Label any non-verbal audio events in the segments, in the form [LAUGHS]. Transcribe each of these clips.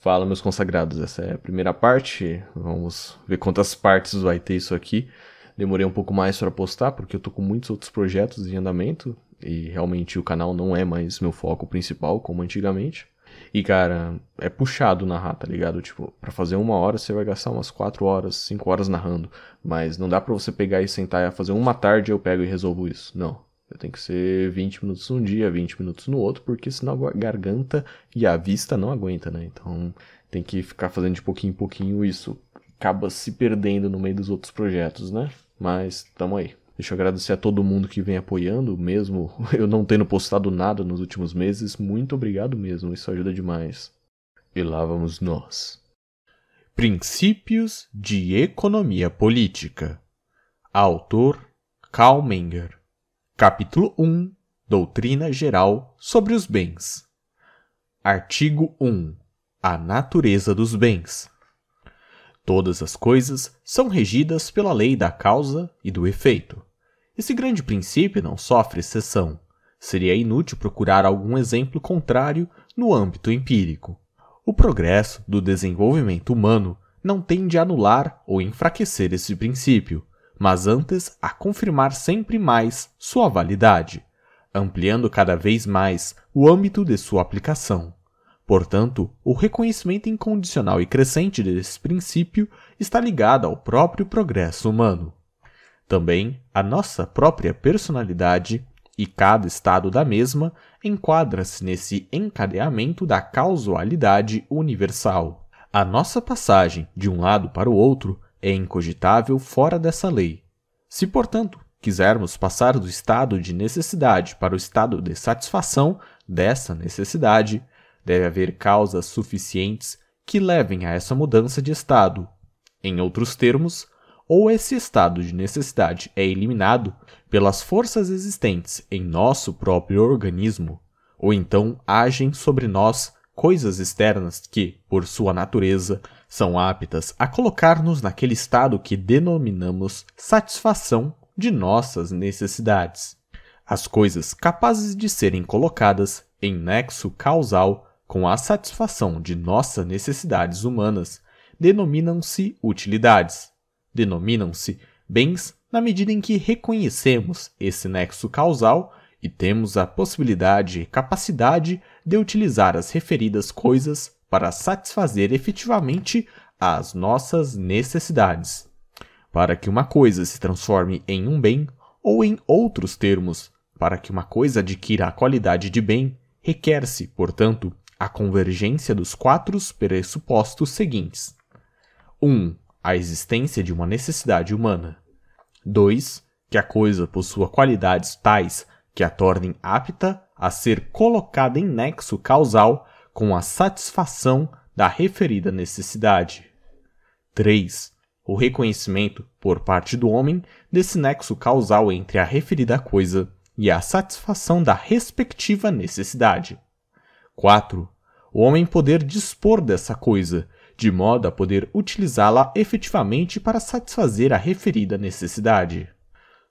Fala, meus consagrados, essa é a primeira parte. Vamos ver quantas partes vai ter isso aqui. Demorei um pouco mais para postar, porque eu tô com muitos outros projetos em andamento e realmente o canal não é mais meu foco principal como antigamente. E cara, é puxado narrar, tá ligado? Tipo, para fazer uma hora você vai gastar umas 4 horas, 5 horas narrando, mas não dá para você pegar e sentar e fazer uma tarde eu pego e resolvo isso. Não. Eu tenho que ser 20 minutos num dia, 20 minutos no outro, porque senão a garganta e a vista não aguenta, né? Então tem que ficar fazendo de pouquinho em pouquinho isso. Acaba se perdendo no meio dos outros projetos, né? Mas tamo aí. Deixa eu agradecer a todo mundo que vem apoiando, mesmo [LAUGHS] eu não tendo postado nada nos últimos meses. Muito obrigado mesmo, isso ajuda demais. E lá vamos nós. Princípios de Economia Política. Autor Karl Menger. Capítulo 1 Doutrina Geral sobre os Bens. Artigo 1 A natureza dos bens. Todas as coisas são regidas pela lei da causa e do efeito. Esse grande princípio não sofre exceção. Seria inútil procurar algum exemplo contrário no âmbito empírico. O progresso do desenvolvimento humano não tende a anular ou enfraquecer esse princípio, mas antes a confirmar sempre mais sua validade, ampliando cada vez mais o âmbito de sua aplicação. Portanto, o reconhecimento incondicional e crescente desse princípio está ligado ao próprio progresso humano. Também, a nossa própria personalidade e cada estado da mesma enquadra-se nesse encadeamento da causalidade universal. A nossa passagem de um lado para o outro é incogitável fora dessa lei. Se, portanto, quisermos passar do estado de necessidade para o estado de satisfação dessa necessidade, deve haver causas suficientes que levem a essa mudança de estado. Em outros termos, ou esse estado de necessidade é eliminado pelas forças existentes em nosso próprio organismo, ou então agem sobre nós coisas externas que, por sua natureza, são aptas a colocar-nos naquele estado que denominamos satisfação de nossas necessidades. As coisas capazes de serem colocadas em nexo causal com a satisfação de nossas necessidades humanas denominam-se utilidades, denominam-se bens na medida em que reconhecemos esse nexo causal e temos a possibilidade e capacidade de utilizar as referidas coisas para satisfazer efetivamente as nossas necessidades. Para que uma coisa se transforme em um bem, ou em outros termos, para que uma coisa adquira a qualidade de bem, requer-se, portanto, a convergência dos quatro pressupostos seguintes: 1. Um, a existência de uma necessidade humana. 2. Que a coisa possua qualidades tais que a tornem apta a ser colocada em nexo causal com a satisfação da referida necessidade. 3. O reconhecimento, por parte do homem, desse nexo causal entre a referida coisa e a satisfação da respectiva necessidade. 4. O homem poder dispor dessa coisa, de modo a poder utilizá-la efetivamente para satisfazer a referida necessidade.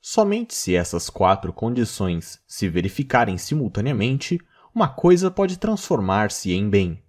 Somente se essas quatro condições se verificarem simultaneamente, uma coisa pode transformar-se em bem.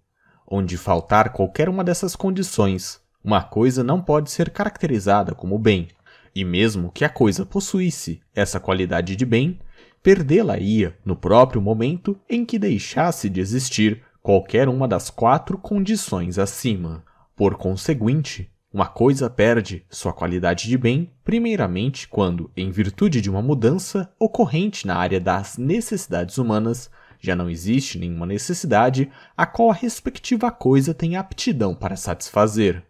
Onde faltar qualquer uma dessas condições, uma coisa não pode ser caracterizada como bem, e mesmo que a coisa possuísse essa qualidade de bem, perdê-la-ia no próprio momento em que deixasse de existir qualquer uma das quatro condições acima. Por conseguinte, uma coisa perde sua qualidade de bem, primeiramente quando, em virtude de uma mudança ocorrente na área das necessidades humanas, já não existe nenhuma necessidade a qual a respectiva coisa tem aptidão para satisfazer.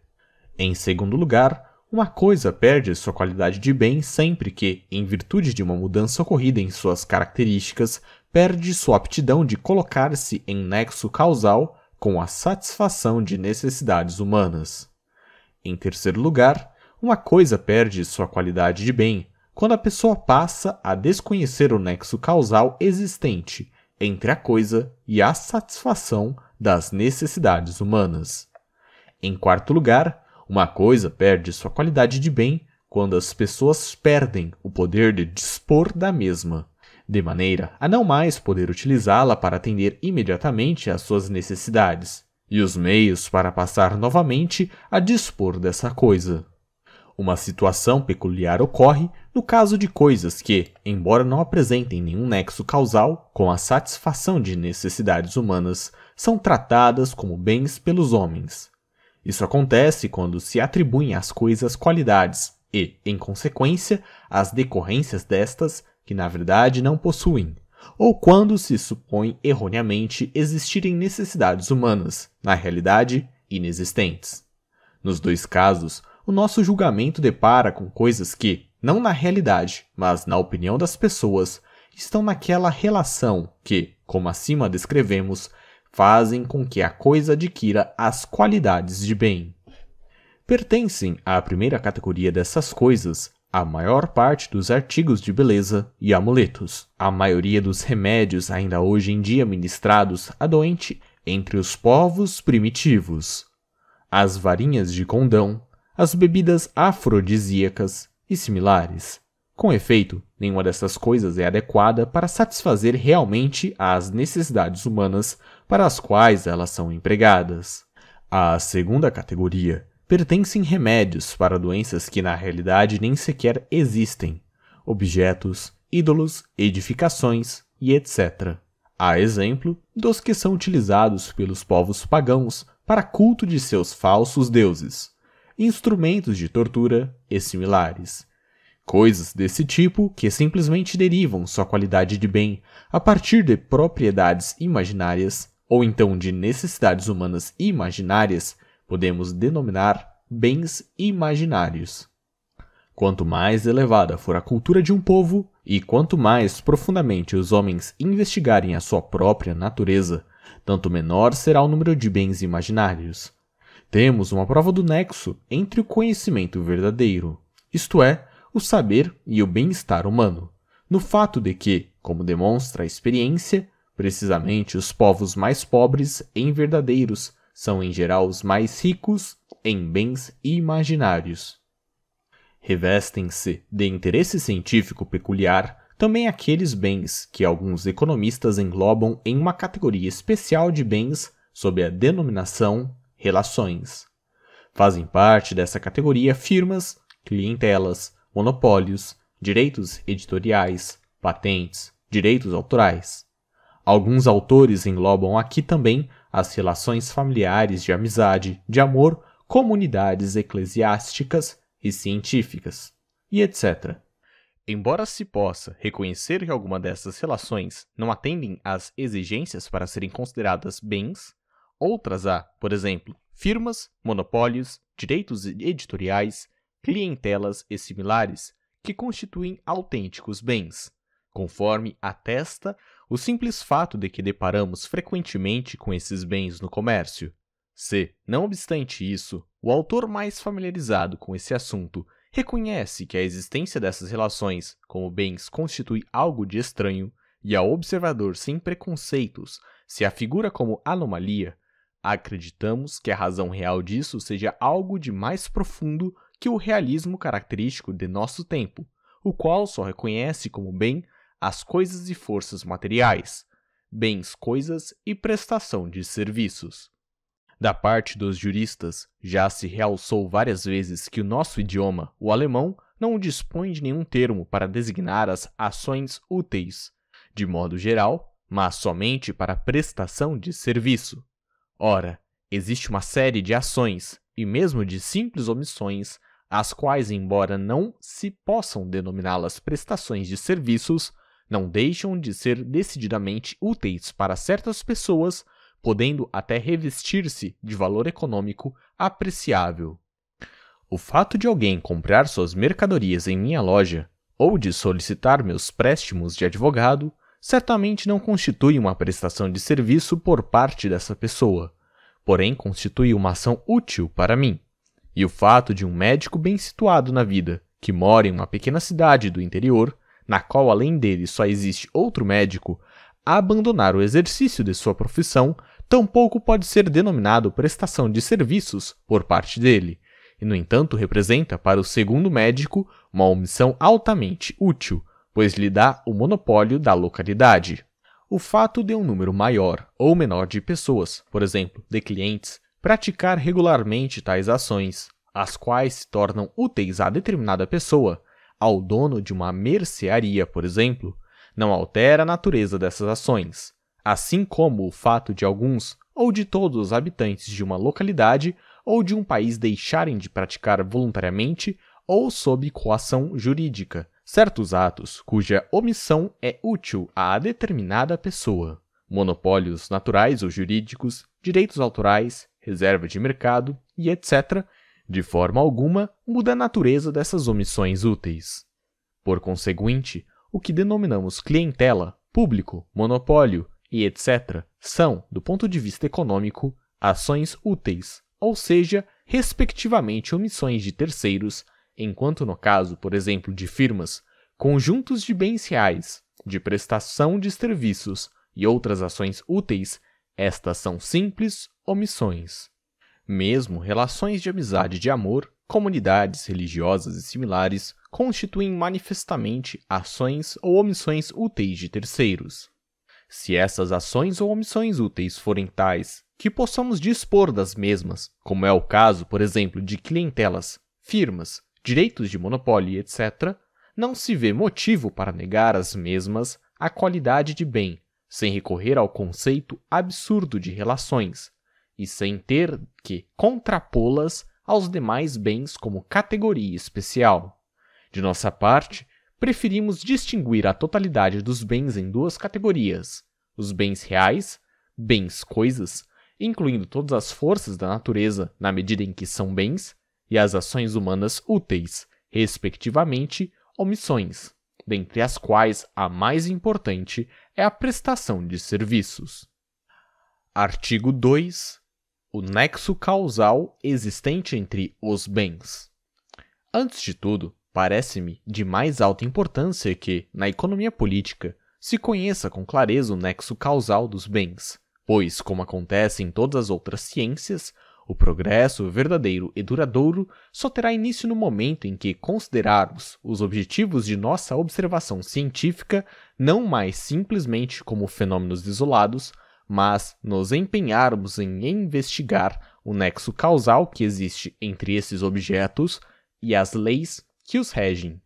Em segundo lugar, uma coisa perde sua qualidade de bem sempre que, em virtude de uma mudança ocorrida em suas características, perde sua aptidão de colocar-se em nexo causal com a satisfação de necessidades humanas. Em terceiro lugar, uma coisa perde sua qualidade de bem quando a pessoa passa a desconhecer o nexo causal existente entre a coisa e a satisfação das necessidades humanas. Em quarto lugar, uma coisa perde sua qualidade de bem quando as pessoas perdem o poder de dispor da mesma, de maneira a não mais poder utilizá-la para atender imediatamente às suas necessidades e os meios para passar novamente a dispor dessa coisa. Uma situação peculiar ocorre no caso de coisas que, embora não apresentem nenhum nexo causal com a satisfação de necessidades humanas, são tratadas como bens pelos homens. Isso acontece quando se atribuem às coisas qualidades e, em consequência, as decorrências destas que na verdade não possuem, ou quando se supõe erroneamente existirem necessidades humanas, na realidade, inexistentes. Nos dois casos, o nosso julgamento depara com coisas que, não na realidade, mas na opinião das pessoas, estão naquela relação que, como acima descrevemos, fazem com que a coisa adquira as qualidades de bem. Pertencem à primeira categoria dessas coisas a maior parte dos artigos de beleza e amuletos, a maioria dos remédios ainda hoje em dia ministrados a doente entre os povos primitivos, as varinhas de condão, as bebidas afrodisíacas e similares. Com efeito, nenhuma dessas coisas é adequada para satisfazer realmente as necessidades humanas para as quais elas são empregadas. A segunda categoria pertencem remédios para doenças que na realidade nem sequer existem, objetos, ídolos, edificações e etc. A exemplo dos que são utilizados pelos povos pagãos para culto de seus falsos deuses, instrumentos de tortura e similares. Coisas desse tipo que simplesmente derivam sua qualidade de bem a partir de propriedades imaginárias ou então de necessidades humanas imaginárias, podemos denominar bens imaginários. Quanto mais elevada for a cultura de um povo, e quanto mais profundamente os homens investigarem a sua própria natureza, tanto menor será o número de bens imaginários. Temos uma prova do nexo entre o conhecimento verdadeiro, isto é, o saber e o bem-estar humano, no fato de que, como demonstra a experiência, precisamente os povos mais pobres em verdadeiros são em geral os mais ricos em bens imaginários. Revestem-se de interesse científico peculiar também aqueles bens que alguns economistas englobam em uma categoria especial de bens sob a denominação relações. Fazem parte dessa categoria firmas, clientelas, monopólios, direitos editoriais, patentes, direitos autorais. Alguns autores englobam aqui também as relações familiares de amizade, de amor, comunidades eclesiásticas e científicas, e etc. Embora se possa reconhecer que alguma dessas relações não atendem às exigências para serem consideradas bens, Outras há, por exemplo, firmas, monopólios, direitos editoriais, clientelas e similares, que constituem autênticos bens, conforme atesta o simples fato de que deparamos frequentemente com esses bens no comércio. Se, não obstante isso, o autor mais familiarizado com esse assunto reconhece que a existência dessas relações como bens constitui algo de estranho e ao observador sem preconceitos se afigura como anomalia, Acreditamos que a razão real disso seja algo de mais profundo que o realismo característico de nosso tempo, o qual só reconhece como bem as coisas e forças materiais, bens, coisas e prestação de serviços. Da parte dos juristas, já se realçou várias vezes que o nosso idioma, o alemão, não dispõe de nenhum termo para designar as ações úteis, de modo geral, mas somente para prestação de serviço. Ora, existe uma série de ações, e mesmo de simples omissões, as quais, embora não se possam denominá-las prestações de serviços, não deixam de ser decididamente úteis para certas pessoas, podendo até revestir-se de valor econômico apreciável. O fato de alguém comprar suas mercadorias em minha loja ou de solicitar meus préstimos de advogado certamente não constitui uma prestação de serviço por parte dessa pessoa, porém constitui uma ação útil para mim. E o fato de um médico bem situado na vida, que mora em uma pequena cidade do interior, na qual além dele só existe outro médico, abandonar o exercício de sua profissão tampouco pode ser denominado prestação de serviços por parte dele, e no entanto representa para o segundo médico uma omissão altamente útil, pois lhe dá o monopólio da localidade. O fato de um número maior ou menor de pessoas, por exemplo, de clientes, praticar regularmente tais ações, as quais se tornam úteis a determinada pessoa, ao dono de uma mercearia, por exemplo, não altera a natureza dessas ações, assim como o fato de alguns ou de todos os habitantes de uma localidade ou de um país deixarem de praticar voluntariamente ou sob coação jurídica certos atos cuja omissão é útil a determinada pessoa, monopólios naturais ou jurídicos, direitos autorais, reserva de mercado e etc., de forma alguma muda a natureza dessas omissões úteis. Por conseguinte, o que denominamos clientela, público, monopólio e etc. são, do ponto de vista econômico, ações úteis, ou seja, respectivamente omissões de terceiros enquanto no caso, por exemplo, de firmas, conjuntos de bens reais, de prestação de serviços e outras ações úteis, estas são simples omissões. Mesmo relações de amizade de amor, comunidades religiosas e similares constituem manifestamente ações ou omissões úteis de terceiros. Se essas ações ou omissões úteis forem tais que possamos dispor das mesmas, como é o caso, por exemplo, de clientelas, firmas, direitos de monopólio, etc., não se vê motivo para negar as mesmas a qualidade de bem, sem recorrer ao conceito absurdo de relações, e sem ter que contrapô-las aos demais bens como categoria especial. De nossa parte, preferimos distinguir a totalidade dos bens em duas categorias: os bens reais, bens coisas, incluindo todas as forças da natureza na medida em que são bens, e as ações humanas úteis, respectivamente, ou missões, dentre as quais a mais importante é a prestação de serviços. Artigo 2. O nexo causal existente entre os bens. Antes de tudo, parece-me de mais alta importância que, na economia política, se conheça com clareza o nexo causal dos bens, pois, como acontece em todas as outras ciências, o progresso verdadeiro e duradouro só terá início no momento em que considerarmos os objetivos de nossa observação científica não mais simplesmente como fenômenos isolados, mas nos empenharmos em investigar o nexo causal que existe entre esses objetos e as leis que os regem.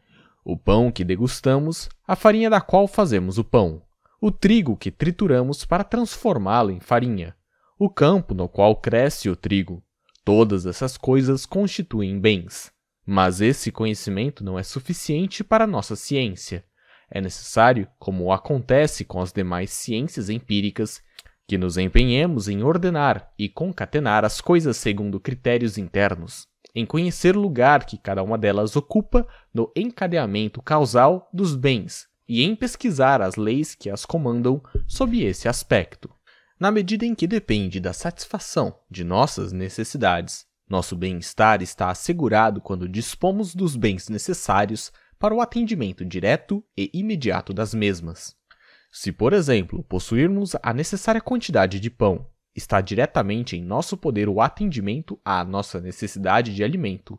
O pão que degustamos, a farinha da qual fazemos o pão, o trigo que trituramos para transformá-lo em farinha, o campo no qual cresce o trigo. Todas essas coisas constituem bens. Mas esse conhecimento não é suficiente para nossa ciência. É necessário, como acontece com as demais ciências empíricas, que nos empenhemos em ordenar e concatenar as coisas segundo critérios internos, em conhecer o lugar que cada uma delas ocupa no encadeamento causal dos bens e em pesquisar as leis que as comandam sob esse aspecto na medida em que depende da satisfação de nossas necessidades. Nosso bem-estar está assegurado quando dispomos dos bens necessários para o atendimento direto e imediato das mesmas. Se, por exemplo, possuirmos a necessária quantidade de pão, está diretamente em nosso poder o atendimento à nossa necessidade de alimento.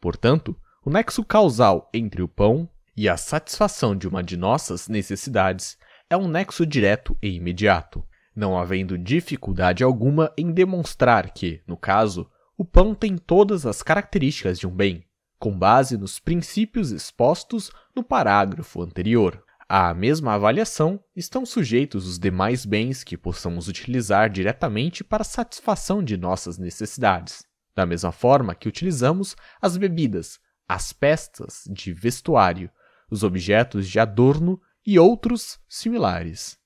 Portanto, o nexo causal entre o pão e a satisfação de uma de nossas necessidades é um nexo direto e imediato não havendo dificuldade alguma em demonstrar que, no caso, o pão tem todas as características de um bem, com base nos princípios expostos no parágrafo anterior. À mesma avaliação estão sujeitos os demais bens que possamos utilizar diretamente para a satisfação de nossas necessidades, da mesma forma que utilizamos as bebidas, as peças de vestuário, os objetos de adorno e outros similares.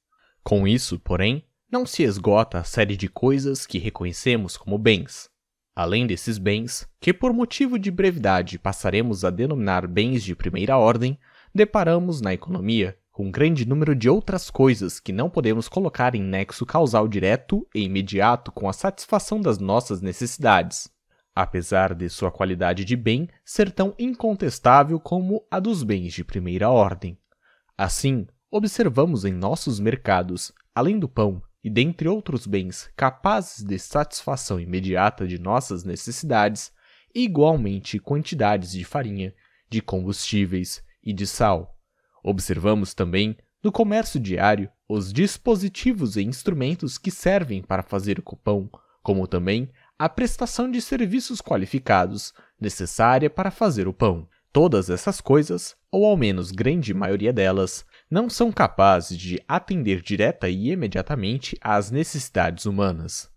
Com isso, porém, não se esgota a série de coisas que reconhecemos como bens. Além desses bens, que por motivo de brevidade passaremos a denominar bens de primeira ordem, deparamos na economia com um grande número de outras coisas que não podemos colocar em nexo causal direto e imediato com a satisfação das nossas necessidades, apesar de sua qualidade de bem ser tão incontestável como a dos bens de primeira ordem. Assim, observamos em nossos mercados, além do pão, e dentre outros bens capazes de satisfação imediata de nossas necessidades, igualmente quantidades de farinha, de combustíveis e de sal. Observamos também, no comércio diário, os dispositivos e instrumentos que servem para fazer o pão, como também a prestação de serviços qualificados necessária para fazer o pão. Todas essas coisas, ou ao menos grande maioria delas, não são capazes de atender direta e imediatamente às necessidades humanas.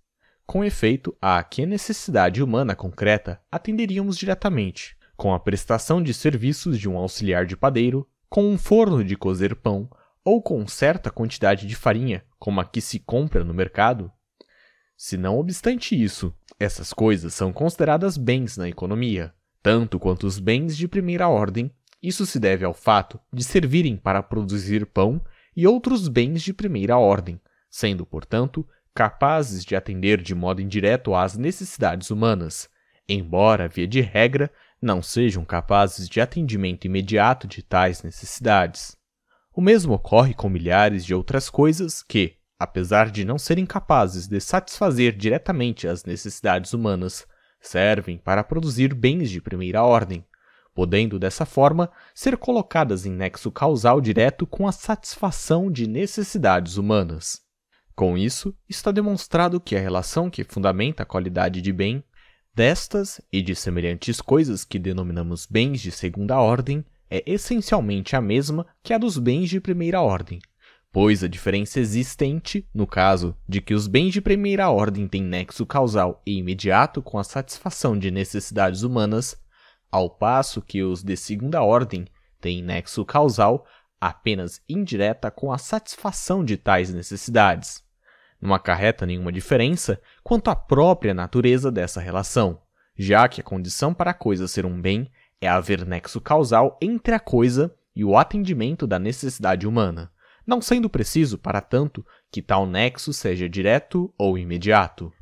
Com efeito, a que necessidade humana concreta atenderíamos diretamente, com a prestação de serviços de um auxiliar de padeiro, com um forno de cozer pão, ou com certa quantidade de farinha, como a que se compra no mercado? Se não obstante isso, essas coisas são consideradas bens na economia, tanto quanto os bens de primeira ordem isso se deve ao fato de servirem para produzir pão e outros bens de primeira ordem, sendo, portanto, capazes de atender de modo indireto às necessidades humanas, embora, via de regra, não sejam capazes de atendimento imediato de tais necessidades. O mesmo ocorre com milhares de outras coisas que, apesar de não serem capazes de satisfazer diretamente as necessidades humanas, servem para produzir bens de primeira ordem, podendo dessa forma ser colocadas em nexo causal direto com a satisfação de necessidades humanas. Com isso, está demonstrado que a relação que fundamenta a qualidade de bem destas e de semelhantes coisas que denominamos bens de segunda ordem é essencialmente a mesma que a dos bens de primeira ordem, pois a diferença existente, no caso de que os bens de primeira ordem têm nexo causal e imediato com a satisfação de necessidades humanas, ao passo que os de segunda ordem têm nexo causal apenas indireta com a satisfação de tais necessidades. Não acarreta nenhuma diferença quanto à própria natureza dessa relação, já que a condição para a coisa ser um bem é haver nexo causal entre a coisa e o atendimento da necessidade humana, não sendo preciso, para tanto, que tal nexo seja direto ou imediato.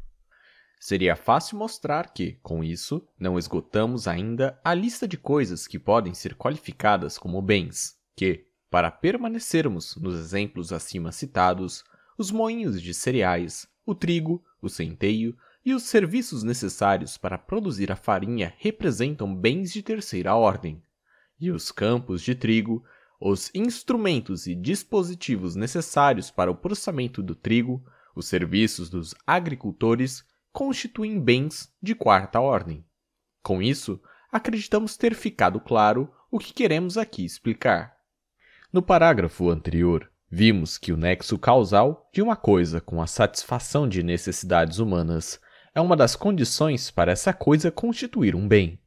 Seria fácil mostrar que, com isso, não esgotamos ainda a lista de coisas que podem ser qualificadas como bens, que, para permanecermos nos exemplos acima citados, os moinhos de cereais, o trigo, o centeio e os serviços necessários para produzir a farinha representam bens de terceira ordem, e os campos de trigo, os instrumentos e dispositivos necessários para o processamento do trigo, os serviços dos agricultores constituem bens de quarta ordem. Com isso, acreditamos ter ficado claro o que queremos aqui explicar. No parágrafo anterior, vimos que o nexo causal de uma coisa com a satisfação de necessidades humanas é uma das condições para essa coisa constituir um bem.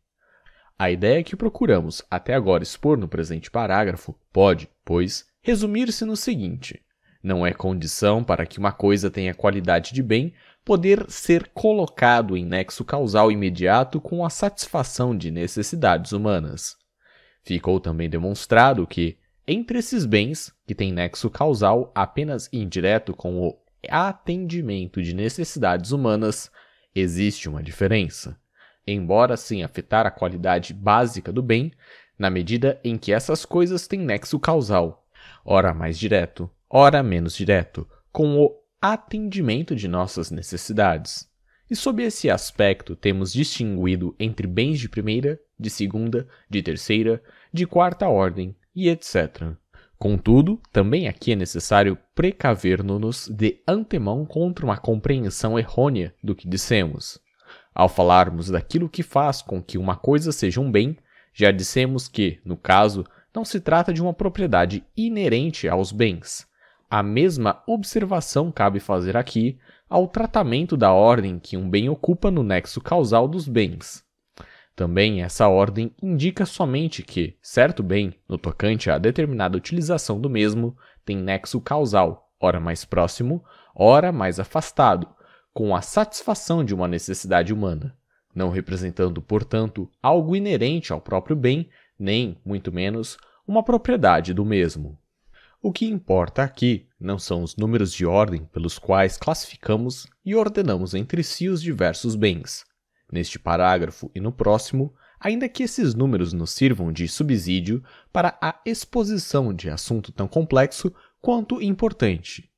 A ideia que procuramos até agora expor no presente parágrafo pode, pois, resumir-se no seguinte: não é condição para que uma coisa tenha qualidade de bem poder ser colocado em nexo causal imediato com a satisfação de necessidades humanas. Ficou também demonstrado que, entre esses bens, que têm nexo causal apenas indireto com o atendimento de necessidades humanas, existe uma diferença, embora sem afetar a qualidade básica do bem, na medida em que essas coisas têm nexo causal, ora mais direto, ora menos direto, com o atendimento de nossas necessidades. E sob esse aspecto, temos distinguido entre bens de primeira, de segunda, de terceira, de quarta ordem e etc. Contudo, também aqui é necessário precaver-nos de antemão contra uma compreensão errônea do que dissemos. Ao falarmos daquilo que faz com que uma coisa seja um bem, já dissemos que, no caso, não se trata de uma propriedade inerente aos bens, a mesma observação cabe fazer aqui ao tratamento da ordem que um bem ocupa no nexo causal dos bens. Também essa ordem indica somente que certo bem, no tocante à determinada utilização do mesmo, tem nexo causal, ora mais próximo, ora mais afastado, com a satisfação de uma necessidade humana, não representando, portanto, algo inerente ao próprio bem, nem, muito menos, uma propriedade do mesmo. O que importa aqui não são os números de ordem pelos quais classificamos e ordenamos entre si os diversos bens. Neste parágrafo e no próximo, ainda que esses números nos sirvam de subsídio para a exposição de assunto tão complexo quanto importante.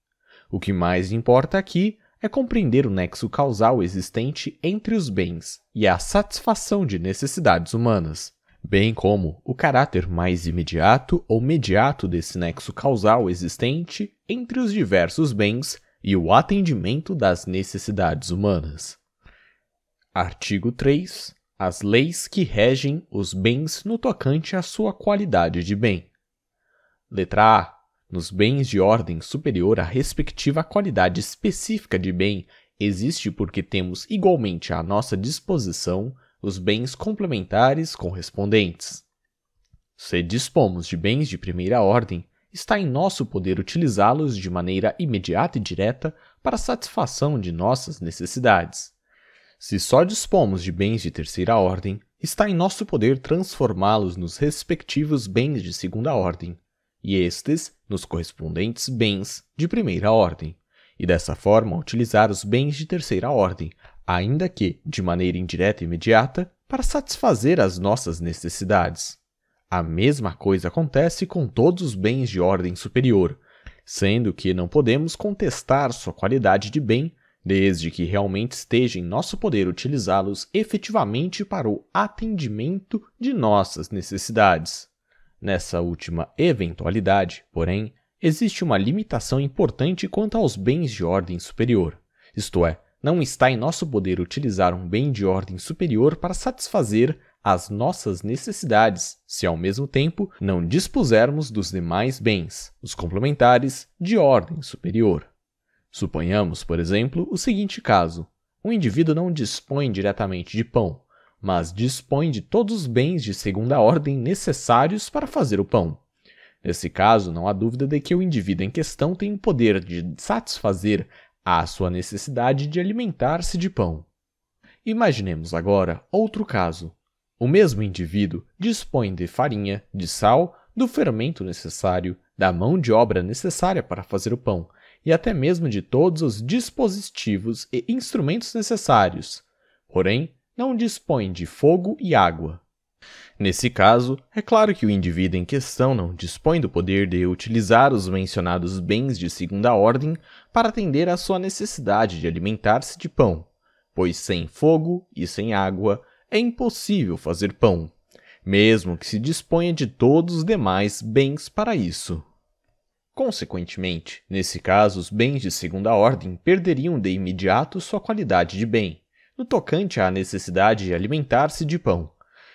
O que mais importa aqui é compreender o nexo causal existente entre os bens e a satisfação de necessidades humanas bem como o caráter mais imediato ou mediato desse nexo causal existente entre os diversos bens e o atendimento das necessidades humanas. Artigo 3. As leis que regem os bens no tocante à sua qualidade de bem. Letra A. Nos bens de ordem superior à respectiva qualidade específica de bem, existe porque temos igualmente à nossa disposição os bens complementares correspondentes. Se dispomos de bens de primeira ordem, está em nosso poder utilizá-los de maneira imediata e direta para a satisfação de nossas necessidades. Se só dispomos de bens de terceira ordem, está em nosso poder transformá-los nos respectivos bens de segunda ordem, e estes nos correspondentes bens de primeira ordem, e dessa forma utilizar os bens de terceira ordem ainda que de maneira indireta e imediata, para satisfazer as nossas necessidades. A mesma coisa acontece com todos os bens de ordem superior, sendo que não podemos contestar sua qualidade de bem desde que realmente esteja em nosso poder utilizá-los efetivamente para o atendimento de nossas necessidades. Nessa última eventualidade, porém, existe uma limitação importante quanto aos bens de ordem superior, isto é, não está em nosso poder utilizar um bem de ordem superior para satisfazer as nossas necessidades, se ao mesmo tempo não dispusermos dos demais bens, os complementares, de ordem superior. Suponhamos, por exemplo, o seguinte caso: um indivíduo não dispõe diretamente de pão, mas dispõe de todos os bens de segunda ordem necessários para fazer o pão. Nesse caso, não há dúvida de que o indivíduo em questão tem o poder de satisfazer à sua necessidade de alimentar-se de pão. Imaginemos agora outro caso. O mesmo indivíduo dispõe de farinha, de sal, do fermento necessário, da mão de obra necessária para fazer o pão e até mesmo de todos os dispositivos e instrumentos necessários. Porém, não dispõe de fogo e água. Nesse caso, é claro que o indivíduo em questão não dispõe do poder de utilizar os mencionados bens de segunda ordem para atender à sua necessidade de alimentar-se de pão, pois sem fogo e sem água é impossível fazer pão, mesmo que se disponha de todos os demais bens para isso. Consequentemente, nesse caso, os bens de segunda ordem perderiam de imediato sua qualidade de bem, no tocante à necessidade de alimentar-se de pão,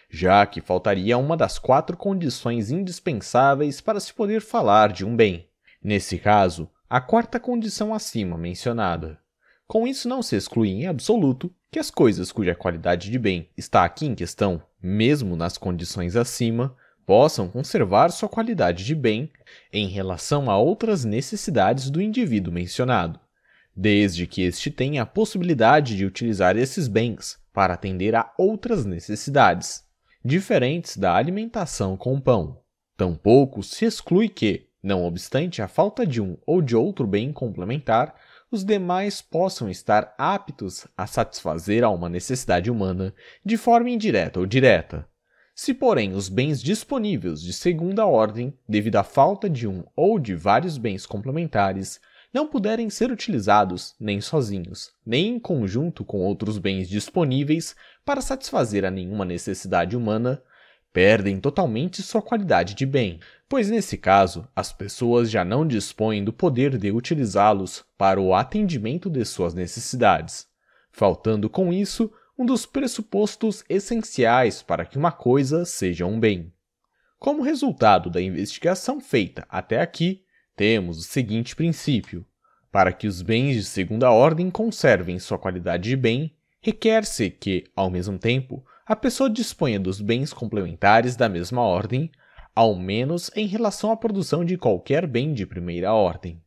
já que faltaria uma das quatro condições indispensáveis para se poder falar de um bem. Nesse caso, a quarta condição acima mencionada. Com isso, não se exclui em absoluto que as coisas cuja qualidade de bem está aqui em questão, mesmo nas condições acima, possam conservar sua qualidade de bem em relação a outras necessidades do indivíduo mencionado, desde que este tenha a possibilidade de utilizar esses bens para atender a outras necessidades diferentes da alimentação com pão. Tampouco se exclui que, não obstante a falta de um ou de outro bem complementar, os demais possam estar aptos a satisfazer a uma necessidade humana de forma indireta ou direta. Se, porém, os bens disponíveis de segunda ordem, devido à falta de um ou de vários bens complementares, não puderem ser utilizados nem sozinhos, nem em conjunto com outros bens disponíveis para satisfazer a nenhuma necessidade humana, perdem totalmente sua qualidade de bem, pois nesse caso as pessoas já não dispõem do poder de utilizá-los para o atendimento de suas necessidades, faltando com isso um dos pressupostos essenciais para que uma coisa seja um bem. Como resultado da investigação feita até aqui, temos o seguinte princípio: para que os bens de segunda ordem conservem sua qualidade de bem, requer-se que, ao mesmo tempo, a pessoa disponha dos bens complementares da mesma ordem, ao menos em relação à produção de qualquer bem de primeira ordem.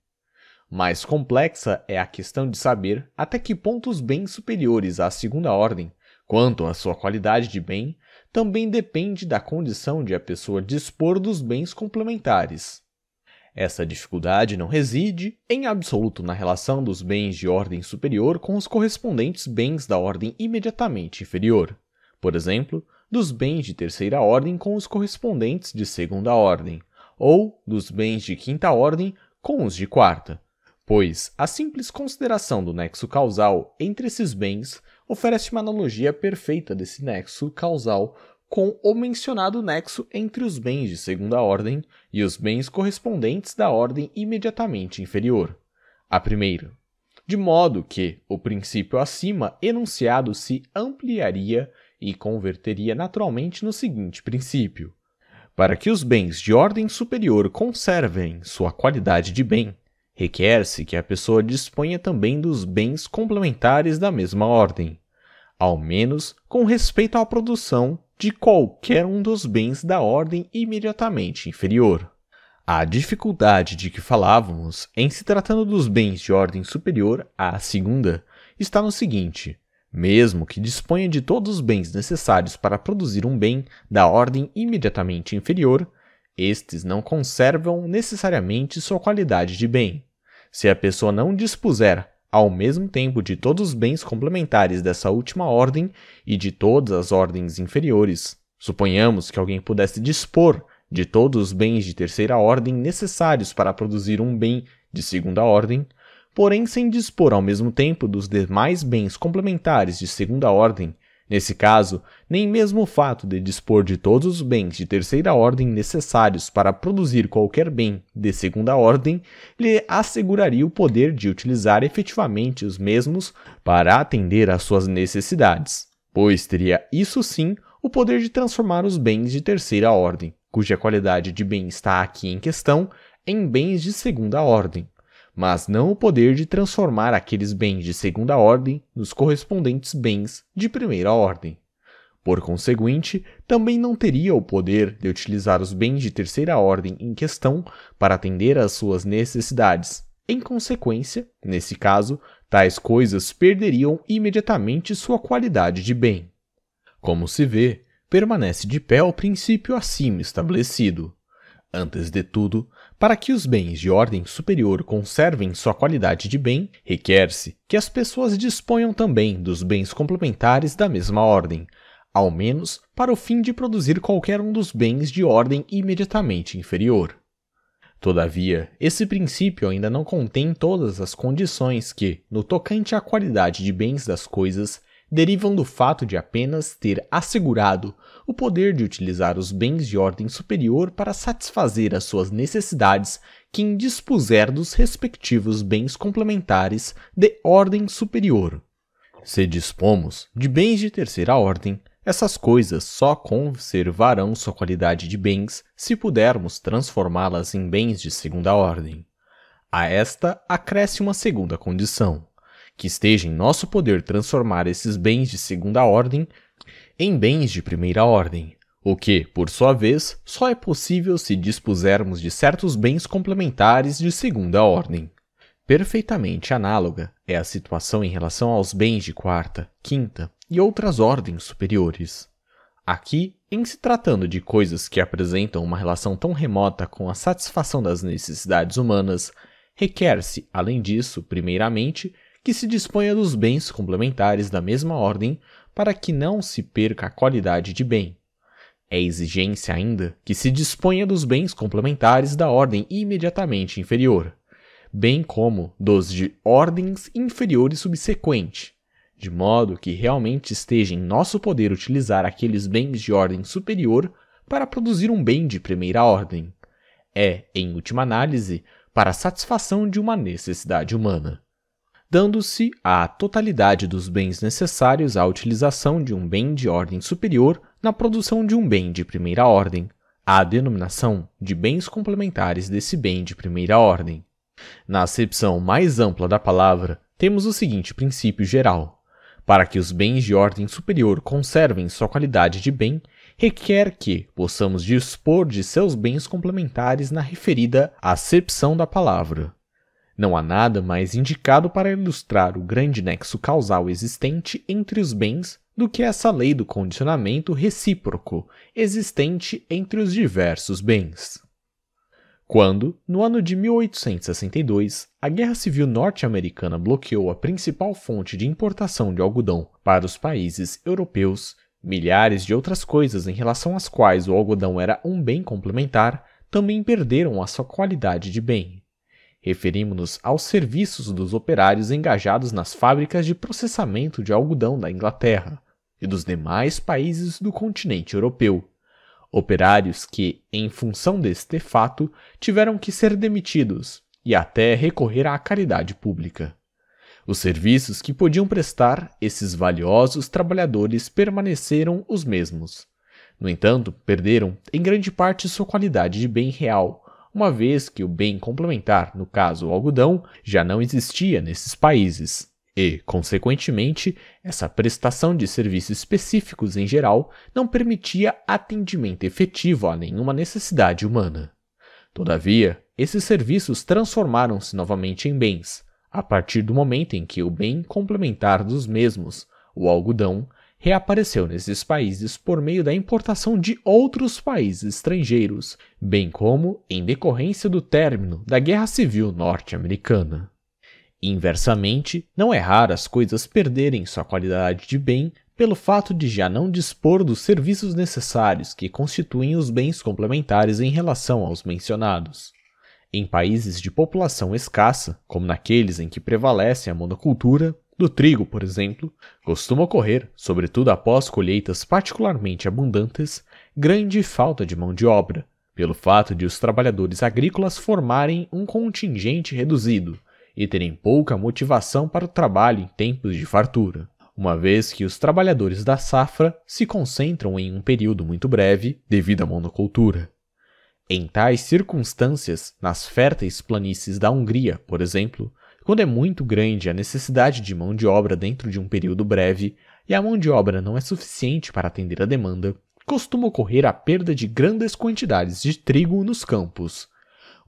Mais complexa é a questão de saber até que ponto os bens superiores à segunda ordem, quanto à sua qualidade de bem, também depende da condição de a pessoa dispor dos bens complementares. Essa dificuldade não reside em absoluto na relação dos bens de ordem superior com os correspondentes bens da ordem imediatamente inferior, por exemplo, dos bens de terceira ordem com os correspondentes de segunda ordem, ou dos bens de quinta ordem com os de quarta, pois a simples consideração do nexo causal entre esses bens oferece uma analogia perfeita desse nexo causal com o mencionado nexo entre os bens de segunda ordem e os bens correspondentes da ordem imediatamente inferior, a primeira, de modo que o princípio acima enunciado se ampliaria e converteria naturalmente no seguinte princípio: para que os bens de ordem superior conservem sua qualidade de bem, requer-se que a pessoa disponha também dos bens complementares da mesma ordem, ao menos com respeito à produção de qualquer um dos bens da ordem imediatamente inferior. A dificuldade de que falávamos em se tratando dos bens de ordem superior à segunda está no seguinte: mesmo que disponha de todos os bens necessários para produzir um bem da ordem imediatamente inferior, estes não conservam necessariamente sua qualidade de bem. Se a pessoa não dispuser ao mesmo tempo de todos os bens complementares dessa última ordem e de todas as ordens inferiores. Suponhamos que alguém pudesse dispor de todos os bens de terceira ordem necessários para produzir um bem de segunda ordem, porém sem dispor ao mesmo tempo dos demais bens complementares de segunda ordem Nesse caso, nem mesmo o fato de dispor de todos os bens de terceira ordem necessários para produzir qualquer bem de segunda ordem lhe asseguraria o poder de utilizar efetivamente os mesmos para atender às suas necessidades, pois teria isso sim o poder de transformar os bens de terceira ordem, cuja qualidade de bem está aqui em questão, em bens de segunda ordem mas não o poder de transformar aqueles bens de segunda ordem nos correspondentes bens de primeira ordem. Por conseguinte, também não teria o poder de utilizar os bens de terceira ordem em questão para atender às suas necessidades. Em consequência, nesse caso, tais coisas perderiam imediatamente sua qualidade de bem. Como se vê, permanece de pé o princípio acima estabelecido. Antes de tudo, para que os bens de ordem superior conservem sua qualidade de bem, requer-se que as pessoas disponham também dos bens complementares da mesma ordem, ao menos para o fim de produzir qualquer um dos bens de ordem imediatamente inferior. Todavia, esse princípio ainda não contém todas as condições que, no tocante à qualidade de bens das coisas, derivam do fato de apenas ter assegurado o poder de utilizar os bens de ordem superior para satisfazer as suas necessidades quem dispuser dos respectivos bens complementares de ordem superior. Se dispomos de bens de terceira ordem, essas coisas só conservarão sua qualidade de bens se pudermos transformá-las em bens de segunda ordem. A esta acresce uma segunda condição: que esteja em nosso poder transformar esses bens de segunda ordem em bens de primeira ordem, o que, por sua vez, só é possível se dispusermos de certos bens complementares de segunda ordem. Perfeitamente análoga é a situação em relação aos bens de quarta, quinta e outras ordens superiores. Aqui, em se tratando de coisas que apresentam uma relação tão remota com a satisfação das necessidades humanas, requer-se, além disso, primeiramente, que se disponha dos bens complementares da mesma ordem para que não se perca a qualidade de bem. É exigência ainda que se disponha dos bens complementares da ordem imediatamente inferior, bem como dos de ordens inferiores subsequente, de modo que realmente esteja em nosso poder utilizar aqueles bens de ordem superior para produzir um bem de primeira ordem. É, em última análise, para a satisfação de uma necessidade humana dando-se a totalidade dos bens necessários à utilização de um bem de ordem superior na produção de um bem de primeira ordem, a denominação de bens complementares desse bem de primeira ordem. Na acepção mais ampla da palavra, temos o seguinte princípio geral: para que os bens de ordem superior conservem sua qualidade de bem, requer que possamos dispor de seus bens complementares na referida acepção da palavra. Não há nada mais indicado para ilustrar o grande nexo causal existente entre os bens do que essa lei do condicionamento recíproco existente entre os diversos bens. Quando, no ano de 1862, a Guerra Civil Norte-Americana bloqueou a principal fonte de importação de algodão para os países europeus, milhares de outras coisas em relação às quais o algodão era um bem complementar também perderam a sua qualidade de bem. Referimos-nos aos serviços dos operários engajados nas fábricas de processamento de algodão da Inglaterra e dos demais países do continente europeu. Operários que, em função deste fato, tiveram que ser demitidos e até recorrer à caridade pública. Os serviços que podiam prestar esses valiosos trabalhadores permaneceram os mesmos. No entanto, perderam, em grande parte, sua qualidade de bem real, uma vez que o bem complementar, no caso o algodão, já não existia nesses países. E, consequentemente, essa prestação de serviços específicos em geral não permitia atendimento efetivo a nenhuma necessidade humana. Todavia, esses serviços transformaram-se novamente em bens, a partir do momento em que o bem complementar dos mesmos, o algodão, reapareceu nesses países por meio da importação de outros países estrangeiros, bem como em decorrência do término da Guerra Civil Norte-Americana. Inversamente, não é raro as coisas perderem sua qualidade de bem pelo fato de já não dispor dos serviços necessários que constituem os bens complementares em relação aos mencionados. Em países de população escassa, como naqueles em que prevalece a monocultura, do trigo, por exemplo, costuma ocorrer, sobretudo após colheitas particularmente abundantes, grande falta de mão de obra, pelo fato de os trabalhadores agrícolas formarem um contingente reduzido e terem pouca motivação para o trabalho em tempos de fartura, uma vez que os trabalhadores da safra se concentram em um período muito breve devido à monocultura. Em tais circunstâncias, nas férteis planícies da Hungria, por exemplo, quando é muito grande a necessidade de mão de obra dentro de um período breve e a mão de obra não é suficiente para atender a demanda, costuma ocorrer a perda de grandes quantidades de trigo nos campos.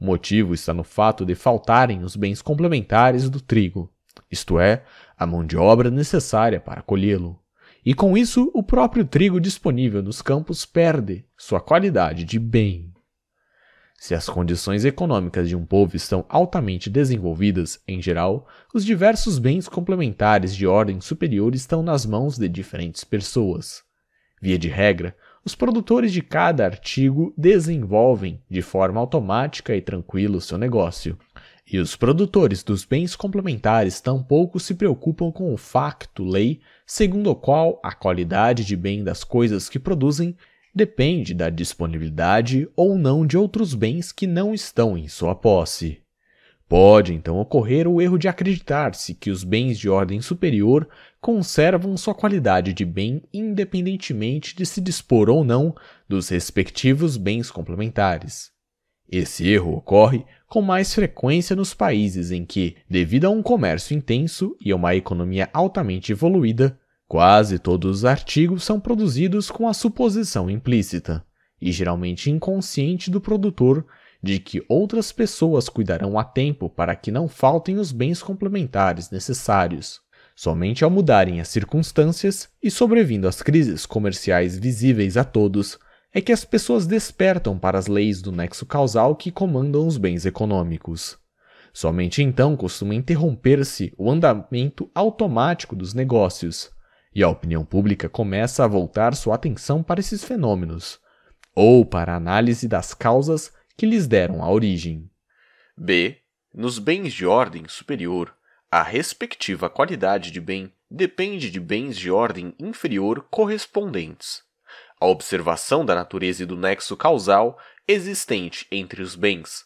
O motivo está no fato de faltarem os bens complementares do trigo, isto é, a mão de obra necessária para colhê-lo. E com isso, o próprio trigo disponível nos campos perde sua qualidade de bem. Se as condições econômicas de um povo estão altamente desenvolvidas, em geral, os diversos bens complementares de ordem superior estão nas mãos de diferentes pessoas. Via de regra, os produtores de cada artigo desenvolvem de forma automática e tranquila o seu negócio. E os produtores dos bens complementares tampouco se preocupam com o facto lei segundo o qual a qualidade de bem das coisas que produzem depende da disponibilidade ou não de outros bens que não estão em sua posse. Pode então ocorrer o erro de acreditar-se que os bens de ordem superior conservam sua qualidade de bem independentemente de se dispor ou não dos respectivos bens complementares. Esse erro ocorre com mais frequência nos países em que, devido a um comércio intenso e a uma economia altamente evoluída, Quase todos os artigos são produzidos com a suposição implícita, e geralmente inconsciente do produtor, de que outras pessoas cuidarão a tempo para que não faltem os bens complementares necessários. Somente ao mudarem as circunstâncias e sobrevindo às crises comerciais visíveis a todos, é que as pessoas despertam para as leis do nexo causal que comandam os bens econômicos. Somente então costuma interromper-se o andamento automático dos negócios, e a opinião pública começa a voltar sua atenção para esses fenômenos, ou para a análise das causas que lhes deram a origem. B. Nos bens de ordem superior, a respectiva qualidade de bem depende de bens de ordem inferior correspondentes. A observação da natureza e do nexo causal existente entre os bens,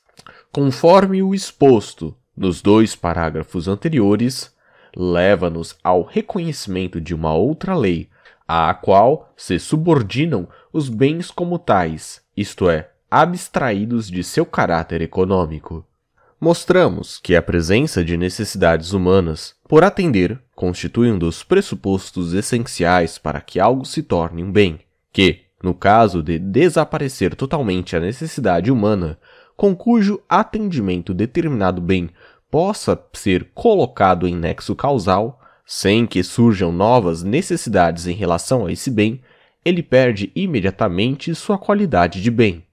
conforme o exposto nos dois parágrafos anteriores, leva-nos ao reconhecimento de uma outra lei, à qual se subordinam os bens como tais, isto é, abstraídos de seu caráter econômico. Mostramos que a presença de necessidades humanas, por atender, constitui um dos pressupostos essenciais para que algo se torne um bem, que, no caso de desaparecer totalmente a necessidade humana, com cujo atendimento determinado bem possa ser colocado em nexo causal, sem que surjam novas necessidades em relação a esse bem, ele perde imediatamente sua qualidade de bem.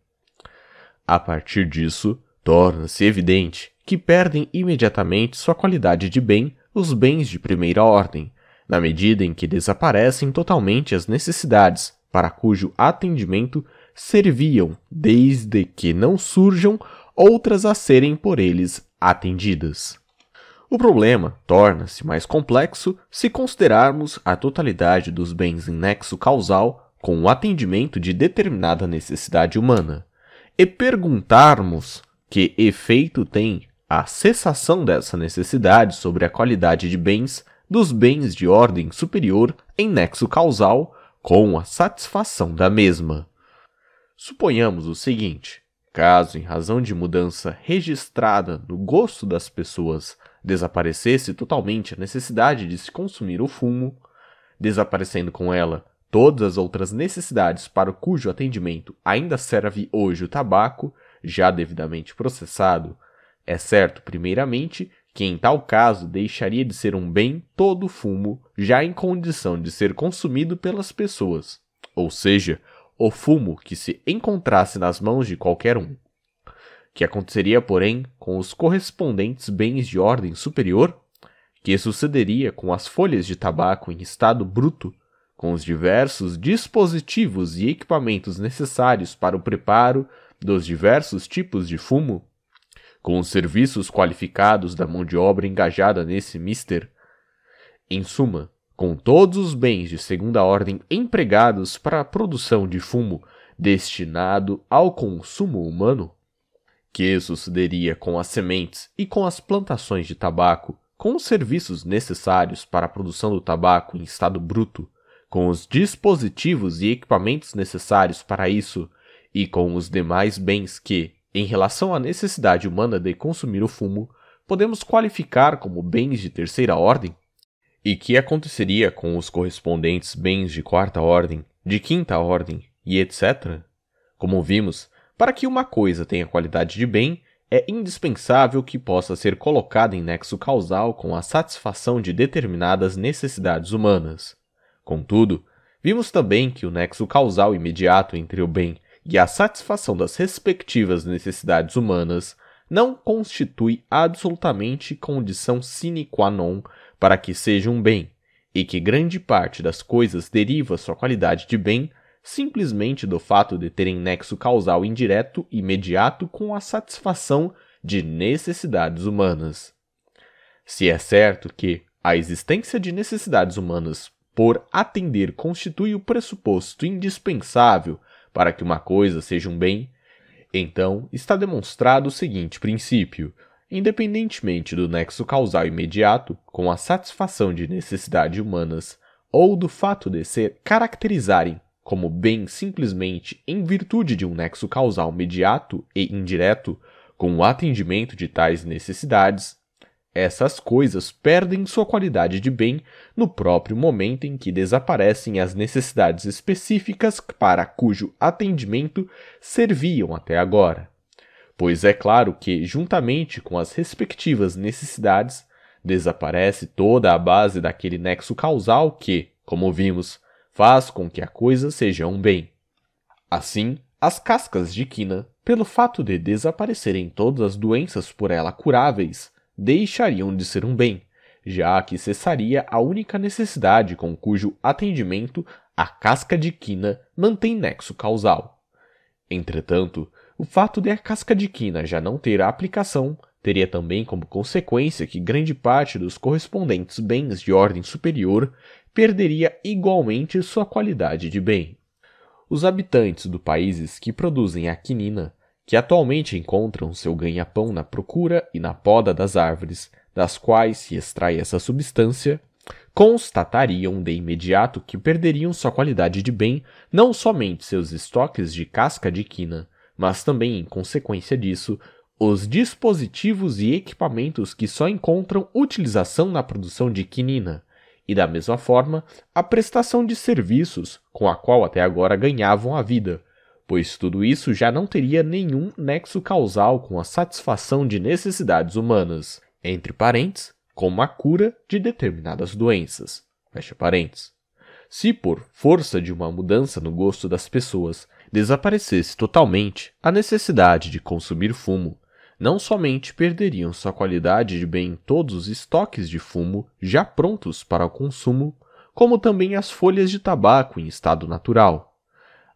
A partir disso, torna-se evidente que perdem imediatamente sua qualidade de bem os bens de primeira ordem, na medida em que desaparecem totalmente as necessidades para cujo atendimento serviam, desde que não surjam outras a serem por eles atendidas. O problema torna-se mais complexo se considerarmos a totalidade dos bens em nexo causal com o atendimento de determinada necessidade humana e perguntarmos que efeito tem a cessação dessa necessidade sobre a qualidade de bens dos bens de ordem superior em nexo causal com a satisfação da mesma. Suponhamos o seguinte: Caso, em razão de mudança registrada no gosto das pessoas, desaparecesse totalmente a necessidade de se consumir o fumo, desaparecendo com ela todas as outras necessidades para cujo atendimento ainda serve hoje o tabaco, já devidamente processado, é certo, primeiramente, que em tal caso deixaria de ser um bem todo fumo, já em condição de ser consumido pelas pessoas, ou seja, ou fumo que se encontrasse nas mãos de qualquer um. Que aconteceria, porém, com os correspondentes bens de ordem superior, que sucederia com as folhas de tabaco em estado bruto, com os diversos dispositivos e equipamentos necessários para o preparo dos diversos tipos de fumo, com os serviços qualificados da mão de obra engajada nesse mister. Em suma, com todos os bens de segunda ordem empregados para a produção de fumo destinado ao consumo humano? Que sucederia com as sementes e com as plantações de tabaco, com os serviços necessários para a produção do tabaco em estado bruto, com os dispositivos e equipamentos necessários para isso, e com os demais bens que, em relação à necessidade humana de consumir o fumo, podemos qualificar como bens de terceira ordem? E que aconteceria com os correspondentes bens de quarta ordem, de quinta ordem e etc? Como vimos, para que uma coisa tenha qualidade de bem, é indispensável que possa ser colocada em nexo causal com a satisfação de determinadas necessidades humanas. Contudo, vimos também que o nexo causal imediato entre o bem e a satisfação das respectivas necessidades humanas não constitui absolutamente condição sine qua non para que seja um bem, e que grande parte das coisas deriva sua qualidade de bem simplesmente do fato de terem nexo causal indireto e imediato com a satisfação de necessidades humanas. Se é certo que a existência de necessidades humanas por atender constitui o pressuposto indispensável para que uma coisa seja um bem, então está demonstrado o seguinte princípio: independentemente do nexo causal imediato com a satisfação de necessidades humanas ou do fato de se caracterizarem como bem simplesmente em virtude de um nexo causal imediato e indireto com o atendimento de tais necessidades, essas coisas perdem sua qualidade de bem no próprio momento em que desaparecem as necessidades específicas para cujo atendimento serviam até agora pois é claro que, juntamente com as respectivas necessidades, desaparece toda a base daquele nexo causal que, como vimos, faz com que a coisa seja um bem. Assim, as cascas de quina, pelo fato de desaparecerem todas as doenças por ela curáveis, deixariam de ser um bem, já que cessaria a única necessidade com cujo atendimento a casca de quina mantém nexo causal. Entretanto, o fato de a casca de quina já não ter a aplicação teria também como consequência que grande parte dos correspondentes bens de ordem superior perderia igualmente sua qualidade de bem. Os habitantes do países que produzem a quinina, que atualmente encontram seu ganha-pão na procura e na poda das árvores das quais se extrai essa substância, constatariam de imediato que perderiam sua qualidade de bem não somente seus estoques de casca de quina, mas também, em consequência disso, os dispositivos e equipamentos que só encontram utilização na produção de quinina, e da mesma forma, a prestação de serviços com a qual até agora ganhavam a vida, pois tudo isso já não teria nenhum nexo causal com a satisfação de necessidades humanas, entre parentes, como a cura de determinadas doenças. Fecha Se por força de uma mudança no gosto das pessoas desaparecesse totalmente, a necessidade de consumir fumo não somente perderiam sua qualidade de bem todos os estoques de fumo já prontos para o consumo, como também as folhas de tabaco em estado natural.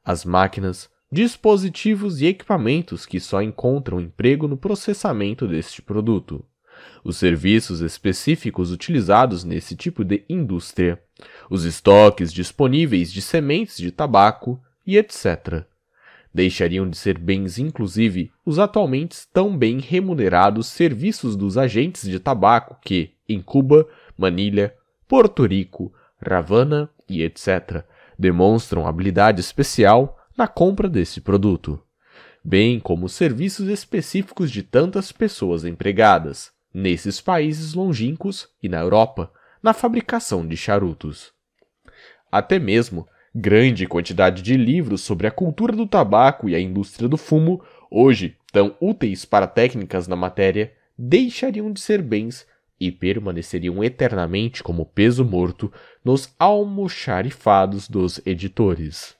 As máquinas, dispositivos e equipamentos que só encontram emprego no processamento deste produto. Os serviços específicos utilizados nesse tipo de indústria, os estoques disponíveis de sementes de tabaco e etc. Deixariam de ser bens, inclusive, os atualmente tão bem remunerados serviços dos agentes de tabaco que, em Cuba, Manilha, Porto Rico, Ravana e etc., demonstram habilidade especial na compra desse produto, bem como serviços específicos de tantas pessoas empregadas, nesses países longínquos e na Europa, na fabricação de charutos. Até mesmo Grande quantidade de livros sobre a cultura do tabaco e a indústria do fumo, hoje tão úteis para técnicas na matéria, deixariam de ser bens e permaneceriam eternamente como peso morto nos almoxarifados dos editores.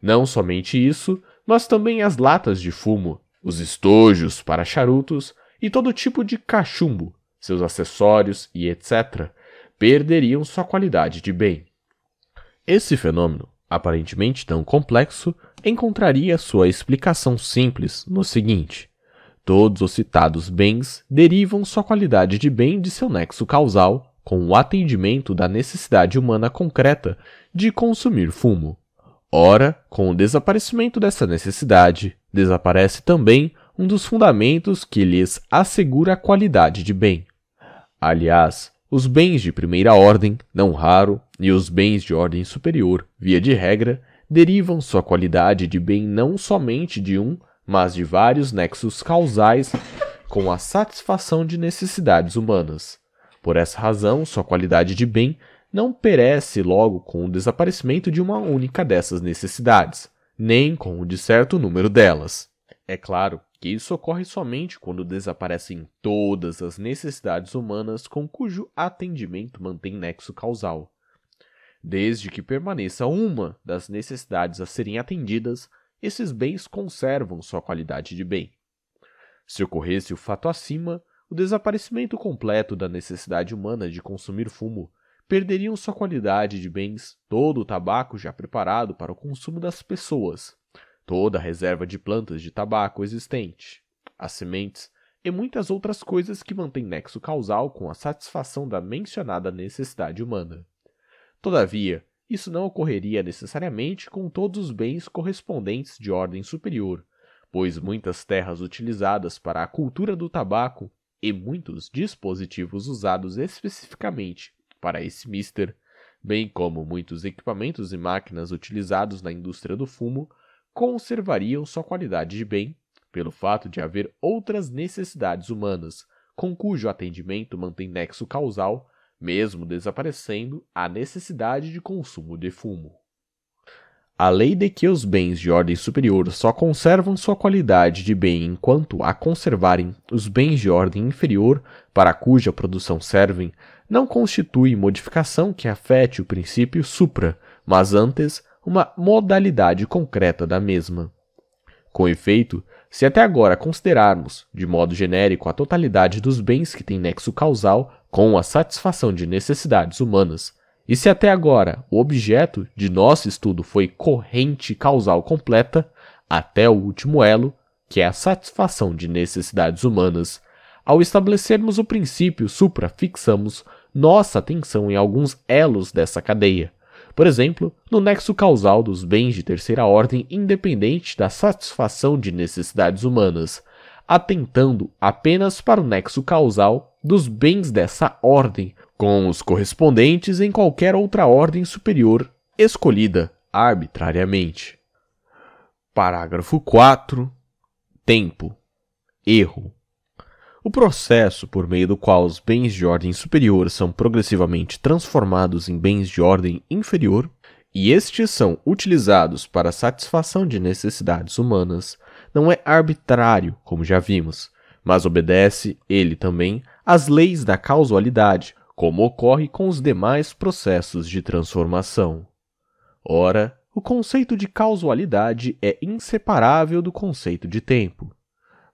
Não somente isso, mas também as latas de fumo, os estojos para charutos e todo tipo de cachumbo, seus acessórios e etc., perderiam sua qualidade de bem. Esse fenômeno, aparentemente tão complexo, encontraria sua explicação simples no seguinte: todos os citados bens derivam sua qualidade de bem de seu nexo causal com o atendimento da necessidade humana concreta de consumir fumo. Ora, com o desaparecimento dessa necessidade, desaparece também um dos fundamentos que lhes assegura a qualidade de bem. Aliás, os bens de primeira ordem, não raro, e os bens de ordem superior, via de regra, derivam sua qualidade de bem não somente de um, mas de vários nexos causais com a satisfação de necessidades humanas. Por essa razão, sua qualidade de bem não perece logo com o desaparecimento de uma única dessas necessidades, nem com o de certo número delas. É claro que isso ocorre somente quando desaparecem todas as necessidades humanas com cujo atendimento mantém nexo causal. Desde que permaneça uma das necessidades a serem atendidas, esses bens conservam sua qualidade de bem. Se ocorresse o fato acima, o desaparecimento completo da necessidade humana de consumir fumo, perderiam sua qualidade de bens todo o tabaco já preparado para o consumo das pessoas, toda a reserva de plantas de tabaco existente, as sementes e muitas outras coisas que mantêm nexo causal com a satisfação da mencionada necessidade humana. Todavia, isso não ocorreria necessariamente com todos os bens correspondentes de ordem superior, pois muitas terras utilizadas para a cultura do tabaco e muitos dispositivos usados especificamente para esse mister, bem como muitos equipamentos e máquinas utilizados na indústria do fumo, conservariam sua qualidade de bem pelo fato de haver outras necessidades humanas com cujo atendimento mantém nexo causal, mesmo desaparecendo a necessidade de consumo de fumo. A lei de que os bens de ordem superior só conservam sua qualidade de bem enquanto a conservarem os bens de ordem inferior para cuja produção servem, não constitui modificação que afete o princípio supra, mas antes uma modalidade concreta da mesma. Com efeito, se até agora considerarmos, de modo genérico, a totalidade dos bens que têm nexo causal com a satisfação de necessidades humanas, e se até agora o objeto de nosso estudo foi corrente causal completa, até o último elo, que é a satisfação de necessidades humanas, ao estabelecermos o princípio, suprafixamos nossa atenção em alguns elos dessa cadeia, por exemplo, no nexo causal dos bens de terceira ordem independente da satisfação de necessidades humanas, atentando apenas para o nexo causal dos bens dessa ordem, com os correspondentes em qualquer outra ordem superior escolhida arbitrariamente. Parágrafo 4. Tempo, erro, o processo por meio do qual os bens de ordem superior são progressivamente transformados em bens de ordem inferior, e estes são utilizados para a satisfação de necessidades humanas, não é arbitrário, como já vimos, mas obedece, ele também, às leis da causalidade, como ocorre com os demais processos de transformação. Ora, o conceito de causalidade é inseparável do conceito de tempo.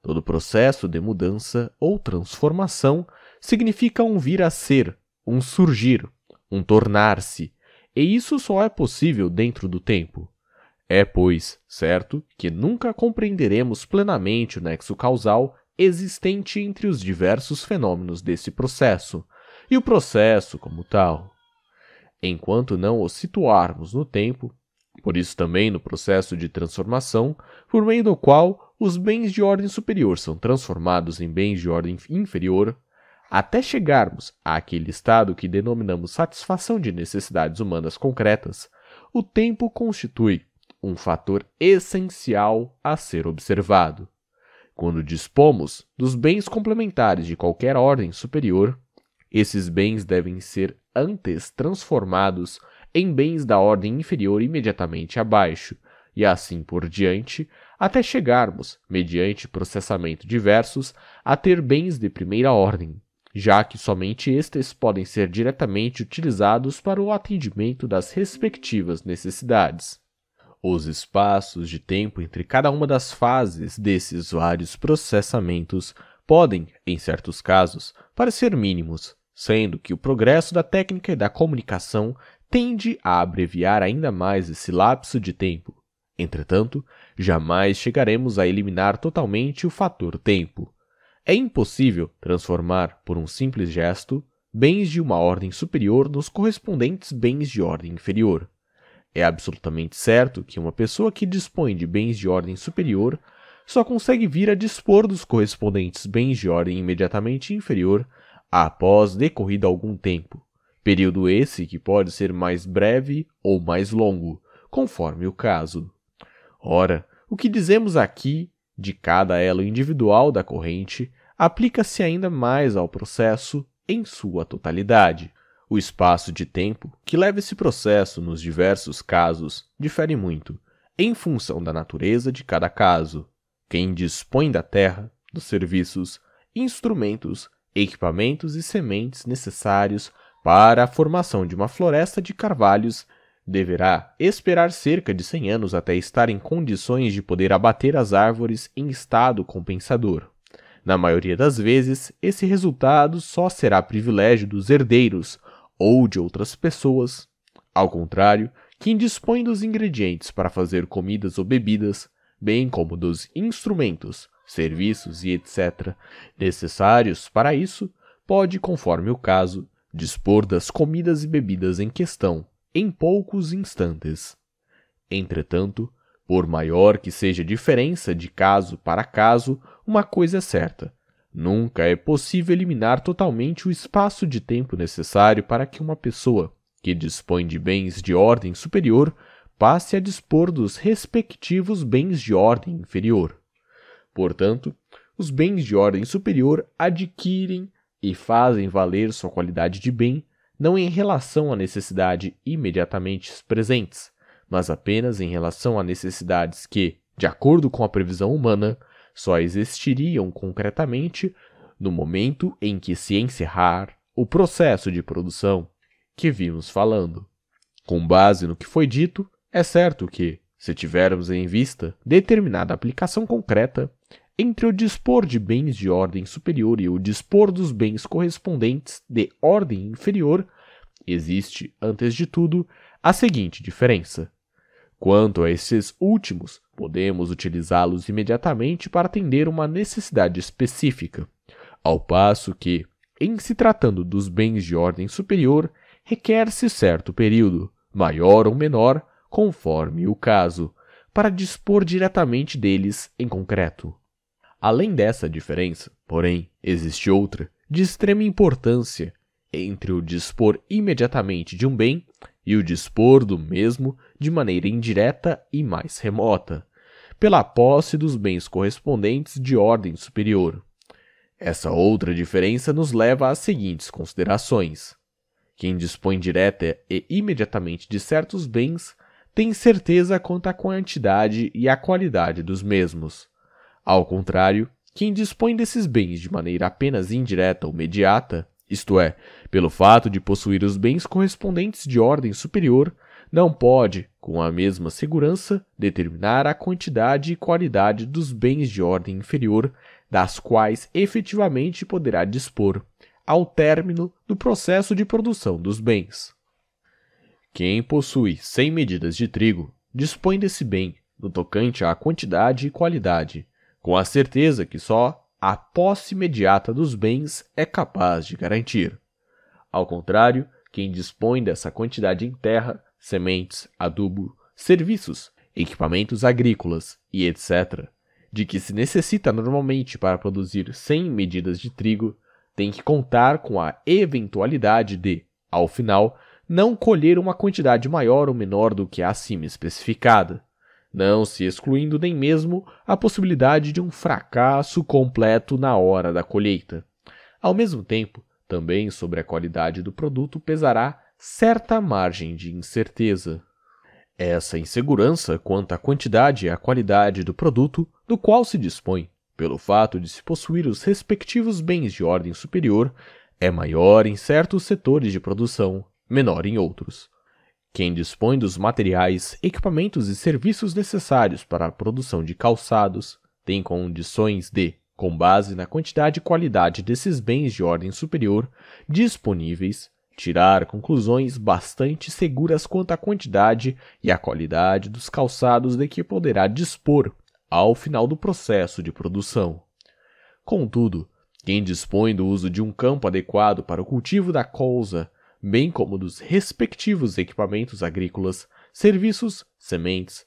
Todo processo de mudança ou transformação significa um vir a ser, um surgir, um tornar-se, e isso só é possível dentro do tempo. É, pois, certo que nunca compreenderemos plenamente o nexo causal existente entre os diversos fenômenos desse processo, e o processo como tal. Enquanto não o situarmos no tempo, por isso também no processo de transformação, por meio do qual os bens de ordem superior são transformados em bens de ordem inferior, até chegarmos àquele estado que denominamos satisfação de necessidades humanas concretas, o tempo constitui um fator essencial a ser observado. Quando dispomos dos bens complementares de qualquer ordem superior, esses bens devem ser antes transformados em bens da ordem inferior imediatamente abaixo, e assim por diante, até chegarmos, mediante processamento diversos, a ter bens de primeira ordem, já que somente estes podem ser diretamente utilizados para o atendimento das respectivas necessidades. Os espaços de tempo entre cada uma das fases desses vários processamentos podem, em certos casos, parecer mínimos, sendo que o progresso da técnica e da comunicação tende a abreviar ainda mais esse lapso de tempo. Entretanto, Jamais chegaremos a eliminar totalmente o fator tempo. É impossível transformar, por um simples gesto, bens de uma ordem superior nos correspondentes bens de ordem inferior. É absolutamente certo que uma pessoa que dispõe de bens de ordem superior só consegue vir a dispor dos correspondentes bens de ordem imediatamente inferior após decorrido algum tempo, período esse que pode ser mais breve ou mais longo, conforme o caso. Ora, o que dizemos aqui de cada elo individual da corrente aplica-se ainda mais ao processo em sua totalidade. O espaço de tempo que leva esse processo nos diversos casos difere muito, em função da natureza de cada caso. Quem dispõe da terra, dos serviços, instrumentos, equipamentos e sementes necessários para a formação de uma floresta de carvalhos Deverá esperar cerca de 100 anos até estar em condições de poder abater as árvores em estado compensador. Na maioria das vezes, esse resultado só será privilégio dos herdeiros ou de outras pessoas. Ao contrário, quem dispõe dos ingredientes para fazer comidas ou bebidas, bem como dos instrumentos, serviços e etc., necessários para isso, pode, conforme o caso, dispor das comidas e bebidas em questão, em poucos instantes. Entretanto, por maior que seja a diferença de caso para caso, uma coisa é certa: nunca é possível eliminar totalmente o espaço de tempo necessário para que uma pessoa que dispõe de bens de ordem superior passe a dispor dos respectivos bens de ordem inferior. Portanto, os bens de ordem superior adquirem e fazem valer sua qualidade de bem não em relação à necessidade imediatamente presentes, mas apenas em relação a necessidades que, de acordo com a previsão humana, só existiriam concretamente no momento em que se encerrar o processo de produção que vimos falando. Com base no que foi dito, é certo que, se tivermos em vista determinada aplicação concreta, entre o dispor de bens de ordem superior e o dispor dos bens correspondentes de ordem inferior, existe, antes de tudo, a seguinte diferença. Quanto a esses últimos, podemos utilizá-los imediatamente para atender uma necessidade específica, ao passo que, em se tratando dos bens de ordem superior, requer-se certo período, maior ou menor, conforme o caso, para dispor diretamente deles em concreto. Além dessa diferença, porém, existe outra de extrema importância entre o dispor imediatamente de um bem e o dispor do mesmo de maneira indireta e mais remota, pela posse dos bens correspondentes de ordem superior. Essa outra diferença nos leva às seguintes considerações. Quem dispõe direta e imediatamente de certos bens tem certeza quanto à quantidade e à qualidade dos mesmos ao contrário, quem dispõe desses bens de maneira apenas indireta ou mediata, isto é, pelo fato de possuir os bens correspondentes de ordem superior, não pode, com a mesma segurança, determinar a quantidade e qualidade dos bens de ordem inferior, das quais efetivamente poderá dispor, ao término do processo de produção dos bens. Quem possui 100 medidas de trigo dispõe desse bem, no tocante à quantidade e qualidade, com a certeza que só a posse imediata dos bens é capaz de garantir. Ao contrário, quem dispõe dessa quantidade em terra, sementes, adubo, serviços, equipamentos agrícolas e etc., de que se necessita normalmente para produzir 100 medidas de trigo, tem que contar com a eventualidade de, ao final, não colher uma quantidade maior ou menor do que a acima especificada não se excluindo nem mesmo a possibilidade de um fracasso completo na hora da colheita. Ao mesmo tempo, também sobre a qualidade do produto pesará certa margem de incerteza. Essa insegurança quanto à quantidade e à qualidade do produto do qual se dispõe, pelo fato de se possuir os respectivos bens de ordem superior, é maior em certos setores de produção, menor em outros. Quem dispõe dos materiais, equipamentos e serviços necessários para a produção de calçados tem condições de, com base na quantidade e qualidade desses bens de ordem superior disponíveis, tirar conclusões bastante seguras quanto à quantidade e à qualidade dos calçados de que poderá dispor ao final do processo de produção. Contudo, quem dispõe do uso de um campo adequado para o cultivo da colza bem como dos respectivos equipamentos agrícolas, serviços, sementes,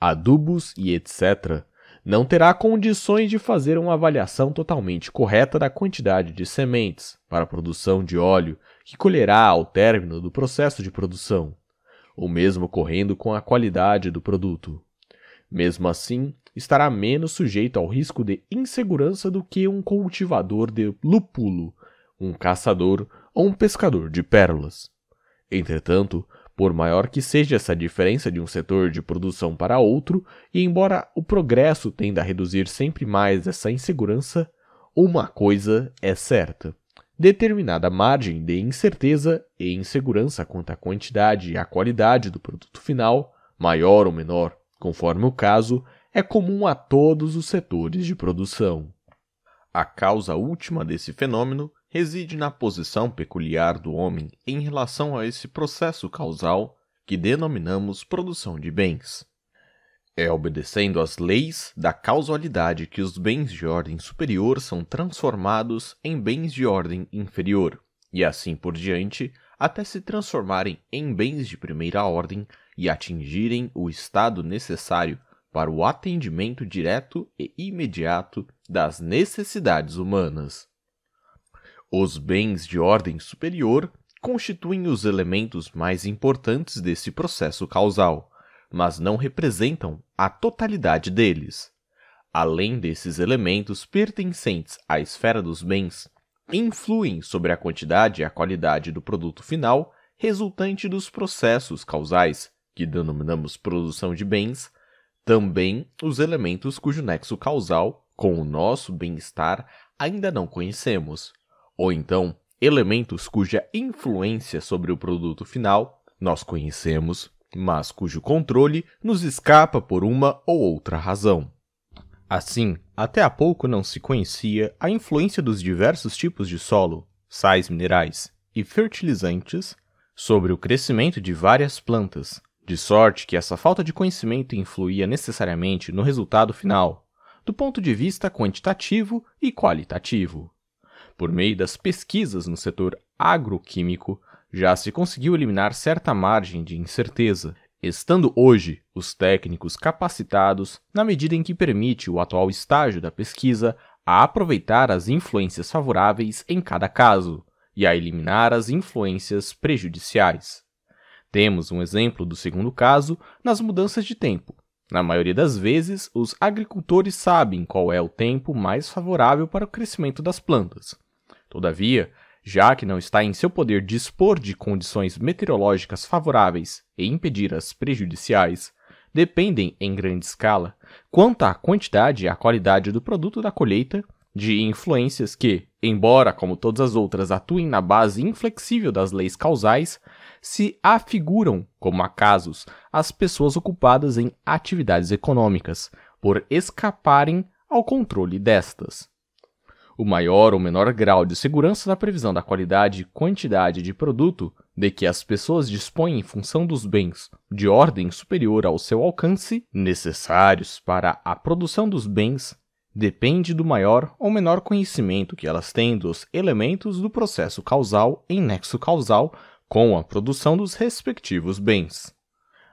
adubos e etc., não terá condições de fazer uma avaliação totalmente correta da quantidade de sementes para a produção de óleo que colherá ao término do processo de produção, o mesmo ocorrendo com a qualidade do produto. Mesmo assim, estará menos sujeito ao risco de insegurança do que um cultivador de lupulo, um caçador ou um pescador de pérolas. Entretanto, por maior que seja essa diferença de um setor de produção para outro, e embora o progresso tenda a reduzir sempre mais essa insegurança, uma coisa é certa: determinada margem de incerteza e insegurança quanto à quantidade e à qualidade do produto final, maior ou menor, conforme o caso, é comum a todos os setores de produção. A causa última desse fenômeno reside na posição peculiar do homem em relação a esse processo causal que denominamos produção de bens. É obedecendo às leis da causalidade que os bens de ordem superior são transformados em bens de ordem inferior, e assim por diante, até se transformarem em bens de primeira ordem e atingirem o estado necessário para o atendimento direto e imediato das necessidades humanas. Os bens de ordem superior constituem os elementos mais importantes desse processo causal, mas não representam a totalidade deles. Além desses elementos pertencentes à esfera dos bens, influem sobre a quantidade e a qualidade do produto final resultante dos processos causais, que denominamos produção de bens, também os elementos cujo nexo causal com o nosso bem-estar ainda não conhecemos, ou então elementos cuja influência sobre o produto final nós conhecemos, mas cujo controle nos escapa por uma ou outra razão. Assim, até há pouco não se conhecia a influência dos diversos tipos de solo, sais minerais e fertilizantes sobre o crescimento de várias plantas, de sorte que essa falta de conhecimento influía necessariamente no resultado final, do ponto de vista quantitativo e qualitativo. Por meio das pesquisas no setor agroquímico, já se conseguiu eliminar certa margem de incerteza, estando hoje os técnicos capacitados, na medida em que permite o atual estágio da pesquisa, a aproveitar as influências favoráveis em cada caso e a eliminar as influências prejudiciais. Temos um exemplo do segundo caso nas mudanças de tempo. Na maioria das vezes, os agricultores sabem qual é o tempo mais favorável para o crescimento das plantas. Todavia, já que não está em seu poder dispor de condições meteorológicas favoráveis e impedir as prejudiciais, dependem, em grande escala, quanto à quantidade e à qualidade do produto da colheita, de influências que, embora como todas as outras atuem na base inflexível das leis causais, se afiguram como acasos às pessoas ocupadas em atividades econômicas, por escaparem ao controle destas. O maior ou menor grau de segurança na previsão da qualidade e quantidade de produto de que as pessoas dispõem em função dos bens de ordem superior ao seu alcance, necessários para a produção dos bens, depende do maior ou menor conhecimento que elas têm dos elementos do processo causal em nexo causal com a produção dos respectivos bens,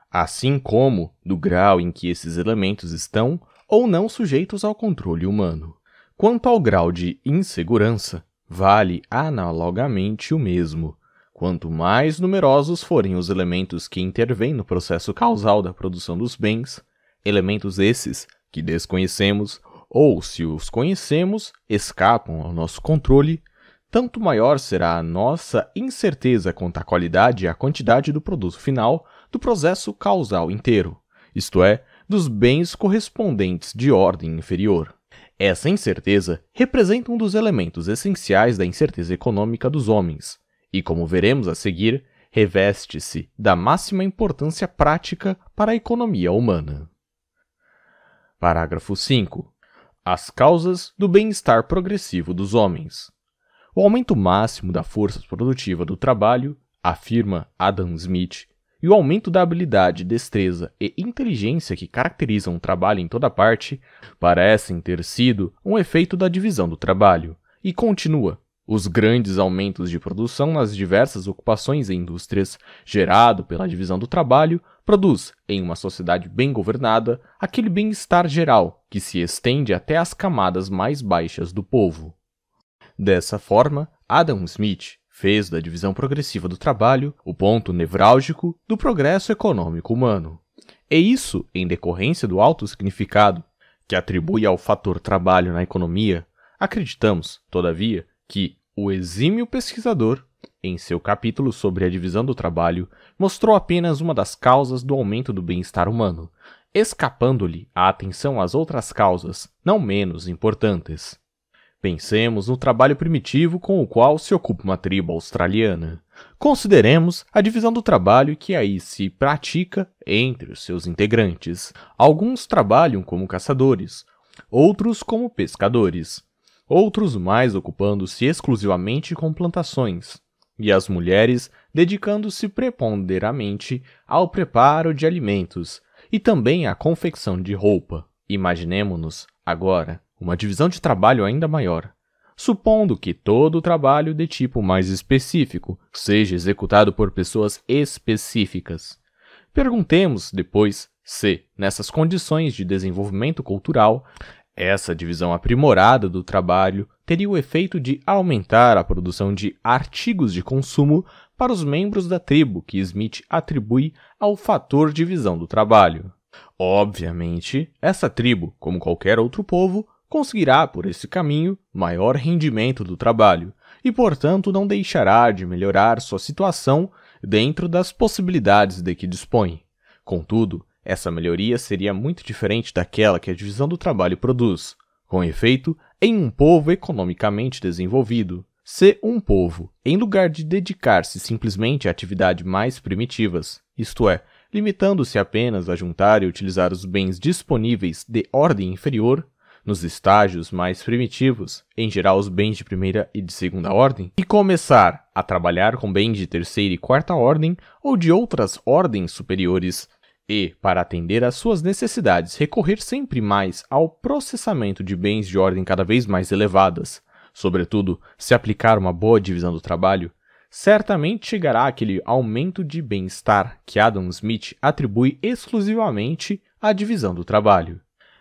assim como do grau em que esses elementos estão ou não sujeitos ao controle humano. Quanto ao grau de insegurança, vale analogamente o mesmo. Quanto mais numerosos forem os elementos que intervêm no processo causal da produção dos bens, elementos esses que desconhecemos ou, se os conhecemos, escapam ao nosso controle, tanto maior será a nossa incerteza quanto à qualidade e à quantidade do produto final do processo causal inteiro, isto é, dos bens correspondentes de ordem inferior. Essa incerteza representa um dos elementos essenciais da incerteza econômica dos homens, e, como veremos a seguir, reveste-se da máxima importância prática para a economia humana. Parágrafo 5. As causas do bem-estar progressivo dos homens. O aumento máximo da força produtiva do trabalho, afirma Adam Smith, e o aumento da habilidade, destreza e inteligência que caracterizam o trabalho em toda parte parecem ter sido um efeito da divisão do trabalho. E continua. Os grandes aumentos de produção nas diversas ocupações e indústrias, gerado pela divisão do trabalho, produz, em uma sociedade bem governada, aquele bem-estar geral que se estende até as camadas mais baixas do povo. Dessa forma, Adam Smith fez da divisão progressiva do trabalho o ponto nevrálgico do progresso econômico humano. E é isso, em decorrência do alto significado que atribui ao fator trabalho na economia, acreditamos, todavia, que o exímio pesquisador, em seu capítulo sobre a divisão do trabalho, mostrou apenas uma das causas do aumento do bem-estar humano, escapando-lhe a atenção às outras causas, não menos importantes. Pensemos no trabalho primitivo com o qual se ocupa uma tribo australiana. Consideremos a divisão do trabalho que aí se pratica entre os seus integrantes. Alguns trabalham como caçadores, outros como pescadores, outros mais ocupando-se exclusivamente com plantações, e as mulheres dedicando-se preponderamente ao preparo de alimentos e também à confecção de roupa. Imaginemos-nos agora uma divisão de trabalho ainda maior, supondo que todo trabalho de tipo mais específico seja executado por pessoas específicas. Perguntemos, depois, se, nessas condições de desenvolvimento cultural, essa divisão aprimorada do trabalho teria o efeito de aumentar a produção de artigos de consumo para os membros da tribo que Smith atribui ao fator divisão do trabalho. Obviamente, essa tribo, como qualquer outro povo, conseguirá, por esse caminho, maior rendimento do trabalho e, portanto, não deixará de melhorar sua situação dentro das possibilidades de que dispõe. Contudo, essa melhoria seria muito diferente daquela que a divisão do trabalho produz. Com efeito, em um povo economicamente desenvolvido, se um povo, em lugar de dedicar-se simplesmente a atividades mais primitivas, isto é, limitando-se apenas a juntar e utilizar os bens disponíveis de ordem inferior, nos estágios mais primitivos, em geral os bens de primeira e de segunda ordem, e começar a trabalhar com bens de terceira e quarta ordem ou de outras ordens superiores, e, para atender às suas necessidades, recorrer sempre mais ao processamento de bens de ordem cada vez mais elevadas. Sobretudo, se aplicar uma boa divisão do trabalho, certamente chegará aquele aumento de bem-estar que Adam Smith atribui exclusivamente à divisão do trabalho.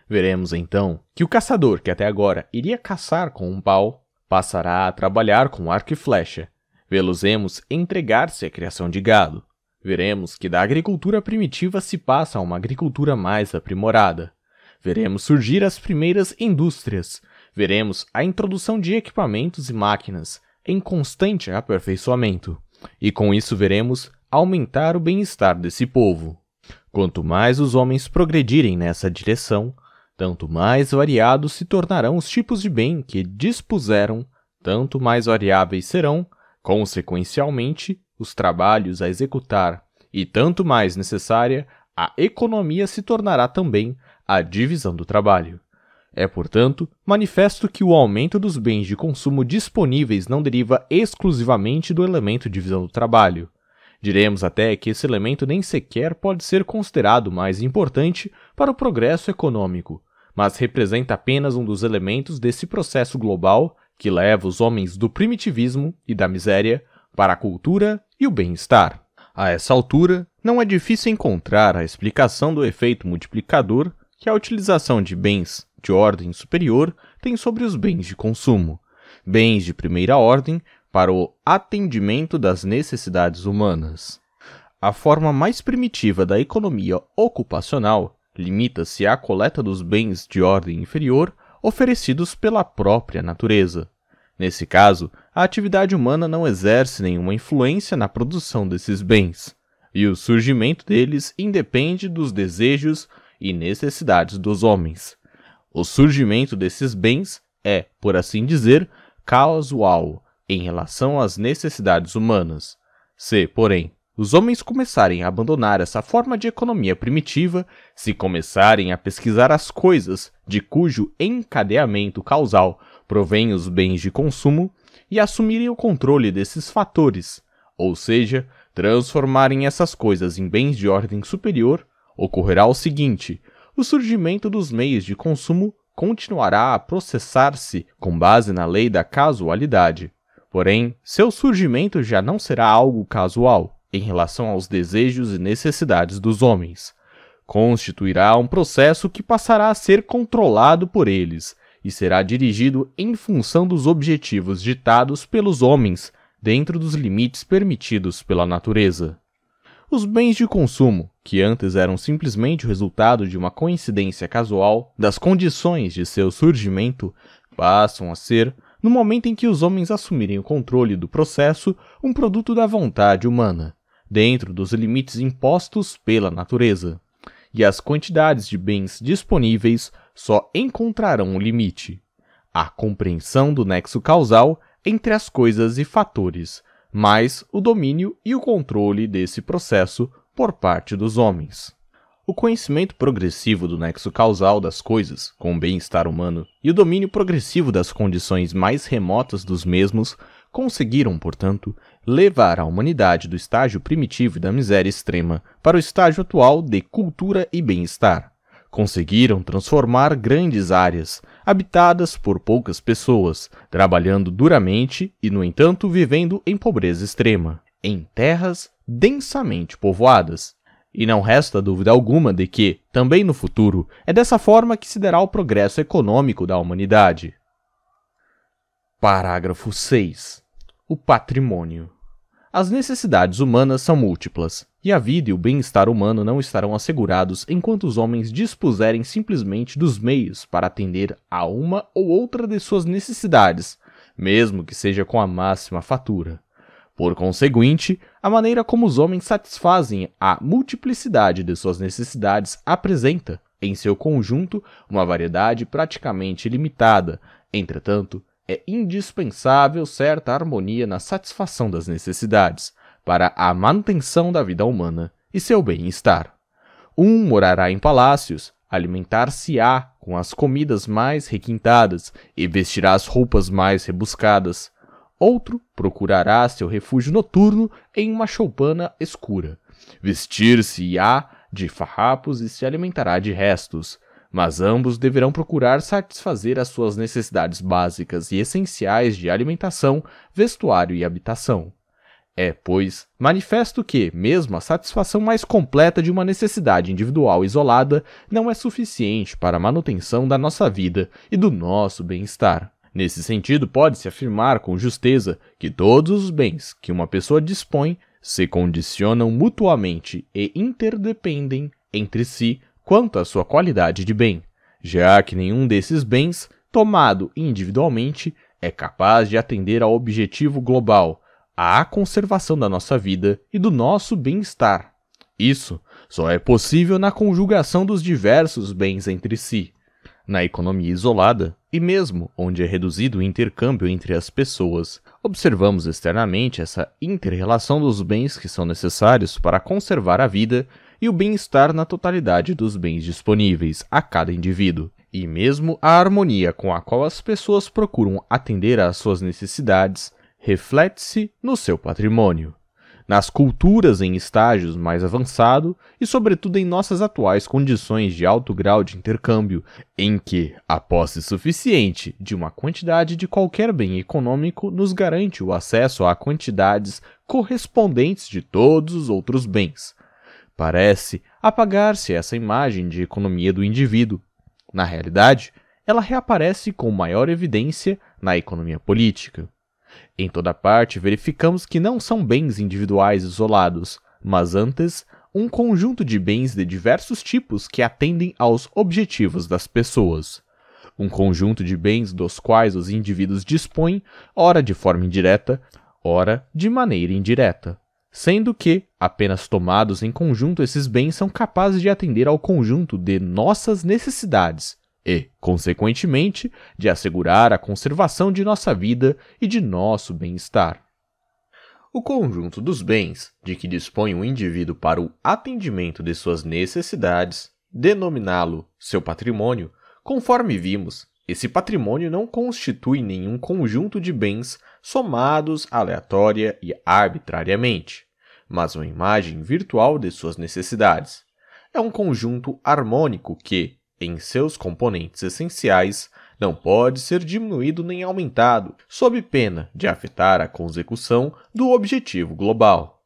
Veremos então que o caçador que até agora iria caçar com um pau passará a trabalhar com arco e flecha. Velozemos entregar-se à criação de gado. Veremos que da agricultura primitiva se passa a uma agricultura mais aprimorada. Veremos surgir as primeiras indústrias. Veremos a introdução de equipamentos e máquinas em constante aperfeiçoamento. E com isso veremos aumentar o bem-estar desse povo. Quanto mais os homens progredirem nessa direção, tanto mais variados se tornarão os tipos de bem que dispuseram, tanto mais variáveis serão, consequencialmente, os trabalhos a executar, e tanto mais necessária a economia se tornará também a divisão do trabalho. É, portanto, manifesto que o aumento dos bens de consumo disponíveis não deriva exclusivamente do elemento divisão do trabalho. Diremos até que esse elemento nem sequer pode ser considerado mais importante para o progresso econômico, mas representa apenas um dos elementos desse processo global que leva os homens do primitivismo e da miséria para a cultura e o bem-estar. A essa altura, não é difícil encontrar a explicação do efeito multiplicador que a utilização de bens de ordem superior tem sobre os bens de consumo, bens de primeira ordem para o atendimento das necessidades humanas. A forma mais primitiva da economia ocupacional limita-se à coleta dos bens de ordem inferior oferecidos pela própria natureza. Nesse caso, a atividade humana não exerce nenhuma influência na produção desses bens, e o surgimento deles independe dos desejos e necessidades dos homens. O surgimento desses bens é, por assim dizer, casual em relação às necessidades humanas. Se, porém, os homens começarem a abandonar essa forma de economia primitiva, se começarem a pesquisar as coisas de cujo encadeamento causal provém os bens de consumo, e assumirem o controle desses fatores, ou seja, transformarem essas coisas em bens de ordem superior, ocorrerá o seguinte: o surgimento dos meios de consumo continuará a processar-se com base na lei da casualidade. Porém, seu surgimento já não será algo casual, em relação aos desejos e necessidades dos homens. Constituirá um processo que passará a ser controlado por eles e será dirigido em função dos objetivos ditados pelos homens dentro dos limites permitidos pela natureza. Os bens de consumo, que antes eram simplesmente o resultado de uma coincidência casual das condições de seu surgimento, passam a ser, no momento em que os homens assumirem o controle do processo, um produto da vontade humana dentro dos limites impostos pela natureza, e as quantidades de bens disponíveis só encontrarão um limite. A compreensão do nexo causal entre as coisas e fatores, mais o domínio e o controle desse processo por parte dos homens. O conhecimento progressivo do nexo causal das coisas com o bem-estar humano e o domínio progressivo das condições mais remotas dos mesmos conseguiram, portanto, levar a humanidade do estágio primitivo da miséria extrema para o estágio atual de cultura e bem-estar. Conseguiram transformar grandes áreas, habitadas por poucas pessoas, trabalhando duramente e, no entanto, vivendo em pobreza extrema, em terras densamente povoadas. E não resta dúvida alguma de que, também no futuro, é dessa forma que se dará o progresso econômico da humanidade. Parágrafo 6 O patrimônio. As necessidades humanas são múltiplas, e a vida e o bem-estar humano não estarão assegurados enquanto os homens dispuserem simplesmente dos meios para atender a uma ou outra de suas necessidades, mesmo que seja com a máxima fatura. Por conseguinte, a maneira como os homens satisfazem a multiplicidade de suas necessidades apresenta, em seu conjunto, uma variedade praticamente ilimitada. Entretanto, é indispensável certa harmonia na satisfação das necessidades para a manutenção da vida humana e seu bem-estar. Um morará em palácios, alimentar-se-á com as comidas mais requintadas e vestirá as roupas mais rebuscadas. Outro procurará seu refúgio noturno em uma choupana escura. Vestir-se-á de farrapos e se alimentará de restos mas ambos deverão procurar satisfazer as suas necessidades básicas e essenciais de alimentação, vestuário e habitação. É, pois, manifesto que, mesmo a satisfação mais completa de uma necessidade individual isolada, não é suficiente para a manutenção da nossa vida e do nosso bem-estar. Nesse sentido, pode-se afirmar com justeza que todos os bens que uma pessoa dispõe se condicionam mutuamente e interdependem entre si quanto à sua qualidade de bem, já que nenhum desses bens, tomado individualmente, é capaz de atender ao objetivo global, à conservação da nossa vida e do nosso bem-estar. Isso só é possível na conjugação dos diversos bens entre si. Na economia isolada, e mesmo onde é reduzido o intercâmbio entre as pessoas, observamos externamente essa interrelação dos bens que são necessários para conservar a vida e o bem-estar na totalidade dos bens disponíveis a cada indivíduo, e mesmo a harmonia com a qual as pessoas procuram atender às suas necessidades reflete-se no seu patrimônio. Nas culturas em estágios mais avançado e, sobretudo, em nossas atuais condições de alto grau de intercâmbio, em que a posse suficiente de uma quantidade de qualquer bem econômico nos garante o acesso a quantidades correspondentes de todos os outros bens, Parece apagar-se essa imagem de economia do indivíduo. Na realidade, ela reaparece com maior evidência na economia política. Em toda parte, verificamos que não são bens individuais isolados, mas antes um conjunto de bens de diversos tipos que atendem aos objetivos das pessoas. Um conjunto de bens dos quais os indivíduos dispõem, ora de forma indireta, ora de maneira indireta sendo que, apenas tomados em conjunto, esses bens são capazes de atender ao conjunto de nossas necessidades e, consequentemente, de assegurar a conservação de nossa vida e de nosso bem-estar. O conjunto dos bens de que dispõe o um indivíduo para o atendimento de suas necessidades, denominá-lo seu patrimônio, conforme vimos, esse patrimônio não constitui nenhum conjunto de bens somados aleatória e arbitrariamente mas uma imagem virtual de suas necessidades. É um conjunto harmônico que, em seus componentes essenciais, não pode ser diminuído nem aumentado, sob pena de afetar a consecução do objetivo global.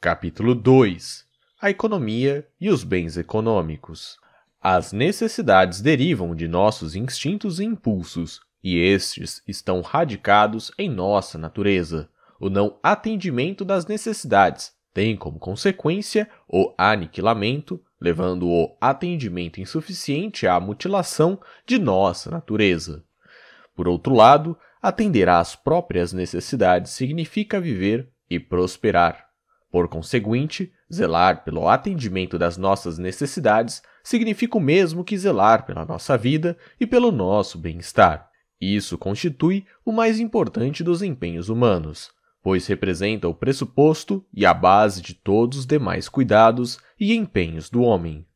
Capítulo 2 A economia e os bens econômicos. As necessidades derivam de nossos instintos e impulsos, e estes estão radicados em nossa natureza o não atendimento das necessidades tem como consequência o aniquilamento, levando o atendimento insuficiente à mutilação de nossa natureza. Por outro lado, atender às próprias necessidades significa viver e prosperar. Por conseguinte, zelar pelo atendimento das nossas necessidades significa o mesmo que zelar pela nossa vida e pelo nosso bem-estar. Isso constitui o mais importante dos empenhos humanos pois representa o pressuposto e a base de todos os demais cuidados e empenhos do homem.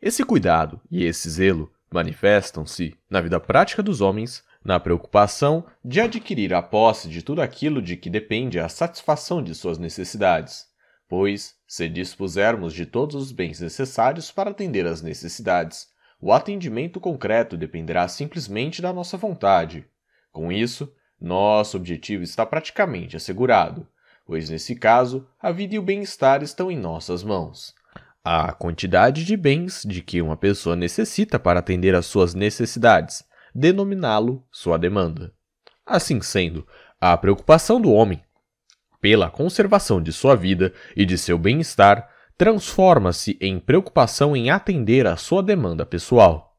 Esse cuidado e esse zelo manifestam-se na vida prática dos homens, na preocupação de adquirir a posse de tudo aquilo de que depende a satisfação de suas necessidades, pois, se dispusermos de todos os bens necessários para atender às necessidades, o atendimento concreto dependerá simplesmente da nossa vontade. Com isso, nosso objetivo está praticamente assegurado, pois nesse caso, a vida e o bem-estar estão em nossas mãos. A quantidade de bens de que uma pessoa necessita para atender às suas necessidades, denominá-lo sua demanda. Assim sendo, a preocupação do homem pela conservação de sua vida e de seu bem-estar transforma-se em preocupação em atender à sua demanda pessoal.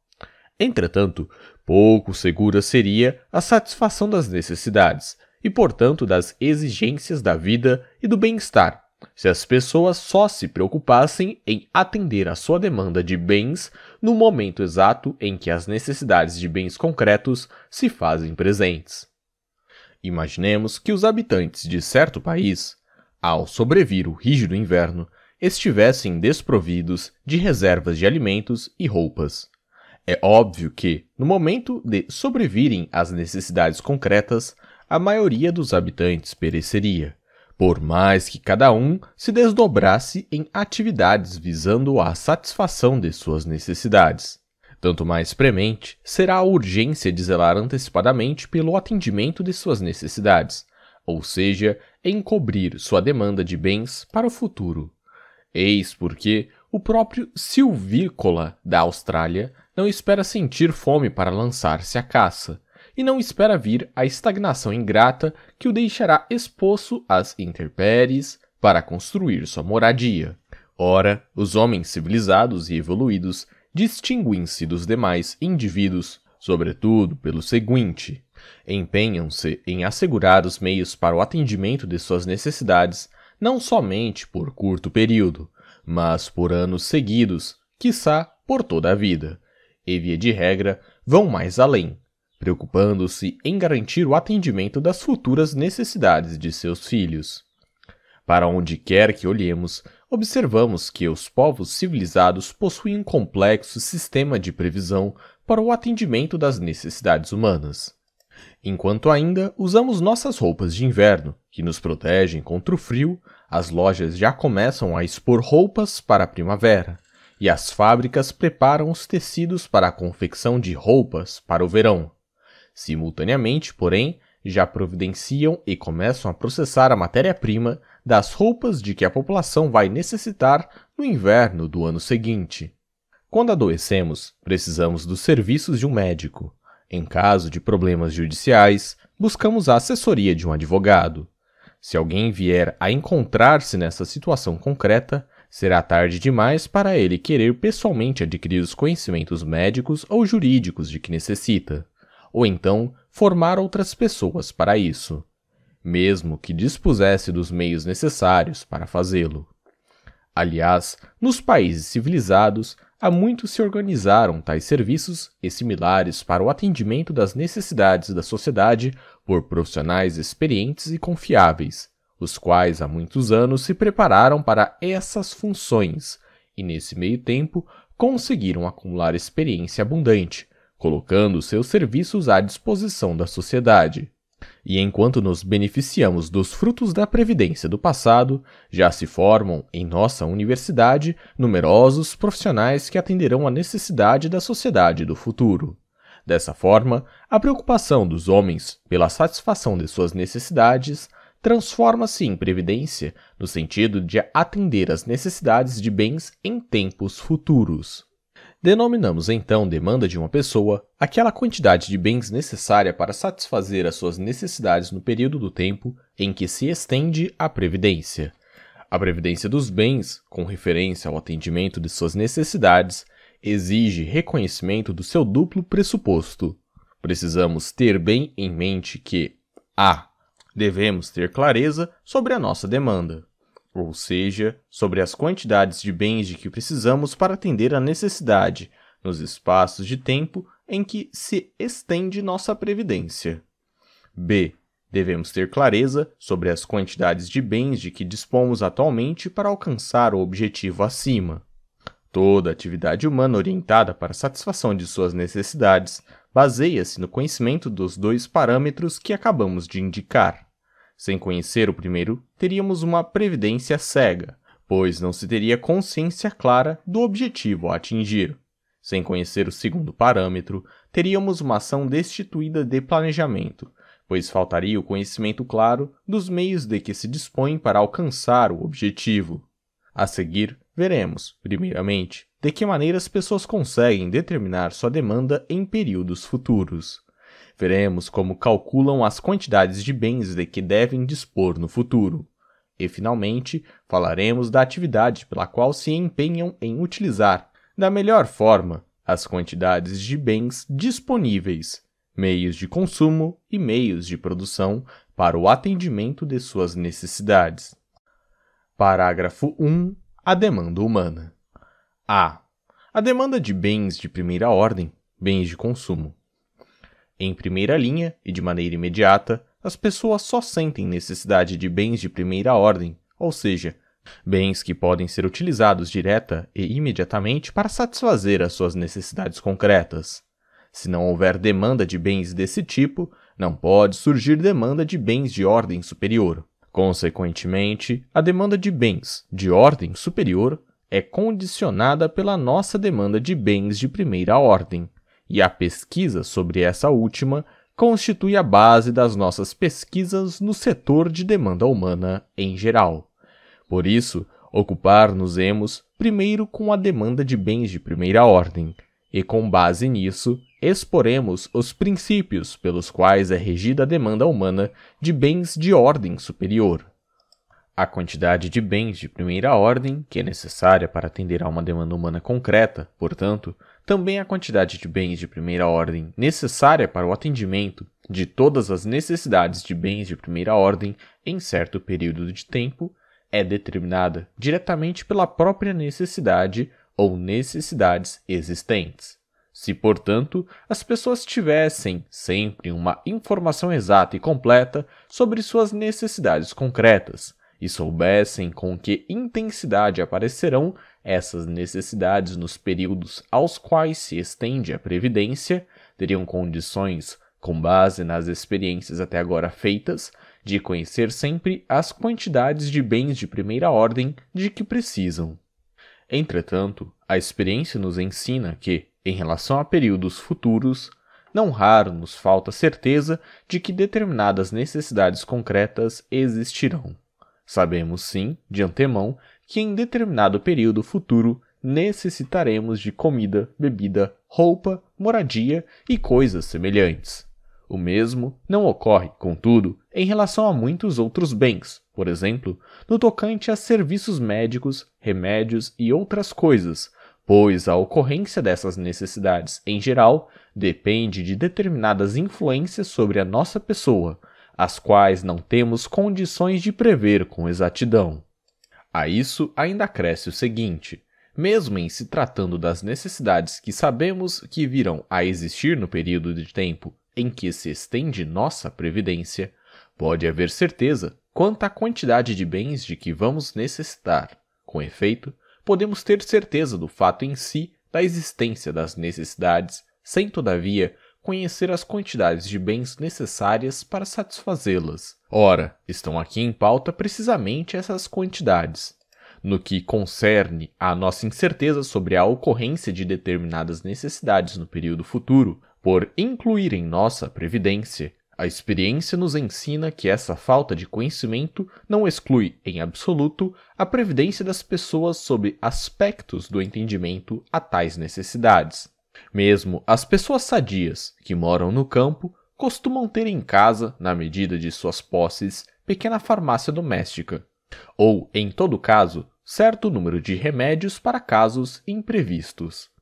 Entretanto, Pouco segura seria a satisfação das necessidades e, portanto, das exigências da vida e do bem-estar, se as pessoas só se preocupassem em atender à sua demanda de bens no momento exato em que as necessidades de bens concretos se fazem presentes. Imaginemos que os habitantes de certo país, ao sobrevir o rígido inverno, estivessem desprovidos de reservas de alimentos e roupas. É óbvio que, no momento de sobrevirem às necessidades concretas, a maioria dos habitantes pereceria, por mais que cada um se desdobrasse em atividades visando a satisfação de suas necessidades. Tanto mais premente será a urgência de zelar antecipadamente pelo atendimento de suas necessidades, ou seja, encobrir sua demanda de bens para o futuro. Eis porque o próprio silvícola da Austrália não espera sentir fome para lançar-se à caça, e não espera vir a estagnação ingrata que o deixará exposto às intempéries para construir sua moradia. Ora, os homens civilizados e evoluídos distinguem-se dos demais indivíduos, sobretudo pelo seguinte: empenham-se em assegurar os meios para o atendimento de suas necessidades não somente por curto período, mas por anos seguidos, quiçá por toda a vida. E via de regra, vão mais além, preocupando-se em garantir o atendimento das futuras necessidades de seus filhos. Para onde quer que olhemos, observamos que os povos civilizados possuem um complexo sistema de previsão para o atendimento das necessidades humanas. Enquanto ainda usamos nossas roupas de inverno, que nos protegem contra o frio, as lojas já começam a expor roupas para a primavera e as fábricas preparam os tecidos para a confecção de roupas para o verão. Simultaneamente, porém, já providenciam e começam a processar a matéria-prima das roupas de que a população vai necessitar no inverno do ano seguinte. Quando adoecemos, precisamos dos serviços de um médico. Em caso de problemas judiciais, buscamos a assessoria de um advogado. Se alguém vier a encontrar-se nessa situação concreta, será tarde demais para ele querer pessoalmente adquirir os conhecimentos médicos ou jurídicos de que necessita, ou então formar outras pessoas para isso, mesmo que dispusesse dos meios necessários para fazê-lo. Aliás, nos países civilizados, há muito se organizaram tais serviços e similares para o atendimento das necessidades da sociedade por profissionais experientes e confiáveis, os quais há muitos anos se prepararam para essas funções e, nesse meio tempo, conseguiram acumular experiência abundante, colocando seus serviços à disposição da sociedade. E enquanto nos beneficiamos dos frutos da previdência do passado, já se formam em nossa universidade numerosos profissionais que atenderão à necessidade da sociedade do futuro. Dessa forma, a preocupação dos homens pela satisfação de suas necessidades transforma-se em previdência no sentido de atender às necessidades de bens em tempos futuros. Denominamos então demanda de uma pessoa aquela quantidade de bens necessária para satisfazer as suas necessidades no período do tempo em que se estende a previdência. A previdência dos bens, com referência ao atendimento de suas necessidades, exige reconhecimento do seu duplo pressuposto. Precisamos ter bem em mente que a. Devemos ter clareza sobre a nossa demanda, ou seja, sobre as quantidades de bens de que precisamos para atender a necessidade, nos espaços de tempo em que se estende nossa previdência. B. Devemos ter clareza sobre as quantidades de bens de que dispomos atualmente para alcançar o objetivo acima. Toda atividade humana orientada para a satisfação de suas necessidades baseia-se no conhecimento dos dois parâmetros que acabamos de indicar. Sem conhecer o primeiro, teríamos uma previdência cega, pois não se teria consciência clara do objetivo a atingir. Sem conhecer o segundo parâmetro, teríamos uma ação destituída de planejamento, pois faltaria o conhecimento claro dos meios de que se dispõe para alcançar o objetivo. A seguir, Veremos, primeiramente, de que maneira as pessoas conseguem determinar sua demanda em períodos futuros. Veremos como calculam as quantidades de bens de que devem dispor no futuro. E, finalmente, falaremos da atividade pela qual se empenham em utilizar, da melhor forma, as quantidades de bens disponíveis, meios de consumo e meios de produção para o atendimento de suas necessidades. Parágrafo 1 a demanda humana. A. A demanda de bens de primeira ordem, bens de consumo. Em primeira linha e de maneira imediata, as pessoas só sentem necessidade de bens de primeira ordem, ou seja, bens que podem ser utilizados direta e imediatamente para satisfazer as suas necessidades concretas. Se não houver demanda de bens desse tipo, não pode surgir demanda de bens de ordem superior. Consequentemente, a demanda de bens de ordem superior é condicionada pela nossa demanda de bens de primeira ordem, e a pesquisa sobre essa última constitui a base das nossas pesquisas no setor de demanda humana em geral. Por isso, ocupar-nos-emos primeiro com a demanda de bens de primeira ordem, e com base nisso, exporemos os princípios pelos quais é regida a demanda humana de bens de ordem superior. A quantidade de bens de primeira ordem, que é necessária para atender a uma demanda humana concreta, portanto, também a quantidade de bens de primeira ordem necessária para o atendimento de todas as necessidades de bens de primeira ordem em certo período de tempo, é determinada diretamente pela própria necessidade ou necessidades existentes. Se, portanto, as pessoas tivessem sempre uma informação exata e completa sobre suas necessidades concretas e soubessem com que intensidade aparecerão essas necessidades nos períodos aos quais se estende a previdência, teriam condições, com base nas experiências até agora feitas, de conhecer sempre as quantidades de bens de primeira ordem de que precisam. Entretanto, a experiência nos ensina que, em relação a períodos futuros, não raro nos falta certeza de que determinadas necessidades concretas existirão. Sabemos sim, de antemão, que em determinado período futuro necessitaremos de comida, bebida, roupa, moradia e coisas semelhantes. O mesmo não ocorre, contudo, em relação a muitos outros bens, por exemplo, no tocante a serviços médicos, remédios e outras coisas, pois a ocorrência dessas necessidades, em geral, depende de determinadas influências sobre a nossa pessoa, as quais não temos condições de prever com exatidão. A isso ainda cresce o seguinte: mesmo em se tratando das necessidades que sabemos que virão a existir no período de tempo em que se estende nossa previdência, pode haver certeza quanto à quantidade de bens de que vamos necessitar. Com efeito, podemos ter certeza do fato em si da existência das necessidades, sem, todavia, conhecer as quantidades de bens necessárias para satisfazê-las. Ora, estão aqui em pauta precisamente essas quantidades. No que concerne à nossa incerteza sobre a ocorrência de determinadas necessidades no período futuro, por incluir em nossa previdência a experiência nos ensina que essa falta de conhecimento não exclui, em absoluto, a previdência das pessoas sobre aspectos do entendimento a tais necessidades. Mesmo as pessoas sadias, que moram no campo, costumam ter em casa, na medida de suas posses, pequena farmácia doméstica, ou, em todo caso, certo número de remédios para casos imprevistos.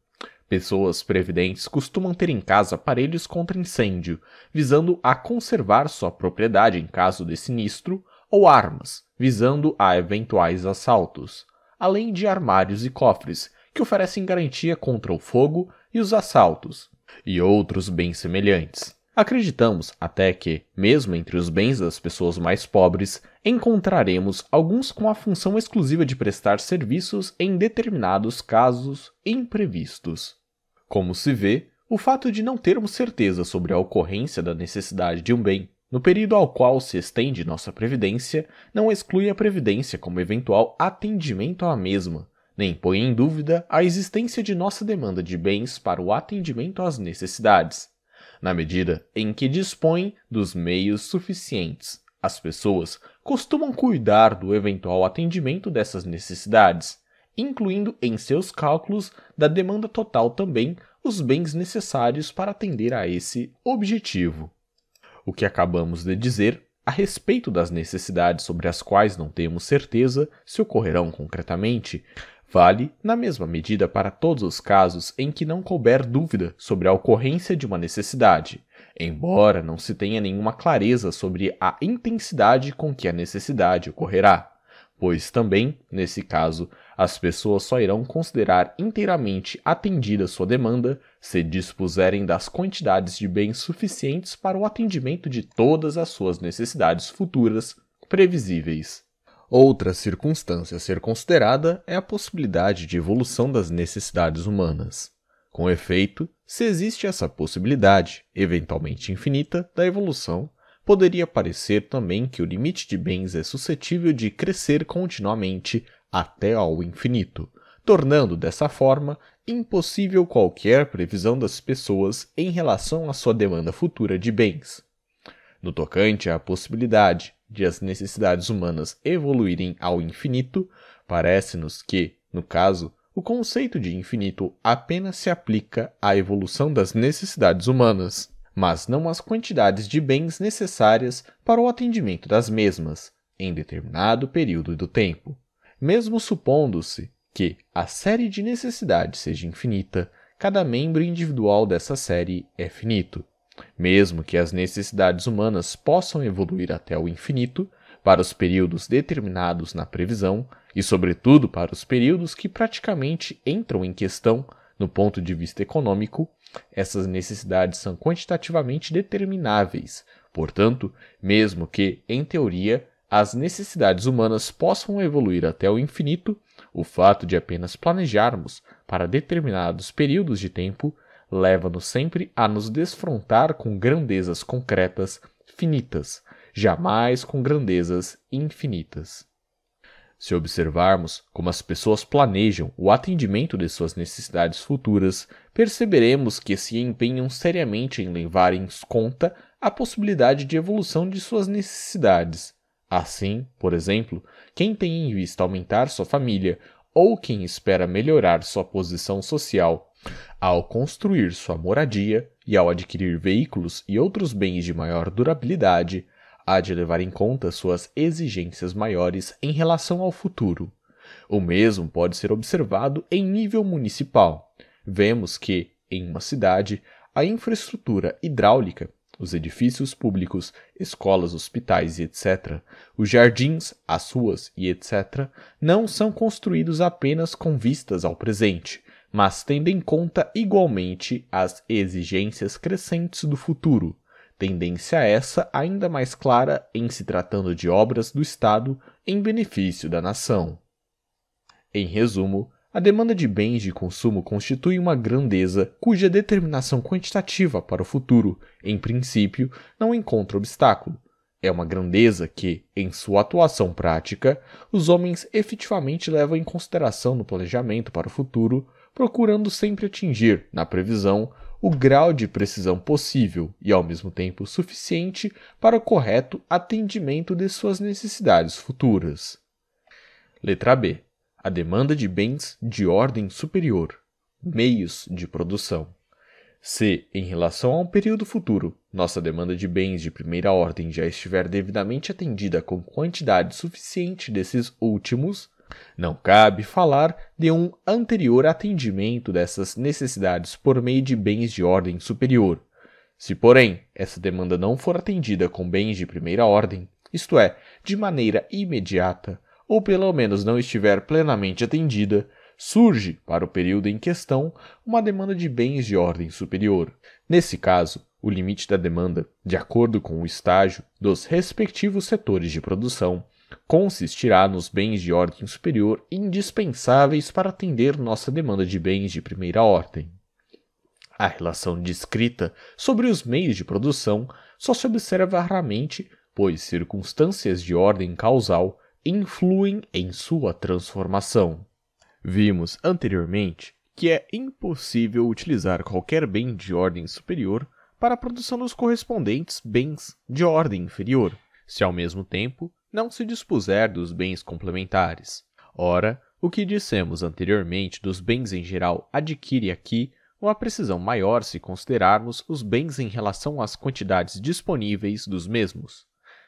Pessoas previdentes costumam ter em casa aparelhos contra incêndio, visando a conservar sua propriedade em caso de sinistro, ou armas, visando a eventuais assaltos, além de armários e cofres, que oferecem garantia contra o fogo e os assaltos, e outros bens semelhantes. Acreditamos até que, mesmo entre os bens das pessoas mais pobres, encontraremos alguns com a função exclusiva de prestar serviços em determinados casos imprevistos. Como se vê, o fato de não termos certeza sobre a ocorrência da necessidade de um bem no período ao qual se estende nossa previdência não exclui a previdência como eventual atendimento à mesma, nem põe em dúvida a existência de nossa demanda de bens para o atendimento às necessidades, na medida em que dispõe dos meios suficientes. As pessoas costumam cuidar do eventual atendimento dessas necessidades, incluindo em seus cálculos da demanda total também os bens necessários para atender a esse objetivo. O que acabamos de dizer a respeito das necessidades sobre as quais não temos certeza se ocorrerão concretamente, vale na mesma medida para todos os casos em que não couber dúvida sobre a ocorrência de uma necessidade, embora não se tenha nenhuma clareza sobre a intensidade com que a necessidade ocorrerá, pois também, nesse caso, as pessoas só irão considerar inteiramente atendida sua demanda se dispuserem das quantidades de bens suficientes para o atendimento de todas as suas necessidades futuras previsíveis. Outra circunstância a ser considerada é a possibilidade de evolução das necessidades humanas. Com efeito, se existe essa possibilidade, eventualmente infinita, da evolução, poderia parecer também que o limite de bens é suscetível de crescer continuamente até ao infinito, tornando dessa forma impossível qualquer previsão das pessoas em relação à sua demanda futura de bens. No tocante à possibilidade de as necessidades humanas evoluírem ao infinito, parece-nos que, no caso, o conceito de infinito apenas se aplica à evolução das necessidades humanas, mas não às quantidades de bens necessárias para o atendimento das mesmas, em determinado período do tempo. Mesmo supondo-se que a série de necessidades seja infinita, cada membro individual dessa série é finito. Mesmo que as necessidades humanas possam evoluir até o infinito, para os períodos determinados na previsão, e sobretudo para os períodos que praticamente entram em questão no ponto de vista econômico, essas necessidades são quantitativamente determináveis. Portanto, mesmo que, em teoria, as necessidades humanas possam evoluir até o infinito, o fato de apenas planejarmos para determinados períodos de tempo leva-nos sempre a nos desfrontar com grandezas concretas finitas, jamais com grandezas infinitas. Se observarmos como as pessoas planejam o atendimento de suas necessidades futuras, perceberemos que se empenham seriamente em levar em conta a possibilidade de evolução de suas necessidades Assim, por exemplo, quem tem em vista aumentar sua família ou quem espera melhorar sua posição social ao construir sua moradia e ao adquirir veículos e outros bens de maior durabilidade, há de levar em conta suas exigências maiores em relação ao futuro. O mesmo pode ser observado em nível municipal. Vemos que, em uma cidade, a infraestrutura hidráulica os edifícios públicos, escolas, hospitais e etc., os jardins, as ruas e etc., não são construídos apenas com vistas ao presente, mas tendo em conta igualmente as exigências crescentes do futuro, tendência essa ainda mais clara em se tratando de obras do Estado em benefício da nação. Em resumo, a demanda de bens de consumo constitui uma grandeza cuja determinação quantitativa para o futuro, em princípio, não encontra obstáculo. É uma grandeza que, em sua atuação prática, os homens efetivamente levam em consideração no planejamento para o futuro, procurando sempre atingir, na previsão, o grau de precisão possível e, ao mesmo tempo, suficiente para o correto atendimento de suas necessidades futuras. Letra B a demanda de bens de ordem superior, meios de produção. Se, em relação a um período futuro, nossa demanda de bens de primeira ordem já estiver devidamente atendida com quantidade suficiente desses últimos, não cabe falar de um anterior atendimento dessas necessidades por meio de bens de ordem superior. Se, porém, essa demanda não for atendida com bens de primeira ordem, isto é, de maneira imediata, ou pelo menos não estiver plenamente atendida, surge, para o período em questão, uma demanda de bens de ordem superior. Nesse caso, o limite da demanda, de acordo com o estágio dos respectivos setores de produção, consistirá nos bens de ordem superior indispensáveis para atender nossa demanda de bens de primeira ordem. A relação descrita sobre os meios de produção só se observa raramente, pois circunstâncias de ordem causal influem em sua transformação. Vimos anteriormente que é impossível utilizar qualquer bem de ordem superior para a produção dos correspondentes bens de ordem inferior, se ao mesmo tempo não se dispuser dos bens complementares. Ora, o que dissemos anteriormente dos bens em geral adquire aqui uma precisão maior se considerarmos os bens em relação às quantidades disponíveis dos mesmos.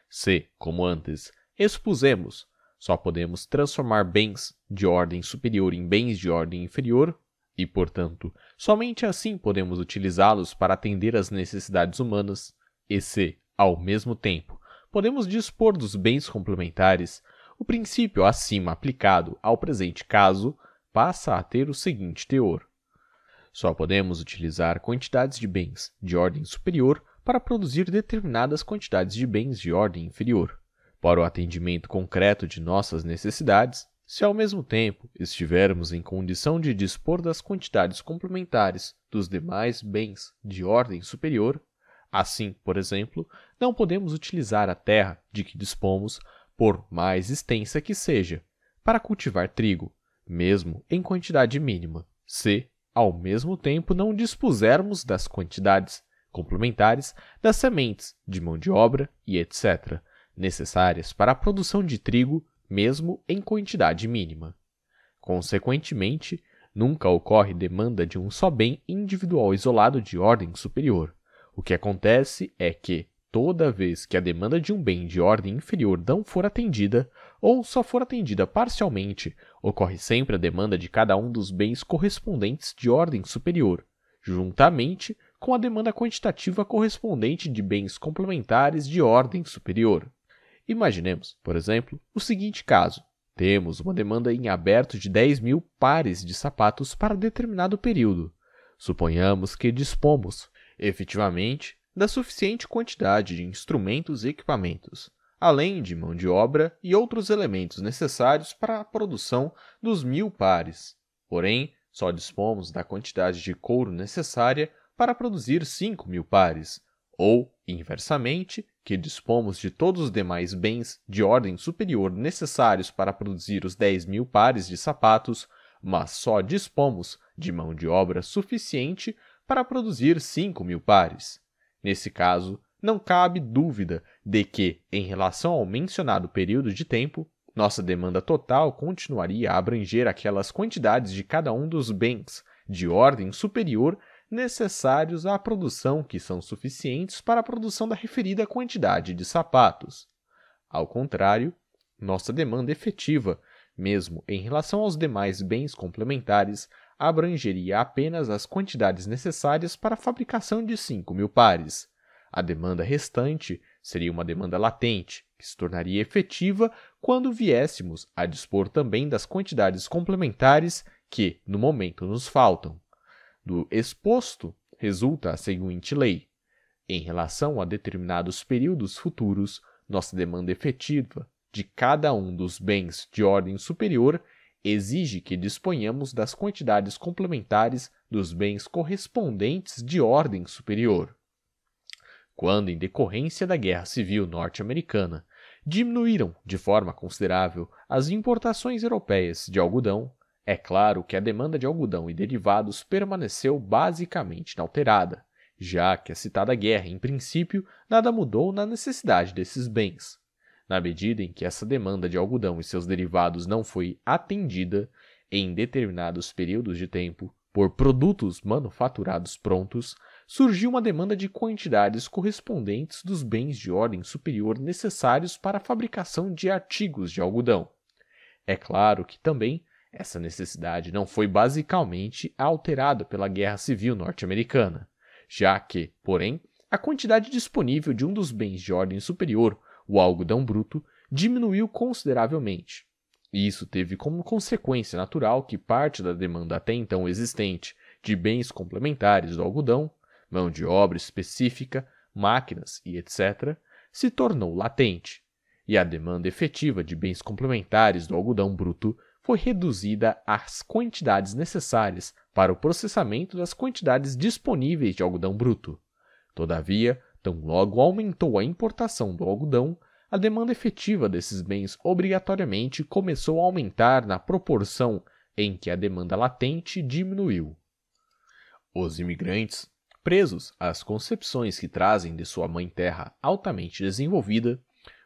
Se, como antes, Expusemos. Só podemos transformar bens de ordem superior em bens de ordem inferior e, portanto, somente assim podemos utilizá-los para atender às necessidades humanas, e se, ao mesmo tempo, podemos dispor dos bens complementares, o princípio acima aplicado ao presente caso passa a ter o seguinte teor: só podemos utilizar quantidades de bens de ordem superior para produzir determinadas quantidades de bens de ordem inferior para o atendimento concreto de nossas necessidades, se ao mesmo tempo estivermos em condição de dispor das quantidades complementares dos demais bens de ordem superior, assim, por exemplo, não podemos utilizar a terra de que dispomos, por mais extensa que seja, para cultivar trigo, mesmo em quantidade mínima, se, ao mesmo tempo, não dispusermos das quantidades complementares das sementes de mão de obra e etc necessárias para a produção de trigo, mesmo em quantidade mínima. Consequentemente, nunca ocorre demanda de um só bem individual isolado de ordem superior. O que acontece é que, toda vez que a demanda de um bem de ordem inferior não for atendida, ou só for atendida parcialmente, ocorre sempre a demanda de cada um dos bens correspondentes de ordem superior, juntamente com a demanda quantitativa correspondente de bens complementares de ordem superior. Imaginemos, por exemplo, o seguinte caso. Temos uma demanda em aberto de 10 mil pares de sapatos para determinado período. Suponhamos que dispomos, efetivamente, da suficiente quantidade de instrumentos e equipamentos, além de mão de obra e outros elementos necessários para a produção dos mil pares. Porém, só dispomos da quantidade de couro necessária para produzir 5 mil pares, ou, inversamente, que dispomos de todos os demais bens de ordem superior necessários para produzir os dez mil pares de sapatos, mas só dispomos de mão de obra suficiente para produzir cinco mil pares. Nesse caso, não cabe dúvida de que, em relação ao mencionado período de tempo, nossa demanda total continuaria a abranger aquelas quantidades de cada um dos bens de ordem superior necessários à produção que são suficientes para a produção da referida quantidade de sapatos. Ao contrário, nossa demanda efetiva, mesmo em relação aos demais bens complementares, abrangeria apenas as quantidades necessárias para a fabricação de 5 mil pares. A demanda restante seria uma demanda latente, que se tornaria efetiva quando viéssemos a dispor também das quantidades complementares que, no momento, nos faltam do exposto resulta a seguinte lei: em relação a determinados períodos futuros, nossa demanda efetiva de cada um dos bens de ordem superior exige que disponhamos das quantidades complementares dos bens correspondentes de ordem superior. Quando, em decorrência da Guerra Civil Norte-Americana, diminuíram de forma considerável as importações europeias de algodão, é claro que a demanda de algodão e derivados permaneceu basicamente inalterada, já que a citada guerra, em princípio, nada mudou na necessidade desses bens. Na medida em que essa demanda de algodão e seus derivados não foi atendida, em determinados períodos de tempo, por produtos manufaturados prontos, surgiu uma demanda de quantidades correspondentes dos bens de ordem superior necessários para a fabricação de artigos de algodão. É claro que também essa necessidade não foi basicamente alterada pela Guerra Civil norte-americana, já que, porém, a quantidade disponível de um dos bens de ordem superior, o algodão bruto, diminuiu consideravelmente. E isso teve como consequência natural que parte da demanda até então existente de bens complementares do algodão, mão de obra específica, máquinas e etc., se tornou latente, e a demanda efetiva de bens complementares do algodão bruto foi reduzida às quantidades necessárias para o processamento das quantidades disponíveis de algodão bruto. Todavia, tão logo aumentou a importação do algodão, a demanda efetiva desses bens obrigatoriamente começou a aumentar na proporção em que a demanda latente diminuiu. Os imigrantes, presos às concepções que trazem de sua mãe terra altamente desenvolvida,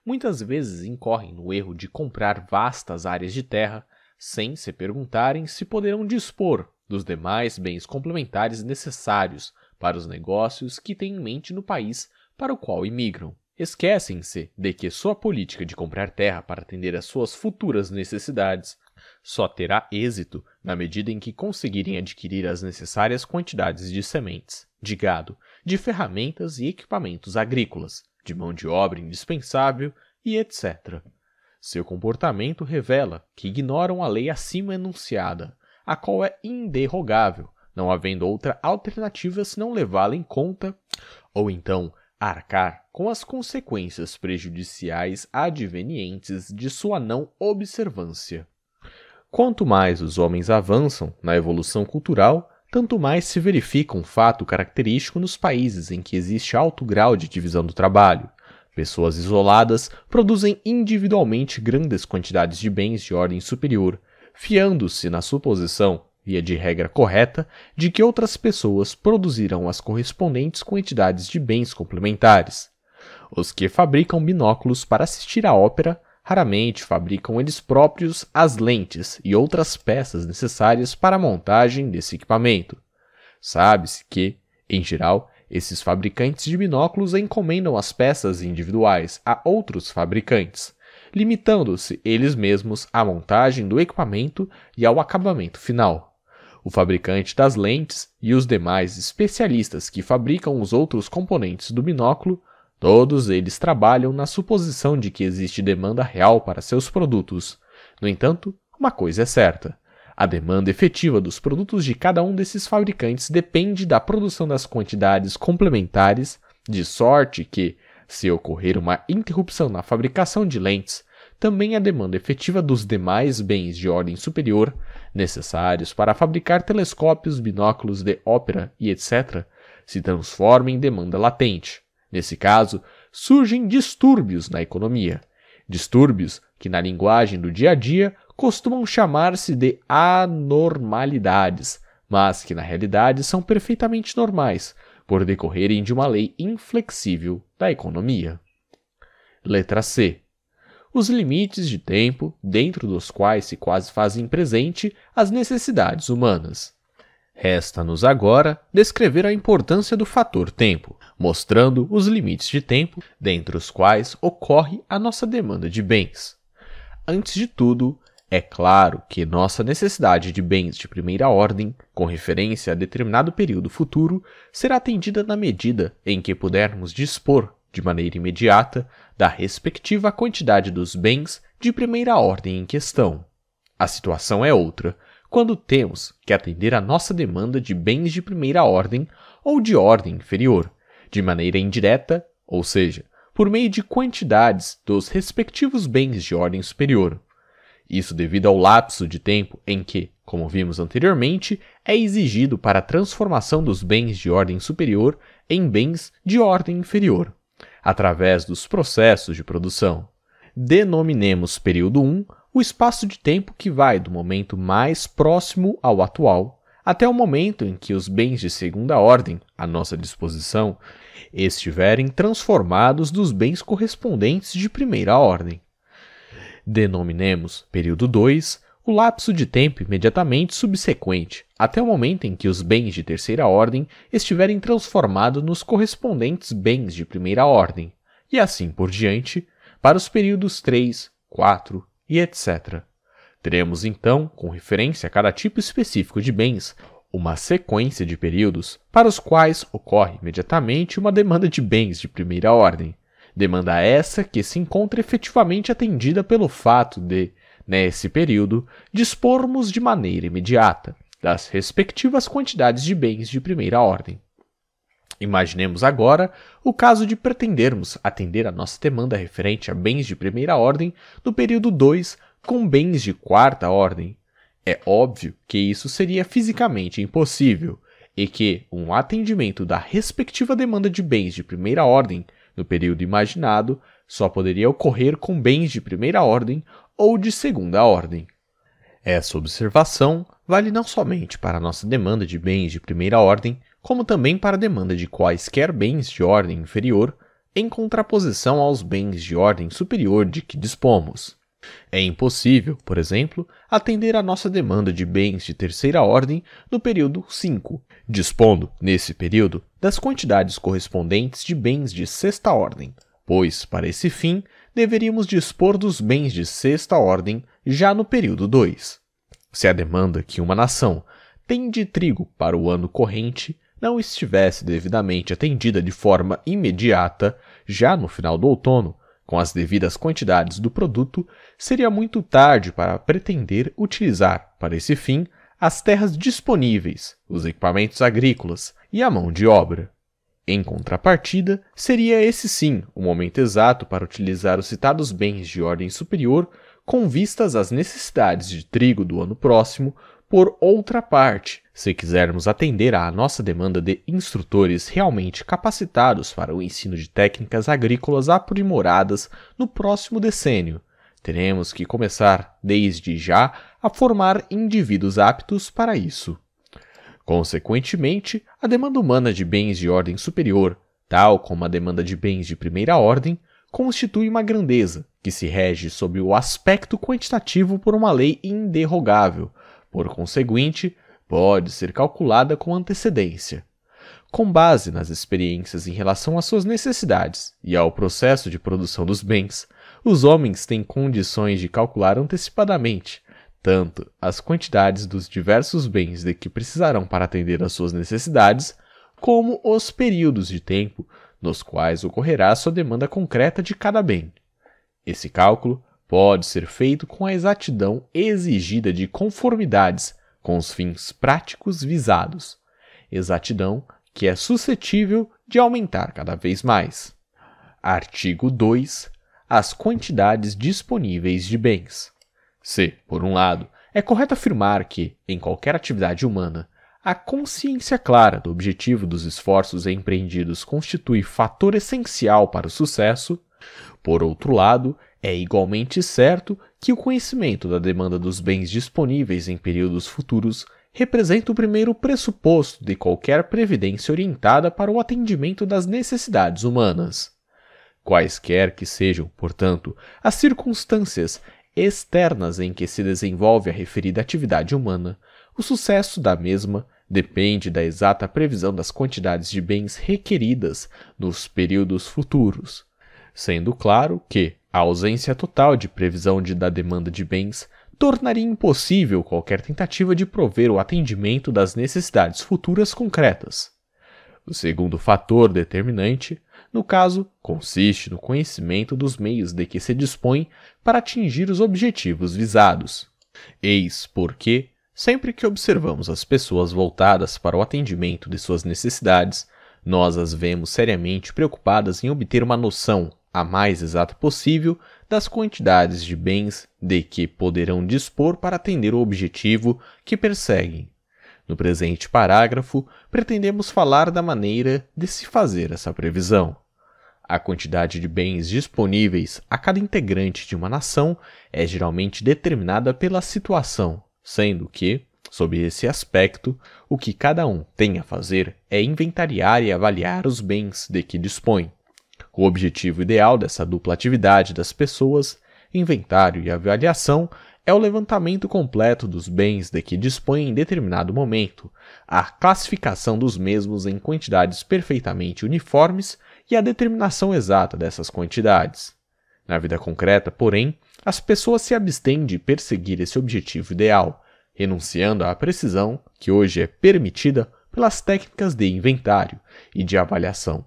muitas vezes incorrem no erro de comprar vastas áreas de terra sem se perguntarem se poderão dispor dos demais bens complementares necessários para os negócios que têm em mente no país para o qual imigram. Esquecem-se de que sua política de comprar terra para atender às suas futuras necessidades só terá êxito na medida em que conseguirem adquirir as necessárias quantidades de sementes, de gado, de ferramentas e equipamentos agrícolas, de mão de obra indispensável e etc. Seu comportamento revela que ignoram a lei acima enunciada, a qual é inderrogável, não havendo outra alternativa senão levá-la em conta ou então arcar com as consequências prejudiciais advenientes de sua não observância. Quanto mais os homens avançam na evolução cultural, tanto mais se verifica um fato característico nos países em que existe alto grau de divisão do trabalho, Pessoas isoladas produzem individualmente grandes quantidades de bens de ordem superior, fiando-se na suposição, via de regra correta, de que outras pessoas produzirão as correspondentes quantidades de bens complementares. Os que fabricam binóculos para assistir à ópera raramente fabricam eles próprios as lentes e outras peças necessárias para a montagem desse equipamento. Sabe-se que, em geral, esses fabricantes de binóculos encomendam as peças individuais a outros fabricantes, limitando-se eles mesmos à montagem do equipamento e ao acabamento final. O fabricante das lentes e os demais especialistas que fabricam os outros componentes do binóculo, todos eles trabalham na suposição de que existe demanda real para seus produtos. No entanto, uma coisa é certa: a demanda efetiva dos produtos de cada um desses fabricantes depende da produção das quantidades complementares, de sorte que, se ocorrer uma interrupção na fabricação de lentes, também a demanda efetiva dos demais bens de ordem superior, necessários para fabricar telescópios, binóculos de ópera e etc., se transforma em demanda latente. Nesse caso, surgem distúrbios na economia. Distúrbios que, na linguagem do dia a dia, costumam chamar-se de anormalidades, mas que na realidade são perfeitamente normais, por decorrerem de uma lei inflexível da economia. Letra C. Os limites de tempo dentro dos quais se quase fazem presente as necessidades humanas. Resta-nos agora descrever a importância do fator tempo, mostrando os limites de tempo dentre os quais ocorre a nossa demanda de bens. Antes de tudo, é claro que nossa necessidade de bens de primeira ordem, com referência a determinado período futuro, será atendida na medida em que pudermos dispor, de maneira imediata, da respectiva quantidade dos bens de primeira ordem em questão. A situação é outra quando temos que atender à nossa demanda de bens de primeira ordem ou de ordem inferior, de maneira indireta, ou seja, por meio de quantidades dos respectivos bens de ordem superior. Isso devido ao lapso de tempo em que, como vimos anteriormente, é exigido para a transformação dos bens de ordem superior em bens de ordem inferior, através dos processos de produção. Denominemos período 1 o espaço de tempo que vai do momento mais próximo ao atual até o momento em que os bens de segunda ordem à nossa disposição estiverem transformados dos bens correspondentes de primeira ordem. Denominemos período 2 o lapso de tempo imediatamente subsequente, até o momento em que os bens de terceira ordem estiverem transformados nos correspondentes bens de primeira ordem, e assim por diante, para os períodos 3, 4 e etc. Teremos então, com referência a cada tipo específico de bens, uma sequência de períodos para os quais ocorre imediatamente uma demanda de bens de primeira ordem, Demanda essa que se encontra efetivamente atendida pelo fato de, nesse período, dispormos de maneira imediata das respectivas quantidades de bens de primeira ordem. Imaginemos agora o caso de pretendermos atender a nossa demanda referente a bens de primeira ordem no período 2 com bens de quarta ordem. É óbvio que isso seria fisicamente impossível e que um atendimento da respectiva demanda de bens de primeira ordem no período imaginado, só poderia ocorrer com bens de primeira ordem ou de segunda ordem. Essa observação vale não somente para a nossa demanda de bens de primeira ordem, como também para a demanda de quaisquer bens de ordem inferior, em contraposição aos bens de ordem superior de que dispomos. É impossível, por exemplo, atender à nossa demanda de bens de terceira ordem no período 5, dispondo, nesse período, das quantidades correspondentes de bens de sexta ordem, pois, para esse fim, deveríamos dispor dos bens de sexta ordem já no período 2. Se a demanda que uma nação tem de trigo para o ano corrente não estivesse devidamente atendida de forma imediata, já no final do outono, com as devidas quantidades do produto, seria muito tarde para pretender utilizar, para esse fim, as terras disponíveis, os equipamentos agrícolas e a mão de obra. Em contrapartida, seria esse sim o momento exato para utilizar os citados bens de ordem superior com vistas às necessidades de trigo do ano próximo por outra parte, se quisermos atender à nossa demanda de instrutores realmente capacitados para o ensino de técnicas agrícolas aprimoradas no próximo decênio, teremos que começar, desde já, a formar indivíduos aptos para isso. Consequentemente, a demanda humana de bens de ordem superior, tal como a demanda de bens de primeira ordem, constitui uma grandeza que se rege sob o aspecto quantitativo por uma lei inderrogável por conseguinte, pode ser calculada com antecedência. Com base nas experiências em relação às suas necessidades e ao processo de produção dos bens, os homens têm condições de calcular antecipadamente tanto as quantidades dos diversos bens de que precisarão para atender às suas necessidades, como os períodos de tempo nos quais ocorrerá a sua demanda concreta de cada bem. Esse cálculo pode ser feito com a exatidão exigida de conformidades com os fins práticos visados, exatidão que é suscetível de aumentar cada vez mais. Artigo 2. As quantidades disponíveis de bens. Se, por um lado, é correto afirmar que, em qualquer atividade humana, a consciência clara do objetivo dos esforços empreendidos constitui fator essencial para o sucesso, por outro lado, é igualmente certo que o conhecimento da demanda dos bens disponíveis em períodos futuros representa o primeiro pressuposto de qualquer previdência orientada para o atendimento das necessidades humanas. Quaisquer que sejam, portanto, as circunstâncias externas em que se desenvolve a referida atividade humana, o sucesso da mesma depende da exata previsão das quantidades de bens requeridas nos períodos futuros sendo claro que a ausência total de previsão de, da demanda de bens tornaria impossível qualquer tentativa de prover o atendimento das necessidades futuras concretas. O segundo fator determinante, no caso, consiste no conhecimento dos meios de que se dispõe para atingir os objetivos visados. Eis porque, sempre que observamos as pessoas voltadas para o atendimento de suas necessidades, nós as vemos seriamente preocupadas em obter uma noção a mais exata possível das quantidades de bens de que poderão dispor para atender o objetivo que perseguem. No presente parágrafo, pretendemos falar da maneira de se fazer essa previsão. A quantidade de bens disponíveis a cada integrante de uma nação é geralmente determinada pela situação, sendo que, sob esse aspecto, o que cada um tem a fazer é inventariar e avaliar os bens de que dispõe o objetivo ideal dessa dupla atividade das pessoas, inventário e avaliação é o levantamento completo dos bens de que dispõe em determinado momento, a classificação dos mesmos em quantidades perfeitamente uniformes e a determinação exata dessas quantidades. Na vida concreta, porém, as pessoas se abstêm de perseguir esse objetivo ideal, renunciando à precisão que hoje é permitida pelas técnicas de inventário e de avaliação,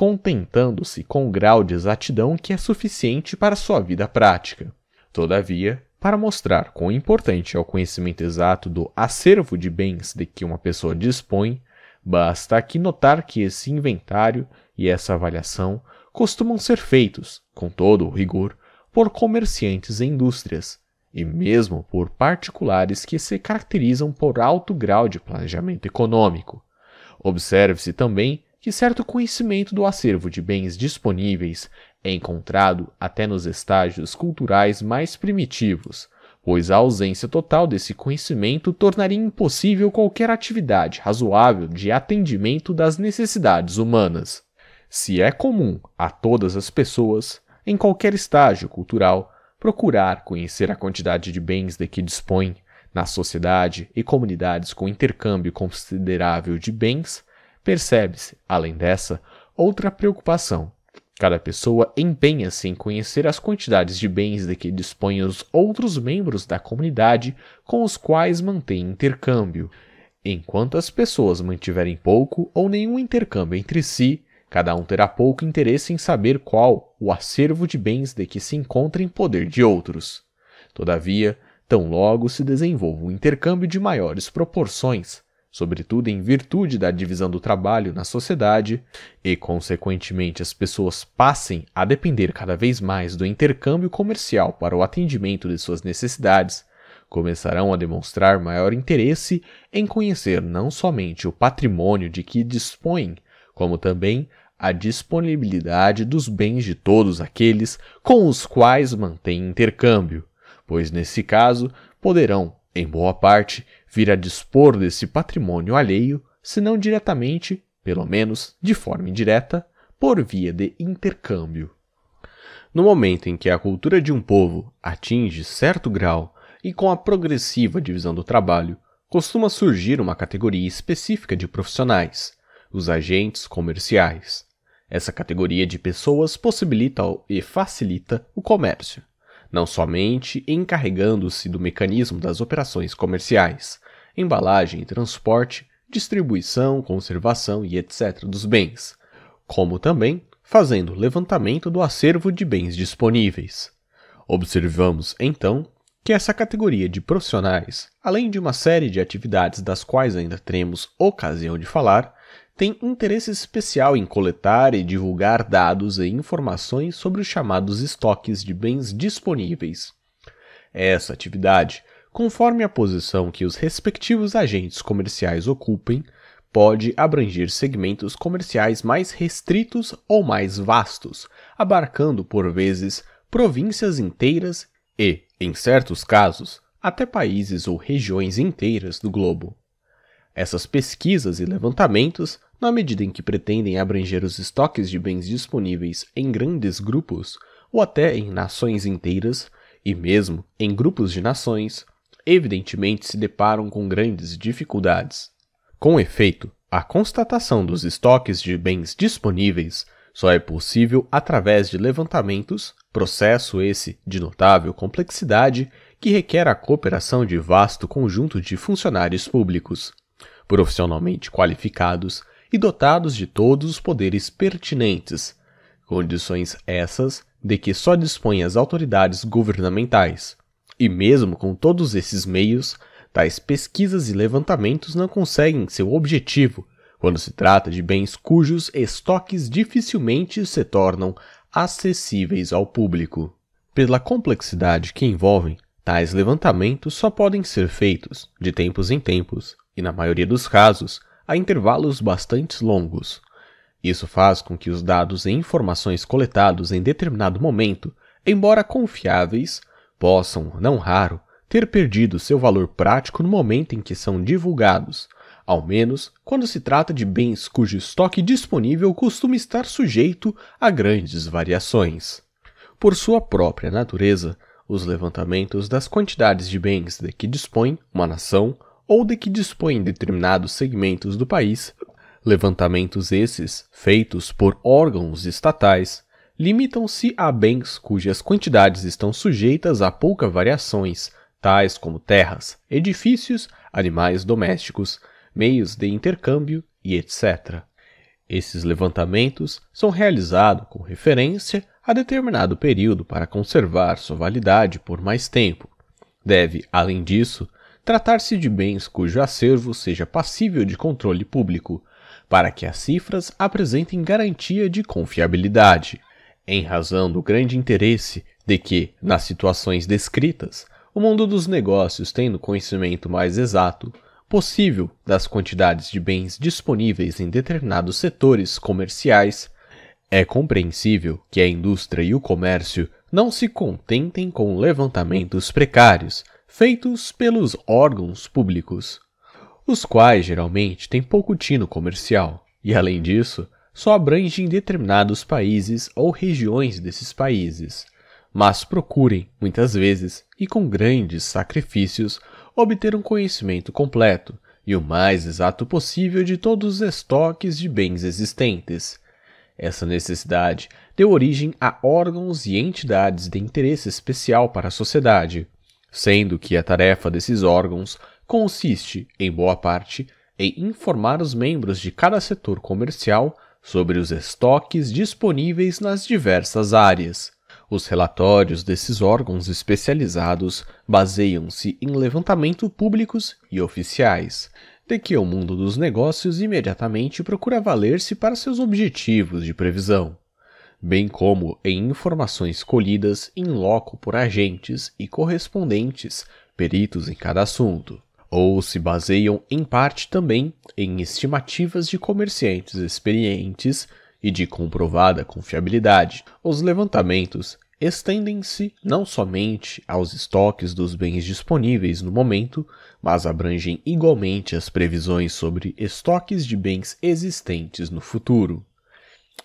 contentando-se com o grau de exatidão que é suficiente para sua vida prática. Todavia, para mostrar quão importante é o conhecimento exato do acervo de bens de que uma pessoa dispõe, basta aqui notar que esse inventário e essa avaliação costumam ser feitos, com todo o rigor, por comerciantes e indústrias, e mesmo por particulares que se caracterizam por alto grau de planejamento econômico. Observe-se também que certo conhecimento do acervo de bens disponíveis é encontrado até nos estágios culturais mais primitivos, pois a ausência total desse conhecimento tornaria impossível qualquer atividade razoável de atendimento das necessidades humanas. Se é comum a todas as pessoas, em qualquer estágio cultural, procurar conhecer a quantidade de bens de que dispõem, na sociedade e comunidades com intercâmbio considerável de bens, Percebe-se, além dessa, outra preocupação. Cada pessoa empenha-se em conhecer as quantidades de bens de que dispõem os outros membros da comunidade com os quais mantém intercâmbio. Enquanto as pessoas mantiverem pouco ou nenhum intercâmbio entre si, cada um terá pouco interesse em saber qual o acervo de bens de que se encontra em poder de outros. Todavia, tão logo se desenvolva um intercâmbio de maiores proporções, sobretudo em virtude da divisão do trabalho na sociedade, e consequentemente as pessoas passem a depender cada vez mais do intercâmbio comercial para o atendimento de suas necessidades, começarão a demonstrar maior interesse em conhecer não somente o patrimônio de que dispõem, como também a disponibilidade dos bens de todos aqueles com os quais mantêm intercâmbio, pois nesse caso poderão, em boa parte, vir a dispor desse patrimônio alheio, se não diretamente, pelo menos de forma indireta, por via de intercâmbio. No momento em que a cultura de um povo atinge certo grau e com a progressiva divisão do trabalho, costuma surgir uma categoria específica de profissionais, os agentes comerciais. Essa categoria de pessoas possibilita e facilita o comércio, não somente encarregando-se do mecanismo das operações comerciais, embalagem e transporte, distribuição, conservação e etc. dos bens, como também fazendo levantamento do acervo de bens disponíveis. Observamos, então, que essa categoria de profissionais, além de uma série de atividades das quais ainda teremos ocasião de falar, tem interesse especial em coletar e divulgar dados e informações sobre os chamados estoques de bens disponíveis. Essa atividade, conforme a posição que os respectivos agentes comerciais ocupem, pode abranger segmentos comerciais mais restritos ou mais vastos, abarcando por vezes províncias inteiras e, em certos casos, até países ou regiões inteiras do globo. Essas pesquisas e levantamentos na medida em que pretendem abranger os estoques de bens disponíveis em grandes grupos, ou até em nações inteiras, e mesmo em grupos de nações, evidentemente se deparam com grandes dificuldades. Com efeito, a constatação dos estoques de bens disponíveis só é possível através de levantamentos, processo esse de notável complexidade que requer a cooperação de vasto conjunto de funcionários públicos, profissionalmente qualificados e dotados de todos os poderes pertinentes, condições essas de que só dispõem as autoridades governamentais. E mesmo com todos esses meios, tais pesquisas e levantamentos não conseguem seu objetivo quando se trata de bens cujos estoques dificilmente se tornam acessíveis ao público. Pela complexidade que envolvem, tais levantamentos só podem ser feitos de tempos em tempos, e na maioria dos casos, a intervalos bastante longos. Isso faz com que os dados e informações coletados em determinado momento, embora confiáveis, possam, não raro, ter perdido seu valor prático no momento em que são divulgados, ao menos quando se trata de bens cujo estoque disponível costuma estar sujeito a grandes variações. Por sua própria natureza, os levantamentos das quantidades de bens de que dispõe uma nação ou de que dispõem determinados segmentos do país, levantamentos esses, feitos por órgãos estatais, limitam-se a bens cujas quantidades estão sujeitas a poucas variações, tais como terras, edifícios, animais domésticos, meios de intercâmbio e etc. Esses levantamentos são realizados com referência a determinado período para conservar sua validade por mais tempo. Deve, além disso, tratar-se de bens cujo acervo seja passível de controle público, para que as cifras apresentem garantia de confiabilidade, em razão do grande interesse de que, nas situações descritas, o mundo dos negócios tendo conhecimento mais exato possível das quantidades de bens disponíveis em determinados setores comerciais, é compreensível que a indústria e o comércio não se contentem com levantamentos precários feitos pelos órgãos públicos, os quais geralmente têm pouco tino comercial e, além disso, só abrangem determinados países ou regiões desses países, mas procurem, muitas vezes, e com grandes sacrifícios, obter um conhecimento completo e o mais exato possível de todos os estoques de bens existentes. Essa necessidade deu origem a órgãos e entidades de interesse especial para a sociedade, sendo que a tarefa desses órgãos consiste, em boa parte, em informar os membros de cada setor comercial sobre os estoques disponíveis nas diversas áreas. Os relatórios desses órgãos especializados baseiam-se em levantamento públicos e oficiais, de que o mundo dos negócios imediatamente procura valer-se para seus objetivos de previsão bem como em informações colhidas em loco por agentes e correspondentes peritos em cada assunto, ou se baseiam em parte também em estimativas de comerciantes experientes e de comprovada confiabilidade. Os levantamentos estendem-se não somente aos estoques dos bens disponíveis no momento, mas abrangem igualmente as previsões sobre estoques de bens existentes no futuro.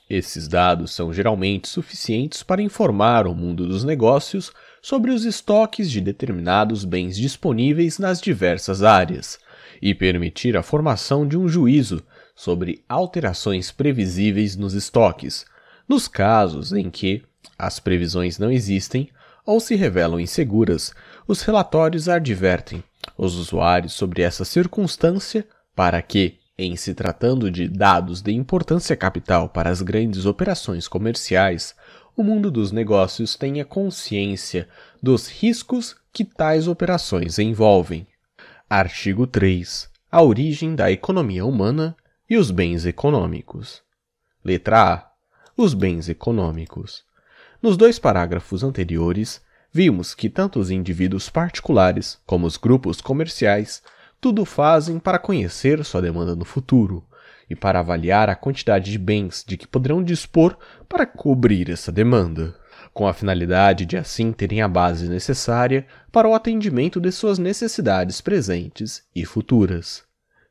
Esses dados são geralmente suficientes para informar o mundo dos negócios sobre os estoques de determinados bens disponíveis nas diversas áreas e permitir a formação de um juízo sobre alterações previsíveis nos estoques, nos casos em que as previsões não existem ou se revelam inseguras, os relatórios advertem os usuários sobre essa circunstância para que, em se tratando de dados de importância capital para as grandes operações comerciais, o mundo dos negócios tenha consciência dos riscos que tais operações envolvem. Artigo 3. A origem da economia humana e os bens econômicos. Letra A. Os bens econômicos. Nos dois parágrafos anteriores, vimos que tanto os indivíduos particulares como os grupos comerciais tudo fazem para conhecer sua demanda no futuro e para avaliar a quantidade de bens de que poderão dispor para cobrir essa demanda, com a finalidade de assim terem a base necessária para o atendimento de suas necessidades presentes e futuras.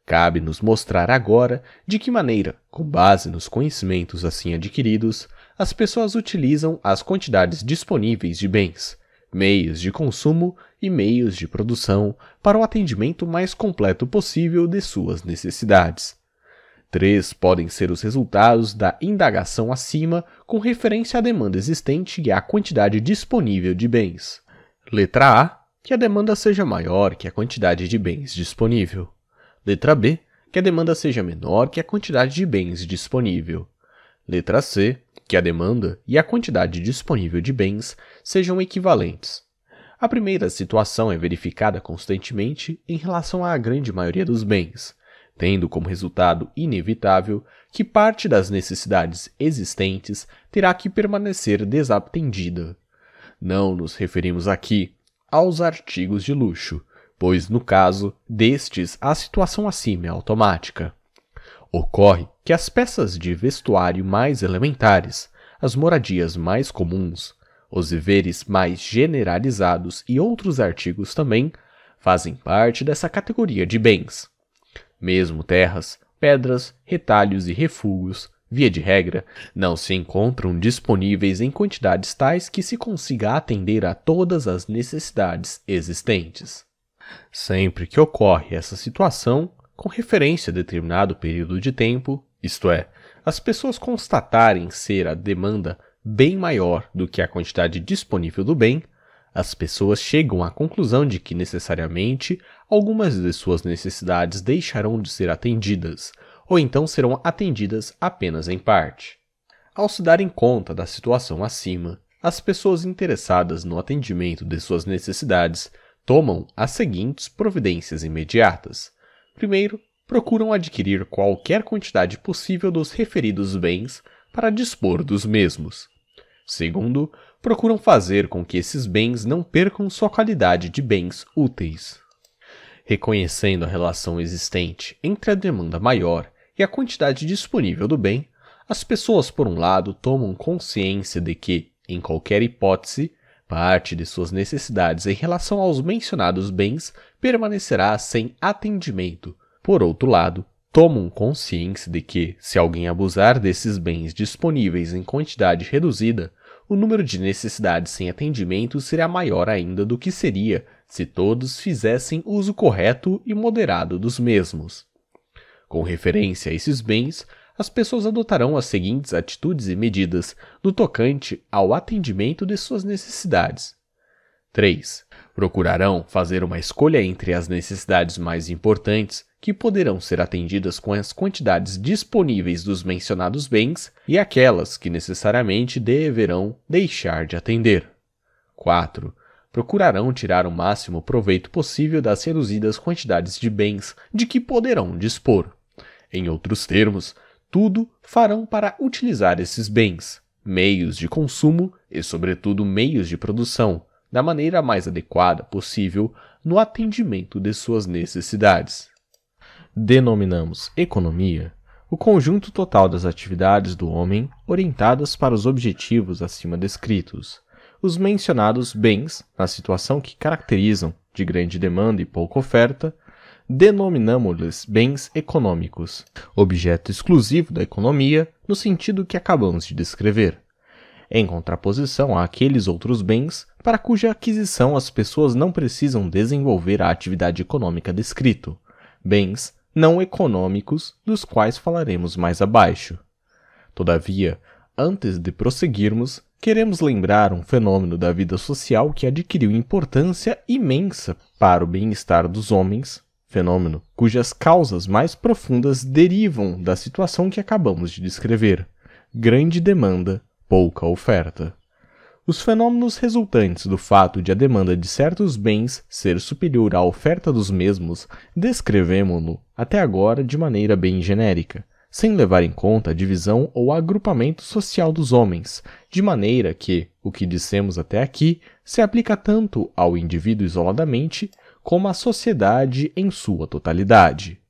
Cabe nos mostrar agora de que maneira, com base nos conhecimentos assim adquiridos, as pessoas utilizam as quantidades disponíveis de bens, meios de consumo e meios de produção para o atendimento mais completo possível de suas necessidades. Três podem ser os resultados da indagação acima com referência à demanda existente e à quantidade disponível de bens. Letra A, que a demanda seja maior que a quantidade de bens disponível. Letra B, que a demanda seja menor que a quantidade de bens disponível. Letra C, que a demanda e a quantidade disponível de bens sejam equivalentes. A primeira situação é verificada constantemente em relação à grande maioria dos bens, tendo como resultado inevitável que parte das necessidades existentes terá que permanecer desatendida. Não nos referimos aqui aos artigos de luxo, pois no caso destes a situação acima é automática. Ocorre que as peças de vestuário mais elementares, as moradias mais comuns, os viveres mais generalizados e outros artigos também fazem parte dessa categoria de bens. Mesmo terras, pedras, retalhos e refugos, via de regra, não se encontram disponíveis em quantidades tais que se consiga atender a todas as necessidades existentes. Sempre que ocorre essa situação, com referência a determinado período de tempo, isto é, as pessoas constatarem ser a demanda bem maior do que a quantidade disponível do bem, as pessoas chegam à conclusão de que necessariamente algumas de suas necessidades deixarão de ser atendidas, ou então serão atendidas apenas em parte. Ao se darem conta da situação acima, as pessoas interessadas no atendimento de suas necessidades tomam as seguintes providências imediatas. Primeiro, procuram adquirir qualquer quantidade possível dos referidos bens para dispor dos mesmos. Segundo, procuram fazer com que esses bens não percam sua qualidade de bens úteis. Reconhecendo a relação existente entre a demanda maior e a quantidade disponível do bem, as pessoas, por um lado, tomam consciência de que, em qualquer hipótese, parte de suas necessidades em relação aos mencionados bens permanecerá sem atendimento. Por outro lado, tomam consciência de que, se alguém abusar desses bens disponíveis em quantidade reduzida, o número de necessidades sem atendimento será maior ainda do que seria se todos fizessem uso correto e moderado dos mesmos. Com referência a esses bens, as pessoas adotarão as seguintes atitudes e medidas no tocante ao atendimento de suas necessidades. 3. Procurarão fazer uma escolha entre as necessidades mais importantes que poderão ser atendidas com as quantidades disponíveis dos mencionados bens e aquelas que necessariamente deverão deixar de atender. 4. Procurarão tirar o máximo proveito possível das reduzidas quantidades de bens de que poderão dispor. Em outros termos, tudo farão para utilizar esses bens, meios de consumo e, sobretudo, meios de produção, da maneira mais adequada possível no atendimento de suas necessidades denominamos economia o conjunto total das atividades do homem orientadas para os objetivos acima descritos, os mencionados bens, na situação que caracterizam de grande demanda e pouca oferta, denominamos-lhes bens econômicos, objeto exclusivo da economia no sentido que acabamos de descrever, em contraposição àqueles outros bens para cuja aquisição as pessoas não precisam desenvolver a atividade econômica descrito, bens não econômicos, dos quais falaremos mais abaixo. Todavia, antes de prosseguirmos, queremos lembrar um fenômeno da vida social que adquiriu importância imensa para o bem-estar dos homens, fenômeno cujas causas mais profundas derivam da situação que acabamos de descrever: grande demanda, pouca oferta os fenômenos resultantes do fato de a demanda de certos bens ser superior à oferta dos mesmos descrevemo-lo até agora de maneira bem genérica, sem levar em conta a divisão ou agrupamento social dos homens, de maneira que o que dissemos até aqui se aplica tanto ao indivíduo isoladamente como à sociedade em sua totalidade.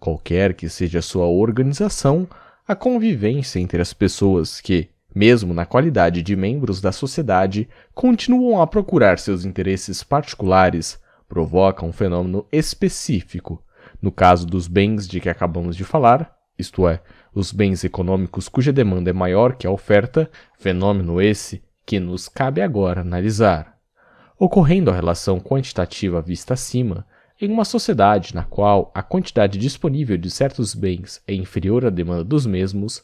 Qualquer que seja a sua organização, a convivência entre as pessoas que, mesmo na qualidade de membros da sociedade, continuam a procurar seus interesses particulares, provoca um fenômeno específico. No caso dos bens de que acabamos de falar, isto é, os bens econômicos cuja demanda é maior que a oferta, fenômeno esse que nos cabe agora analisar. Ocorrendo a relação quantitativa vista acima, em uma sociedade na qual a quantidade disponível de certos bens é inferior à demanda dos mesmos,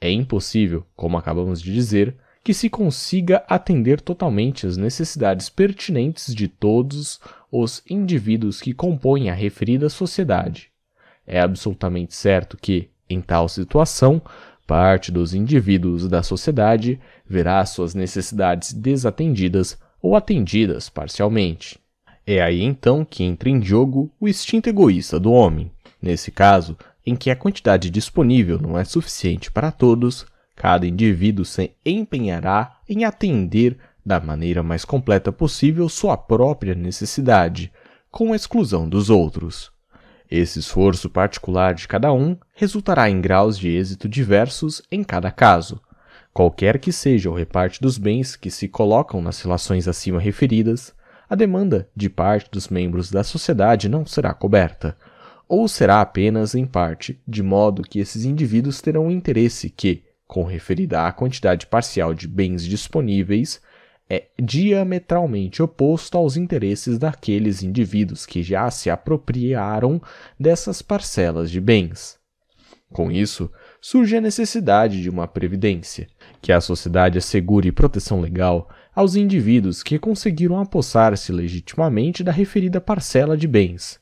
é impossível, como acabamos de dizer, que se consiga atender totalmente às necessidades pertinentes de todos os indivíduos que compõem a referida sociedade. É absolutamente certo que, em tal situação, parte dos indivíduos da sociedade verá suas necessidades desatendidas ou atendidas parcialmente. É aí então que entra em jogo o instinto egoísta do homem. Nesse caso, em que a quantidade disponível não é suficiente para todos, cada indivíduo se empenhará em atender da maneira mais completa possível sua própria necessidade, com a exclusão dos outros. Esse esforço particular de cada um resultará em graus de êxito diversos em cada caso. Qualquer que seja o reparte dos bens que se colocam nas relações acima referidas, a demanda de parte dos membros da sociedade não será coberta, ou será apenas em parte, de modo que esses indivíduos terão um interesse que, com referida à quantidade parcial de bens disponíveis, é diametralmente oposto aos interesses daqueles indivíduos que já se apropriaram dessas parcelas de bens. Com isso, surge a necessidade de uma previdência, que a sociedade assegure proteção legal aos indivíduos que conseguiram apossar-se legitimamente da referida parcela de bens,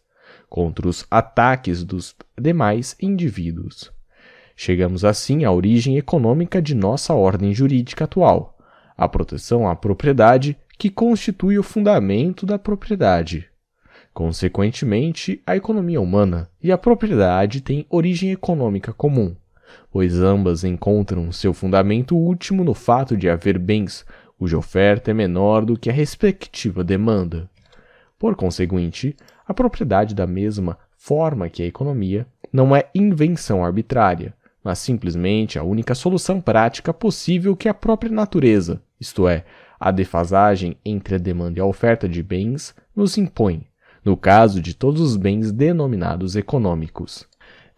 contra os ataques dos demais indivíduos. Chegamos assim à origem econômica de nossa ordem jurídica atual, a proteção à propriedade, que constitui o fundamento da propriedade. Consequentemente, a economia humana e a propriedade têm origem econômica comum, pois ambas encontram seu fundamento último no fato de haver bens cuja oferta é menor do que a respectiva demanda. Por conseguinte, a propriedade da mesma forma que a economia, não é invenção arbitrária, mas simplesmente a única solução prática possível que a própria natureza, isto é, a defasagem entre a demanda e a oferta de bens, nos impõe, no caso de todos os bens denominados econômicos.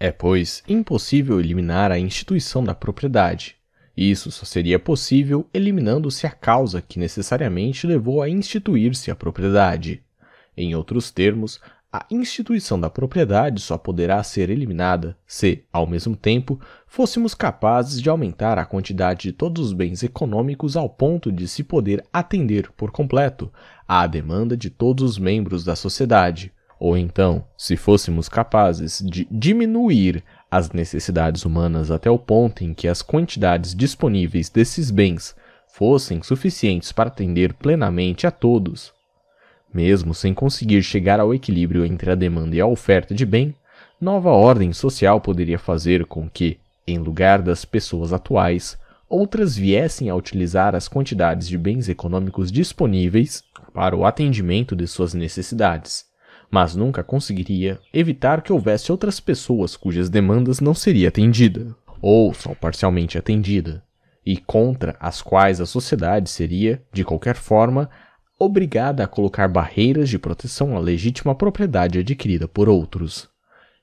É, pois, impossível eliminar a instituição da propriedade. Isso só seria possível eliminando-se a causa que necessariamente levou a instituir-se a propriedade. Em outros termos, a instituição da propriedade só poderá ser eliminada se, ao mesmo tempo, fôssemos capazes de aumentar a quantidade de todos os bens econômicos ao ponto de se poder atender por completo à demanda de todos os membros da sociedade. Ou então, se fôssemos capazes de diminuir as necessidades humanas até o ponto em que as quantidades disponíveis desses bens fossem suficientes para atender plenamente a todos, mesmo sem conseguir chegar ao equilíbrio entre a demanda e a oferta de bem, nova ordem social poderia fazer com que, em lugar das pessoas atuais, outras viessem a utilizar as quantidades de bens econômicos disponíveis para o atendimento de suas necessidades, mas nunca conseguiria evitar que houvesse outras pessoas cujas demandas não seria atendida, ou só parcialmente atendida, e contra as quais a sociedade seria, de qualquer forma, obrigada a colocar barreiras de proteção à legítima propriedade adquirida por outros.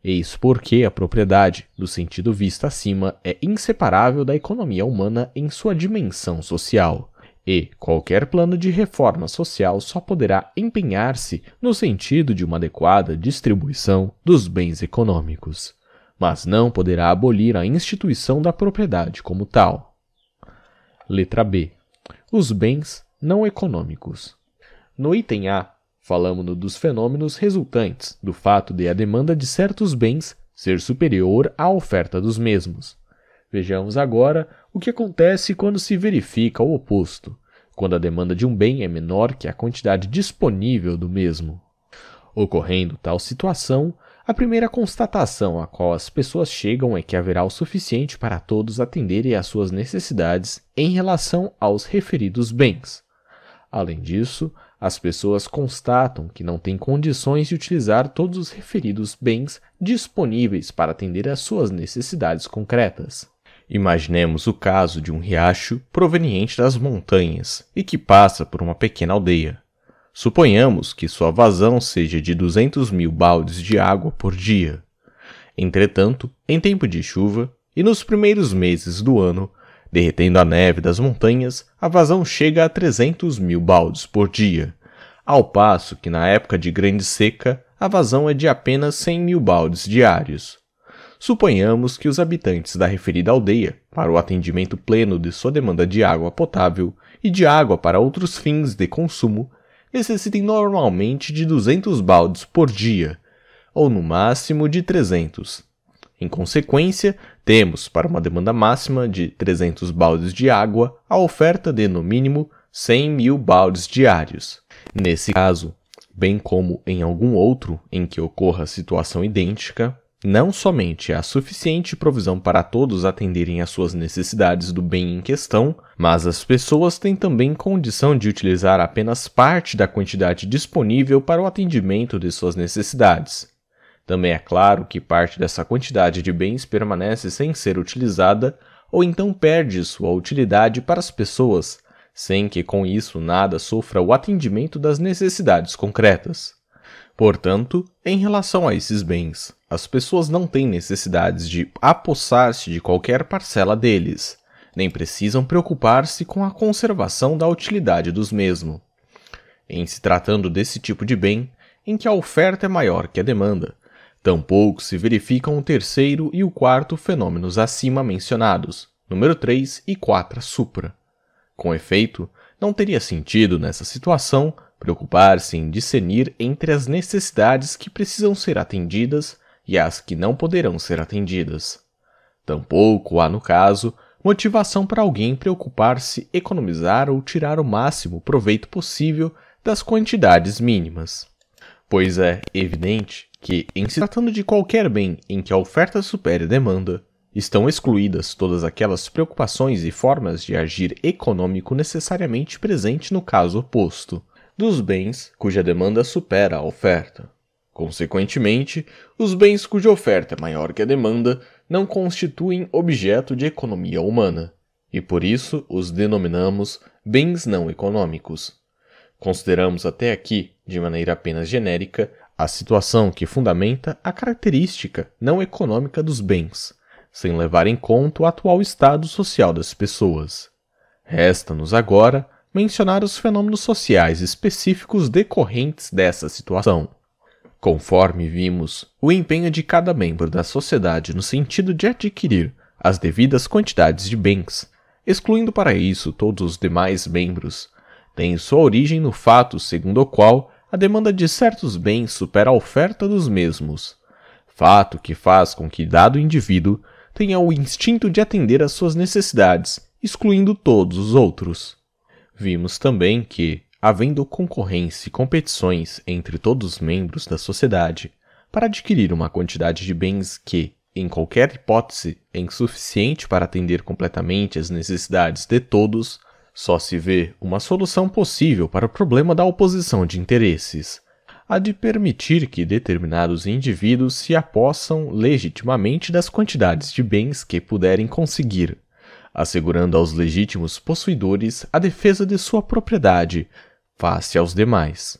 Eis porque a propriedade, no sentido visto acima, é inseparável da economia humana em sua dimensão social, e qualquer plano de reforma social só poderá empenhar-se no sentido de uma adequada distribuição dos bens econômicos, mas não poderá abolir a instituição da propriedade como tal. Letra B. Os bens não econômicos. No item A, falamos dos fenômenos resultantes do fato de a demanda de certos bens ser superior à oferta dos mesmos. Vejamos agora o que acontece quando se verifica o oposto, quando a demanda de um bem é menor que a quantidade disponível do mesmo. Ocorrendo tal situação, a primeira constatação a qual as pessoas chegam é que haverá o suficiente para todos atenderem às suas necessidades em relação aos referidos bens. Além disso, as pessoas constatam que não têm condições de utilizar todos os referidos bens disponíveis para atender às suas necessidades concretas. Imaginemos o caso de um riacho proveniente das montanhas e que passa por uma pequena aldeia. Suponhamos que sua vazão seja de 200 mil baldes de água por dia. Entretanto, em tempo de chuva e nos primeiros meses do ano, Derretendo a neve das montanhas, a vazão chega a 300 mil baldes por dia, ao passo que na época de grande seca a vazão é de apenas 100 mil baldes diários. Suponhamos que os habitantes da referida aldeia, para o atendimento pleno de sua demanda de água potável e de água para outros fins de consumo, necessitem normalmente de 200 baldes por dia, ou no máximo de 300. Em consequência, temos, para uma demanda máxima de 300 baldes de água, a oferta de, no mínimo, 100 mil baldes diários. Nesse caso, bem como em algum outro em que ocorra situação idêntica, não somente há suficiente provisão para todos atenderem às suas necessidades do bem em questão, mas as pessoas têm também condição de utilizar apenas parte da quantidade disponível para o atendimento de suas necessidades. Também é claro que parte dessa quantidade de bens permanece sem ser utilizada ou então perde sua utilidade para as pessoas, sem que com isso nada sofra o atendimento das necessidades concretas. Portanto, em relação a esses bens, as pessoas não têm necessidades de apossar-se de qualquer parcela deles, nem precisam preocupar-se com a conservação da utilidade dos mesmos. Em se tratando desse tipo de bem, em que a oferta é maior que a demanda, Tampouco se verificam o terceiro e o quarto fenômenos acima mencionados, número 3 e 4 supra. Com efeito, não teria sentido nessa situação preocupar-se em discernir entre as necessidades que precisam ser atendidas e as que não poderão ser atendidas. Tampouco há, no caso, motivação para alguém preocupar-se economizar ou tirar o máximo proveito possível das quantidades mínimas. Pois é evidente que, em se tratando de qualquer bem em que a oferta supere a demanda, estão excluídas todas aquelas preocupações e formas de agir econômico necessariamente presente no caso oposto, dos bens cuja demanda supera a oferta. Consequentemente, os bens cuja oferta é maior que a demanda não constituem objeto de economia humana, e por isso os denominamos bens não econômicos. Consideramos até aqui, de maneira apenas genérica, a situação que fundamenta a característica não econômica dos bens, sem levar em conta o atual estado social das pessoas. Resta-nos agora mencionar os fenômenos sociais específicos decorrentes dessa situação. Conforme vimos, o empenho de cada membro da sociedade no sentido de adquirir as devidas quantidades de bens, excluindo para isso todos os demais membros, tem sua origem no fato segundo o qual a demanda de certos bens supera a oferta dos mesmos, fato que faz com que dado indivíduo tenha o instinto de atender às suas necessidades, excluindo todos os outros. Vimos também que, havendo concorrência e competições entre todos os membros da sociedade para adquirir uma quantidade de bens que, em qualquer hipótese, é insuficiente para atender completamente às necessidades de todos, só se vê uma solução possível para o problema da oposição de interesses, a de permitir que determinados indivíduos se apossam legitimamente das quantidades de bens que puderem conseguir, assegurando aos legítimos possuidores a defesa de sua propriedade face aos demais.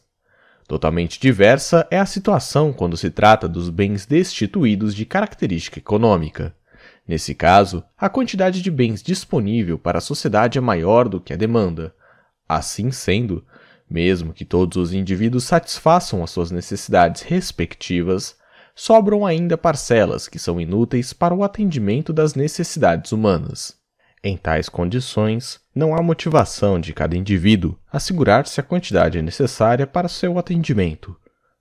Totalmente diversa é a situação quando se trata dos bens destituídos de característica econômica. Nesse caso, a quantidade de bens disponível para a sociedade é maior do que a demanda. Assim sendo, mesmo que todos os indivíduos satisfaçam as suas necessidades respectivas, sobram ainda parcelas que são inúteis para o atendimento das necessidades humanas. Em tais condições, não há motivação de cada indivíduo assegurar-se a quantidade necessária para seu atendimento,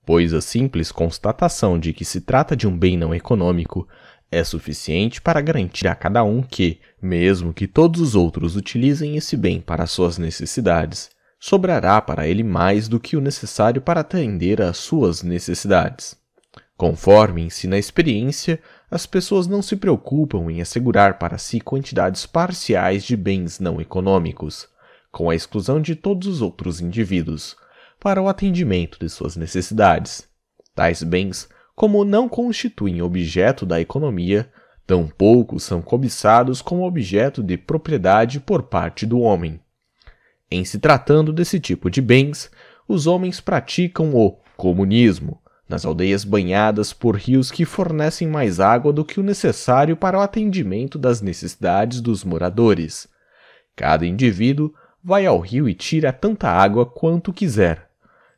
pois a simples constatação de que se trata de um bem não econômico é suficiente para garantir a cada um que, mesmo que todos os outros utilizem esse bem para suas necessidades, sobrará para ele mais do que o necessário para atender às suas necessidades. Conforme ensina a experiência, as pessoas não se preocupam em assegurar para si quantidades parciais de bens não econômicos, com a exclusão de todos os outros indivíduos, para o atendimento de suas necessidades. Tais bens como não constituem objeto da economia, tampouco são cobiçados como objeto de propriedade por parte do homem. Em se tratando desse tipo de bens, os homens praticam o comunismo, nas aldeias banhadas por rios que fornecem mais água do que o necessário para o atendimento das necessidades dos moradores. Cada indivíduo vai ao rio e tira tanta água quanto quiser.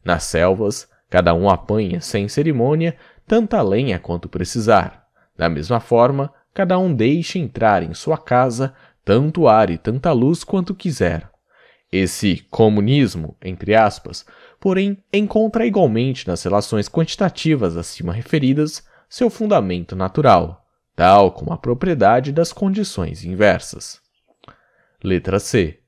Nas selvas, cada um apanha sem cerimônia tanta lenha quanto precisar. Da mesma forma, cada um deixe entrar em sua casa tanto ar e tanta luz quanto quiser. Esse comunismo, entre aspas, porém encontra igualmente nas relações quantitativas acima referidas seu fundamento natural, tal como a propriedade das condições inversas. Letra C.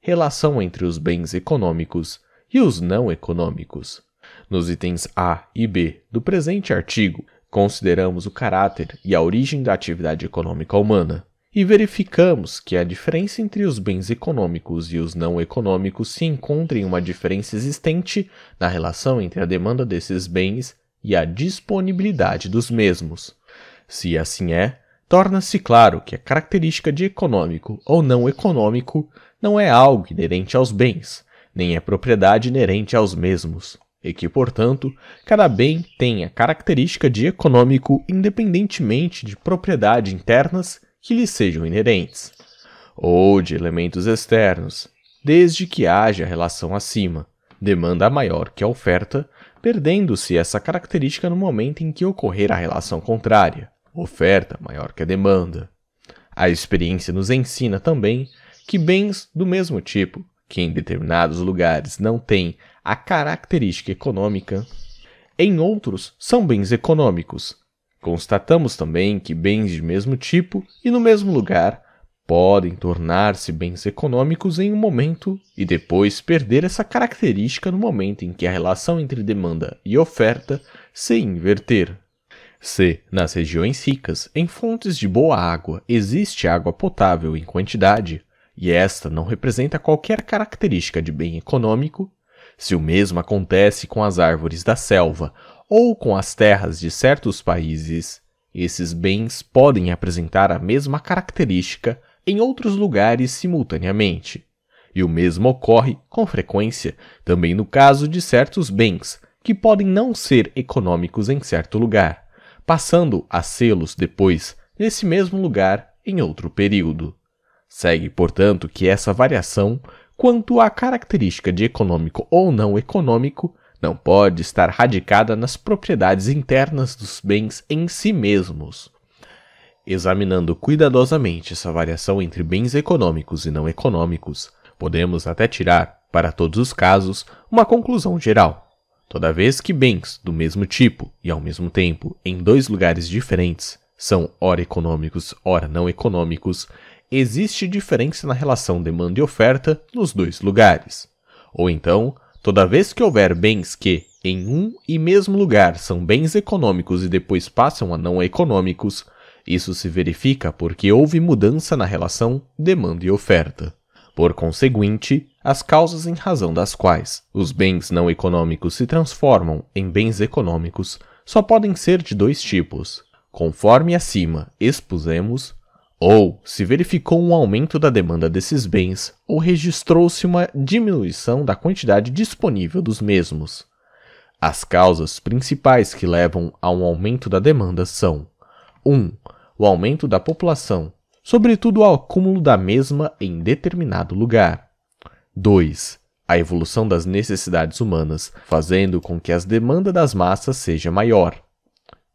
Relação entre os bens econômicos e os não econômicos. Nos itens A e B do presente artigo, consideramos o caráter e a origem da atividade econômica humana e verificamos que a diferença entre os bens econômicos e os não econômicos se encontra em uma diferença existente na relação entre a demanda desses bens e a disponibilidade dos mesmos. Se assim é, torna-se claro que a característica de econômico ou não econômico não é algo inerente aos bens, nem é propriedade inerente aos mesmos, e que, portanto, cada bem tenha característica de econômico independentemente de propriedades internas que lhe sejam inerentes, ou de elementos externos, desde que haja relação acima, demanda maior que a oferta, perdendo-se essa característica no momento em que ocorrer a relação contrária, oferta maior que a demanda. A experiência nos ensina também que bens do mesmo tipo, que em determinados lugares não têm a característica econômica. Em outros, são bens econômicos. Constatamos também que bens de mesmo tipo e no mesmo lugar podem tornar-se bens econômicos em um momento e depois perder essa característica no momento em que a relação entre demanda e oferta se inverter. Se, nas regiões ricas, em fontes de boa água, existe água potável em quantidade, e esta não representa qualquer característica de bem econômico, se o mesmo acontece com as árvores da selva ou com as terras de certos países, esses bens podem apresentar a mesma característica em outros lugares simultaneamente. E o mesmo ocorre, com frequência, também no caso de certos bens que podem não ser econômicos em certo lugar, passando a sê-los depois nesse mesmo lugar em outro período. Segue, portanto, que essa variação quanto à característica de econômico ou não econômico, não pode estar radicada nas propriedades internas dos bens em si mesmos. Examinando cuidadosamente essa variação entre bens econômicos e não econômicos, podemos até tirar, para todos os casos, uma conclusão geral. Toda vez que bens do mesmo tipo e ao mesmo tempo em dois lugares diferentes são ora econômicos, ora não econômicos, existe diferença na relação demanda e oferta nos dois lugares. Ou então, toda vez que houver bens que, em um e mesmo lugar, são bens econômicos e depois passam a não econômicos, isso se verifica porque houve mudança na relação demanda e oferta. Por conseguinte, as causas em razão das quais os bens não econômicos se transformam em bens econômicos só podem ser de dois tipos. Conforme acima expusemos, ou se verificou um aumento da demanda desses bens ou registrou-se uma diminuição da quantidade disponível dos mesmos. As causas principais que levam a um aumento da demanda são: 1. Um, o aumento da população, sobretudo o acúmulo da mesma em determinado lugar. 2. A evolução das necessidades humanas, fazendo com que as demandas das massas seja maior.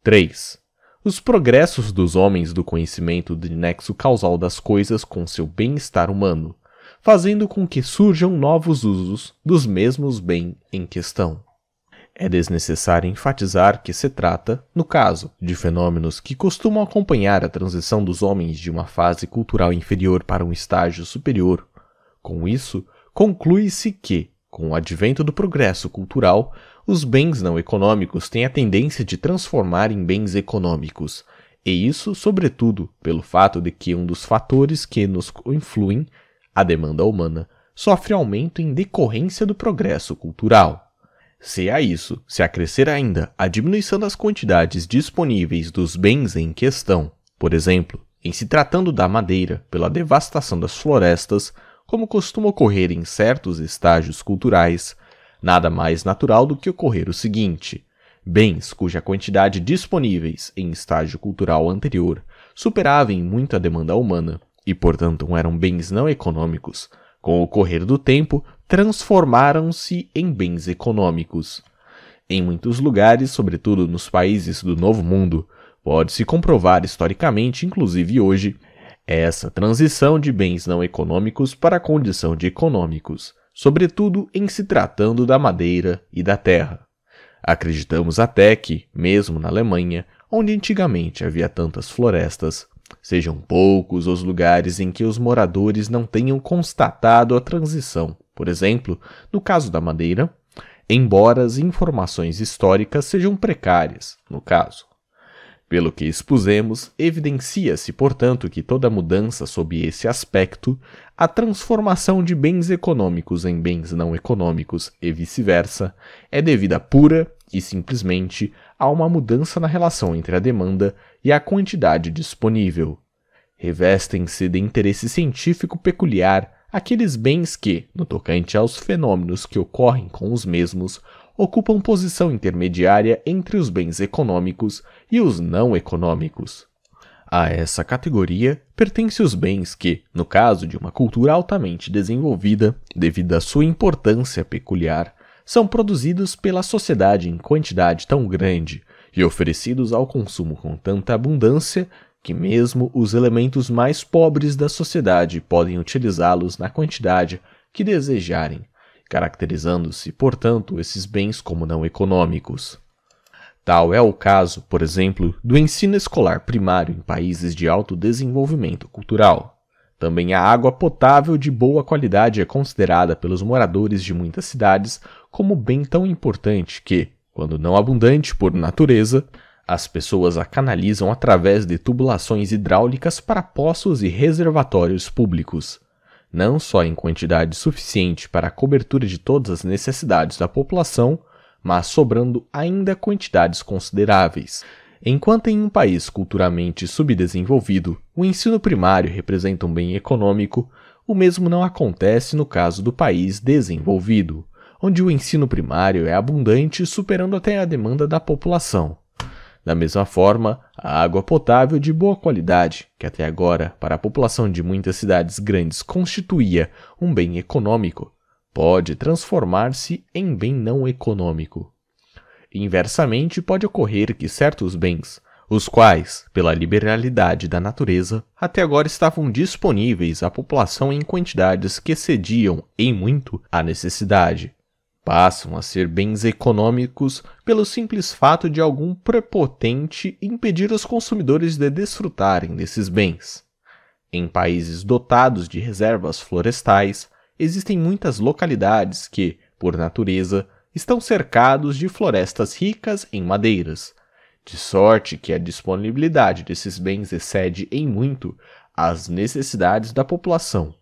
3. Os progressos dos homens do conhecimento do nexo causal das coisas com seu bem-estar humano, fazendo com que surjam novos usos dos mesmos bem em questão. É desnecessário enfatizar que se trata, no caso, de fenômenos que costumam acompanhar a transição dos homens de uma fase cultural inferior para um estágio superior. Com isso, conclui-se que, com o advento do progresso cultural, os bens não econômicos têm a tendência de transformar em bens econômicos, e isso, sobretudo, pelo fato de que um dos fatores que nos influem, a demanda humana, sofre aumento em decorrência do progresso cultural. Se a isso se acrescer ainda a diminuição das quantidades disponíveis dos bens em questão, por exemplo, em se tratando da madeira pela devastação das florestas, como costuma ocorrer em certos estágios culturais, Nada mais natural do que ocorrer o seguinte: bens cuja quantidade disponíveis em estágio cultural anterior superavam em muito a demanda humana e, portanto, eram bens não econômicos, com o correr do tempo transformaram-se em bens econômicos. Em muitos lugares, sobretudo nos países do Novo Mundo, pode-se comprovar historicamente, inclusive hoje, essa transição de bens não econômicos para a condição de econômicos, sobretudo em se tratando da madeira e da terra. Acreditamos até que, mesmo na Alemanha, onde antigamente havia tantas florestas, sejam poucos os lugares em que os moradores não tenham constatado a transição. Por exemplo, no caso da madeira, embora as informações históricas sejam precárias, no caso. Pelo que expusemos, evidencia-se, portanto, que toda mudança sob esse aspecto a transformação de bens econômicos em bens não econômicos e vice-versa é devida pura e simplesmente a uma mudança na relação entre a demanda e a quantidade disponível. Revestem-se de interesse científico peculiar aqueles bens que, no tocante aos fenômenos que ocorrem com os mesmos, ocupam posição intermediária entre os bens econômicos e os não econômicos. A essa categoria pertencem os bens que, no caso de uma cultura altamente desenvolvida, devido à sua importância peculiar, são produzidos pela sociedade em quantidade tão grande e oferecidos ao consumo com tanta abundância que mesmo os elementos mais pobres da sociedade podem utilizá-los na quantidade que desejarem, caracterizando-se, portanto, esses bens como não econômicos. Tal é o caso, por exemplo, do ensino escolar primário em países de alto desenvolvimento cultural. Também a água potável de boa qualidade é considerada pelos moradores de muitas cidades como bem tão importante que, quando não abundante por natureza, as pessoas a canalizam através de tubulações hidráulicas para poços e reservatórios públicos. Não só em quantidade suficiente para a cobertura de todas as necessidades da população, mas sobrando ainda quantidades consideráveis. Enquanto em um país culturalmente subdesenvolvido, o ensino primário representa um bem econômico, o mesmo não acontece no caso do país desenvolvido, onde o ensino primário é abundante, superando até a demanda da população. Da mesma forma, a água potável de boa qualidade, que até agora, para a população de muitas cidades grandes, constituía um bem econômico, pode transformar-se em bem não econômico. Inversamente, pode ocorrer que certos bens, os quais, pela liberalidade da natureza, até agora estavam disponíveis à população em quantidades que excediam em muito a necessidade, passam a ser bens econômicos pelo simples fato de algum prepotente impedir os consumidores de desfrutarem desses bens. Em países dotados de reservas florestais, existem muitas localidades que, por natureza, estão cercados de florestas ricas em madeiras, de sorte que a disponibilidade desses bens excede em muito as necessidades da população,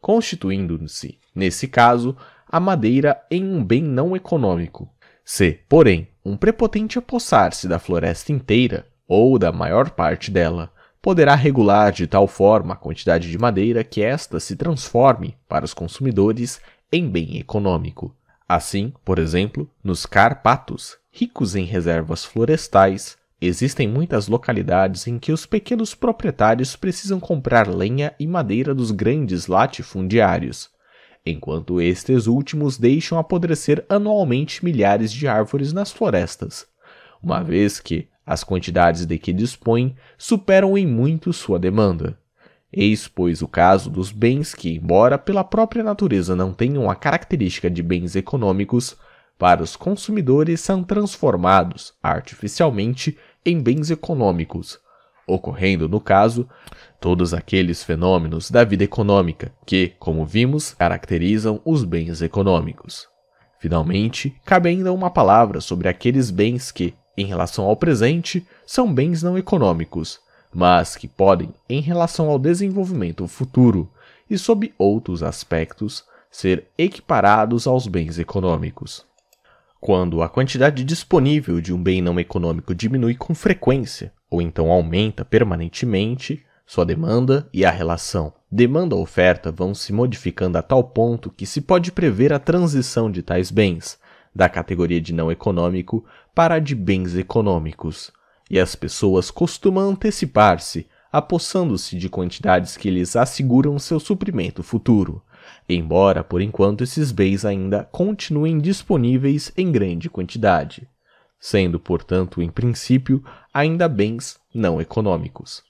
constituindo-se, nesse caso, a madeira em um bem não econômico. Se, porém, um prepotente apossar-se da floresta inteira, ou da maior parte dela, poderá regular de tal forma a quantidade de madeira que esta se transforme para os consumidores em bem econômico. Assim, por exemplo, nos Carpatos, ricos em reservas florestais, existem muitas localidades em que os pequenos proprietários precisam comprar lenha e madeira dos grandes latifundiários, enquanto estes últimos deixam apodrecer anualmente milhares de árvores nas florestas, uma vez que as quantidades de que dispõem superam em muito sua demanda. Eis, pois, o caso dos bens que, embora pela própria natureza não tenham a característica de bens econômicos, para os consumidores são transformados, artificialmente, em bens econômicos, ocorrendo, no caso, todos aqueles fenômenos da vida econômica que, como vimos, caracterizam os bens econômicos. Finalmente, cabe ainda uma palavra sobre aqueles bens que, em relação ao presente, são bens não econômicos, mas que podem, em relação ao desenvolvimento futuro e sob outros aspectos, ser equiparados aos bens econômicos. Quando a quantidade disponível de um bem não econômico diminui com frequência, ou então aumenta permanentemente, sua demanda e a relação demanda-oferta vão se modificando a tal ponto que se pode prever a transição de tais bens, da categoria de não econômico para a de bens econômicos, e as pessoas costumam antecipar-se, apossando-se de quantidades que lhes asseguram seu suprimento futuro, embora por enquanto esses bens ainda continuem disponíveis em grande quantidade, sendo, portanto, em princípio, ainda bens não econômicos.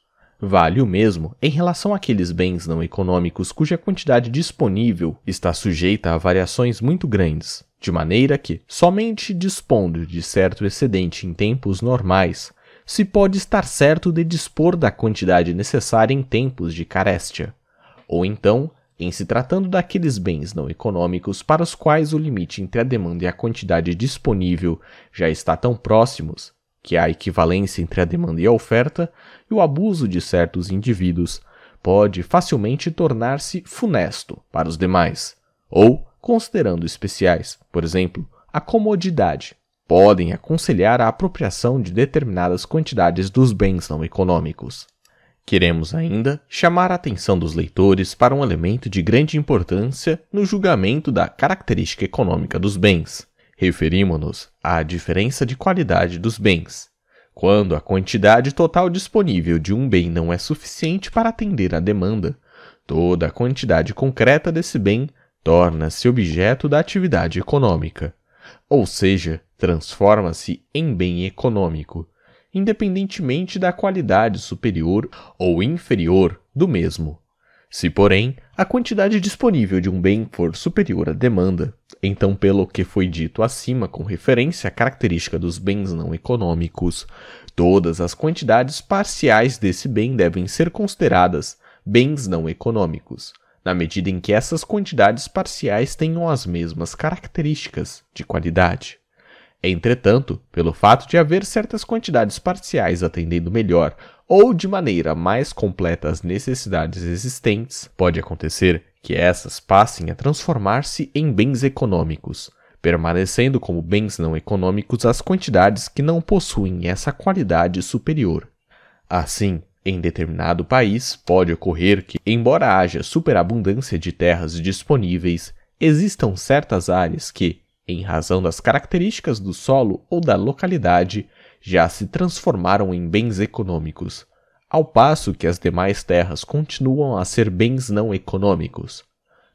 Vale o mesmo em relação àqueles bens não econômicos cuja quantidade disponível está sujeita a variações muito grandes, de maneira que, somente dispondo de certo excedente em tempos normais, se pode estar certo de dispor da quantidade necessária em tempos de carestia, ou então, em se tratando daqueles bens não econômicos para os quais o limite entre a demanda e a quantidade disponível já está tão próximos que a equivalência entre a demanda e a oferta, e o abuso de certos indivíduos pode facilmente tornar-se funesto para os demais, ou, considerando especiais, por exemplo, a comodidade, podem aconselhar a apropriação de determinadas quantidades dos bens não econômicos. Queremos ainda chamar a atenção dos leitores para um elemento de grande importância no julgamento da característica econômica dos bens. Referimos-nos à diferença de qualidade dos bens. Quando a quantidade total disponível de um bem não é suficiente para atender à demanda, toda a quantidade concreta desse bem torna-se objeto da atividade econômica, ou seja, transforma-se em bem econômico, independentemente da qualidade superior ou inferior do mesmo. Se, porém, a quantidade disponível de um bem for superior à demanda, então, pelo que foi dito acima com referência à característica dos bens não econômicos, todas as quantidades parciais desse bem devem ser consideradas bens não econômicos, na medida em que essas quantidades parciais tenham as mesmas características de qualidade. Entretanto, pelo fato de haver certas quantidades parciais atendendo melhor ou de maneira mais completa às necessidades existentes, pode acontecer que essas passem a transformar-se em bens econômicos, permanecendo como bens não econômicos as quantidades que não possuem essa qualidade superior. Assim, em determinado país, pode ocorrer que, embora haja superabundância de terras disponíveis, existam certas áreas que, em razão das características do solo ou da localidade, já se transformaram em bens econômicos, ao passo que as demais terras continuam a ser bens não econômicos.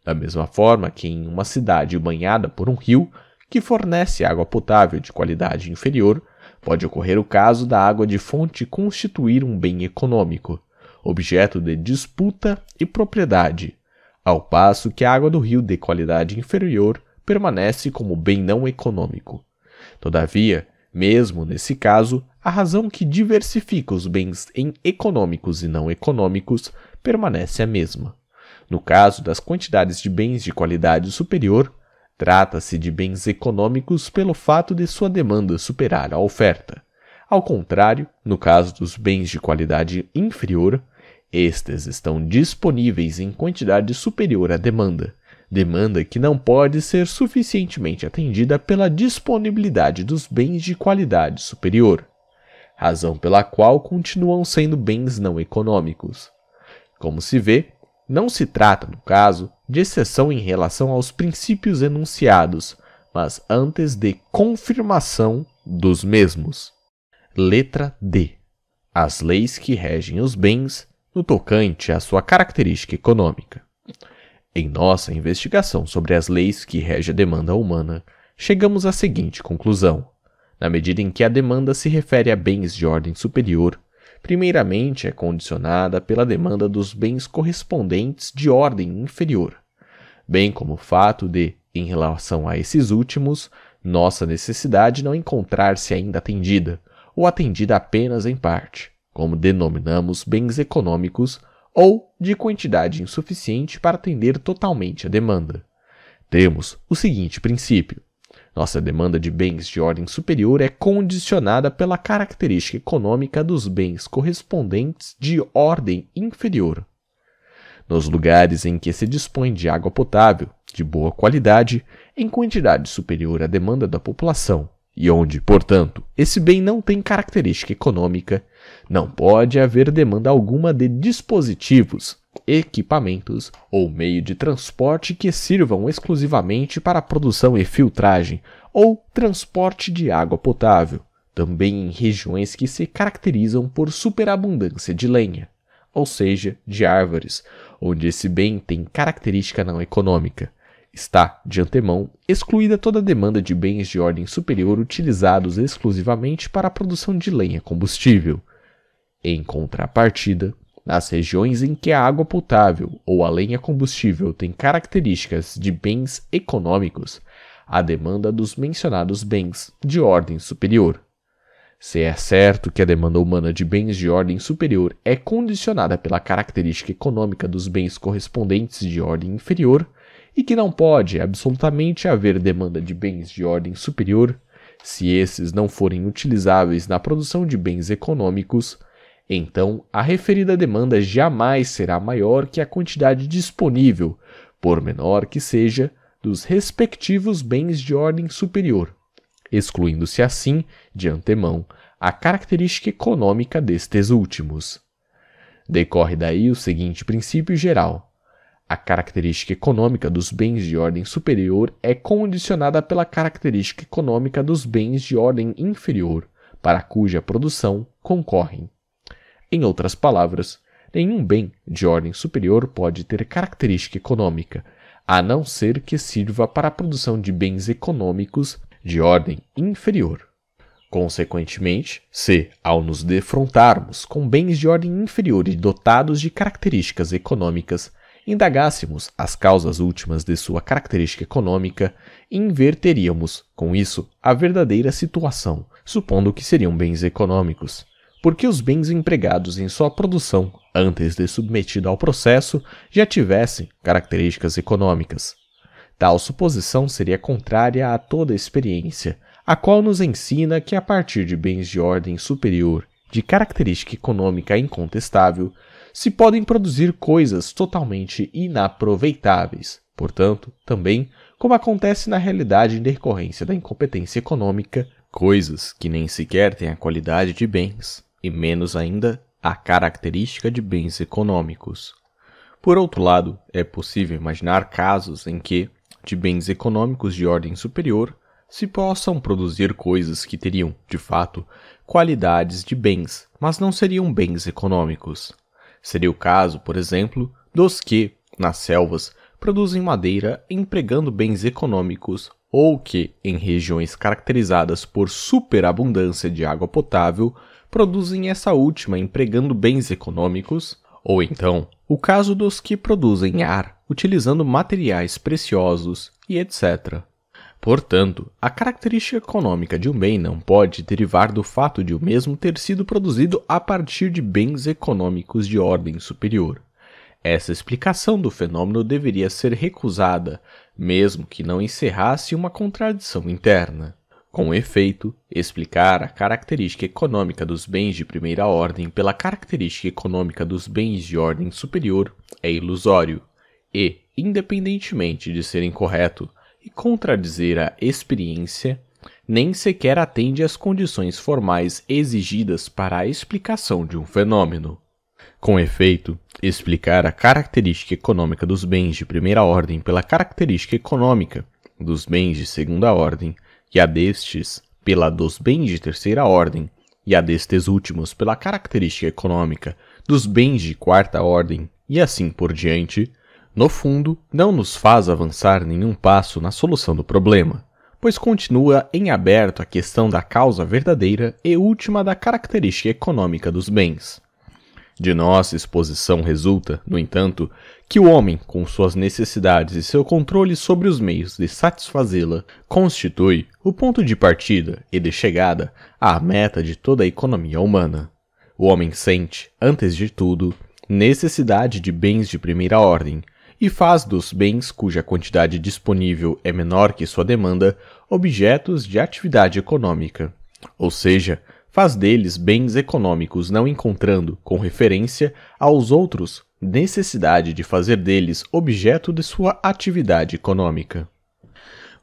Da mesma forma que em uma cidade banhada por um rio, que fornece água potável de qualidade inferior, Pode ocorrer o caso da água de fonte constituir um bem econômico, objeto de disputa e propriedade, ao passo que a água do rio de qualidade inferior permanece como bem não econômico. Todavia, mesmo nesse caso, a razão que diversifica os bens em econômicos e não econômicos permanece a mesma. No caso das quantidades de bens de qualidade superior, Trata-se de bens econômicos pelo fato de sua demanda superar a oferta. Ao contrário, no caso dos bens de qualidade inferior, estes estão disponíveis em quantidade superior à demanda, demanda que não pode ser suficientemente atendida pela disponibilidade dos bens de qualidade superior, razão pela qual continuam sendo bens não econômicos. Como se vê, não se trata, no caso, de exceção em relação aos princípios enunciados, mas antes de confirmação dos mesmos. Letra D. As leis que regem os bens no tocante à sua característica econômica. Em nossa investigação sobre as leis que regem a demanda humana, chegamos à seguinte conclusão: na medida em que a demanda se refere a bens de ordem superior, primeiramente é condicionada pela demanda dos bens correspondentes de ordem inferior, bem como o fato de, em relação a esses últimos, nossa necessidade não encontrar-se ainda atendida, ou atendida apenas em parte, como denominamos bens econômicos, ou de quantidade insuficiente para atender totalmente a demanda. Temos o seguinte princípio: nossa demanda de bens de ordem superior é condicionada pela característica econômica dos bens correspondentes de ordem inferior. Nos lugares em que se dispõe de água potável, de boa qualidade, em quantidade superior à demanda da população, e onde, portanto, esse bem não tem característica econômica, não pode haver demanda alguma de dispositivos, equipamentos ou meio de transporte que sirvam exclusivamente para a produção e filtragem ou transporte de água potável, também em regiões que se caracterizam por superabundância de lenha, ou seja, de árvores, onde esse bem tem característica não econômica. Está, de antemão, excluída toda demanda de bens de ordem superior utilizados exclusivamente para a produção de lenha combustível. Em contrapartida, nas regiões em que a água potável ou a lenha combustível têm características de bens econômicos, a demanda dos mencionados bens de ordem superior. Se é certo que a demanda humana de bens de ordem superior é condicionada pela característica econômica dos bens correspondentes de ordem inferior, e que não pode absolutamente haver demanda de bens de ordem superior, se esses não forem utilizáveis na produção de bens econômicos, então a referida demanda jamais será maior que a quantidade disponível, por menor que seja, dos respectivos bens de ordem superior, excluindo-se assim, de antemão, a característica econômica destes últimos. Decorre daí o seguinte princípio geral: a característica econômica dos bens de ordem superior é condicionada pela característica econômica dos bens de ordem inferior, para cuja produção concorrem. Em outras palavras, nenhum bem de ordem superior pode ter característica econômica, a não ser que sirva para a produção de bens econômicos de ordem inferior. Consequentemente, se, ao nos defrontarmos com bens de ordem inferior e dotados de características econômicas, indagássemos as causas últimas de sua característica econômica, inverteríamos, com isso, a verdadeira situação, supondo que seriam bens econômicos porque os bens empregados em sua produção, antes de submetido ao processo, já tivessem características econômicas. Tal suposição seria contrária a toda a experiência, a qual nos ensina que a partir de bens de ordem superior, de característica econômica incontestável, se podem produzir coisas totalmente inaproveitáveis, portanto, também, como acontece na realidade em decorrência da incompetência econômica, coisas que nem sequer têm a qualidade de bens e menos ainda a característica de bens econômicos. Por outro lado, é possível imaginar casos em que, de bens econômicos de ordem superior, se possam produzir coisas que teriam, de fato, qualidades de bens, mas não seriam bens econômicos. Seria o caso, por exemplo, dos que, nas selvas, produzem madeira empregando bens econômicos ou que, em regiões caracterizadas por superabundância de água potável, produzem essa última empregando bens econômicos, ou então o caso dos que produzem ar utilizando materiais preciosos e etc. Portanto, a característica econômica de um bem não pode derivar do fato de o mesmo ter sido produzido a partir de bens econômicos de ordem superior. Essa explicação do fenômeno deveria ser recusada, mesmo que não encerrasse uma contradição interna. Com efeito, explicar a característica econômica dos bens de primeira ordem pela característica econômica dos bens de ordem superior é ilusório e, independentemente de ser incorreto e contradizer a experiência, nem sequer atende às condições formais exigidas para a explicação de um fenômeno. Com efeito, explicar a característica econômica dos bens de primeira ordem pela característica econômica dos bens de segunda ordem e a destes pela dos bens de terceira ordem, e a destes últimos pela característica econômica dos bens de quarta ordem, e assim por diante, no fundo, não nos faz avançar nenhum passo na solução do problema, pois continua em aberto a questão da causa verdadeira e última da característica econômica dos bens. De nossa exposição resulta, no entanto, que o homem, com suas necessidades e seu controle sobre os meios de satisfazê-la, constitui o ponto de partida e de chegada à meta de toda a economia humana. O homem sente, antes de tudo, necessidade de bens de primeira ordem e faz dos bens cuja quantidade disponível é menor que sua demanda objetos de atividade econômica, ou seja, faz deles bens econômicos, não encontrando, com referência aos outros, necessidade de fazer deles objeto de sua atividade econômica.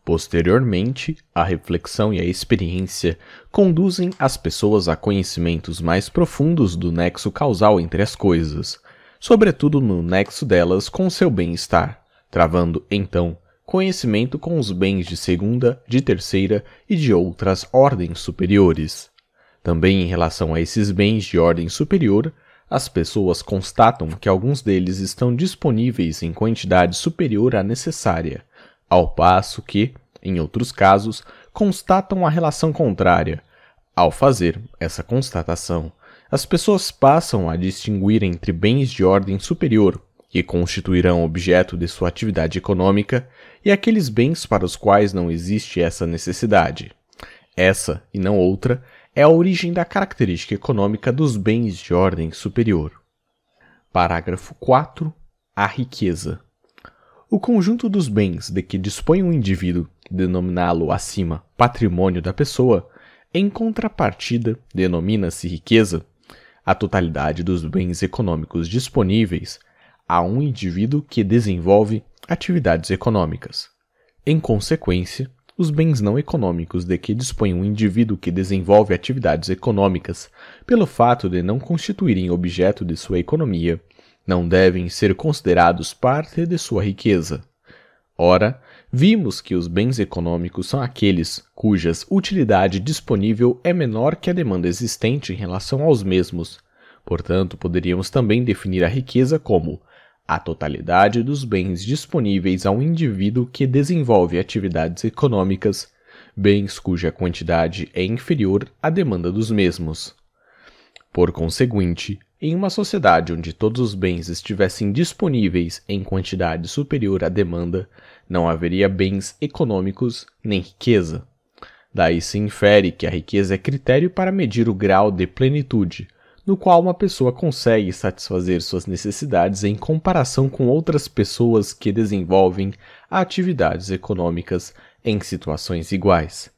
Posteriormente, a reflexão e a experiência conduzem as pessoas a conhecimentos mais profundos do nexo causal entre as coisas, sobretudo no nexo delas com seu bem-estar, travando, então, conhecimento com os bens de segunda, de terceira e de outras ordens superiores. Também em relação a esses bens de ordem superior, as pessoas constatam que alguns deles estão disponíveis em quantidade superior à necessária, ao passo que, em outros casos, constatam a relação contrária. Ao fazer essa constatação, as pessoas passam a distinguir entre bens de ordem superior, que constituirão objeto de sua atividade econômica, e aqueles bens para os quais não existe essa necessidade. Essa, e não outra, é a origem da característica econômica dos bens de ordem superior. Parágrafo 4. A riqueza. O conjunto dos bens de que dispõe um indivíduo, denominá-lo acima patrimônio da pessoa, em contrapartida, denomina-se riqueza a totalidade dos bens econômicos disponíveis a um indivíduo que desenvolve atividades econômicas. Em consequência, os bens não econômicos de que dispõe um indivíduo que desenvolve atividades econômicas, pelo fato de não constituírem objeto de sua economia, não devem ser considerados parte de sua riqueza. Ora, vimos que os bens econômicos são aqueles cujas utilidade disponível é menor que a demanda existente em relação aos mesmos. Portanto, poderíamos também definir a riqueza como a totalidade dos bens disponíveis a um indivíduo que desenvolve atividades econômicas, bens cuja quantidade é inferior à demanda dos mesmos. Por conseguinte, em uma sociedade onde todos os bens estivessem disponíveis em quantidade superior à demanda, não haveria bens econômicos nem riqueza. Daí se infere que a riqueza é critério para medir o grau de plenitude, no qual uma pessoa consegue satisfazer suas necessidades em comparação com outras pessoas que desenvolvem atividades econômicas em situações iguais,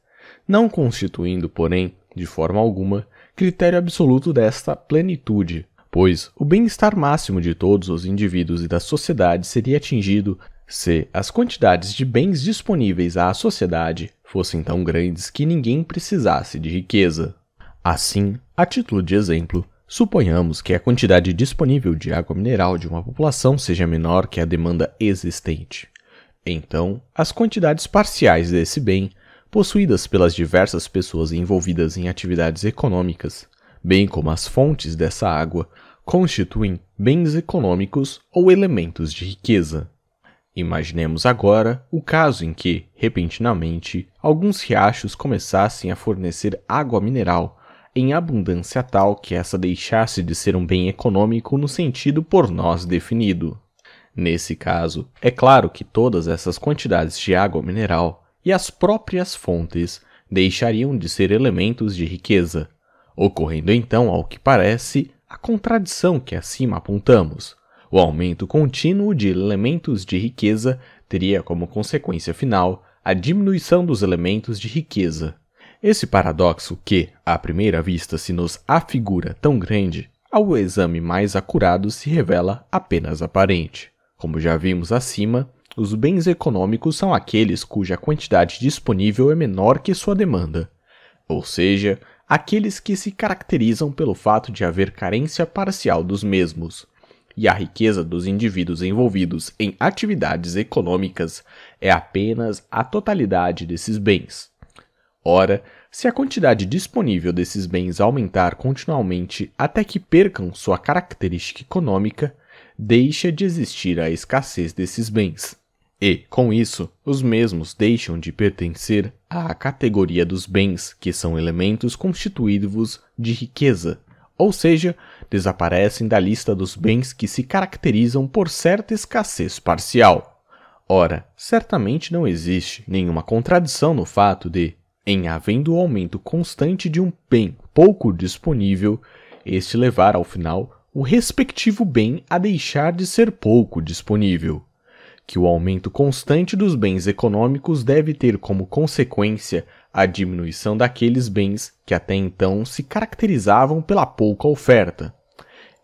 não constituindo, porém, de forma alguma, critério absoluto desta plenitude, pois o bem-estar máximo de todos os indivíduos e da sociedade seria atingido se as quantidades de bens disponíveis à sociedade fossem tão grandes que ninguém precisasse de riqueza. Assim, a título de exemplo, Suponhamos que a quantidade disponível de água mineral de uma população seja menor que a demanda existente. Então, as quantidades parciais desse bem, possuídas pelas diversas pessoas envolvidas em atividades econômicas, bem como as fontes dessa água, constituem bens econômicos ou elementos de riqueza. Imaginemos agora o caso em que, repentinamente, alguns riachos começassem a fornecer água mineral em abundância tal que essa deixasse de ser um bem econômico no sentido por nós definido. Nesse caso, é claro que todas essas quantidades de água mineral e as próprias fontes deixariam de ser elementos de riqueza, ocorrendo então, ao que parece, a contradição que acima apontamos. O aumento contínuo de elementos de riqueza teria como consequência final a diminuição dos elementos de riqueza, esse paradoxo, que, à primeira vista, se nos afigura tão grande, ao exame mais acurado se revela apenas aparente. Como já vimos acima, os bens econômicos são aqueles cuja quantidade disponível é menor que sua demanda, ou seja, aqueles que se caracterizam pelo fato de haver carência parcial dos mesmos. E a riqueza dos indivíduos envolvidos em atividades econômicas é apenas a totalidade desses bens. Ora, se a quantidade disponível desses bens aumentar continuamente até que percam sua característica econômica, deixa de existir a escassez desses bens. E, com isso, os mesmos deixam de pertencer à categoria dos bens, que são elementos constituídos de riqueza, ou seja, desaparecem da lista dos bens que se caracterizam por certa escassez parcial. Ora, certamente não existe nenhuma contradição no fato de, em havendo o aumento constante de um bem pouco disponível, este levar ao final o respectivo bem a deixar de ser pouco disponível. Que o aumento constante dos bens econômicos deve ter como consequência a diminuição daqueles bens que até então se caracterizavam pela pouca oferta.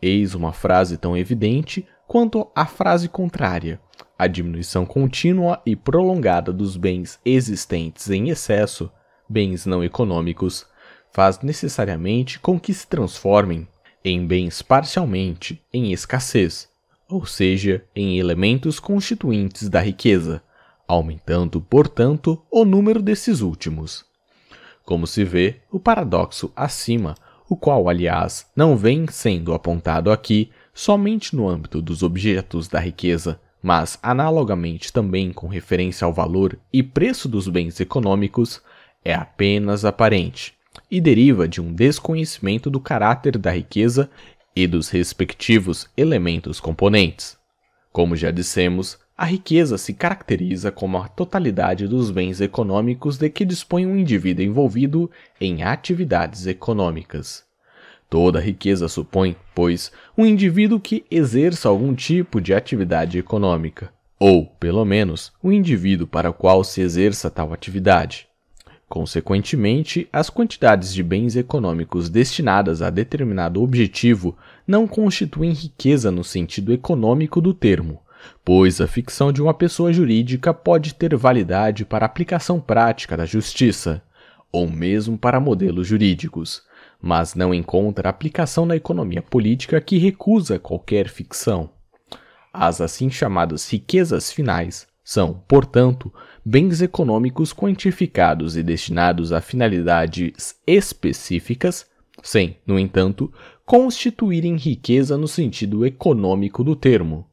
Eis uma frase tão evidente quanto a frase contrária. A diminuição contínua e prolongada dos bens existentes em excesso bens não econômicos, faz necessariamente com que se transformem em bens parcialmente em escassez, ou seja, em elementos constituintes da riqueza, aumentando, portanto, o número desses últimos. Como se vê, o paradoxo acima, o qual, aliás, não vem sendo apontado aqui somente no âmbito dos objetos da riqueza, mas analogamente também com referência ao valor e preço dos bens econômicos, é apenas aparente e deriva de um desconhecimento do caráter da riqueza e dos respectivos elementos componentes. Como já dissemos, a riqueza se caracteriza como a totalidade dos bens econômicos de que dispõe um indivíduo envolvido em atividades econômicas. Toda riqueza supõe, pois, um indivíduo que exerça algum tipo de atividade econômica, ou, pelo menos, um indivíduo para o qual se exerça tal atividade. Consequentemente, as quantidades de bens econômicos destinadas a determinado objetivo não constituem riqueza no sentido econômico do termo, pois a ficção de uma pessoa jurídica pode ter validade para aplicação prática da justiça, ou mesmo para modelos jurídicos, mas não encontra aplicação na economia política que recusa qualquer ficção. As assim chamadas riquezas finais são, portanto, bens econômicos quantificados e destinados a finalidades específicas, sem, no entanto, constituírem riqueza no sentido econômico do termo.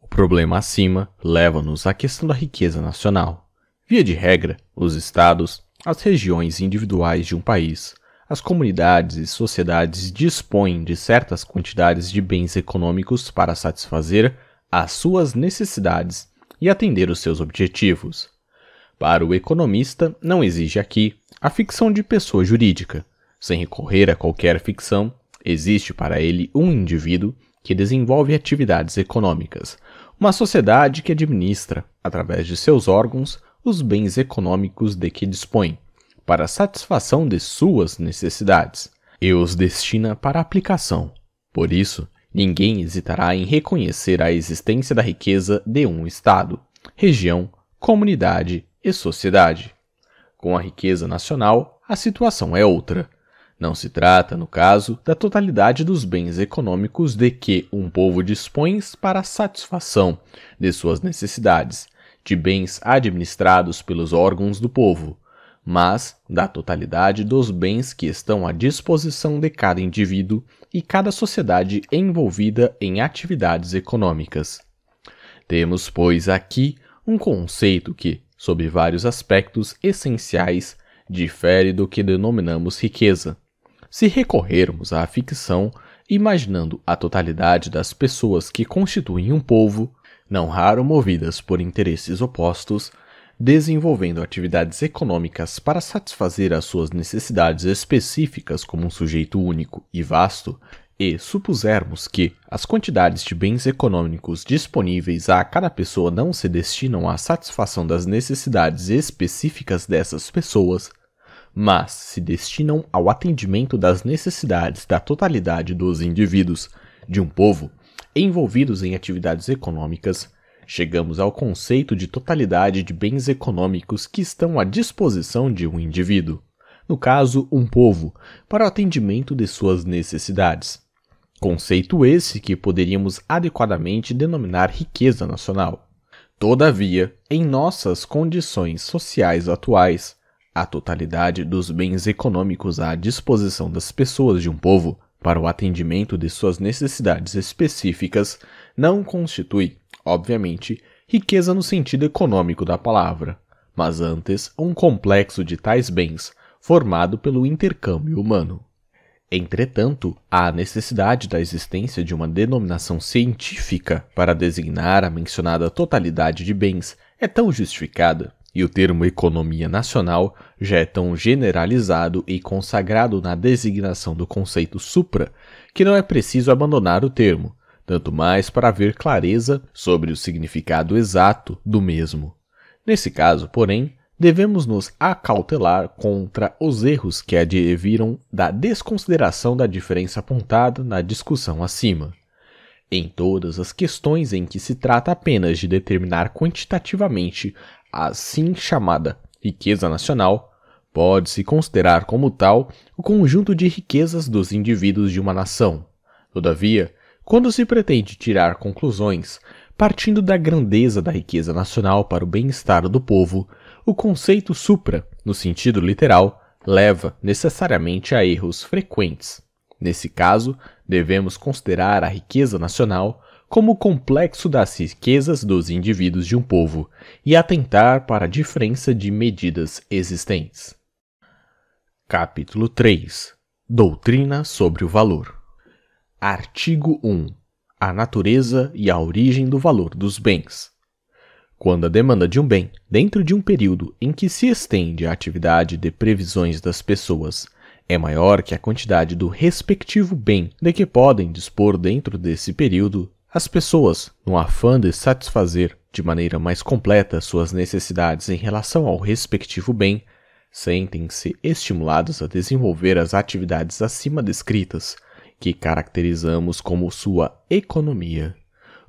O problema acima leva-nos à questão da riqueza nacional. Via de regra, os estados, as regiões individuais de um país, as comunidades e sociedades dispõem de certas quantidades de bens econômicos para satisfazer as suas necessidades e atender os seus objetivos. Para o economista, não exige aqui a ficção de pessoa jurídica. Sem recorrer a qualquer ficção, existe para ele um indivíduo que desenvolve atividades econômicas, uma sociedade que administra, através de seus órgãos, os bens econômicos de que dispõe, para satisfação de suas necessidades, e os destina para aplicação. Por isso, Ninguém hesitará em reconhecer a existência da riqueza de um Estado, região, comunidade e sociedade. Com a riqueza nacional, a situação é outra. Não se trata, no caso, da totalidade dos bens econômicos de que um povo dispõe para a satisfação de suas necessidades, de bens administrados pelos órgãos do povo, mas da totalidade dos bens que estão à disposição de cada indivíduo e cada sociedade envolvida em atividades econômicas. Temos, pois, aqui um conceito que, sob vários aspectos essenciais, difere do que denominamos riqueza. Se recorrermos à ficção, imaginando a totalidade das pessoas que constituem um povo, não raro movidas por interesses opostos, desenvolvendo atividades econômicas para satisfazer as suas necessidades específicas como um sujeito único e vasto, e supusermos que as quantidades de bens econômicos disponíveis a cada pessoa não se destinam à satisfação das necessidades específicas dessas pessoas, mas se destinam ao atendimento das necessidades da totalidade dos indivíduos de um povo envolvidos em atividades econômicas, chegamos ao conceito de totalidade de bens econômicos que estão à disposição de um indivíduo, no caso, um povo, para o atendimento de suas necessidades. Conceito esse que poderíamos adequadamente denominar riqueza nacional. Todavia, em nossas condições sociais atuais, a totalidade dos bens econômicos à disposição das pessoas de um povo para o atendimento de suas necessidades específicas não constitui, obviamente, riqueza no sentido econômico da palavra, mas antes um complexo de tais bens formado pelo intercâmbio humano. Entretanto, há necessidade da existência de uma denominação científica para designar a mencionada totalidade de bens é tão justificada, e o termo economia nacional já é tão generalizado e consagrado na designação do conceito supra, que não é preciso abandonar o termo, tanto mais para haver clareza sobre o significado exato do mesmo. Nesse caso, porém, devemos nos acautelar contra os erros que adviram da desconsideração da diferença apontada na discussão acima. Em todas as questões em que se trata apenas de determinar quantitativamente a assim chamada riqueza nacional, pode-se considerar como tal o conjunto de riquezas dos indivíduos de uma nação. Todavia, quando se pretende tirar conclusões, partindo da grandeza da riqueza nacional para o bem-estar do povo, o conceito supra, no sentido literal, leva necessariamente a erros frequentes. Nesse caso, devemos considerar a riqueza nacional como o complexo das riquezas dos indivíduos de um povo e atentar para a diferença de medidas existentes. Capítulo 3 Doutrina sobre o valor Artigo 1. A natureza e a origem do valor dos bens. Quando a demanda de um bem, dentro de um período em que se estende a atividade de previsões das pessoas, é maior que a quantidade do respectivo bem de que podem dispor dentro desse período, as pessoas, no afã de satisfazer de maneira mais completa suas necessidades em relação ao respectivo bem, sentem-se estimuladas a desenvolver as atividades acima descritas, que caracterizamos como sua economia.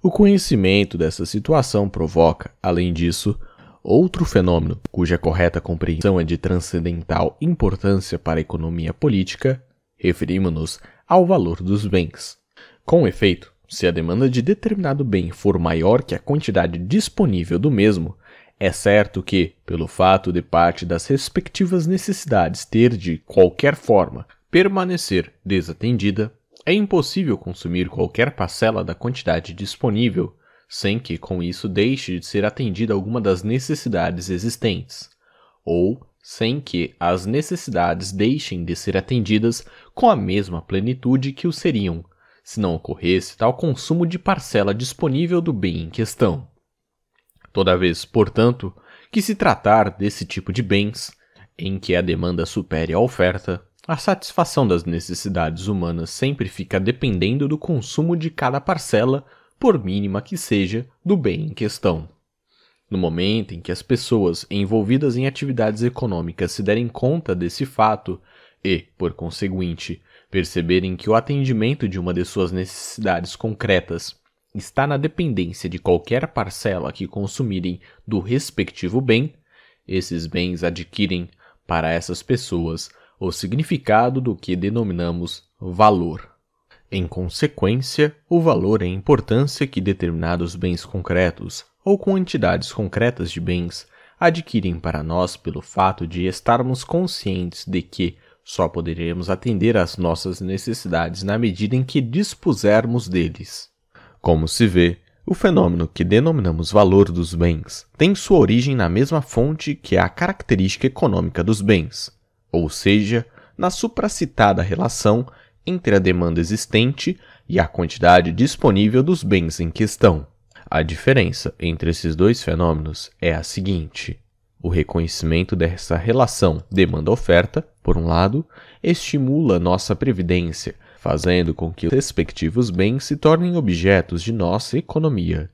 O conhecimento dessa situação provoca, além disso, outro fenômeno cuja correta compreensão é de transcendental importância para a economia política, referimos-nos ao valor dos bens. Com efeito, se a demanda de determinado bem for maior que a quantidade disponível do mesmo, é certo que, pelo fato de parte das respectivas necessidades ter de qualquer forma permanecer desatendida, é impossível consumir qualquer parcela da quantidade disponível, sem que com isso deixe de ser atendida alguma das necessidades existentes, ou sem que as necessidades deixem de ser atendidas com a mesma plenitude que o seriam, se não ocorresse tal consumo de parcela disponível do bem em questão. Toda vez, portanto, que se tratar desse tipo de bens, em que a demanda supere a oferta, a satisfação das necessidades humanas sempre fica dependendo do consumo de cada parcela, por mínima que seja, do bem em questão. No momento em que as pessoas envolvidas em atividades econômicas se derem conta desse fato e, por conseguinte, perceberem que o atendimento de uma de suas necessidades concretas está na dependência de qualquer parcela que consumirem do respectivo bem, esses bens adquirem, para essas pessoas, o significado do que denominamos valor. Em consequência, o valor é a importância que determinados bens concretos ou quantidades concretas de bens adquirem para nós pelo fato de estarmos conscientes de que só poderemos atender às nossas necessidades na medida em que dispusermos deles. Como se vê, o fenômeno que denominamos valor dos bens tem sua origem na mesma fonte que é a característica econômica dos bens, ou seja, na supracitada relação entre a demanda existente e a quantidade disponível dos bens em questão. A diferença entre esses dois fenômenos é a seguinte: o reconhecimento dessa relação demanda-oferta, por um lado, estimula nossa previdência, fazendo com que os respectivos bens se tornem objetos de nossa economia,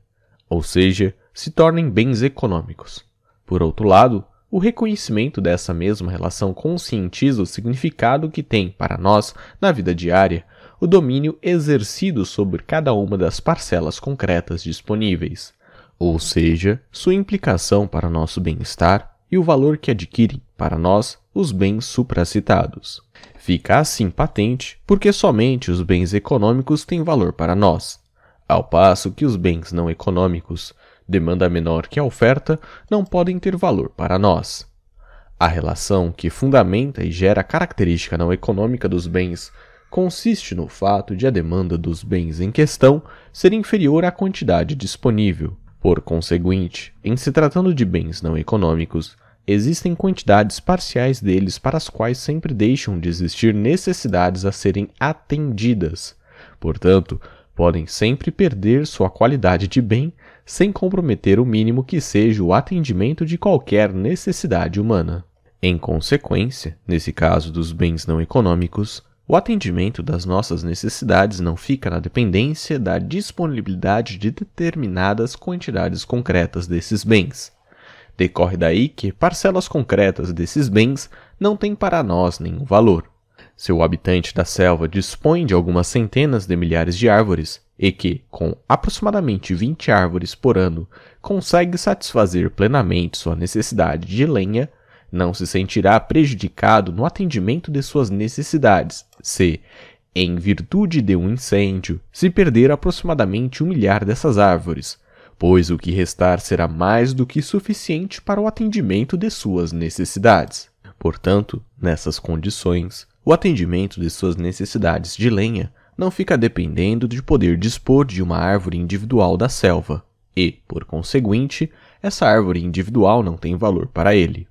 ou seja, se tornem bens econômicos. Por outro lado, o reconhecimento dessa mesma relação conscientiza o significado que tem, para nós, na vida diária, o domínio exercido sobre cada uma das parcelas concretas disponíveis, ou seja, sua implicação para nosso bem-estar e o valor que adquirem, para nós, os bens supracitados. Fica assim patente porque somente os bens econômicos têm valor para nós, ao passo que os bens não econômicos, demanda menor que a oferta não podem ter valor para nós. A relação que fundamenta e gera a característica não econômica dos bens consiste no fato de a demanda dos bens em questão ser inferior à quantidade disponível. Por conseguinte, em se tratando de bens não econômicos, existem quantidades parciais deles para as quais sempre deixam de existir necessidades a serem atendidas. Portanto, podem sempre perder sua qualidade de bem sem comprometer o mínimo que seja o atendimento de qualquer necessidade humana. Em consequência, nesse caso dos bens não econômicos, o atendimento das nossas necessidades não fica na dependência da disponibilidade de determinadas quantidades concretas desses bens. Decorre daí que parcelas concretas desses bens não têm para nós nenhum valor. Se o habitante da selva dispõe de algumas centenas de milhares de árvores, e que, com aproximadamente 20 árvores por ano, consegue satisfazer plenamente sua necessidade de lenha, não se sentirá prejudicado no atendimento de suas necessidades se, em virtude de um incêndio, se perder aproximadamente um milhar dessas árvores, pois o que restar será mais do que suficiente para o atendimento de suas necessidades. Portanto, nessas condições, o atendimento de suas necessidades de lenha não fica dependendo de poder dispor de uma árvore individual da selva, e, por conseguinte, essa árvore individual não tem valor para ele.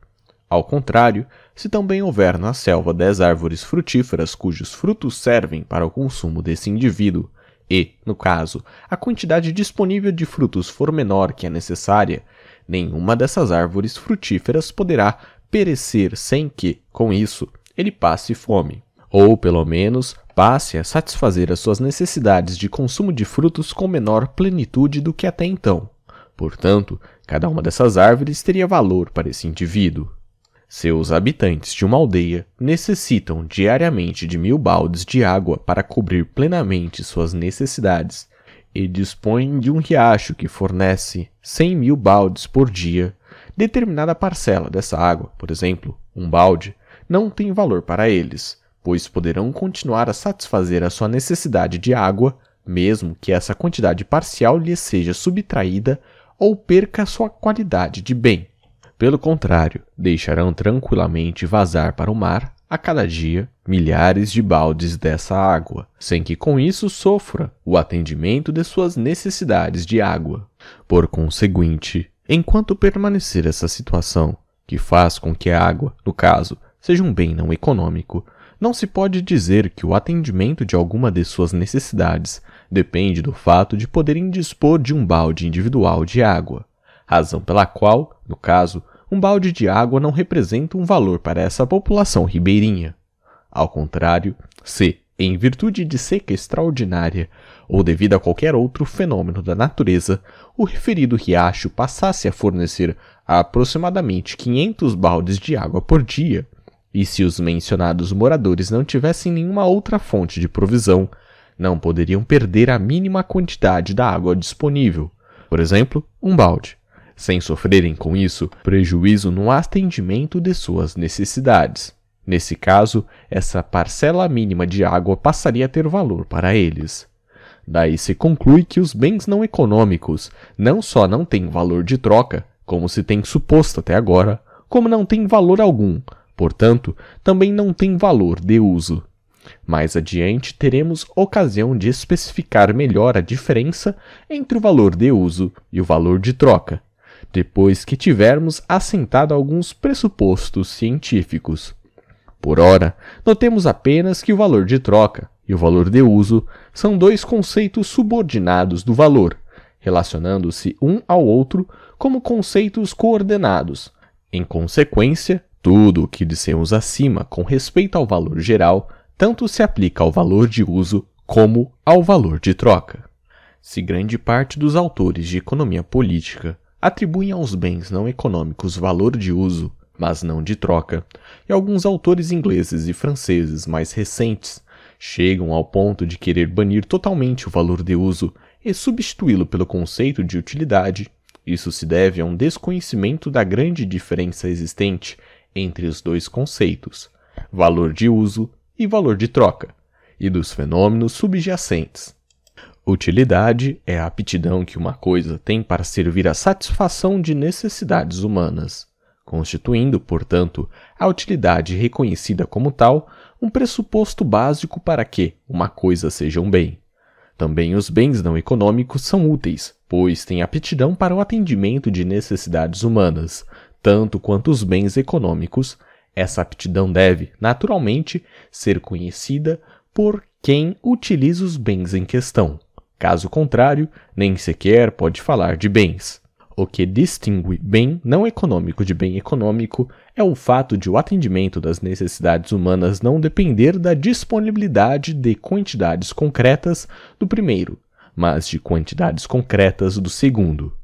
Ao contrário, se também houver na selva dez árvores frutíferas cujos frutos servem para o consumo desse indivíduo, e, no caso, a quantidade disponível de frutos for menor que a necessária, nenhuma dessas árvores frutíferas poderá perecer sem que, com isso, ele passe fome, ou pelo menos passe a satisfazer as suas necessidades de consumo de frutos com menor plenitude do que até então. Portanto, cada uma dessas árvores teria valor para esse indivíduo. Seus habitantes de uma aldeia necessitam diariamente de mil baldes de água para cobrir plenamente suas necessidades e dispõem de um riacho que fornece 100 mil baldes por dia. Determinada parcela dessa água, por exemplo, um balde, não tem valor para eles, pois poderão continuar a satisfazer a sua necessidade de água, mesmo que essa quantidade parcial lhe seja subtraída ou perca sua qualidade de bem. Pelo contrário, deixarão tranquilamente vazar para o mar, a cada dia, milhares de baldes dessa água, sem que com isso sofra o atendimento de suas necessidades de água. Por conseguinte, enquanto permanecer essa situação, que faz com que a água, no caso, seja um bem não econômico, não se pode dizer que o atendimento de alguma de suas necessidades depende do fato de poderem dispor de um balde individual de água, razão pela qual, no caso, um balde de água não representa um valor para essa população ribeirinha. Ao contrário, se, em virtude de seca extraordinária ou devido a qualquer outro fenômeno da natureza, o referido riacho passasse a fornecer aproximadamente 500 baldes de água por dia, e se os mencionados moradores não tivessem nenhuma outra fonte de provisão, não poderiam perder a mínima quantidade da água disponível, por exemplo, um balde, sem sofrerem com isso prejuízo no atendimento de suas necessidades. Nesse caso, essa parcela mínima de água passaria a ter valor para eles. Daí se conclui que os bens não econômicos não só não têm valor de troca, como se tem suposto até agora, como não têm valor algum, portanto, também não tem valor de uso. Mais adiante teremos ocasião de especificar melhor a diferença entre o valor de uso e o valor de troca, depois que tivermos assentado alguns pressupostos científicos. Por ora, notemos apenas que o valor de troca e o valor de uso são dois conceitos subordinados do valor, relacionando-se um ao outro como conceitos coordenados, em consequência tudo o que dissemos acima com respeito ao valor geral tanto se aplica ao valor de uso como ao valor de troca. Se grande parte dos autores de economia política atribuem aos bens não econômicos valor de uso, mas não de troca, e alguns autores ingleses e franceses mais recentes chegam ao ponto de querer banir totalmente o valor de uso e substituí-lo pelo conceito de utilidade, isso se deve a um desconhecimento da grande diferença existente entre os dois conceitos, valor de uso e valor de troca, e dos fenômenos subjacentes. Utilidade é a aptidão que uma coisa tem para servir à satisfação de necessidades humanas, constituindo, portanto, a utilidade reconhecida como tal um pressuposto básico para que uma coisa seja um bem. Também os bens não econômicos são úteis, pois têm aptidão para o atendimento de necessidades humanas, tanto quanto os bens econômicos, essa aptidão deve, naturalmente, ser conhecida por quem utiliza os bens em questão. Caso contrário, nem sequer pode falar de bens. O que distingue bem não econômico de bem econômico é o fato de o atendimento das necessidades humanas não depender da disponibilidade de quantidades concretas do primeiro, mas de quantidades concretas do segundo.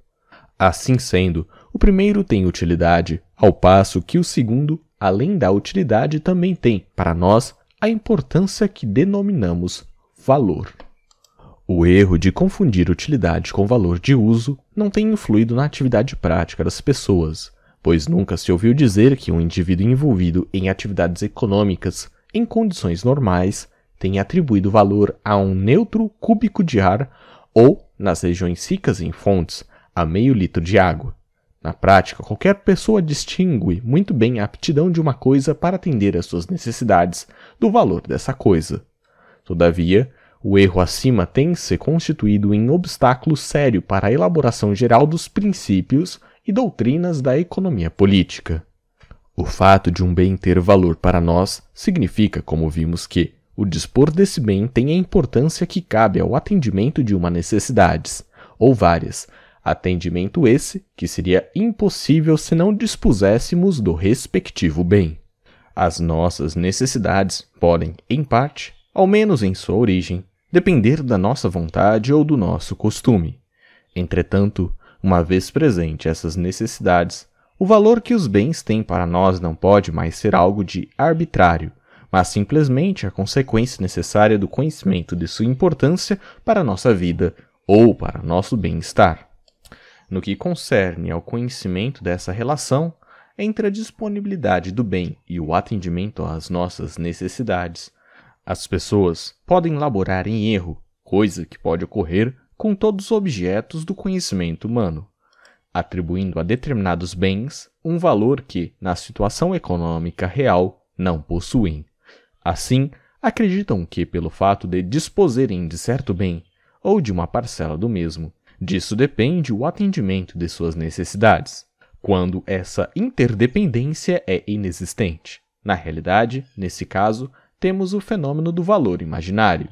Assim sendo, o primeiro tem utilidade, ao passo que o segundo, além da utilidade, também tem, para nós, a importância que denominamos valor. O erro de confundir utilidade com valor de uso não tem influído na atividade prática das pessoas, pois nunca se ouviu dizer que um indivíduo envolvido em atividades econômicas, em condições normais, tenha atribuído valor a um neutro cúbico de ar ou, nas regiões ricas em fontes, a meio litro de água. Na prática, qualquer pessoa distingue muito bem a aptidão de uma coisa para atender às suas necessidades do valor dessa coisa. Todavia, o erro acima tem se constituído em obstáculo sério para a elaboração geral dos princípios e doutrinas da economia política. O fato de um bem ter valor para nós significa, como vimos, que o dispor desse bem tem a importância que cabe ao atendimento de uma necessidade, ou várias, Atendimento esse que seria impossível se não dispuséssemos do respectivo bem. As nossas necessidades podem, em parte, ao menos em sua origem, depender da nossa vontade ou do nosso costume. Entretanto, uma vez presente essas necessidades, o valor que os bens têm para nós não pode mais ser algo de arbitrário, mas simplesmente a consequência necessária do conhecimento de sua importância para a nossa vida ou para nosso bem-estar no que concerne ao conhecimento dessa relação entre a disponibilidade do bem e o atendimento às nossas necessidades. As pessoas podem laborar em erro, coisa que pode ocorrer com todos os objetos do conhecimento humano, atribuindo a determinados bens um valor que, na situação econômica real, não possuem. Assim, acreditam que, pelo fato de disposerem de certo bem ou de uma parcela do mesmo, Disso depende o atendimento de suas necessidades, quando essa interdependência é inexistente. Na realidade, nesse caso, temos o fenômeno do valor imaginário.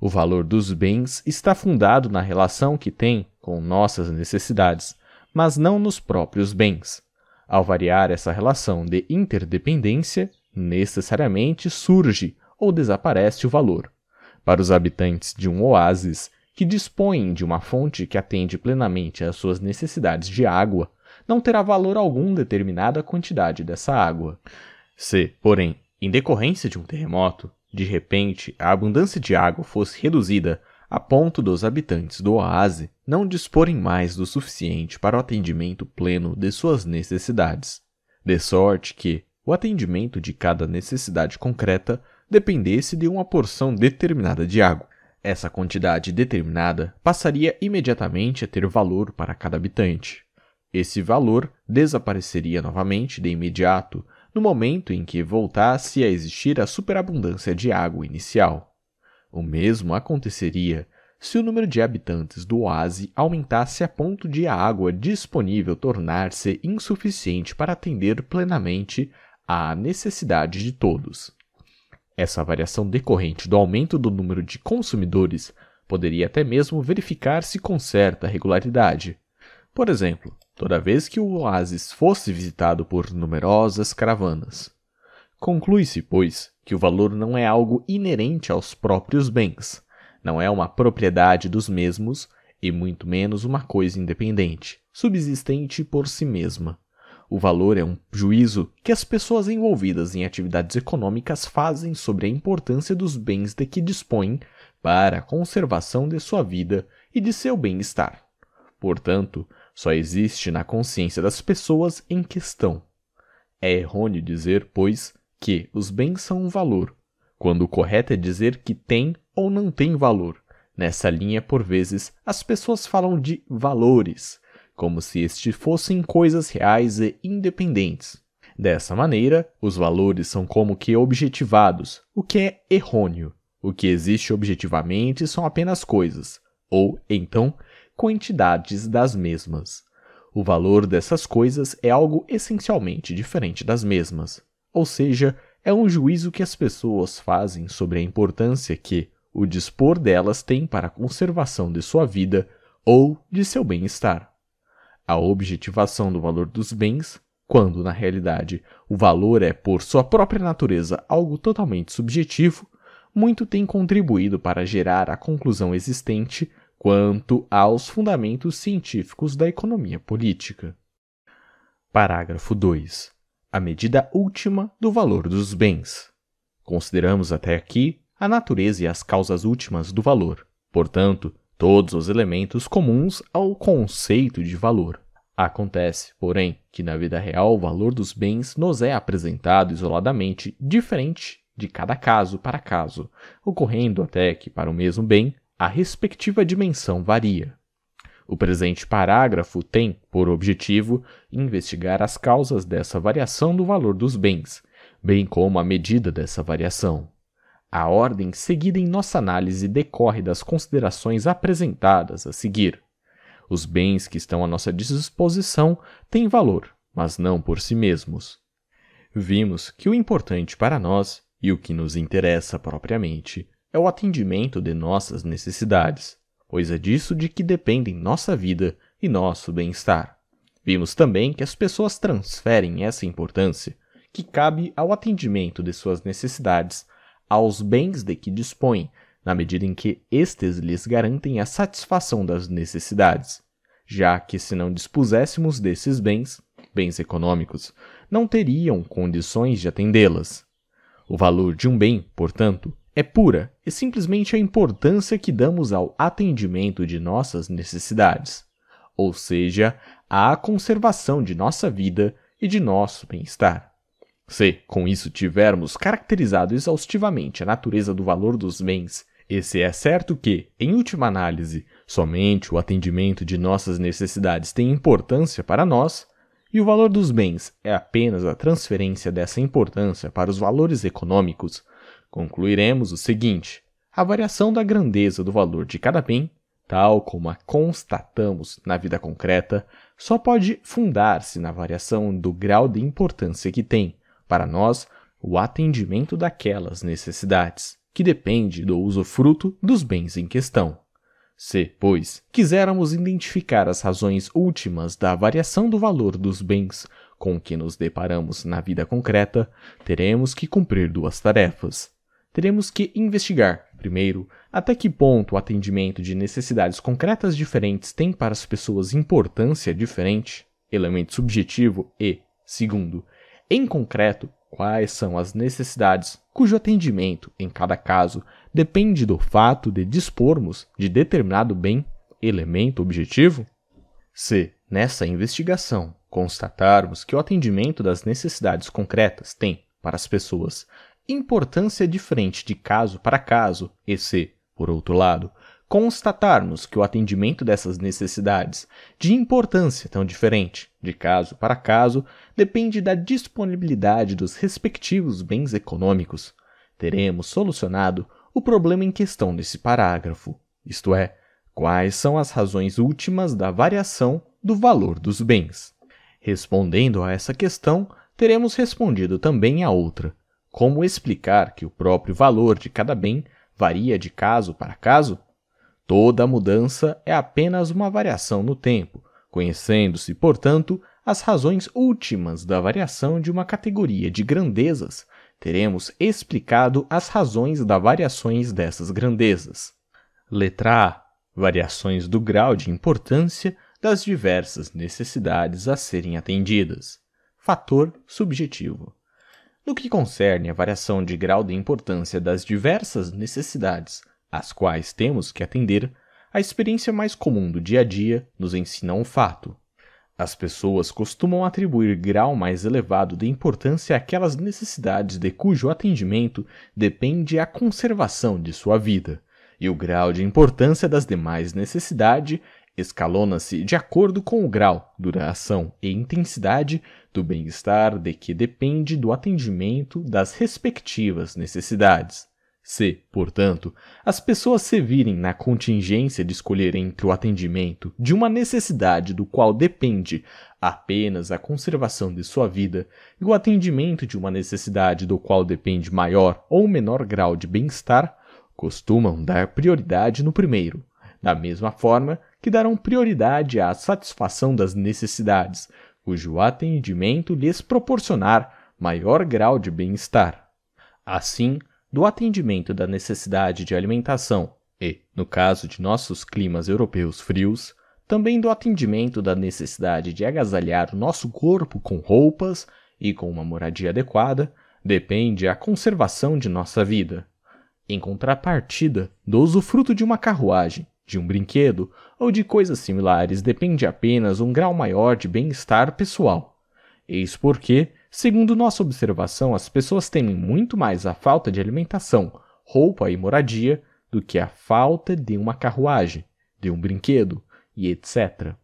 O valor dos bens está fundado na relação que tem com nossas necessidades, mas não nos próprios bens. Ao variar essa relação de interdependência, necessariamente surge ou desaparece o valor. Para os habitantes de um oásis, que dispõem de uma fonte que atende plenamente às suas necessidades de água, não terá valor algum determinada quantidade dessa água. Se, porém, em decorrência de um terremoto, de repente a abundância de água fosse reduzida a ponto dos habitantes do oásis não disporem mais do suficiente para o atendimento pleno de suas necessidades, de sorte que o atendimento de cada necessidade concreta dependesse de uma porção determinada de água. Essa quantidade determinada passaria imediatamente a ter valor para cada habitante. Esse valor desapareceria novamente de imediato no momento em que voltasse a existir a superabundância de água inicial. O mesmo aconteceria se o número de habitantes do oásis aumentasse a ponto de a água disponível tornar-se insuficiente para atender plenamente à necessidade de todos. Essa variação decorrente do aumento do número de consumidores poderia até mesmo verificar-se com certa regularidade. Por exemplo, toda vez que o oásis fosse visitado por numerosas caravanas. Conclui-se, pois, que o valor não é algo inerente aos próprios bens, não é uma propriedade dos mesmos e muito menos uma coisa independente, subsistente por si mesma. O valor é um juízo que as pessoas envolvidas em atividades econômicas fazem sobre a importância dos bens de que dispõem para a conservação de sua vida e de seu bem-estar. Portanto, só existe na consciência das pessoas em questão. É errôneo dizer, pois, que os bens são um valor, quando o correto é dizer que tem ou não tem valor. Nessa linha, por vezes, as pessoas falam de valores, como se estes fossem coisas reais e independentes. Dessa maneira, os valores são como que objetivados, o que é errôneo. O que existe objetivamente são apenas coisas, ou, então, quantidades das mesmas. O valor dessas coisas é algo essencialmente diferente das mesmas, ou seja, é um juízo que as pessoas fazem sobre a importância que o dispor delas tem para a conservação de sua vida ou de seu bem-estar a objetivação do valor dos bens, quando na realidade o valor é, por sua própria natureza, algo totalmente subjetivo, muito tem contribuído para gerar a conclusão existente quanto aos fundamentos científicos da economia política. Parágrafo 2. A medida última do valor dos bens. Consideramos até aqui a natureza e as causas últimas do valor. Portanto, todos os elementos comuns ao conceito de valor. Acontece, porém, que na vida real o valor dos bens nos é apresentado isoladamente, diferente de cada caso para caso, ocorrendo até que, para o mesmo bem, a respectiva dimensão varia. O presente parágrafo tem, por objetivo, investigar as causas dessa variação do valor dos bens, bem como a medida dessa variação. A ordem seguida em nossa análise decorre das considerações apresentadas a seguir. Os bens que estão à nossa disposição têm valor, mas não por si mesmos. Vimos que o importante para nós, e o que nos interessa propriamente, é o atendimento de nossas necessidades, pois é disso de que dependem nossa vida e nosso bem-estar. Vimos também que as pessoas transferem essa importância, que cabe ao atendimento de suas necessidades aos bens de que dispõem, na medida em que estes lhes garantem a satisfação das necessidades, já que se não dispuséssemos desses bens, bens econômicos, não teriam condições de atendê-las. O valor de um bem, portanto, é pura e simplesmente a importância que damos ao atendimento de nossas necessidades, ou seja, à conservação de nossa vida e de nosso bem-estar. Se, com isso, tivermos caracterizado exaustivamente a natureza do valor dos bens, e se é certo que, em última análise, somente o atendimento de nossas necessidades tem importância para nós, e o valor dos bens é apenas a transferência dessa importância para os valores econômicos, concluiremos o seguinte: a variação da grandeza do valor de cada bem, tal como a constatamos na vida concreta, só pode fundar-se na variação do grau de importância que tem, para nós, o atendimento daquelas necessidades, que depende do usufruto dos bens em questão. Se, pois, quisermos identificar as razões últimas da variação do valor dos bens com que nos deparamos na vida concreta, teremos que cumprir duas tarefas. Teremos que investigar, primeiro, até que ponto o atendimento de necessidades concretas diferentes tem para as pessoas importância diferente, elemento subjetivo, e, segundo, em concreto, quais são as necessidades cujo atendimento, em cada caso, depende do fato de dispormos de determinado bem, elemento objetivo? Se, nessa investigação, constatarmos que o atendimento das necessidades concretas tem, para as pessoas, importância diferente de caso para caso, e se, por outro lado, constatarmos que o atendimento dessas necessidades, de importância tão diferente, de caso para caso, depende da disponibilidade dos respectivos bens econômicos, teremos solucionado o problema em questão nesse parágrafo, isto é, quais são as razões últimas da variação do valor dos bens. Respondendo a essa questão, teremos respondido também a outra: como explicar que o próprio valor de cada bem varia de caso para caso Toda mudança é apenas uma variação no tempo, conhecendo-se, portanto, as razões últimas da variação de uma categoria de grandezas, teremos explicado as razões das variações dessas grandezas. Letra A. Variações do grau de importância das diversas necessidades a serem atendidas. Fator subjetivo. No que concerne a variação de grau de importância das diversas necessidades às quais temos que atender, a experiência mais comum do dia a dia nos ensina um fato. As pessoas costumam atribuir grau mais elevado de importância àquelas necessidades de cujo atendimento depende a conservação de sua vida, e o grau de importância das demais necessidades escalona-se de acordo com o grau, duração e intensidade do bem-estar de que depende do atendimento das respectivas necessidades. Se, portanto, as pessoas se virem na contingência de escolher entre o atendimento de uma necessidade do qual depende apenas a conservação de sua vida e o atendimento de uma necessidade do qual depende maior ou menor grau de bem-estar, costumam dar prioridade no primeiro, da mesma forma que darão prioridade à satisfação das necessidades, cujo atendimento lhes proporcionar maior grau de bem-estar. Assim, do atendimento da necessidade de alimentação e, no caso de nossos climas europeus frios, também do atendimento da necessidade de agasalhar o nosso corpo com roupas e com uma moradia adequada, depende a conservação de nossa vida. Em contrapartida, do usufruto de uma carruagem, de um brinquedo ou de coisas similares depende apenas um grau maior de bem-estar pessoal. Eis porque Segundo nossa observação, as pessoas temem muito mais a falta de alimentação, roupa e moradia do que a falta de uma carruagem, de um brinquedo e etc.,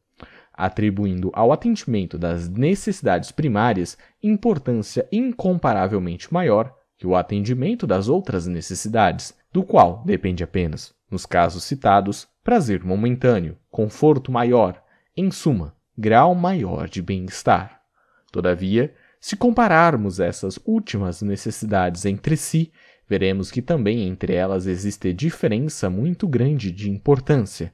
atribuindo ao atendimento das necessidades primárias importância incomparavelmente maior que o atendimento das outras necessidades, do qual depende apenas, nos casos citados, prazer momentâneo, conforto maior, em suma, grau maior de bem-estar. Todavia, se compararmos essas últimas necessidades entre si, veremos que também entre elas existe diferença muito grande de importância.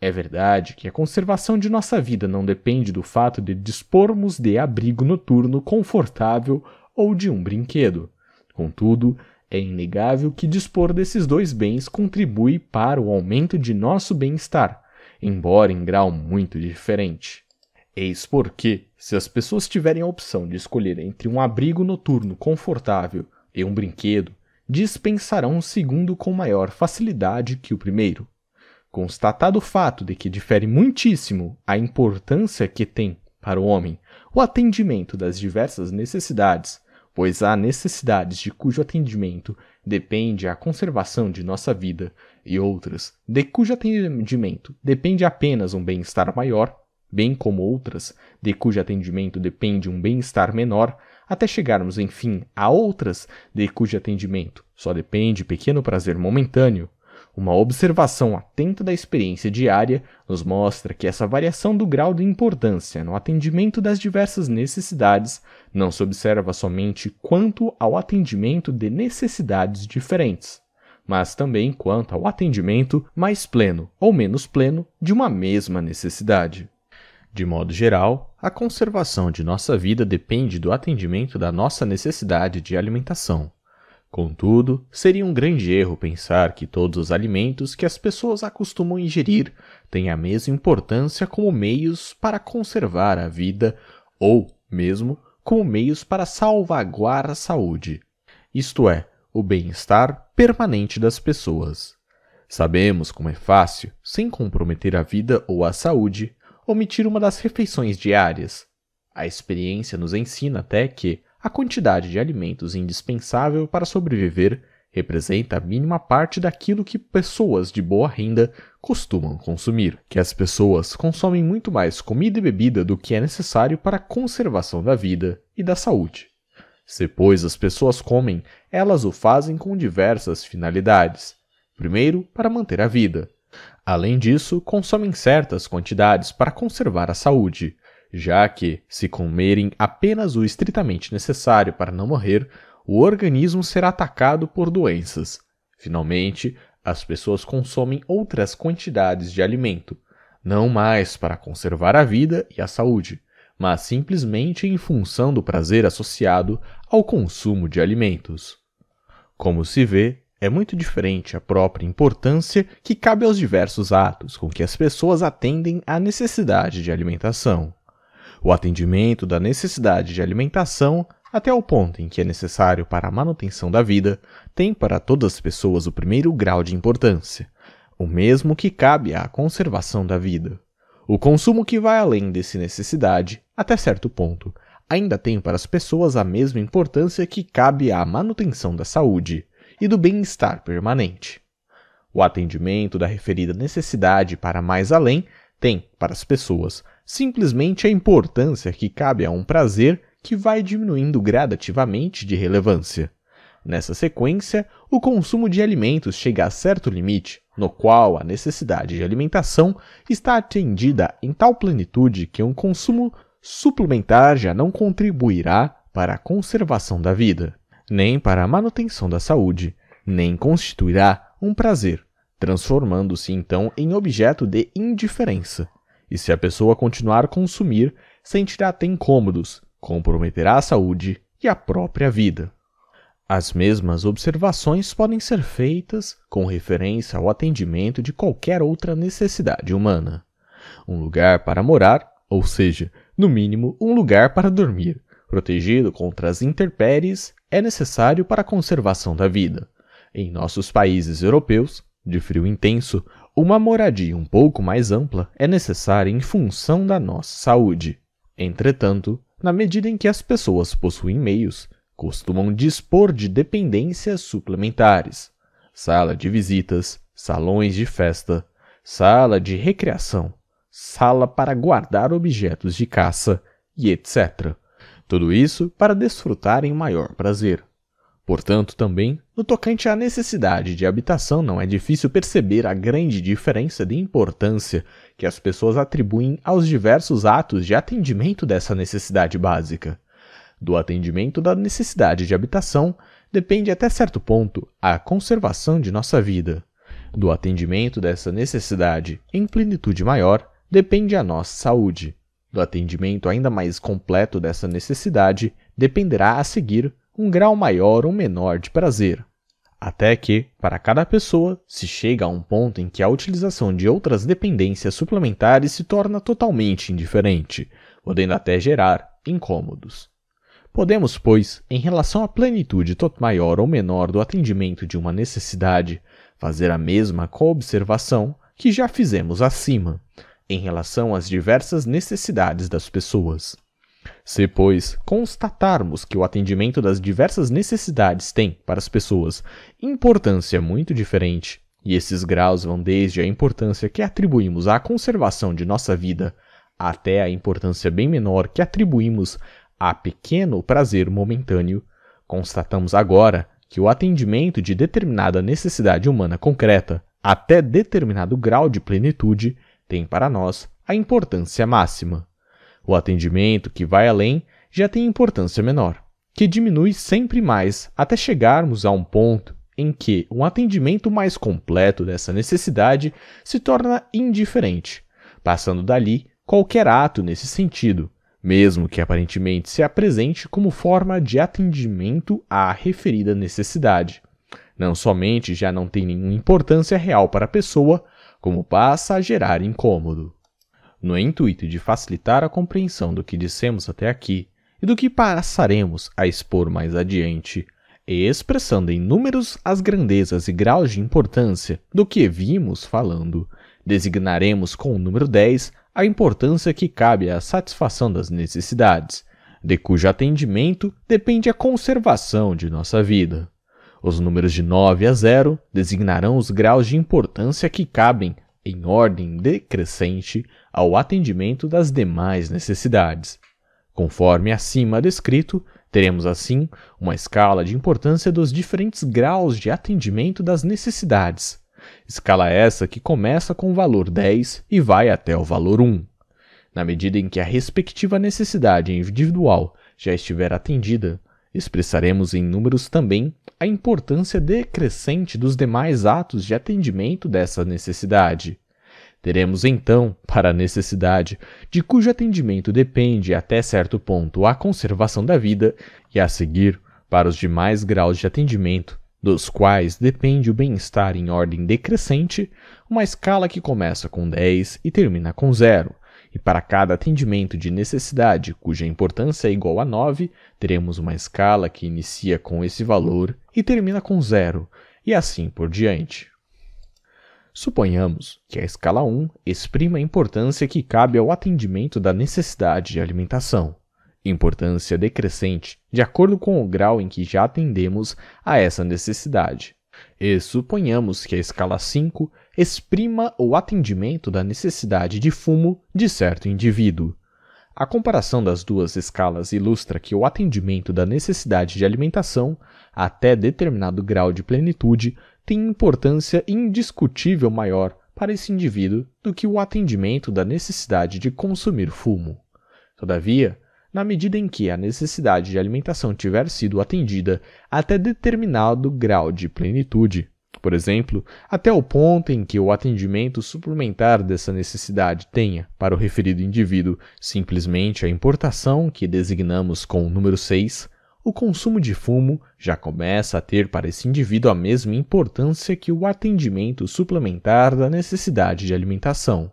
É verdade que a conservação de nossa vida não depende do fato de dispormos de abrigo noturno confortável ou de um brinquedo. Contudo, é inegável que dispor desses dois bens contribui para o aumento de nosso bem-estar, embora em grau muito diferente. Eis porque se as pessoas tiverem a opção de escolher entre um abrigo noturno confortável e um brinquedo, dispensarão o segundo com maior facilidade que o primeiro. Constatado o fato de que difere muitíssimo a importância que tem para o homem o atendimento das diversas necessidades, pois há necessidades de cujo atendimento depende a conservação de nossa vida e outras de cujo atendimento depende apenas um bem-estar maior, bem como outras, de cujo atendimento depende um bem-estar menor, até chegarmos, enfim, a outras de cujo atendimento só depende pequeno prazer momentâneo, uma observação atenta da experiência diária nos mostra que essa variação do grau de importância no atendimento das diversas necessidades não se observa somente quanto ao atendimento de necessidades diferentes, mas também quanto ao atendimento mais pleno ou menos pleno de uma mesma necessidade. De modo geral, a conservação de nossa vida depende do atendimento da nossa necessidade de alimentação. Contudo, seria um grande erro pensar que todos os alimentos que as pessoas acostumam ingerir têm a mesma importância como meios para conservar a vida ou, mesmo, como meios para salvaguardar a saúde, isto é, o bem-estar permanente das pessoas. Sabemos como é fácil, sem comprometer a vida ou a saúde, omitir uma das refeições diárias. A experiência nos ensina até que a quantidade de alimentos indispensável para sobreviver representa a mínima parte daquilo que pessoas de boa renda costumam consumir, que as pessoas consomem muito mais comida e bebida do que é necessário para a conservação da vida e da saúde. Se, pois, as pessoas comem, elas o fazem com diversas finalidades. Primeiro, para manter a vida. Além disso, consomem certas quantidades para conservar a saúde, já que, se comerem apenas o estritamente necessário para não morrer, o organismo será atacado por doenças. Finalmente, as pessoas consomem outras quantidades de alimento, não mais para conservar a vida e a saúde, mas simplesmente em função do prazer associado ao consumo de alimentos. Como se vê, é muito diferente a própria importância que cabe aos diversos atos com que as pessoas atendem à necessidade de alimentação. O atendimento da necessidade de alimentação, até o ponto em que é necessário para a manutenção da vida, tem para todas as pessoas o primeiro grau de importância, o mesmo que cabe à conservação da vida. O consumo que vai além desse necessidade, até certo ponto, ainda tem para as pessoas a mesma importância que cabe à manutenção da saúde e do bem-estar permanente. O atendimento da referida necessidade para mais além tem, para as pessoas, simplesmente a importância que cabe a um prazer que vai diminuindo gradativamente de relevância. Nessa sequência, o consumo de alimentos chega a certo limite, no qual a necessidade de alimentação está atendida em tal plenitude que um consumo suplementar já não contribuirá para a conservação da vida nem para a manutenção da saúde, nem constituirá um prazer, transformando-se então em objeto de indiferença. E se a pessoa continuar a consumir, sentirá até incômodos, comprometerá a saúde e a própria vida. As mesmas observações podem ser feitas com referência ao atendimento de qualquer outra necessidade humana. Um lugar para morar, ou seja, no mínimo, um lugar para dormir, protegido contra as intempéries, é necessário para a conservação da vida. Em nossos países europeus, de frio intenso, uma moradia um pouco mais ampla é necessária em função da nossa saúde. Entretanto, na medida em que as pessoas possuem meios, costumam dispor de dependências suplementares: sala de visitas, salões de festa, sala de recreação, sala para guardar objetos de caça e etc. Tudo isso para desfrutarem maior prazer. Portanto, também, no tocante à necessidade de habitação, não é difícil perceber a grande diferença de importância que as pessoas atribuem aos diversos atos de atendimento dessa necessidade básica. Do atendimento da necessidade de habitação depende até certo ponto a conservação de nossa vida. Do atendimento dessa necessidade em plenitude maior depende a nossa saúde. Do atendimento ainda mais completo dessa necessidade dependerá a seguir um grau maior ou menor de prazer. Até que, para cada pessoa, se chega a um ponto em que a utilização de outras dependências suplementares se torna totalmente indiferente, podendo até gerar incômodos. Podemos, pois, em relação à plenitude maior ou menor do atendimento de uma necessidade, fazer a mesma co-observação que já fizemos acima em relação às diversas necessidades das pessoas. Se, pois, constatarmos que o atendimento das diversas necessidades tem, para as pessoas, importância muito diferente, e esses graus vão desde a importância que atribuímos à conservação de nossa vida até a importância bem menor que atribuímos a pequeno prazer momentâneo, constatamos agora que o atendimento de determinada necessidade humana concreta, até determinado grau de plenitude, tem para nós a importância máxima. O atendimento que vai além já tem importância menor, que diminui sempre mais até chegarmos a um ponto em que um atendimento mais completo dessa necessidade se torna indiferente, passando dali qualquer ato nesse sentido, mesmo que aparentemente se apresente como forma de atendimento à referida necessidade. Não somente já não tem nenhuma importância real para a pessoa, como passa a gerar incômodo. No intuito de facilitar a compreensão do que dissemos até aqui e do que passaremos a expor mais adiante, e expressando em números as grandezas e graus de importância do que vimos falando, designaremos com o número 10 a importância que cabe à satisfação das necessidades, de cujo atendimento depende a conservação de nossa vida. Os números de 9 a 0 designarão os graus de importância que cabem, em ordem decrescente, ao atendimento das demais necessidades. Conforme acima descrito, teremos assim uma escala de importância dos diferentes graus de atendimento das necessidades. Escala essa que começa com o valor 10 e vai até o valor 1. Na medida em que a respectiva necessidade individual já estiver atendida, Expressaremos em números também a importância decrescente dos demais atos de atendimento dessa necessidade. Teremos então, para a necessidade, de cujo atendimento depende até certo ponto a conservação da vida, e a seguir, para os demais graus de atendimento, dos quais depende o bem-estar em ordem decrescente, uma escala que começa com 10 e termina com zero, e para cada atendimento de necessidade, cuja importância é igual a 9, teremos uma escala que inicia com esse valor e termina com zero, e assim por diante. Suponhamos que a escala 1 exprima a importância que cabe ao atendimento da necessidade de alimentação, importância decrescente de acordo com o grau em que já atendemos a essa necessidade. E suponhamos que a escala 5 exprima o atendimento da necessidade de fumo de certo indivíduo. A comparação das duas escalas ilustra que o atendimento da necessidade de alimentação, até determinado grau de plenitude, tem importância indiscutível maior para esse indivíduo do que o atendimento da necessidade de consumir fumo. Todavia, na medida em que a necessidade de alimentação tiver sido atendida até determinado grau de plenitude, por exemplo, até o ponto em que o atendimento suplementar dessa necessidade tenha, para o referido indivíduo, simplesmente a importação, que designamos com o número 6, o consumo de fumo já começa a ter para esse indivíduo a mesma importância que o atendimento suplementar da necessidade de alimentação.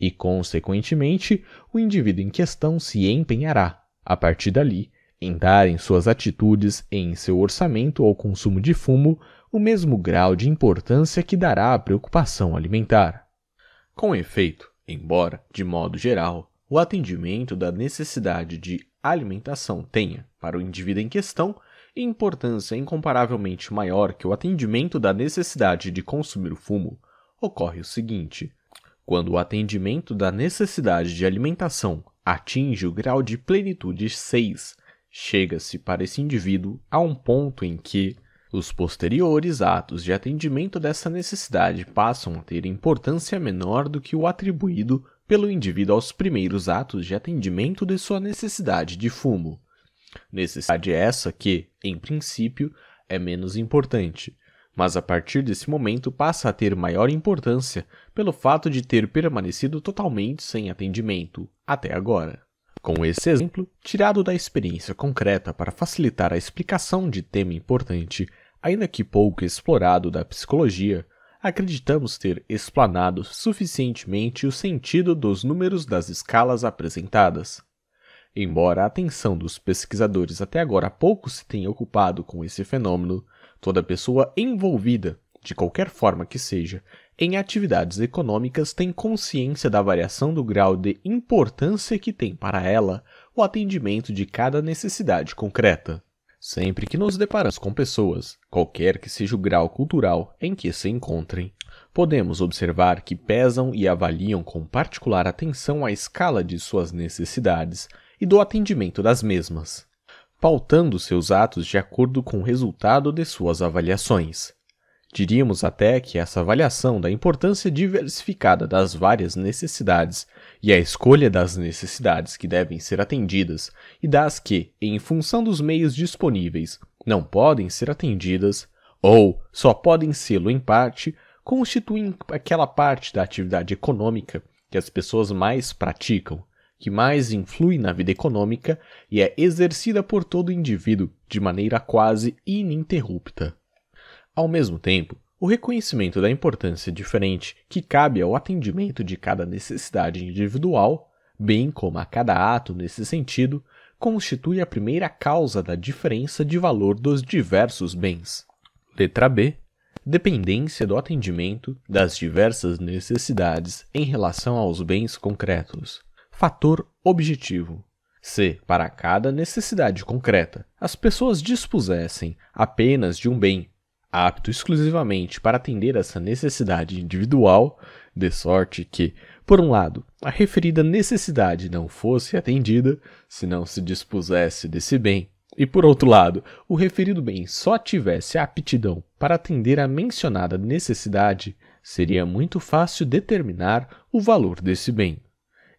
E, consequentemente, o indivíduo em questão se empenhará, a partir dali, em dar em suas atitudes e em seu orçamento ao consumo de fumo o mesmo grau de importância que dará à preocupação alimentar. Com efeito, embora, de modo geral, o atendimento da necessidade de alimentação tenha, para o indivíduo em questão, importância incomparavelmente maior que o atendimento da necessidade de consumir o fumo, ocorre o seguinte: quando o atendimento da necessidade de alimentação atinge o grau de plenitude 6, chega-se para esse indivíduo a um ponto em que os posteriores atos de atendimento dessa necessidade passam a ter importância menor do que o atribuído pelo indivíduo aos primeiros atos de atendimento de sua necessidade de fumo. Necessidade essa que, em princípio, é menos importante, mas a partir desse momento passa a ter maior importância pelo fato de ter permanecido totalmente sem atendimento até agora. Com esse exemplo, tirado da experiência concreta para facilitar a explicação de tema importante, ainda que pouco explorado da psicologia, acreditamos ter explanado suficientemente o sentido dos números das escalas apresentadas. Embora a atenção dos pesquisadores até agora pouco se tenha ocupado com esse fenômeno, toda pessoa envolvida de qualquer forma que seja, em atividades econômicas tem consciência da variação do grau de importância que tem para ela o atendimento de cada necessidade concreta. Sempre que nos deparamos com pessoas, qualquer que seja o grau cultural em que se encontrem, podemos observar que pesam e avaliam com particular atenção a escala de suas necessidades e do atendimento das mesmas, pautando seus atos de acordo com o resultado de suas avaliações. Diríamos até que essa avaliação da importância diversificada das várias necessidades e a escolha das necessidades que devem ser atendidas e das que, em função dos meios disponíveis, não podem ser atendidas, ou só podem sê-lo em parte, constituem aquela parte da atividade econômica que as pessoas mais praticam, que mais influi na vida econômica e é exercida por todo indivíduo de maneira quase ininterrupta. Ao mesmo tempo, o reconhecimento da importância diferente que cabe ao atendimento de cada necessidade individual, bem como a cada ato nesse sentido, constitui a primeira causa da diferença de valor dos diversos bens. Letra B. Dependência do atendimento das diversas necessidades em relação aos bens concretos. Fator objetivo. Se, para cada necessidade concreta, as pessoas dispusessem apenas de um bem apto exclusivamente para atender essa necessidade individual, de sorte que, por um lado, a referida necessidade não fosse atendida, se não se dispusesse desse bem, e por outro lado, o referido bem só tivesse aptidão para atender a mencionada necessidade, seria muito fácil determinar o valor desse bem.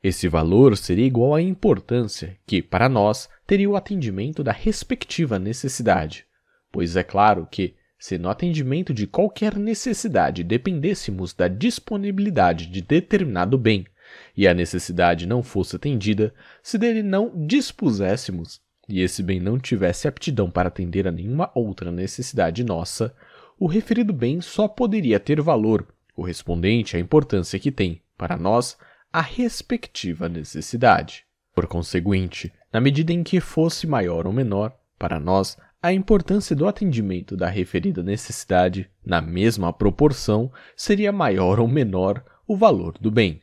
Esse valor seria igual à importância que, para nós, teria o atendimento da respectiva necessidade, pois é claro que, se no atendimento de qualquer necessidade dependêssemos da disponibilidade de determinado bem, e a necessidade não fosse atendida, se dele não dispuséssemos, e esse bem não tivesse aptidão para atender a nenhuma outra necessidade nossa, o referido bem só poderia ter valor correspondente à importância que tem, para nós, a respectiva necessidade. Por conseguinte, na medida em que fosse maior ou menor, para nós, a importância do atendimento da referida necessidade, na mesma proporção, seria maior ou menor o valor do bem.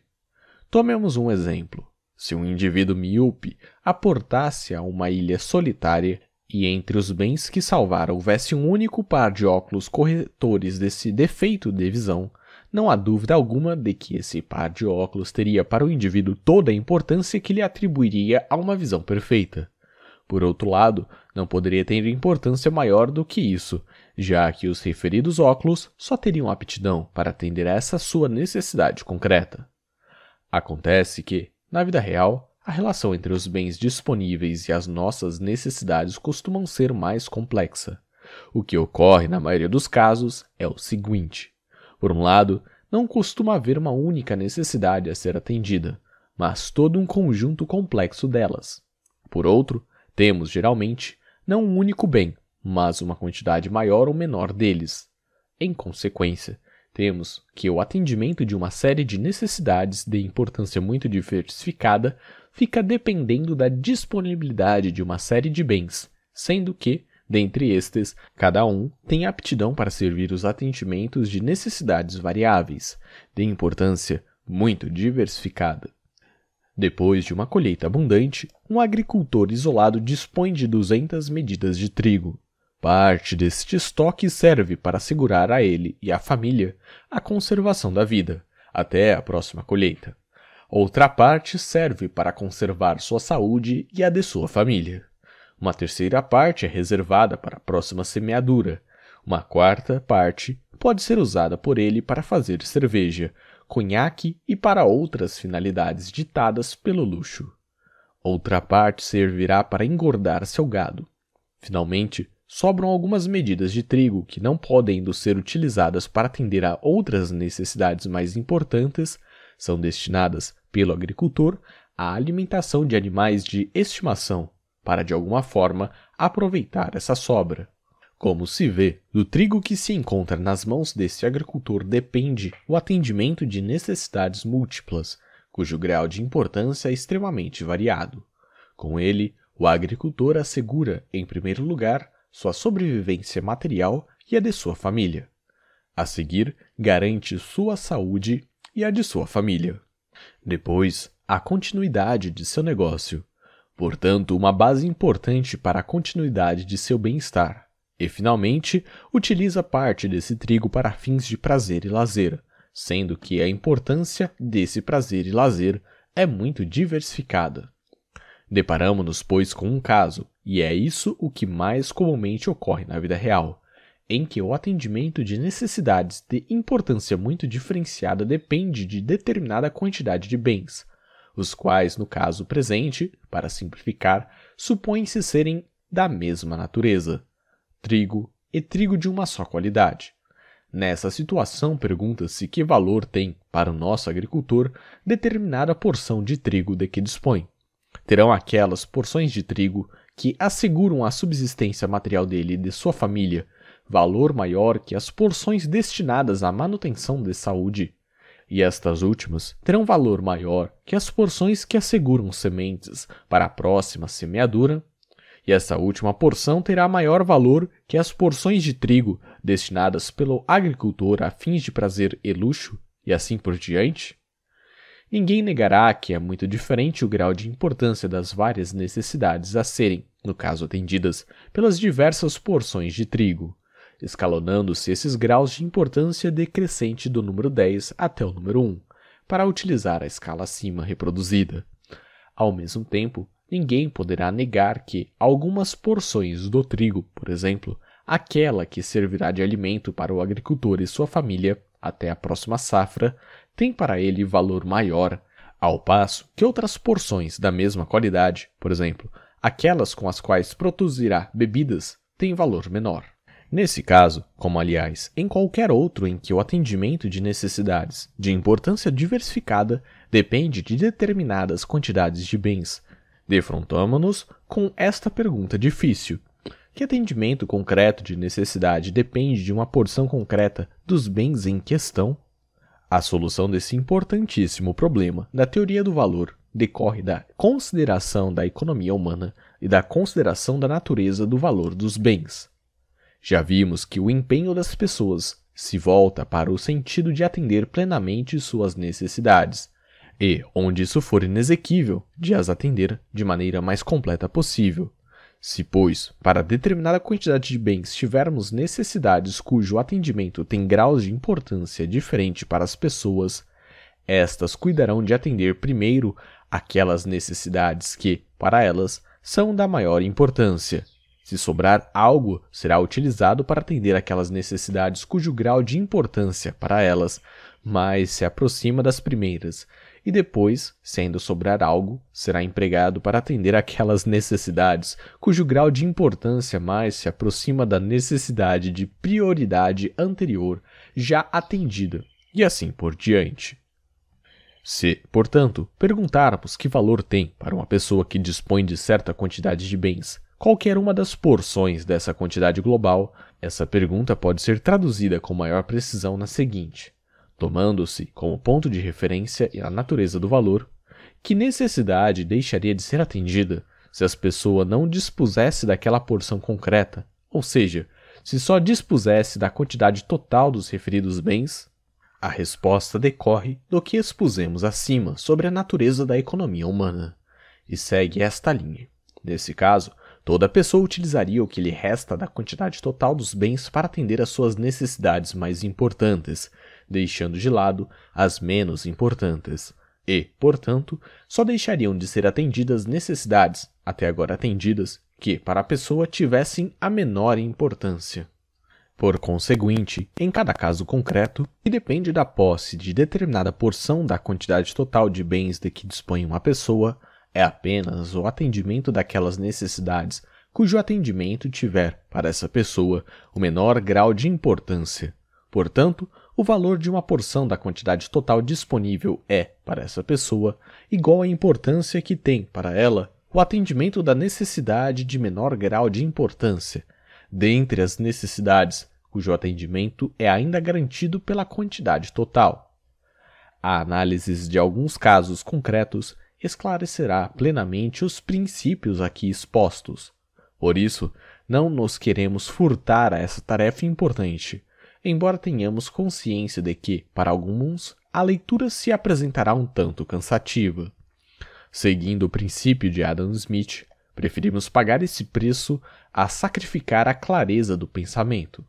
Tomemos um exemplo. Se um indivíduo miúpe aportasse a uma ilha solitária e entre os bens que salvara houvesse um único par de óculos corretores desse defeito de visão, não há dúvida alguma de que esse par de óculos teria para o indivíduo toda a importância que lhe atribuiria a uma visão perfeita. Por outro lado, não poderia ter importância maior do que isso, já que os referidos óculos só teriam aptidão para atender a essa sua necessidade concreta. Acontece que, na vida real, a relação entre os bens disponíveis e as nossas necessidades costumam ser mais complexa. O que ocorre na maioria dos casos é o seguinte: por um lado, não costuma haver uma única necessidade a ser atendida, mas todo um conjunto complexo delas. Por outro, temos geralmente não um único bem, mas uma quantidade maior ou menor deles. Em consequência, temos que o atendimento de uma série de necessidades de importância muito diversificada fica dependendo da disponibilidade de uma série de bens, sendo que, dentre estes, cada um tem aptidão para servir os atendimentos de necessidades variáveis, de importância muito diversificada. Depois de uma colheita abundante, um agricultor isolado dispõe de 200 medidas de trigo. Parte deste estoque serve para assegurar a ele e à família a conservação da vida, até a próxima colheita. Outra parte serve para conservar sua saúde e a de sua família. Uma terceira parte é reservada para a próxima semeadura. Uma quarta parte pode ser usada por ele para fazer cerveja, conhaque e para outras finalidades ditadas pelo luxo. Outra parte servirá para engordar seu gado. Finalmente, sobram algumas medidas de trigo que não podendo ser utilizadas para atender a outras necessidades mais importantes, são destinadas pelo agricultor à alimentação de animais de estimação, para de alguma forma aproveitar essa sobra. Como se vê, do trigo que se encontra nas mãos deste agricultor depende o atendimento de necessidades múltiplas, cujo grau de importância é extremamente variado. Com ele, o agricultor assegura, em primeiro lugar, sua sobrevivência material e a de sua família. A seguir, garante sua saúde e a de sua família. Depois, a continuidade de seu negócio, portanto, uma base importante para a continuidade de seu bem-estar e, finalmente, utiliza parte desse trigo para fins de prazer e lazer, sendo que a importância desse prazer e lazer é muito diversificada. Deparamos-nos, pois, com um caso, e é isso o que mais comumente ocorre na vida real, em que o atendimento de necessidades de importância muito diferenciada depende de determinada quantidade de bens, os quais, no caso presente, para simplificar, supõem-se serem da mesma natureza trigo e trigo de uma só qualidade. Nessa situação, pergunta-se que valor tem, para o nosso agricultor, determinada porção de trigo de que dispõe. Terão aquelas porções de trigo que asseguram a subsistência material dele e de sua família valor maior que as porções destinadas à manutenção de saúde. E estas últimas terão valor maior que as porções que asseguram sementes para a próxima semeadura e essa última porção terá maior valor que as porções de trigo destinadas pelo agricultor a fins de prazer e luxo, e assim por diante? Ninguém negará que é muito diferente o grau de importância das várias necessidades a serem, no caso atendidas, pelas diversas porções de trigo, escalonando-se esses graus de importância decrescente do número 10 até o número 1, para utilizar a escala acima reproduzida. Ao mesmo tempo, Ninguém poderá negar que algumas porções do trigo, por exemplo, aquela que servirá de alimento para o agricultor e sua família até a próxima safra, tem para ele valor maior, ao passo que outras porções da mesma qualidade, por exemplo, aquelas com as quais produzirá bebidas, têm valor menor. Nesse caso, como aliás em qualquer outro em que o atendimento de necessidades de importância diversificada depende de determinadas quantidades de bens defrontamos nos com esta pergunta difícil: que atendimento concreto de necessidade depende de uma porção concreta dos bens em questão? A solução desse importantíssimo problema da teoria do valor decorre da consideração da economia humana e da consideração da natureza do valor dos bens. Já vimos que o empenho das pessoas se volta para o sentido de atender plenamente suas necessidades, e, onde isso for inexequível, de as atender de maneira mais completa possível. Se, pois, para determinada quantidade de bens tivermos necessidades cujo atendimento tem graus de importância diferente para as pessoas, estas cuidarão de atender primeiro aquelas necessidades que, para elas, são da maior importância. Se sobrar algo, será utilizado para atender aquelas necessidades cujo grau de importância para elas mais se aproxima das primeiras e depois, se ainda sobrar algo, será empregado para atender aquelas necessidades cujo grau de importância mais se aproxima da necessidade de prioridade anterior já atendida, e assim por diante. Se, portanto, perguntarmos que valor tem para uma pessoa que dispõe de certa quantidade de bens qualquer uma das porções dessa quantidade global, essa pergunta pode ser traduzida com maior precisão na seguinte: tomando-se como ponto de referência a natureza do valor, que necessidade deixaria de ser atendida se as pessoas não dispusesse daquela porção concreta, ou seja, se só dispusesse da quantidade total dos referidos bens? A resposta decorre do que expusemos acima sobre a natureza da economia humana e segue esta linha. Nesse caso, toda pessoa utilizaria o que lhe resta da quantidade total dos bens para atender às suas necessidades mais importantes, deixando de lado as menos importantes, e, portanto, só deixariam de ser atendidas necessidades, até agora atendidas, que para a pessoa tivessem a menor importância. Por conseguinte, em cada caso concreto, que depende da posse de determinada porção da quantidade total de bens de que dispõe uma pessoa, é apenas o atendimento daquelas necessidades cujo atendimento tiver, para essa pessoa, o menor grau de importância. Portanto, o valor de uma porção da quantidade total disponível é, para essa pessoa, igual à importância que tem, para ela, o atendimento da necessidade de menor grau de importância, dentre as necessidades cujo atendimento é ainda garantido pela quantidade total. A análise de alguns casos concretos esclarecerá plenamente os princípios aqui expostos. Por isso, não nos queremos furtar a essa tarefa importante embora tenhamos consciência de que, para alguns, a leitura se apresentará um tanto cansativa. Seguindo o princípio de Adam Smith, preferimos pagar esse preço a sacrificar a clareza do pensamento.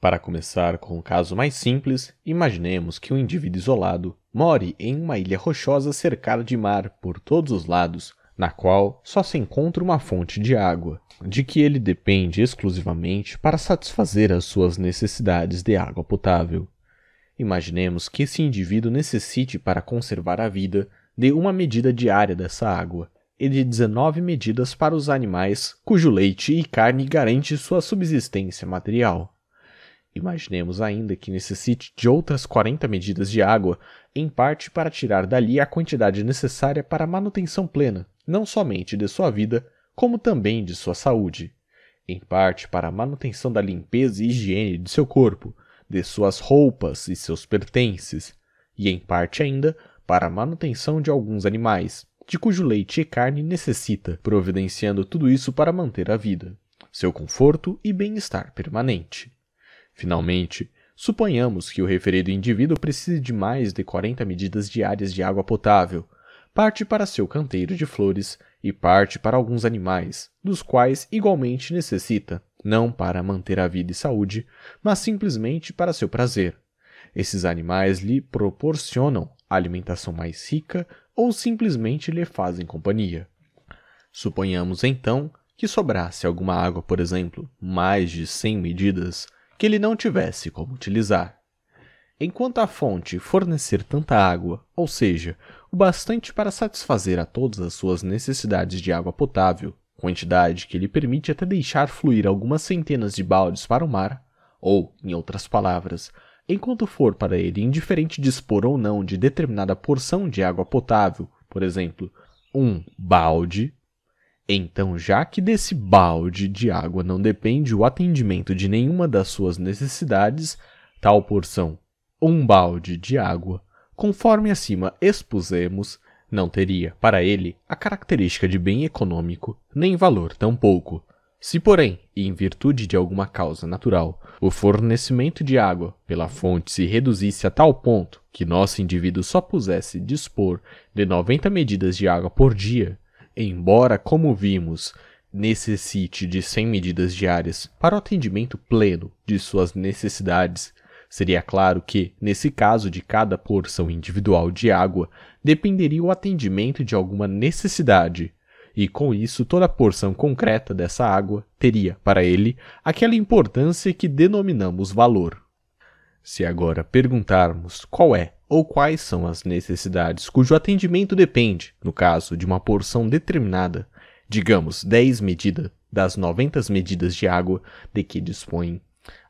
Para começar com um caso mais simples, imaginemos que um indivíduo isolado more em uma ilha rochosa cercada de mar por todos os lados, na qual só se encontra uma fonte de água, de que ele depende exclusivamente para satisfazer as suas necessidades de água potável. Imaginemos que esse indivíduo necessite para conservar a vida de uma medida diária dessa água e de 19 medidas para os animais cujo leite e carne garante sua subsistência material. Imaginemos ainda que necessite de outras 40 medidas de água, em parte para tirar dali a quantidade necessária para a manutenção plena não somente de sua vida, como também de sua saúde, em parte para a manutenção da limpeza e higiene de seu corpo, de suas roupas e seus pertences, e em parte ainda para a manutenção de alguns animais, de cujo leite e carne necessita, providenciando tudo isso para manter a vida, seu conforto e bem-estar permanente. Finalmente, suponhamos que o referido indivíduo precise de mais de 40 medidas diárias de água potável, parte para seu canteiro de flores e parte para alguns animais, dos quais igualmente necessita, não para manter a vida e saúde, mas simplesmente para seu prazer. Esses animais lhe proporcionam alimentação mais rica ou simplesmente lhe fazem companhia. Suponhamos então que sobrasse alguma água, por exemplo, mais de 100 medidas, que ele não tivesse como utilizar. Enquanto a fonte fornecer tanta água, ou seja, o bastante para satisfazer a todas as suas necessidades de água potável, quantidade que lhe permite até deixar fluir algumas centenas de baldes para o mar, ou, em outras palavras, enquanto for para ele indiferente dispor ou não de determinada porção de água potável, por exemplo, um balde, então, já que desse balde de água não depende o atendimento de nenhuma das suas necessidades, tal porção, um balde de água, conforme acima expusemos, não teria, para ele, a característica de bem econômico, nem valor tampouco. Se, porém, em virtude de alguma causa natural, o fornecimento de água pela fonte se reduzisse a tal ponto que nosso indivíduo só pusesse dispor de 90 medidas de água por dia, embora, como vimos, necessite de 100 medidas diárias para o atendimento pleno de suas necessidades, Seria claro que, nesse caso de cada porção individual de água, dependeria o atendimento de alguma necessidade, e com isso toda porção concreta dessa água teria, para ele, aquela importância que denominamos valor. Se agora perguntarmos qual é ou quais são as necessidades cujo atendimento depende, no caso de uma porção determinada, digamos 10 medidas das 90 medidas de água de que dispõem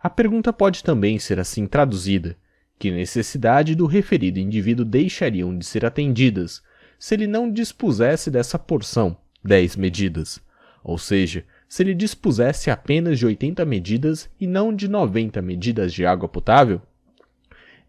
a pergunta pode também ser assim traduzida: que necessidade do referido indivíduo deixariam de ser atendidas se ele não dispusesse dessa porção, 10 medidas? Ou seja, se ele dispusesse apenas de 80 medidas e não de 90 medidas de água potável?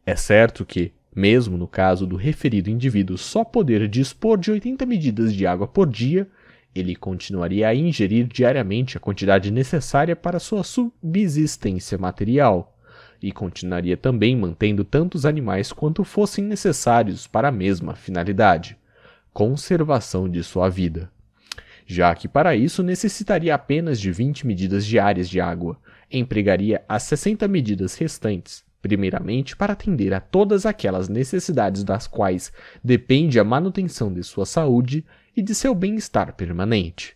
É certo que, mesmo no caso do referido indivíduo só poder dispor de 80 medidas de água por dia, ele continuaria a ingerir diariamente a quantidade necessária para sua subsistência material, e continuaria também mantendo tantos animais quanto fossem necessários para a mesma finalidade conservação de sua vida. Já que para isso necessitaria apenas de 20 medidas diárias de água, empregaria as 60 medidas restantes, primeiramente para atender a todas aquelas necessidades das quais depende a manutenção de sua saúde e de seu bem-estar permanente.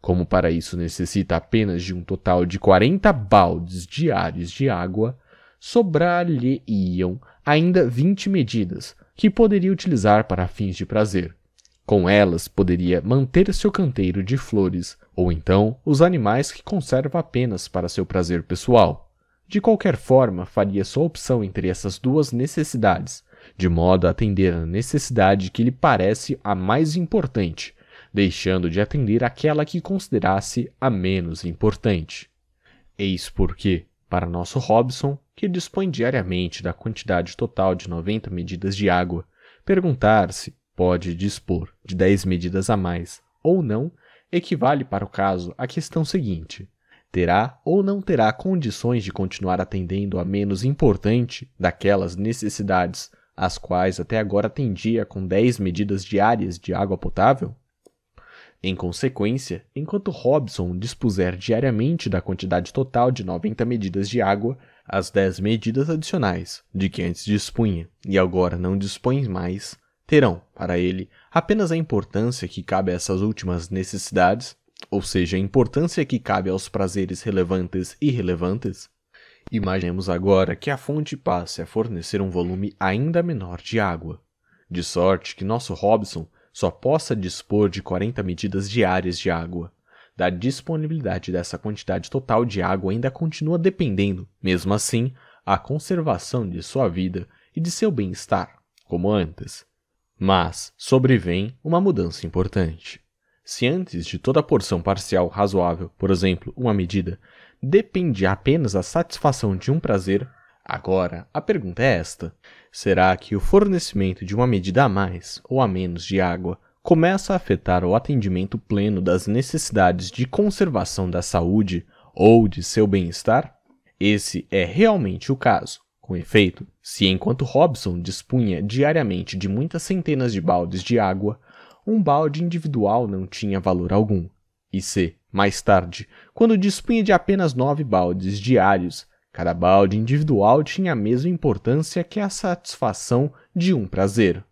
Como para isso necessita apenas de um total de 40 baldes diários de água, sobrar-lhe-iam ainda 20 medidas, que poderia utilizar para fins de prazer. Com elas poderia manter seu canteiro de flores, ou então os animais que conserva apenas para seu prazer pessoal. De qualquer forma, faria sua opção entre essas duas necessidades, de modo a atender a necessidade que lhe parece a mais importante, deixando de atender àquela que considerasse a menos importante. Eis porque, para nosso Robson, que dispõe diariamente da quantidade total de 90 medidas de água, perguntar se pode dispor de 10 medidas a mais ou não equivale para o caso à questão seguinte: terá ou não terá condições de continuar atendendo a menos importante daquelas necessidades as quais até agora atendia com 10 medidas diárias de água potável? Em consequência, enquanto Robson dispuser diariamente da quantidade total de 90 medidas de água, as 10 medidas adicionais de que antes dispunha e agora não dispõe mais, terão, para ele, apenas a importância que cabe a essas últimas necessidades, ou seja, a importância que cabe aos prazeres relevantes e irrelevantes, Imaginemos agora que a fonte passe a fornecer um volume ainda menor de água, de sorte que nosso Robson só possa dispor de 40 medidas diárias de água. Da disponibilidade dessa quantidade total de água ainda continua dependendo, mesmo assim, a conservação de sua vida e de seu bem-estar, como antes. Mas sobrevém uma mudança importante. Se antes de toda porção parcial razoável, por exemplo, uma medida, depende apenas da satisfação de um prazer, agora a pergunta é esta: será que o fornecimento de uma medida a mais ou a menos de água começa a afetar o atendimento pleno das necessidades de conservação da saúde ou de seu bem-estar? Esse é realmente o caso. Com efeito, se enquanto Robson dispunha diariamente de muitas centenas de baldes de água, um balde individual não tinha valor algum. E se, mais tarde, quando dispunha de apenas nove baldes diários, cada balde individual tinha a mesma importância que a satisfação de um prazer.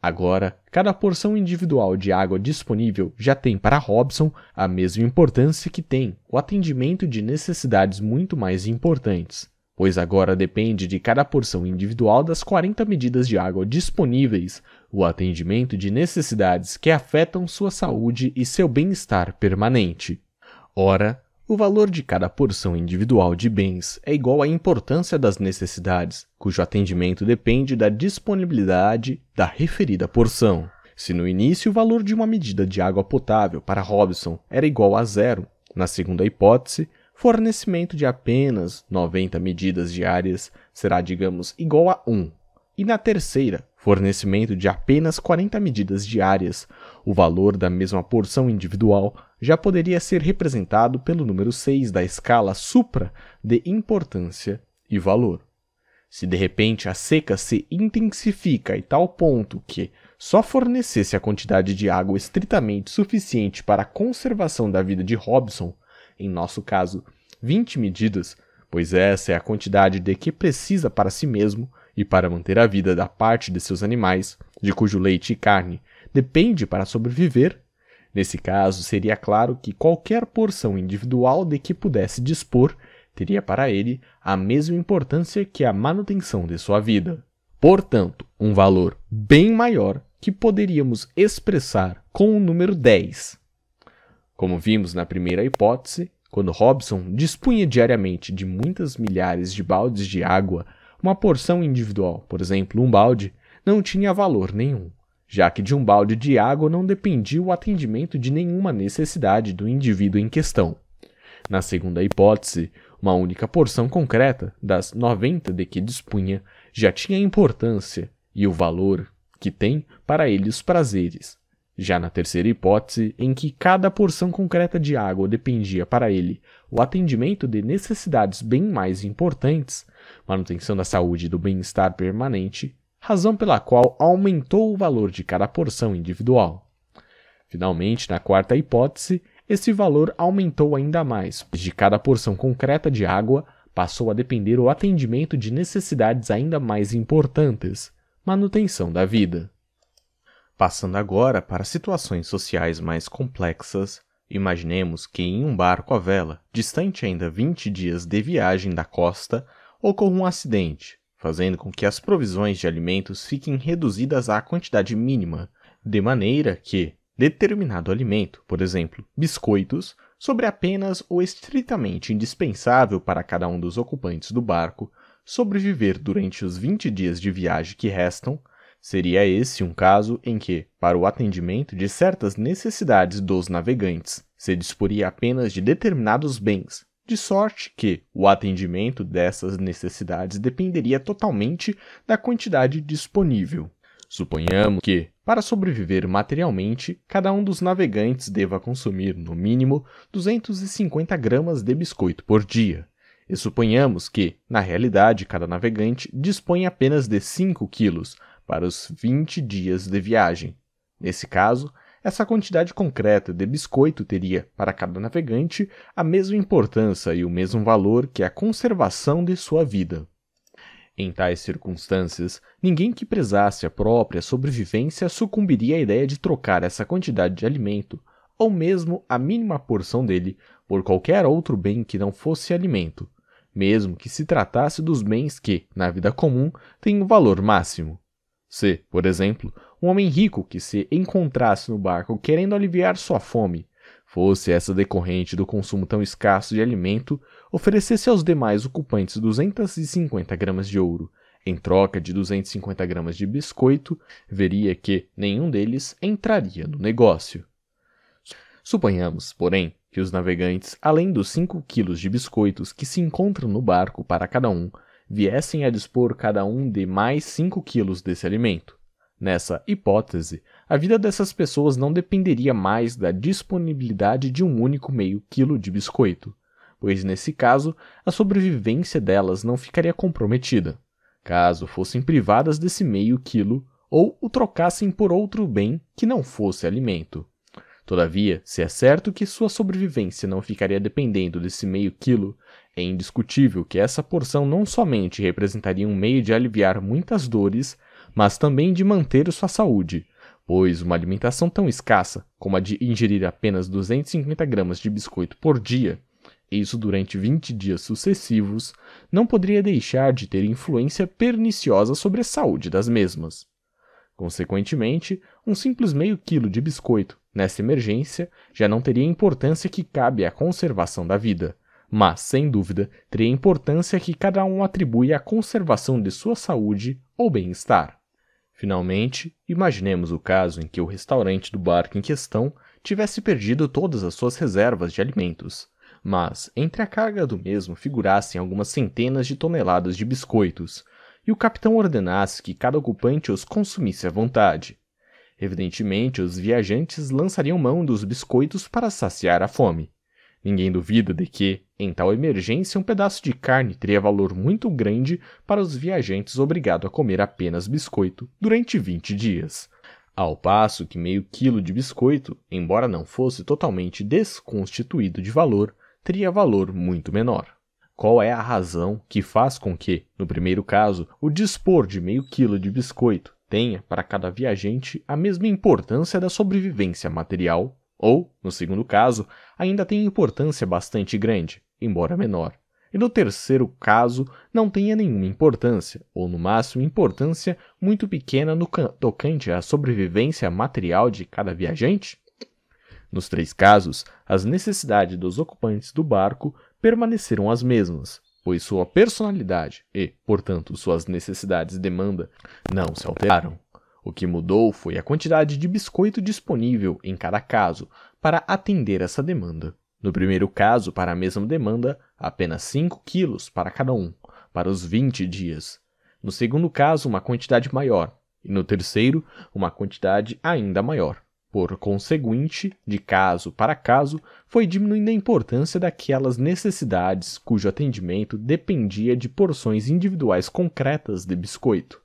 Agora, cada porção individual de água disponível já tem para Robson a mesma importância que tem o atendimento de necessidades muito mais importantes pois agora depende de cada porção individual das 40 medidas de água disponíveis, o atendimento de necessidades que afetam sua saúde e seu bem-estar permanente. Ora, o valor de cada porção individual de bens é igual à importância das necessidades, cujo atendimento depende da disponibilidade da referida porção. Se no início o valor de uma medida de água potável para Robson era igual a zero, na segunda hipótese, Fornecimento de apenas 90 medidas diárias será, digamos, igual a 1. E na terceira, fornecimento de apenas 40 medidas diárias, o valor da mesma porção individual já poderia ser representado pelo número 6 da escala supra de importância e valor. Se de repente a seca se intensifica a tal ponto que só fornecesse a quantidade de água estritamente suficiente para a conservação da vida de Robson, em nosso caso, 20 medidas, pois essa é a quantidade de que precisa para si mesmo e para manter a vida da parte de seus animais, de cujo leite e carne depende para sobreviver, nesse caso seria claro que qualquer porção individual de que pudesse dispor teria para ele a mesma importância que a manutenção de sua vida. Portanto, um valor bem maior que poderíamos expressar com o número 10, como vimos na primeira hipótese, quando Robson dispunha diariamente de muitas milhares de baldes de água, uma porção individual, por exemplo, um balde, não tinha valor nenhum, já que de um balde de água não dependia o atendimento de nenhuma necessidade do indivíduo em questão. Na segunda hipótese, uma única porção concreta, das 90 de que dispunha, já tinha importância e o valor que tem para ele os prazeres, já na terceira hipótese, em que cada porção concreta de água dependia para ele o atendimento de necessidades bem mais importantes, manutenção da saúde e do bem-estar permanente, razão pela qual aumentou o valor de cada porção individual. Finalmente, na quarta hipótese, esse valor aumentou ainda mais, pois de cada porção concreta de água passou a depender o atendimento de necessidades ainda mais importantes manutenção da vida. Passando agora para situações sociais mais complexas, imaginemos que em um barco à vela, distante ainda 20 dias de viagem da costa, ocorra um acidente, fazendo com que as provisões de alimentos fiquem reduzidas à quantidade mínima, de maneira que determinado alimento, por exemplo, biscoitos, sobre apenas o estritamente indispensável para cada um dos ocupantes do barco sobreviver durante os 20 dias de viagem que restam, Seria esse um caso em que, para o atendimento de certas necessidades dos navegantes, se disporia apenas de determinados bens, de sorte que o atendimento dessas necessidades dependeria totalmente da quantidade disponível. Suponhamos que, para sobreviver materialmente, cada um dos navegantes deva consumir, no mínimo, 250 gramas de biscoito por dia. E suponhamos que, na realidade, cada navegante dispõe apenas de 5 quilos, para os 20 dias de viagem. Nesse caso, essa quantidade concreta de biscoito teria, para cada navegante, a mesma importância e o mesmo valor que a conservação de sua vida. Em tais circunstâncias, ninguém que prezasse a própria sobrevivência sucumbiria à ideia de trocar essa quantidade de alimento, ou mesmo a mínima porção dele, por qualquer outro bem que não fosse alimento, mesmo que se tratasse dos bens que, na vida comum, têm o um valor máximo. Se, por exemplo, um homem rico que se encontrasse no barco querendo aliviar sua fome, fosse essa decorrente do consumo tão escasso de alimento, oferecesse aos demais ocupantes 250 gramas de ouro, em troca de 250 gramas de biscoito, veria que nenhum deles entraria no negócio. Suponhamos, porém, que os navegantes, além dos 5 quilos de biscoitos que se encontram no barco para cada um, viessem a dispor cada um de mais 5 quilos desse alimento. Nessa hipótese, a vida dessas pessoas não dependeria mais da disponibilidade de um único meio quilo de biscoito, pois nesse caso a sobrevivência delas não ficaria comprometida, caso fossem privadas desse meio quilo ou o trocassem por outro bem que não fosse alimento. Todavia, se é certo que sua sobrevivência não ficaria dependendo desse meio quilo, é indiscutível que essa porção não somente representaria um meio de aliviar muitas dores, mas também de manter sua saúde, pois uma alimentação tão escassa como a de ingerir apenas 250 gramas de biscoito por dia, isso durante 20 dias sucessivos, não poderia deixar de ter influência perniciosa sobre a saúde das mesmas. Consequentemente, um simples meio quilo de biscoito, nessa emergência, já não teria a importância que cabe à conservação da vida mas, sem dúvida, teria importância que cada um atribui à conservação de sua saúde ou bem-estar. Finalmente, imaginemos o caso em que o restaurante do barco em questão tivesse perdido todas as suas reservas de alimentos, mas entre a carga do mesmo figurassem algumas centenas de toneladas de biscoitos, e o capitão ordenasse que cada ocupante os consumisse à vontade. Evidentemente, os viajantes lançariam mão dos biscoitos para saciar a fome. Ninguém duvida de que, em tal emergência, um pedaço de carne teria valor muito grande para os viajantes obrigados a comer apenas biscoito durante 20 dias. Ao passo que meio quilo de biscoito, embora não fosse totalmente desconstituído de valor, teria valor muito menor. Qual é a razão que faz com que, no primeiro caso, o dispor de meio quilo de biscoito tenha para cada viajante a mesma importância da sobrevivência material ou, no segundo caso, ainda tem importância bastante grande, embora menor. E no terceiro caso, não tenha nenhuma importância, ou no máximo importância muito pequena no tocante à sobrevivência material de cada viajante? Nos três casos, as necessidades dos ocupantes do barco permaneceram as mesmas, pois sua personalidade e, portanto, suas necessidades e demanda não se alteraram. O que mudou foi a quantidade de biscoito disponível em cada caso para atender essa demanda. No primeiro caso, para a mesma demanda, apenas 5 quilos para cada um, para os 20 dias. No segundo caso, uma quantidade maior, e no terceiro, uma quantidade ainda maior. Por conseguinte, de caso para caso, foi diminuindo a importância daquelas necessidades cujo atendimento dependia de porções individuais concretas de biscoito.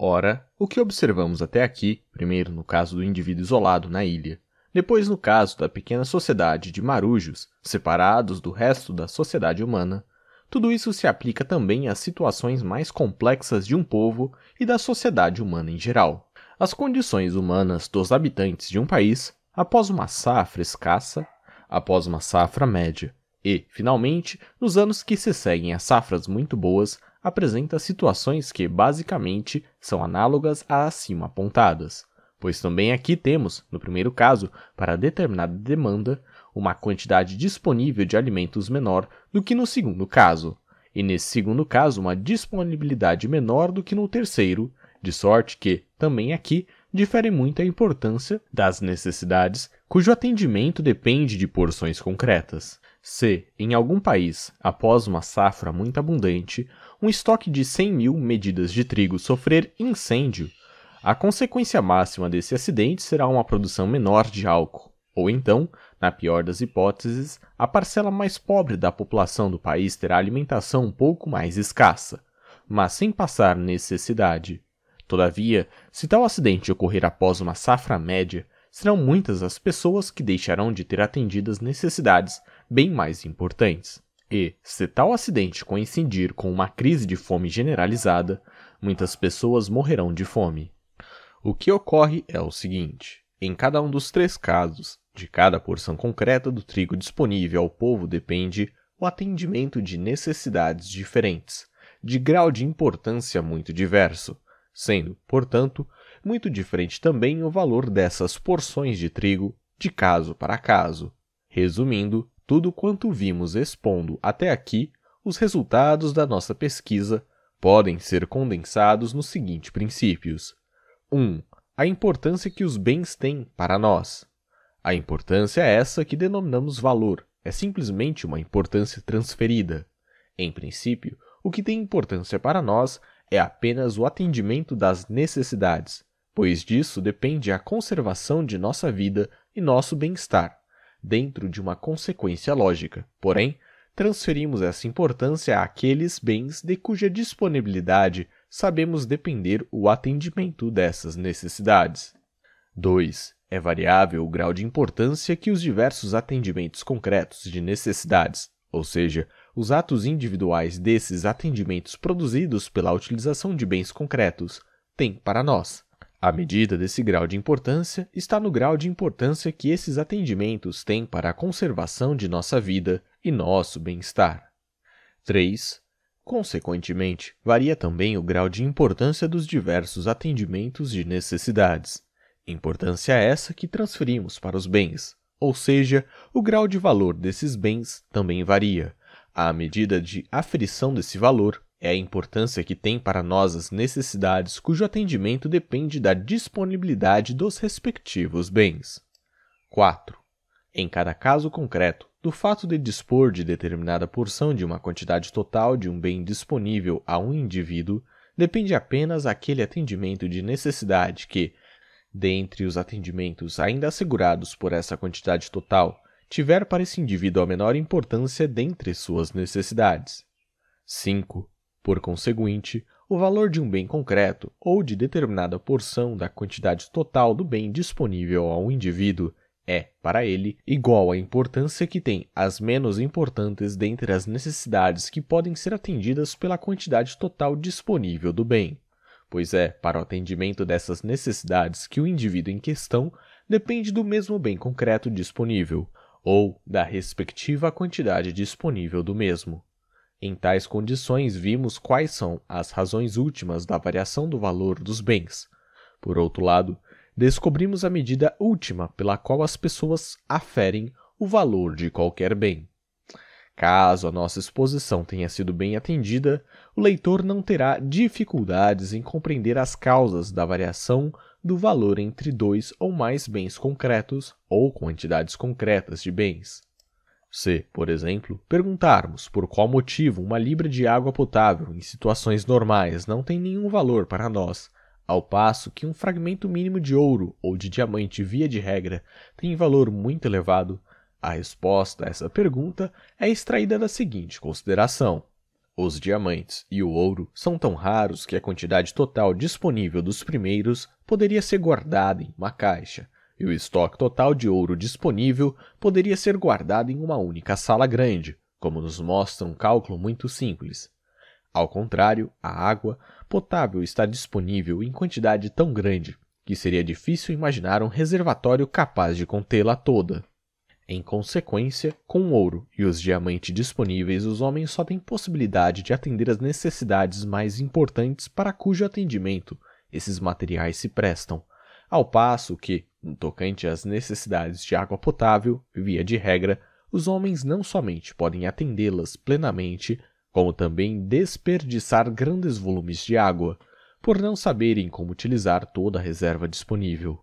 Ora, o que observamos até aqui, primeiro no caso do indivíduo isolado na ilha, depois no caso da pequena sociedade de marujos, separados do resto da sociedade humana, tudo isso se aplica também às situações mais complexas de um povo e da sociedade humana em geral. As condições humanas dos habitantes de um país, após uma safra escassa, após uma safra média e, finalmente, nos anos que se seguem a safras muito boas, apresenta situações que, basicamente, são análogas à acima apontadas, pois também aqui temos, no primeiro caso, para determinada demanda, uma quantidade disponível de alimentos menor do que no segundo caso, e nesse segundo caso, uma disponibilidade menor do que no terceiro, de sorte que, também aqui, difere muito a importância das necessidades cujo atendimento depende de porções concretas. Se, em algum país, após uma safra muito abundante, um estoque de 100 mil medidas de trigo sofrer incêndio, a consequência máxima desse acidente será uma produção menor de álcool, ou então, na pior das hipóteses, a parcela mais pobre da população do país terá alimentação um pouco mais escassa, mas sem passar necessidade. Todavia, se tal acidente ocorrer após uma safra média, serão muitas as pessoas que deixarão de ter atendido as necessidades bem mais importantes. E, se tal acidente coincidir com uma crise de fome generalizada, muitas pessoas morrerão de fome. O que ocorre é o seguinte: em cada um dos três casos, de cada porção concreta do trigo disponível ao povo depende o atendimento de necessidades diferentes, de grau de importância muito diverso, sendo, portanto, muito diferente também o valor dessas porções de trigo de caso para caso. Resumindo, tudo quanto vimos expondo até aqui, os resultados da nossa pesquisa podem ser condensados nos seguintes princípios: 1. Um, a importância que os bens têm para nós. A importância é essa que denominamos valor, é simplesmente uma importância transferida. Em princípio, o que tem importância para nós é apenas o atendimento das necessidades, pois disso depende a conservação de nossa vida e nosso bem-estar dentro de uma consequência lógica. Porém, transferimos essa importância àqueles bens de cuja disponibilidade sabemos depender o atendimento dessas necessidades. 2. É variável o grau de importância que os diversos atendimentos concretos de necessidades, ou seja, os atos individuais desses atendimentos produzidos pela utilização de bens concretos, têm para nós. A medida desse grau de importância está no grau de importância que esses atendimentos têm para a conservação de nossa vida e nosso bem-estar. 3. Consequentemente, varia também o grau de importância dos diversos atendimentos de necessidades. Importância essa que transferimos para os bens, ou seja, o grau de valor desses bens também varia. À medida de aferição desse valor, é a importância que tem para nós as necessidades cujo atendimento depende da disponibilidade dos respectivos bens. 4. Em cada caso concreto, do fato de dispor de determinada porção de uma quantidade total de um bem disponível a um indivíduo, depende apenas aquele atendimento de necessidade que, dentre os atendimentos ainda assegurados por essa quantidade total, tiver para esse indivíduo a menor importância dentre suas necessidades. 5 por conseguinte, o valor de um bem concreto ou de determinada porção da quantidade total do bem disponível ao indivíduo é, para ele, igual à importância que tem as menos importantes dentre as necessidades que podem ser atendidas pela quantidade total disponível do bem. Pois é, para o atendimento dessas necessidades que o indivíduo em questão depende do mesmo bem concreto disponível, ou da respectiva quantidade disponível do mesmo. Em tais condições, vimos quais são as razões últimas da variação do valor dos bens. Por outro lado, descobrimos a medida última pela qual as pessoas aferem o valor de qualquer bem. Caso a nossa exposição tenha sido bem atendida, o leitor não terá dificuldades em compreender as causas da variação do valor entre dois ou mais bens concretos ou quantidades concretas de bens. Se, por exemplo, perguntarmos por qual motivo uma libra de água potável em situações normais não tem nenhum valor para nós, ao passo que um fragmento mínimo de ouro ou de diamante via de regra tem valor muito elevado, a resposta a essa pergunta é extraída da seguinte consideração: os diamantes e o ouro são tão raros que a quantidade total disponível dos primeiros poderia ser guardada em uma caixa e o estoque total de ouro disponível poderia ser guardado em uma única sala grande, como nos mostra um cálculo muito simples. Ao contrário, a água potável está disponível em quantidade tão grande que seria difícil imaginar um reservatório capaz de contê-la toda. Em consequência, com o ouro e os diamantes disponíveis, os homens só têm possibilidade de atender às necessidades mais importantes para cujo atendimento esses materiais se prestam, ao passo que, no tocante às necessidades de água potável, via de regra, os homens não somente podem atendê-las plenamente, como também desperdiçar grandes volumes de água, por não saberem como utilizar toda a reserva disponível.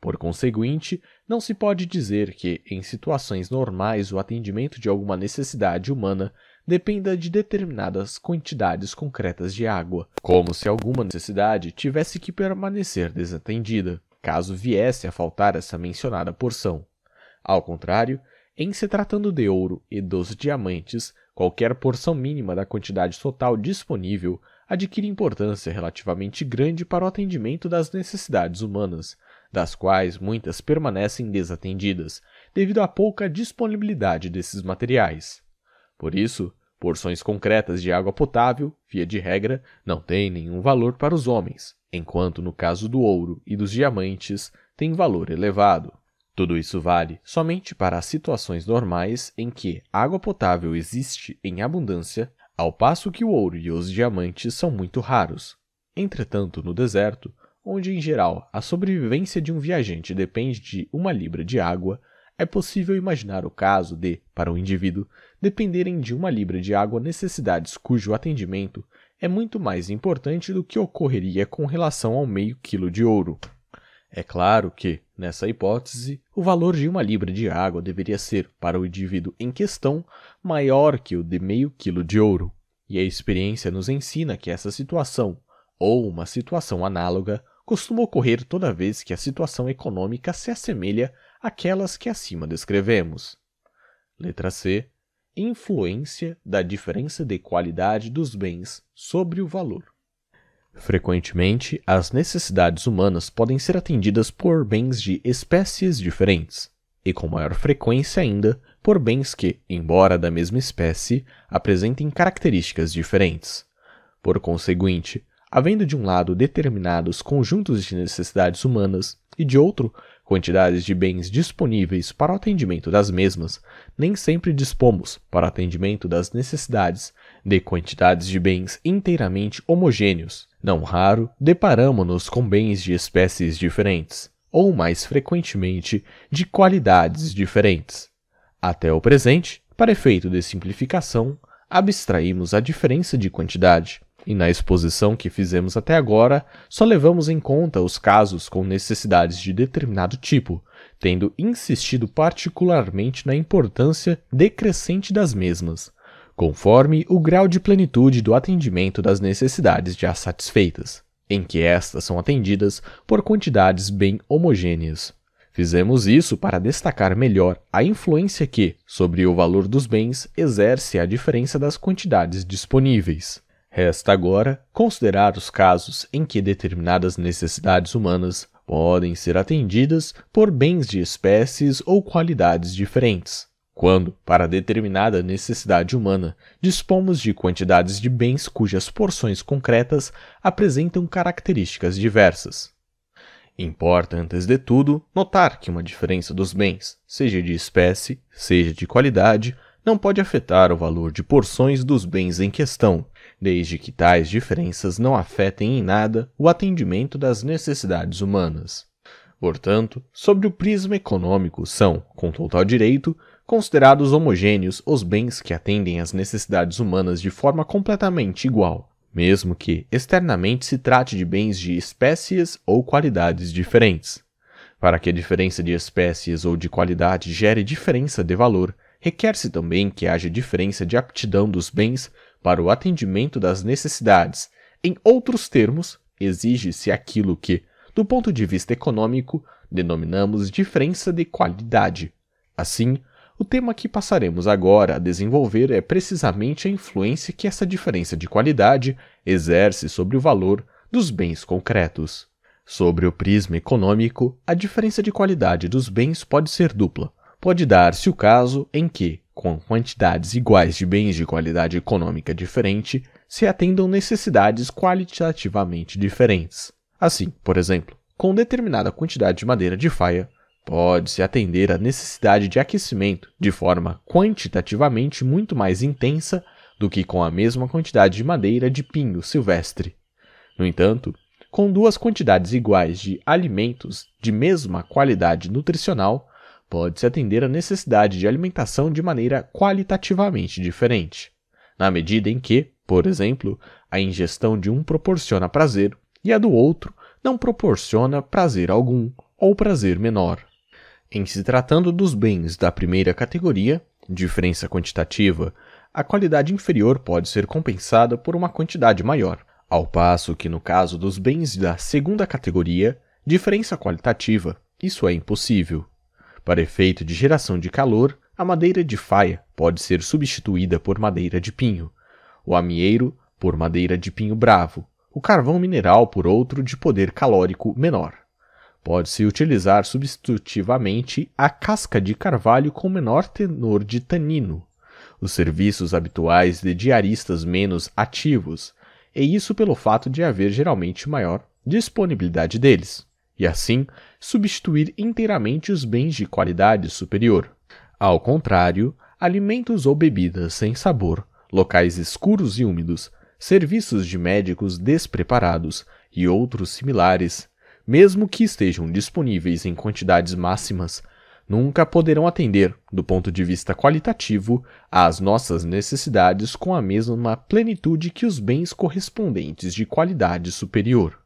Por conseguinte, não se pode dizer que, em situações normais, o atendimento de alguma necessidade humana dependa de determinadas quantidades concretas de água, como se alguma necessidade tivesse que permanecer desatendida, caso viesse a faltar essa mencionada porção. Ao contrário, em se tratando de ouro e dos diamantes, qualquer porção mínima da quantidade total disponível adquire importância relativamente grande para o atendimento das necessidades humanas, das quais muitas permanecem desatendidas, devido à pouca disponibilidade desses materiais. Por isso, porções concretas de água potável, via de regra, não têm nenhum valor para os homens, enquanto no caso do ouro e dos diamantes tem valor elevado. Tudo isso vale somente para as situações normais em que água potável existe em abundância, ao passo que o ouro e os diamantes são muito raros. Entretanto, no deserto, onde em geral a sobrevivência de um viajante depende de uma libra de água, é possível imaginar o caso de, para o indivíduo, dependerem de uma libra de água necessidades cujo atendimento é muito mais importante do que ocorreria com relação ao meio quilo de ouro. É claro que, nessa hipótese, o valor de uma libra de água deveria ser, para o indivíduo em questão, maior que o de meio quilo de ouro. E a experiência nos ensina que essa situação, ou uma situação análoga, costuma ocorrer toda vez que a situação econômica se assemelha aquelas que acima descrevemos. Letra C. Influência da diferença de qualidade dos bens sobre o valor. Frequentemente, as necessidades humanas podem ser atendidas por bens de espécies diferentes, e com maior frequência ainda, por bens que, embora da mesma espécie, apresentem características diferentes. Por conseguinte, havendo de um lado determinados conjuntos de necessidades humanas e de outro quantidades de bens disponíveis para o atendimento das mesmas, nem sempre dispomos para atendimento das necessidades de quantidades de bens inteiramente homogêneos. Não raro, deparamos-nos com bens de espécies diferentes, ou mais frequentemente, de qualidades diferentes. Até o presente, para efeito de simplificação, abstraímos a diferença de quantidade e na exposição que fizemos até agora, só levamos em conta os casos com necessidades de determinado tipo, tendo insistido particularmente na importância decrescente das mesmas, conforme o grau de plenitude do atendimento das necessidades já satisfeitas, em que estas são atendidas por quantidades bem homogêneas. Fizemos isso para destacar melhor a influência que, sobre o valor dos bens, exerce a diferença das quantidades disponíveis. Resta agora considerar os casos em que determinadas necessidades humanas podem ser atendidas por bens de espécies ou qualidades diferentes. Quando, para determinada necessidade humana, dispomos de quantidades de bens cujas porções concretas apresentam características diversas. Importa, antes de tudo, notar que uma diferença dos bens, seja de espécie, seja de qualidade, não pode afetar o valor de porções dos bens em questão, desde que tais diferenças não afetem em nada o atendimento das necessidades humanas. Portanto, sobre o prisma econômico, são, com total direito, considerados homogêneos os bens que atendem às necessidades humanas de forma completamente igual, mesmo que externamente se trate de bens de espécies ou qualidades diferentes. Para que a diferença de espécies ou de qualidade gere diferença de valor, requer-se também que haja diferença de aptidão dos bens para o atendimento das necessidades. Em outros termos, exige-se aquilo que, do ponto de vista econômico, denominamos diferença de qualidade. Assim, o tema que passaremos agora a desenvolver é precisamente a influência que essa diferença de qualidade exerce sobre o valor dos bens concretos. Sobre o prisma econômico, a diferença de qualidade dos bens pode ser dupla pode dar-se o caso em que, com quantidades iguais de bens de qualidade econômica diferente, se atendam necessidades qualitativamente diferentes. Assim, por exemplo, com determinada quantidade de madeira de faia, pode-se atender à necessidade de aquecimento de forma quantitativamente muito mais intensa do que com a mesma quantidade de madeira de pinho silvestre. No entanto, com duas quantidades iguais de alimentos de mesma qualidade nutricional, pode-se atender à necessidade de alimentação de maneira qualitativamente diferente, na medida em que, por exemplo, a ingestão de um proporciona prazer e a do outro não proporciona prazer algum ou prazer menor. Em se tratando dos bens da primeira categoria, diferença quantitativa, a qualidade inferior pode ser compensada por uma quantidade maior, ao passo que no caso dos bens da segunda categoria, diferença qualitativa, isso é impossível. Para efeito de geração de calor, a madeira de faia pode ser substituída por madeira de pinho, o amieiro por madeira de pinho bravo, o carvão mineral por outro de poder calórico menor. Pode-se utilizar substitutivamente a casca de carvalho com menor tenor de tanino, os serviços habituais de diaristas menos ativos, e isso pelo fato de haver geralmente maior disponibilidade deles. E assim, substituir inteiramente os bens de qualidade superior. Ao contrário, alimentos ou bebidas sem sabor, locais escuros e úmidos, serviços de médicos despreparados e outros similares, mesmo que estejam disponíveis em quantidades máximas, nunca poderão atender, do ponto de vista qualitativo, às nossas necessidades com a mesma plenitude que os bens correspondentes de qualidade superior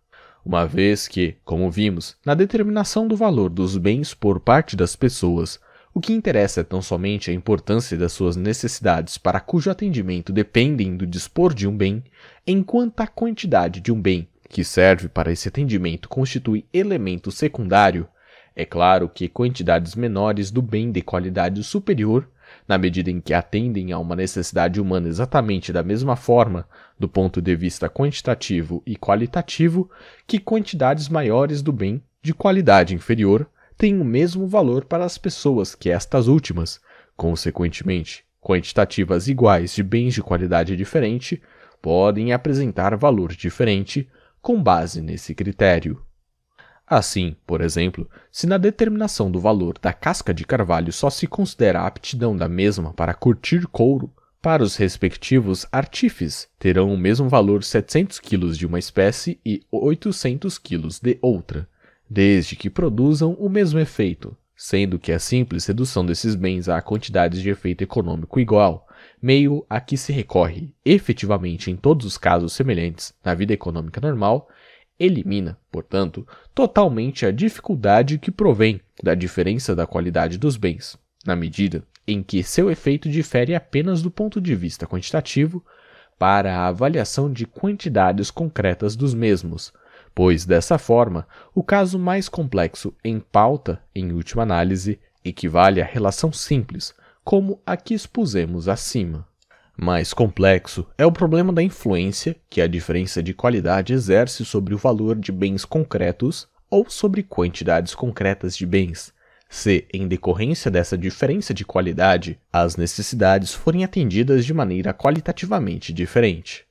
uma vez que, como vimos, na determinação do valor dos bens por parte das pessoas, o que interessa é tão somente a importância das suas necessidades para cujo atendimento dependem do dispor de um bem, enquanto a quantidade de um bem que serve para esse atendimento constitui elemento secundário, é claro que quantidades menores do bem de qualidade superior, na medida em que atendem a uma necessidade humana exatamente da mesma forma, do ponto de vista quantitativo e qualitativo, que quantidades maiores do bem de qualidade inferior têm o mesmo valor para as pessoas que estas últimas, consequentemente, quantitativas iguais de bens de qualidade diferente podem apresentar valor diferente com base nesse critério. Assim, por exemplo, se na determinação do valor da casca de carvalho só se considera a aptidão da mesma para curtir couro, para os respectivos artífices, terão o mesmo valor 700 kg de uma espécie e 800 kg de outra, desde que produzam o mesmo efeito, sendo que a simples redução desses bens a quantidades de efeito econômico igual, meio a que se recorre efetivamente em todos os casos semelhantes na vida econômica normal, elimina, portanto, totalmente a dificuldade que provém da diferença da qualidade dos bens, na medida em que seu efeito difere apenas do ponto de vista quantitativo para a avaliação de quantidades concretas dos mesmos, pois dessa forma, o caso mais complexo em pauta, em última análise, equivale à relação simples, como a que expusemos acima. Mais complexo é o problema da influência que a diferença de qualidade exerce sobre o valor de bens concretos ou sobre quantidades concretas de bens, se, em decorrência dessa diferença de qualidade, as necessidades forem atendidas de maneira qualitativamente diferente.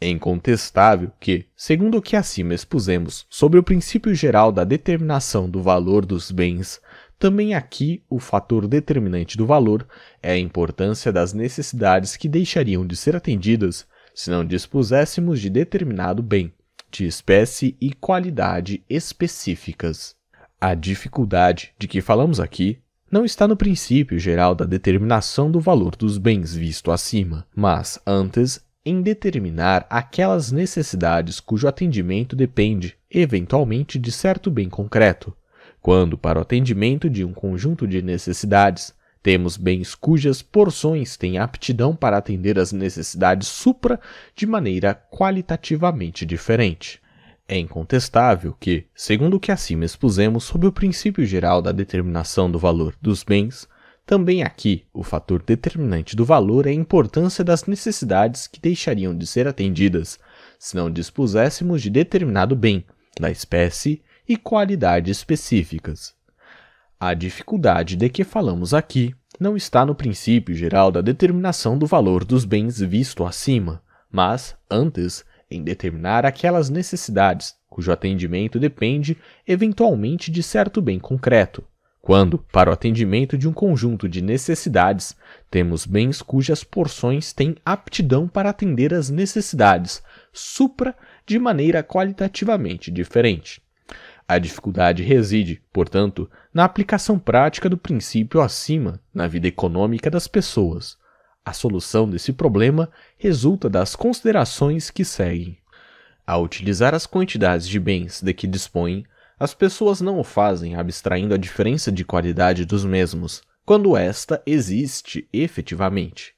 É incontestável que, segundo o que acima expusemos sobre o princípio geral da determinação do valor dos bens, também aqui o fator determinante do valor é a importância das necessidades que deixariam de ser atendidas se não dispuséssemos de determinado bem, de espécie e qualidade específicas. A dificuldade de que falamos aqui não está no princípio geral da determinação do valor dos bens visto acima, mas antes em determinar aquelas necessidades cujo atendimento depende, eventualmente, de certo bem concreto. Quando, para o atendimento de um conjunto de necessidades, temos bens cujas porções têm aptidão para atender às necessidades supra de maneira qualitativamente diferente. É incontestável que, segundo o que acima expusemos sobre o princípio geral da determinação do valor dos bens, também aqui o fator determinante do valor é a importância das necessidades que deixariam de ser atendidas se não dispuséssemos de determinado bem, da espécie e qualidade específicas. A dificuldade de que falamos aqui não está no princípio geral da determinação do valor dos bens visto acima, mas, antes, em determinar aquelas necessidades cujo atendimento depende, eventualmente, de certo bem concreto. Quando, para o atendimento de um conjunto de necessidades, temos bens cujas porções têm aptidão para atender as necessidades, supra de maneira qualitativamente diferente. A dificuldade reside, portanto, na aplicação prática do princípio acima na vida econômica das pessoas, a solução desse problema resulta das considerações que seguem. Ao utilizar as quantidades de bens de que dispõem, as pessoas não o fazem abstraindo a diferença de qualidade dos mesmos, quando esta existe efetivamente.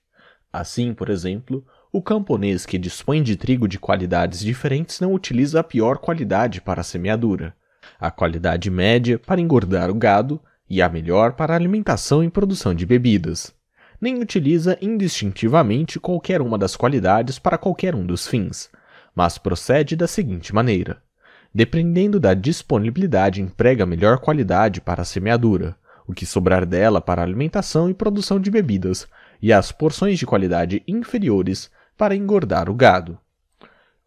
Assim, por exemplo, o camponês que dispõe de trigo de qualidades diferentes não utiliza a pior qualidade para a semeadura, a qualidade média para engordar o gado e a melhor para a alimentação e produção de bebidas nem utiliza indistintivamente qualquer uma das qualidades para qualquer um dos fins, mas procede da seguinte maneira: dependendo da disponibilidade, emprega melhor qualidade para a semeadura, o que sobrar dela para alimentação e produção de bebidas, e as porções de qualidade inferiores para engordar o gado.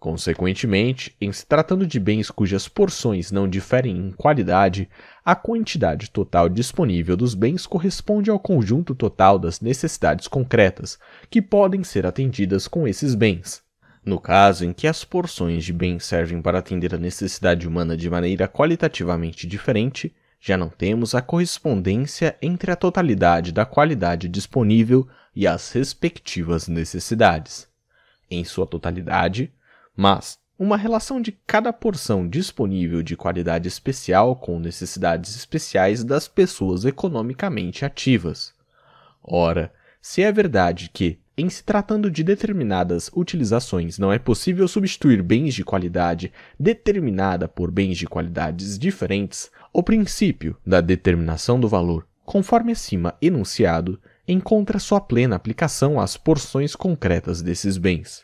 Consequentemente, em se tratando de bens cujas porções não diferem em qualidade, a quantidade total disponível dos bens corresponde ao conjunto total das necessidades concretas que podem ser atendidas com esses bens. No caso em que as porções de bens servem para atender a necessidade humana de maneira qualitativamente diferente, já não temos a correspondência entre a totalidade da qualidade disponível e as respectivas necessidades. Em sua totalidade, mas uma relação de cada porção disponível de qualidade especial com necessidades especiais das pessoas economicamente ativas. Ora, se é verdade que, em se tratando de determinadas utilizações, não é possível substituir bens de qualidade determinada por bens de qualidades diferentes, o princípio da determinação do valor, conforme acima enunciado, encontra sua plena aplicação às porções concretas desses bens.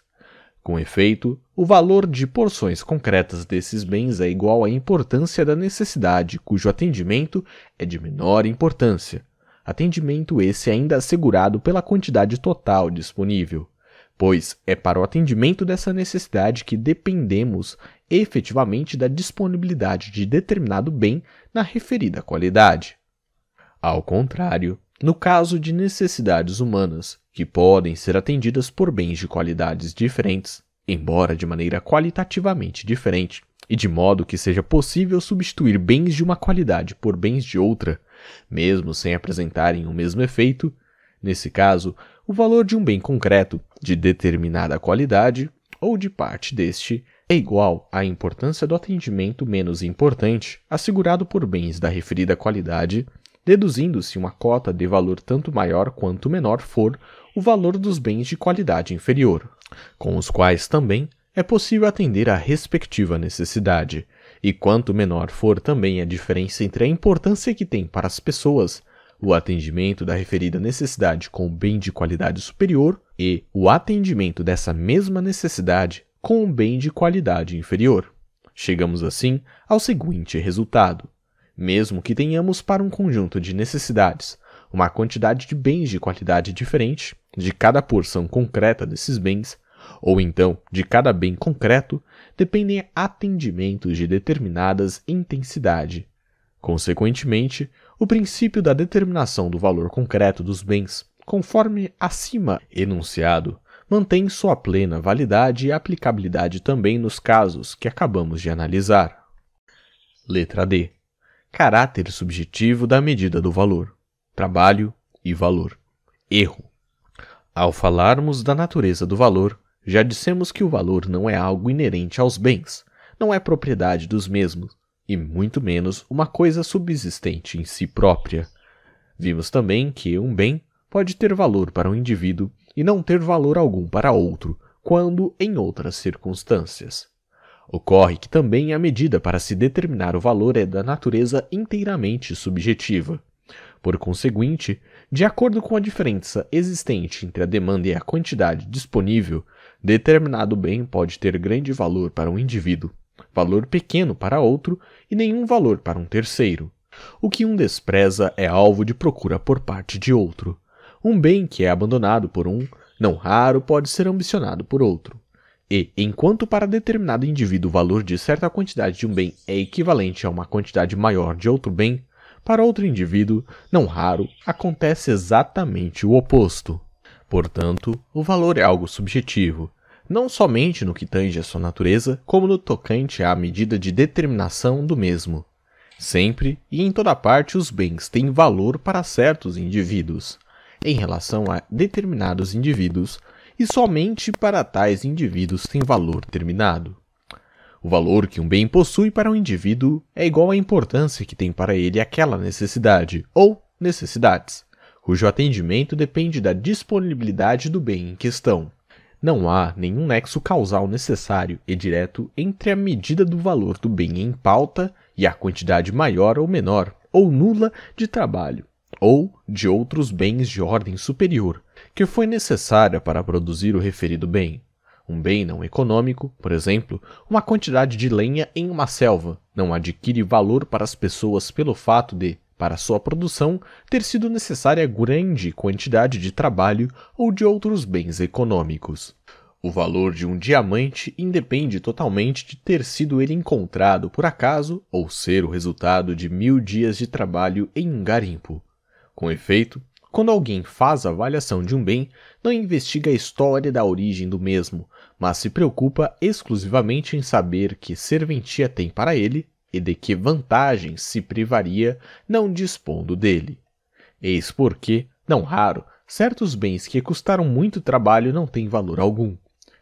Com efeito, o valor de porções concretas desses bens é igual à importância da necessidade, cujo atendimento é de menor importância. Atendimento esse ainda assegurado pela quantidade total disponível, pois é para o atendimento dessa necessidade que dependemos efetivamente da disponibilidade de determinado bem na referida qualidade. Ao contrário, no caso de necessidades humanas, que podem ser atendidas por bens de qualidades diferentes, embora de maneira qualitativamente diferente, e de modo que seja possível substituir bens de uma qualidade por bens de outra, mesmo sem apresentarem o mesmo efeito, nesse caso, o valor de um bem concreto de determinada qualidade ou de parte deste é igual à importância do atendimento menos importante assegurado por bens da referida qualidade, deduzindo-se uma cota de valor tanto maior quanto menor for o valor dos bens de qualidade inferior, com os quais também é possível atender à respectiva necessidade. E quanto menor for também a diferença entre a importância que tem para as pessoas o atendimento da referida necessidade com o bem de qualidade superior e o atendimento dessa mesma necessidade com o bem de qualidade inferior. Chegamos assim ao seguinte resultado: mesmo que tenhamos para um conjunto de necessidades uma quantidade de bens de qualidade diferente de cada porção concreta desses bens, ou então de cada bem concreto, dependem atendimentos de determinadas intensidade. Consequentemente, o princípio da determinação do valor concreto dos bens, conforme acima enunciado, mantém sua plena validade e aplicabilidade também nos casos que acabamos de analisar. Letra D. Caráter subjetivo da medida do valor trabalho e valor. Erro. Ao falarmos da natureza do valor, já dissemos que o valor não é algo inerente aos bens, não é propriedade dos mesmos, e muito menos uma coisa subsistente em si própria. Vimos também que um bem pode ter valor para um indivíduo e não ter valor algum para outro, quando em outras circunstâncias. Ocorre que também a medida para se determinar o valor é da natureza inteiramente subjetiva. Por conseguinte, de acordo com a diferença existente entre a demanda e a quantidade disponível, determinado bem pode ter grande valor para um indivíduo, valor pequeno para outro e nenhum valor para um terceiro. O que um despreza é alvo de procura por parte de outro. Um bem que é abandonado por um, não raro, pode ser ambicionado por outro. E, enquanto para determinado indivíduo o valor de certa quantidade de um bem é equivalente a uma quantidade maior de outro bem, para outro indivíduo, não raro, acontece exatamente o oposto. Portanto, o valor é algo subjetivo, não somente no que tange à sua natureza, como no tocante à medida de determinação do mesmo. Sempre e em toda parte os bens têm valor para certos indivíduos, em relação a determinados indivíduos, e somente para tais indivíduos tem valor determinado. O valor que um bem possui para um indivíduo é igual à importância que tem para ele aquela necessidade ou necessidades, cujo atendimento depende da disponibilidade do bem em questão. Não há nenhum nexo causal necessário e direto entre a medida do valor do bem em pauta e a quantidade maior ou menor, ou nula, de trabalho, ou de outros bens de ordem superior, que foi necessária para produzir o referido bem. Um bem não econômico, por exemplo, uma quantidade de lenha em uma selva, não adquire valor para as pessoas pelo fato de, para sua produção, ter sido necessária grande quantidade de trabalho ou de outros bens econômicos. O valor de um diamante independe totalmente de ter sido ele encontrado por acaso ou ser o resultado de mil dias de trabalho em um garimpo. Com efeito, quando alguém faz a avaliação de um bem, não investiga a história da origem do mesmo, mas se preocupa exclusivamente em saber que serventia tem para ele e de que vantagem se privaria não dispondo dele. Eis porque, não raro, certos bens que custaram muito trabalho não têm valor algum.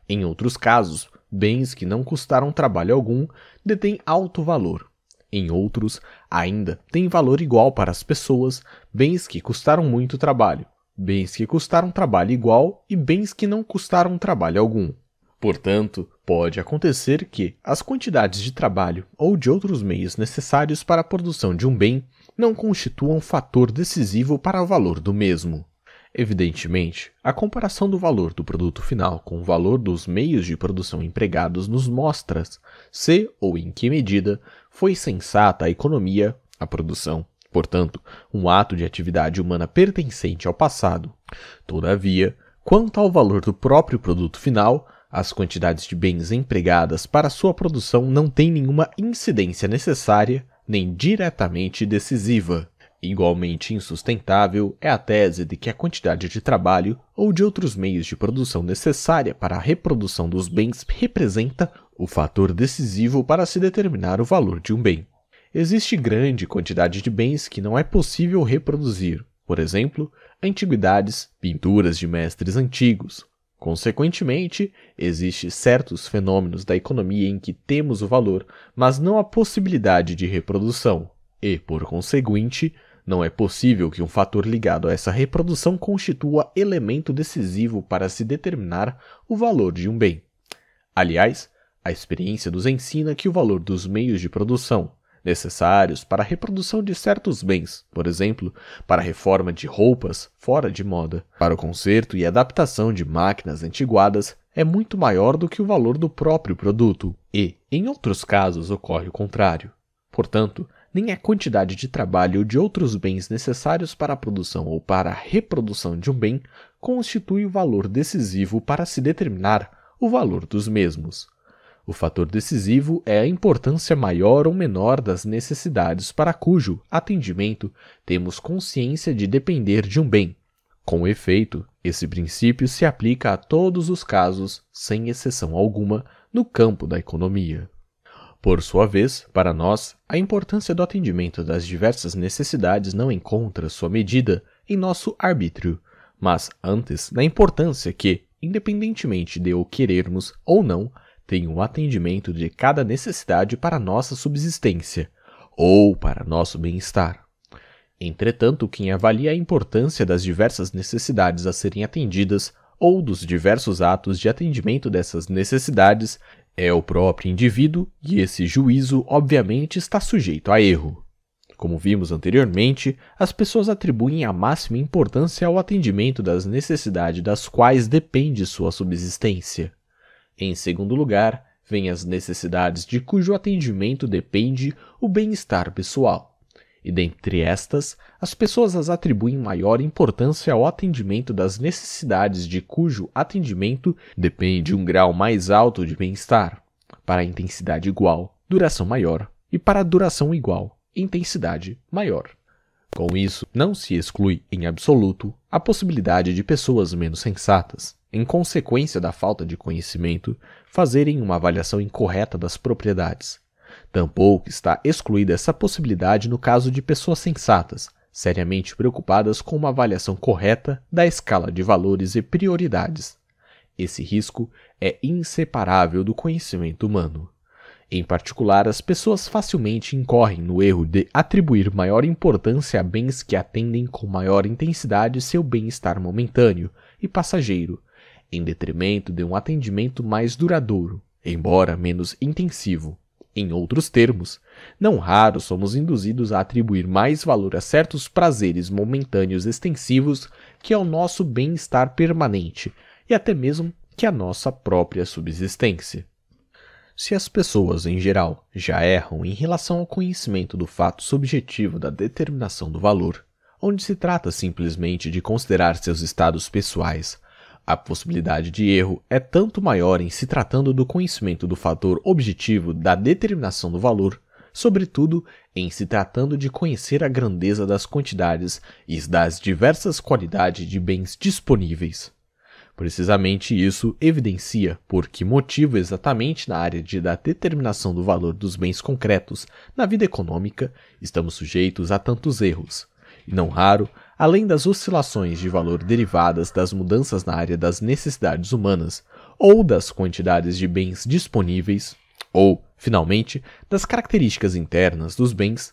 Em outros casos, bens que não custaram trabalho algum detêm alto valor. Em outros, ainda, têm valor igual para as pessoas bens que custaram muito trabalho, bens que custaram trabalho igual e bens que não custaram trabalho algum. Portanto, pode acontecer que as quantidades de trabalho ou de outros meios necessários para a produção de um bem não constituam um fator decisivo para o valor do mesmo. Evidentemente, a comparação do valor do produto final com o valor dos meios de produção empregados nos mostra se ou em que medida foi sensata a economia, a produção, portanto, um ato de atividade humana pertencente ao passado. Todavia, quanto ao valor do próprio produto final, as quantidades de bens empregadas para sua produção não têm nenhuma incidência necessária nem diretamente decisiva. Igualmente insustentável é a tese de que a quantidade de trabalho ou de outros meios de produção necessária para a reprodução dos bens representa o fator decisivo para se determinar o valor de um bem. Existe grande quantidade de bens que não é possível reproduzir, por exemplo, antiguidades, pinturas de mestres antigos, Consequentemente, existem certos fenômenos da economia em que temos o valor, mas não a possibilidade de reprodução, e, por conseguinte, não é possível que um fator ligado a essa reprodução constitua elemento decisivo para se determinar o valor de um bem. Aliás, a experiência nos ensina que o valor dos meios de produção, necessários para a reprodução de certos bens, por exemplo, para a reforma de roupas fora de moda. Para o conserto e adaptação de máquinas antiguadas, é muito maior do que o valor do próprio produto, e, em outros casos, ocorre o contrário. Portanto, nem a quantidade de trabalho ou de outros bens necessários para a produção ou para a reprodução de um bem constitui o valor decisivo para se determinar o valor dos mesmos. O fator decisivo é a importância maior ou menor das necessidades para cujo atendimento temos consciência de depender de um bem. Com efeito, esse princípio se aplica a todos os casos, sem exceção alguma, no campo da economia. Por sua vez, para nós, a importância do atendimento das diversas necessidades não encontra sua medida em nosso arbítrio, mas antes na importância que, independentemente de o querermos ou não, tem um atendimento de cada necessidade para nossa subsistência ou para nosso bem-estar. Entretanto, quem avalia a importância das diversas necessidades a serem atendidas ou dos diversos atos de atendimento dessas necessidades é o próprio indivíduo e esse juízo, obviamente, está sujeito a erro. Como vimos anteriormente, as pessoas atribuem a máxima importância ao atendimento das necessidades das quais depende sua subsistência. Em segundo lugar, vêm as necessidades de cujo atendimento depende o bem-estar pessoal. E dentre estas, as pessoas as atribuem maior importância ao atendimento das necessidades de cujo atendimento depende um grau mais alto de bem-estar, para intensidade igual, duração maior, e para duração igual, intensidade maior. Com isso, não se exclui em absoluto a possibilidade de pessoas menos sensatas, em consequência da falta de conhecimento, fazerem uma avaliação incorreta das propriedades. Tampouco está excluída essa possibilidade no caso de pessoas sensatas, seriamente preocupadas com uma avaliação correta da escala de valores e prioridades. Esse risco é inseparável do conhecimento humano. Em particular, as pessoas facilmente incorrem no erro de atribuir maior importância a bens que atendem com maior intensidade seu bem-estar momentâneo e passageiro, em detrimento de um atendimento mais duradouro, embora menos intensivo. Em outros termos, não raro somos induzidos a atribuir mais valor a certos prazeres momentâneos extensivos que ao nosso bem-estar permanente e até mesmo que à nossa própria subsistência. Se as pessoas em geral já erram em relação ao conhecimento do fato subjetivo da determinação do valor, onde se trata simplesmente de considerar seus estados pessoais a possibilidade de erro é tanto maior em se tratando do conhecimento do fator objetivo da determinação do valor, sobretudo em se tratando de conhecer a grandeza das quantidades e das diversas qualidades de bens disponíveis. Precisamente isso evidencia por que motivo exatamente na área de, da determinação do valor dos bens concretos na vida econômica estamos sujeitos a tantos erros, e não raro além das oscilações de valor derivadas das mudanças na área das necessidades humanas, ou das quantidades de bens disponíveis, ou, finalmente, das características internas dos bens,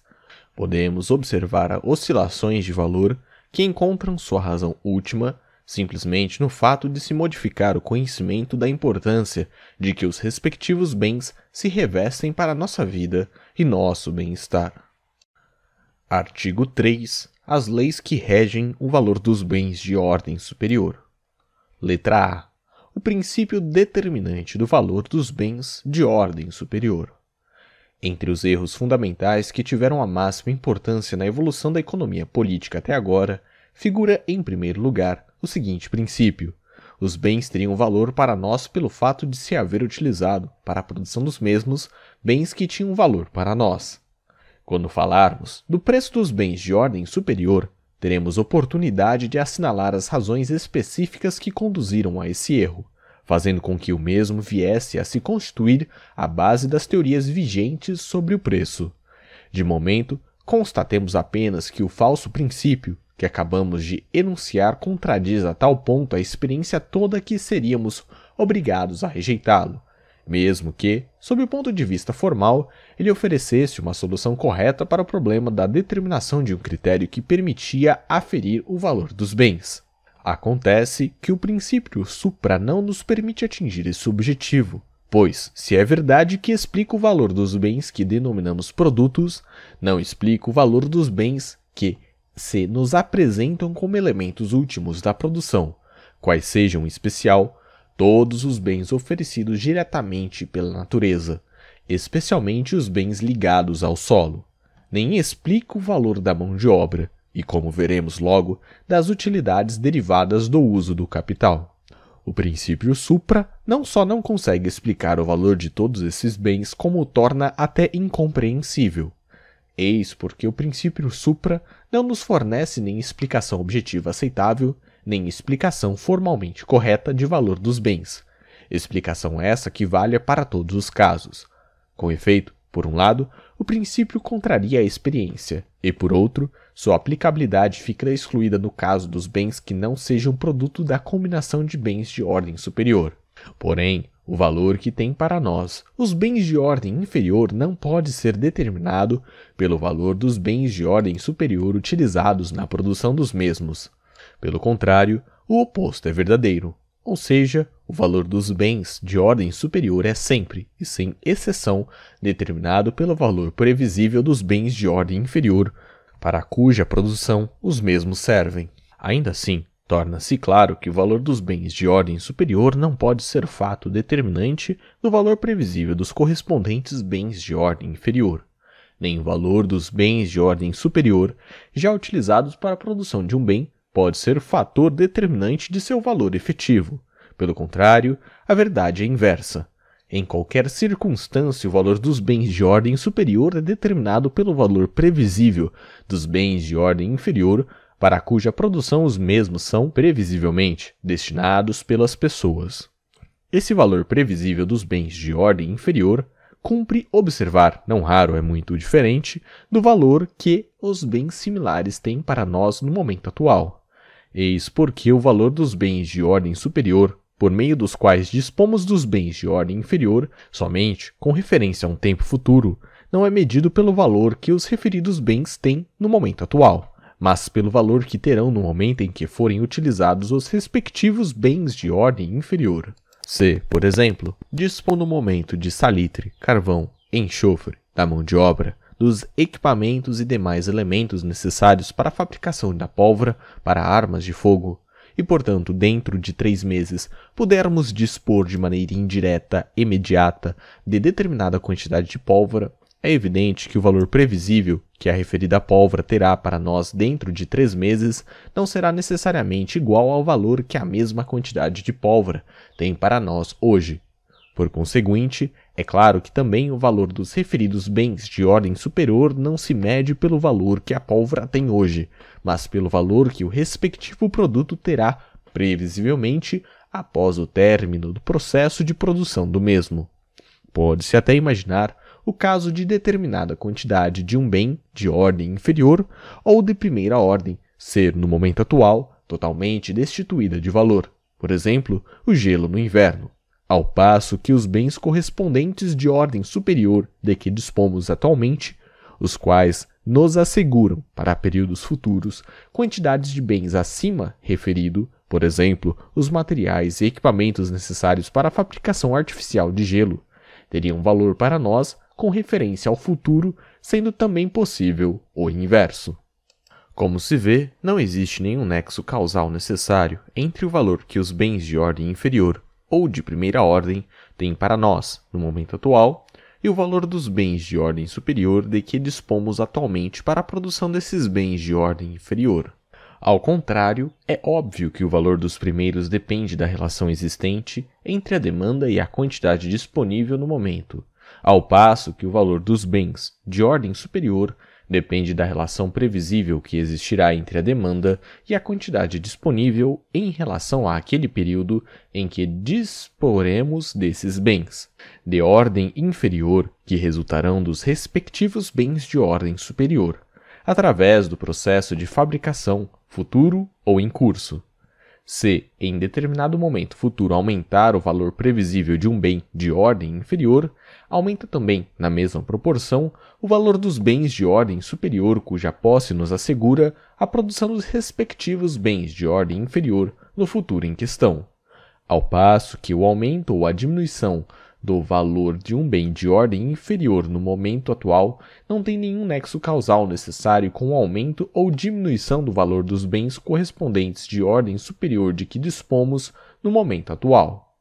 podemos observar oscilações de valor que encontram sua razão última simplesmente no fato de se modificar o conhecimento da importância de que os respectivos bens se revestem para nossa vida e nosso bem-estar. Artigo 3 as leis que regem o valor dos bens de ordem superior. Letra A. O princípio determinante do valor dos bens de ordem superior. Entre os erros fundamentais que tiveram a máxima importância na evolução da economia política até agora, figura em primeiro lugar o seguinte princípio: os bens teriam valor para nós pelo fato de se haver utilizado, para a produção dos mesmos, bens que tinham valor para nós. Quando falarmos do preço dos bens de ordem superior, teremos oportunidade de assinalar as razões específicas que conduziram a esse erro, fazendo com que o mesmo viesse a se constituir a base das teorias vigentes sobre o preço. De momento, constatemos apenas que o falso princípio que acabamos de enunciar contradiz a tal ponto a experiência toda que seríamos obrigados a rejeitá-lo, mesmo que, sob o ponto de vista formal, ele oferecesse uma solução correta para o problema da determinação de um critério que permitia aferir o valor dos bens. Acontece que o princípio supra não nos permite atingir esse objetivo, pois, se é verdade que explica o valor dos bens que denominamos produtos, não explica o valor dos bens que se nos apresentam como elementos últimos da produção, quais sejam, em especial, todos os bens oferecidos diretamente pela natureza, especialmente os bens ligados ao solo, nem explica o valor da mão de obra e, como veremos logo, das utilidades derivadas do uso do capital. O princípio supra não só não consegue explicar o valor de todos esses bens, como o torna até incompreensível. Eis porque o princípio supra não nos fornece nem explicação objetiva aceitável, nem explicação formalmente correta de valor dos bens. Explicação essa que valha para todos os casos, com efeito, por um lado, o princípio contraria a experiência, e por outro, sua aplicabilidade fica excluída no caso dos bens que não sejam produto da combinação de bens de ordem superior. Porém, o valor que tem para nós os bens de ordem inferior não pode ser determinado pelo valor dos bens de ordem superior utilizados na produção dos mesmos. Pelo contrário, o oposto é verdadeiro, ou seja, o valor dos bens de ordem superior é sempre, e sem exceção, determinado pelo valor previsível dos bens de ordem inferior, para cuja produção os mesmos servem. Ainda assim, torna-se claro que o valor dos bens de ordem superior não pode ser fato determinante do valor previsível dos correspondentes bens de ordem inferior, nem o valor dos bens de ordem superior, já utilizados para a produção de um bem, pode ser fator determinante de seu valor efetivo pelo contrário, a verdade é inversa. Em qualquer circunstância, o valor dos bens de ordem superior é determinado pelo valor previsível dos bens de ordem inferior, para cuja produção os mesmos são, previsivelmente, destinados pelas pessoas. Esse valor previsível dos bens de ordem inferior cumpre observar, não raro é muito diferente, do valor que os bens similares têm para nós no momento atual. Eis porque o valor dos bens de ordem superior por meio dos quais dispomos dos bens de ordem inferior, somente com referência a um tempo futuro, não é medido pelo valor que os referidos bens têm no momento atual, mas pelo valor que terão no momento em que forem utilizados os respectivos bens de ordem inferior. Se, por exemplo, dispõe no momento de salitre, carvão, enxofre, da mão de obra, dos equipamentos e demais elementos necessários para a fabricação da pólvora, para armas de fogo, e, portanto, dentro de três meses, pudermos dispor de maneira indireta, imediata, de determinada quantidade de pólvora, é evidente que o valor previsível que a referida pólvora terá para nós dentro de três meses não será necessariamente igual ao valor que a mesma quantidade de pólvora tem para nós hoje. Por conseguinte, é claro que também o valor dos referidos bens de ordem superior não se mede pelo valor que a pólvora tem hoje, mas pelo valor que o respectivo produto terá, previsivelmente, após o término do processo de produção do mesmo. Pode-se até imaginar o caso de determinada quantidade de um bem de ordem inferior ou de primeira ordem ser, no momento atual, totalmente destituída de valor, por exemplo, o gelo no inverno ao passo que os bens correspondentes de ordem superior de que dispomos atualmente, os quais nos asseguram, para períodos futuros, quantidades de bens acima referido, por exemplo, os materiais e equipamentos necessários para a fabricação artificial de gelo, teriam valor para nós com referência ao futuro, sendo também possível o inverso. Como se vê, não existe nenhum nexo causal necessário entre o valor que os bens de ordem inferior ou de primeira ordem tem para nós, no momento atual, e o valor dos bens de ordem superior de que dispomos atualmente para a produção desses bens de ordem inferior. Ao contrário, é óbvio que o valor dos primeiros depende da relação existente entre a demanda e a quantidade disponível no momento, ao passo que o valor dos bens de ordem superior depende da relação previsível que existirá entre a demanda e a quantidade disponível em relação àquele período em que disporemos desses bens, de ordem inferior que resultarão dos respectivos bens de ordem superior, através do processo de fabricação futuro ou em curso. Se, em determinado momento futuro, aumentar o valor previsível de um bem de ordem inferior, aumenta também, na mesma proporção, o valor dos bens de ordem superior cuja posse nos assegura a produção dos respectivos bens de ordem inferior no futuro em questão. Ao passo que o aumento ou a diminuição do valor de um bem de ordem inferior no momento atual não tem nenhum nexo causal necessário com o aumento ou diminuição do valor dos bens correspondentes de ordem superior de que dispomos no momento atual.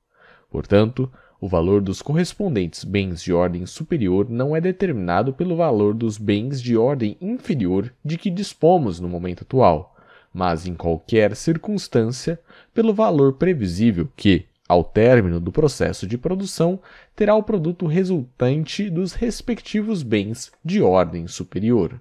Portanto, o valor dos correspondentes bens de ordem superior não é determinado pelo valor dos bens de ordem inferior de que dispomos no momento atual, mas em qualquer circunstância pelo valor previsível que, ao término do processo de produção, terá o produto resultante dos respectivos bens de ordem superior.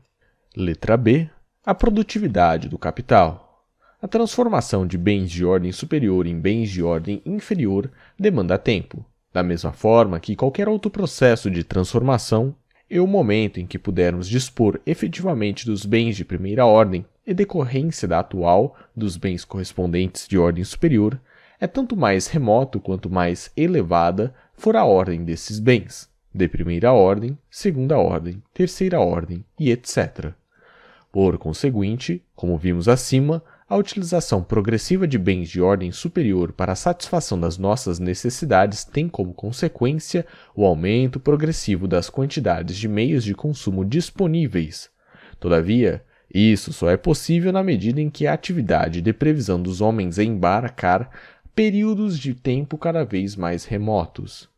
Letra B. A produtividade do capital. A transformação de bens de ordem superior em bens de ordem inferior demanda tempo. Da mesma forma que qualquer outro processo de transformação, é o momento em que pudermos dispor efetivamente dos bens de primeira ordem e decorrência da atual dos bens correspondentes de ordem superior, é tanto mais remoto quanto mais elevada for a ordem desses bens, de primeira ordem, segunda ordem, terceira ordem e etc. Por conseguinte, como vimos acima, a utilização progressiva de bens de ordem superior para a satisfação das nossas necessidades tem como consequência o aumento progressivo das quantidades de meios de consumo disponíveis. Todavia, isso só é possível na medida em que a atividade de previsão dos homens embarcar períodos de tempo cada vez mais remotos.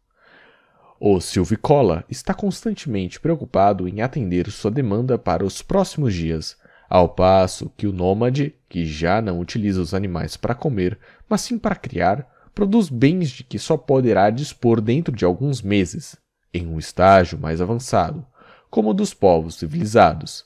O Silvicola está constantemente preocupado em atender sua demanda para os próximos dias, ao passo que o nômade, que já não utiliza os animais para comer, mas sim para criar, produz bens de que só poderá dispor dentro de alguns meses, em um estágio mais avançado, como o dos povos civilizados.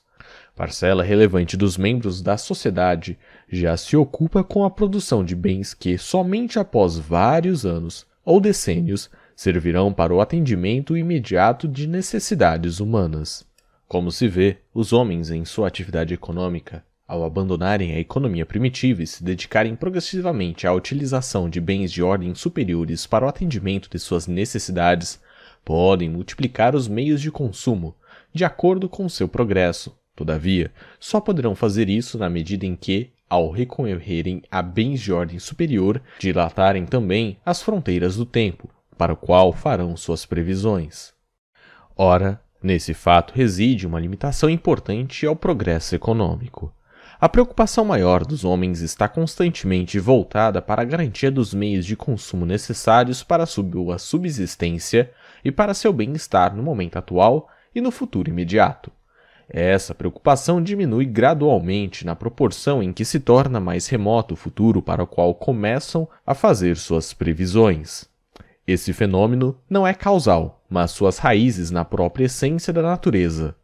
Parcela relevante dos membros da sociedade já se ocupa com a produção de bens que, somente após vários anos ou decênios, servirão para o atendimento imediato de necessidades humanas. Como se vê, os homens, em sua atividade econômica, ao abandonarem a economia primitiva e se dedicarem progressivamente à utilização de bens de ordem superiores para o atendimento de suas necessidades, podem multiplicar os meios de consumo, de acordo com seu progresso. Todavia, só poderão fazer isso na medida em que, ao recorrerem a bens de ordem superior, dilatarem também as fronteiras do tempo, para o qual farão suas previsões. Ora, Nesse fato reside uma limitação importante ao progresso econômico. A preocupação maior dos homens está constantemente voltada para a garantia dos meios de consumo necessários para a sua subsistência e para seu bem-estar no momento atual e no futuro imediato. Essa preocupação diminui gradualmente na proporção em que se torna mais remoto o futuro para o qual começam a fazer suas previsões. Esse fenômeno não é causal, mas suas raízes na própria essência da natureza.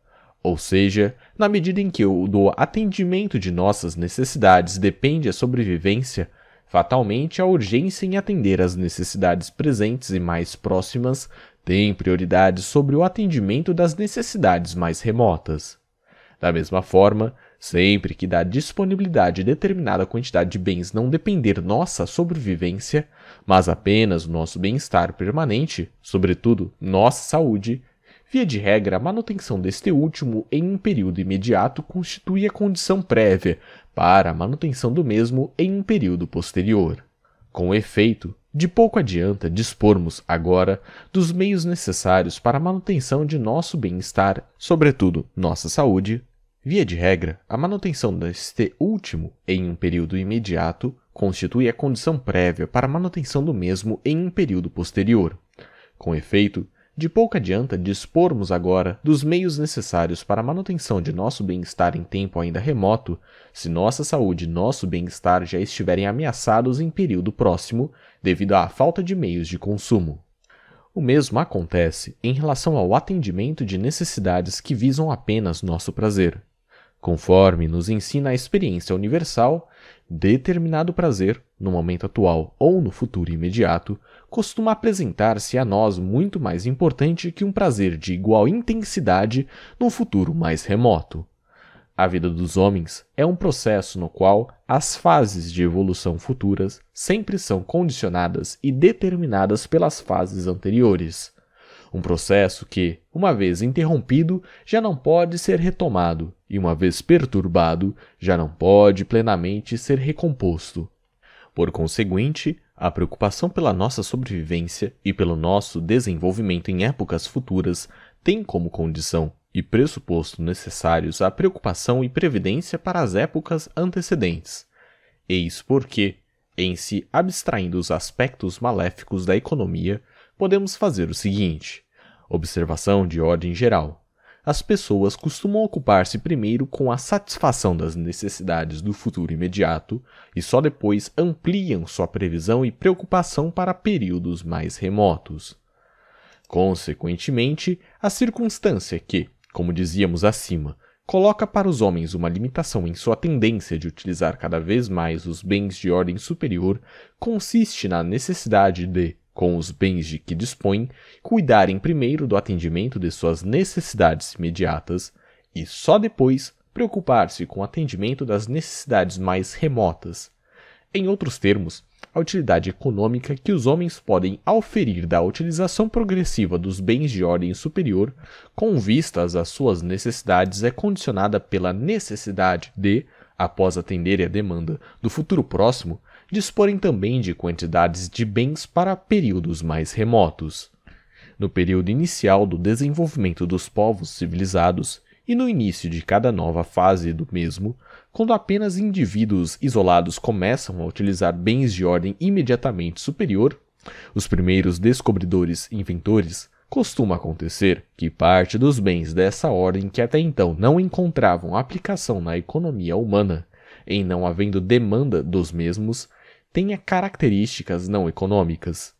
Ou seja, na medida em que o do atendimento de nossas necessidades depende a sobrevivência, fatalmente a urgência em atender às necessidades presentes e mais próximas tem prioridade sobre o atendimento das necessidades mais remotas. Da mesma forma, Sempre que da disponibilidade de determinada quantidade de bens não depender nossa sobrevivência, mas apenas nosso bem-estar permanente, sobretudo nossa saúde, via de regra, a manutenção deste último em um período imediato constitui a condição prévia para a manutenção do mesmo em um período posterior. Com efeito, de pouco adianta dispormos agora dos meios necessários para a manutenção de nosso bem-estar, sobretudo nossa saúde, Via de regra, a manutenção deste último em um período imediato constitui a condição prévia para a manutenção do mesmo em um período posterior. Com efeito, de pouco adianta dispormos agora dos meios necessários para a manutenção de nosso bem-estar em tempo ainda remoto, se nossa saúde e nosso bem-estar já estiverem ameaçados em período próximo, devido à falta de meios de consumo. O mesmo acontece em relação ao atendimento de necessidades que visam apenas nosso prazer. Conforme nos ensina a experiência universal, determinado prazer, no momento atual ou no futuro imediato, costuma apresentar-se a nós muito mais importante que um prazer de igual intensidade num futuro mais remoto. A vida dos homens é um processo no qual as fases de evolução futuras sempre são condicionadas e determinadas pelas fases anteriores. Um processo que, uma vez interrompido, já não pode ser retomado e, uma vez perturbado, já não pode plenamente ser recomposto. Por conseguinte, a preocupação pela nossa sobrevivência e pelo nosso desenvolvimento em épocas futuras tem como condição e pressuposto necessários a preocupação e previdência para as épocas antecedentes. Eis porque, em se si abstraindo os aspectos maléficos da economia, podemos fazer o seguinte: observação de ordem geral as pessoas costumam ocupar-se primeiro com a satisfação das necessidades do futuro imediato e só depois ampliam sua previsão e preocupação para períodos mais remotos. Consequentemente, a circunstância que, como dizíamos acima, coloca para os homens uma limitação em sua tendência de utilizar cada vez mais os bens de ordem superior consiste na necessidade de, com os bens de que dispõem, cuidarem primeiro do atendimento de suas necessidades imediatas e só depois preocupar-se com o atendimento das necessidades mais remotas. Em outros termos, a utilidade econômica que os homens podem auferir da utilização progressiva dos bens de ordem superior, com vistas às suas necessidades, é condicionada pela necessidade de, após atender a demanda do futuro próximo, disporem também de quantidades de bens para períodos mais remotos. No período inicial do desenvolvimento dos povos civilizados e no início de cada nova fase do mesmo, quando apenas indivíduos isolados começam a utilizar bens de ordem imediatamente superior, os primeiros descobridores e inventores, costuma acontecer que parte dos bens dessa ordem que até então não encontravam aplicação na economia humana, em não havendo demanda dos mesmos, tenha características não econômicas.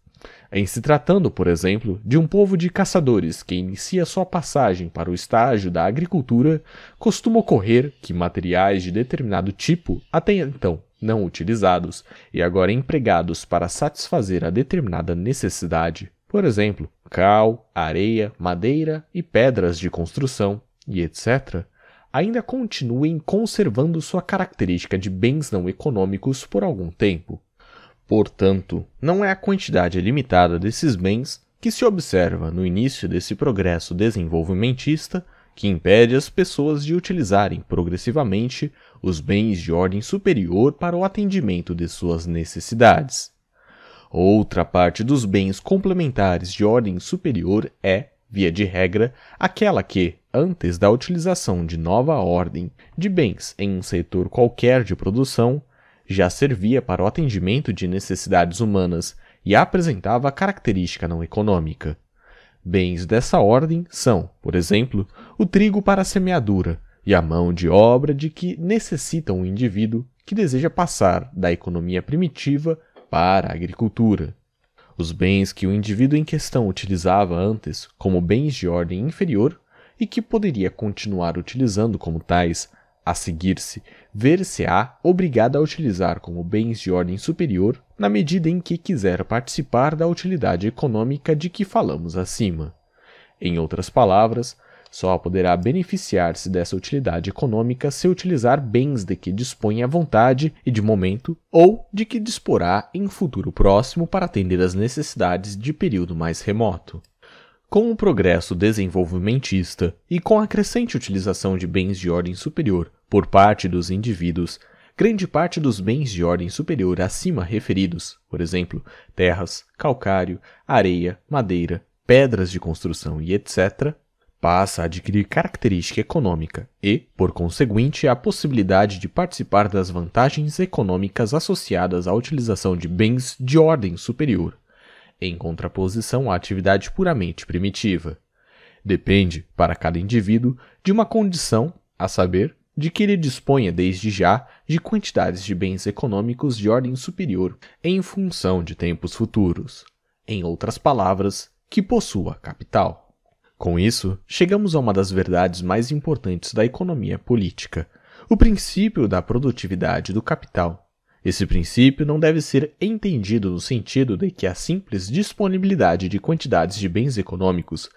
Em se tratando, por exemplo, de um povo de caçadores que inicia sua passagem para o estágio da agricultura, costuma ocorrer que materiais de determinado tipo, até então não utilizados e agora empregados para satisfazer a determinada necessidade, por exemplo, cal, areia, madeira e pedras de construção, e etc., ainda continuem conservando sua característica de bens não econômicos por algum tempo. Portanto, não é a quantidade limitada desses bens que se observa no início desse progresso desenvolvimentista que impede as pessoas de utilizarem progressivamente os bens de ordem superior para o atendimento de suas necessidades. Outra parte dos bens complementares de ordem superior é, via de regra, aquela que, antes da utilização de nova ordem de bens em um setor qualquer de produção, já servia para o atendimento de necessidades humanas e apresentava característica não econômica. Bens dessa ordem são, por exemplo, o trigo para a semeadura e a mão de obra de que necessita um indivíduo que deseja passar da economia primitiva para a agricultura os bens que o indivíduo em questão utilizava antes como bens de ordem inferior e que poderia continuar utilizando como tais, a seguir-se, ver-se-á obrigado a utilizar como bens de ordem superior na medida em que quiser participar da utilidade econômica de que falamos acima. Em outras palavras, só poderá beneficiar-se dessa utilidade econômica se utilizar bens de que dispõe à vontade e de momento ou de que disporá em futuro próximo para atender às necessidades de período mais remoto. Com o progresso desenvolvimentista e com a crescente utilização de bens de ordem superior por parte dos indivíduos, grande parte dos bens de ordem superior acima referidos, por exemplo, terras, calcário, areia, madeira, pedras de construção e etc., passa a adquirir característica econômica e, por conseguinte, a possibilidade de participar das vantagens econômicas associadas à utilização de bens de ordem superior, em contraposição à atividade puramente primitiva. Depende, para cada indivíduo, de uma condição, a saber, de que ele disponha desde já de quantidades de bens econômicos de ordem superior em função de tempos futuros. Em outras palavras, que possua capital. Com isso, chegamos a uma das verdades mais importantes da economia política: o princípio da produtividade do capital. Esse princípio não deve ser entendido no sentido de que a simples disponibilidade de quantidades de bens econômicos,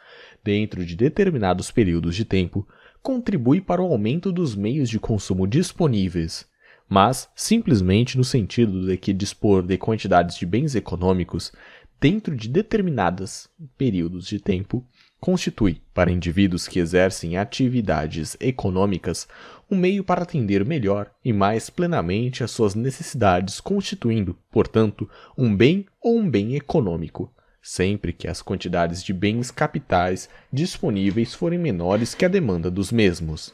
dentro de determinados períodos de tempo, contribui para o aumento dos meios de consumo disponíveis, mas simplesmente no sentido de que dispor de quantidades de bens econômicos, dentro de determinados períodos de tempo, constitui, para indivíduos que exercem atividades econômicas, um meio para atender melhor e mais plenamente às suas necessidades, constituindo, portanto, um bem ou um bem econômico, sempre que as quantidades de bens capitais disponíveis forem menores que a demanda dos mesmos.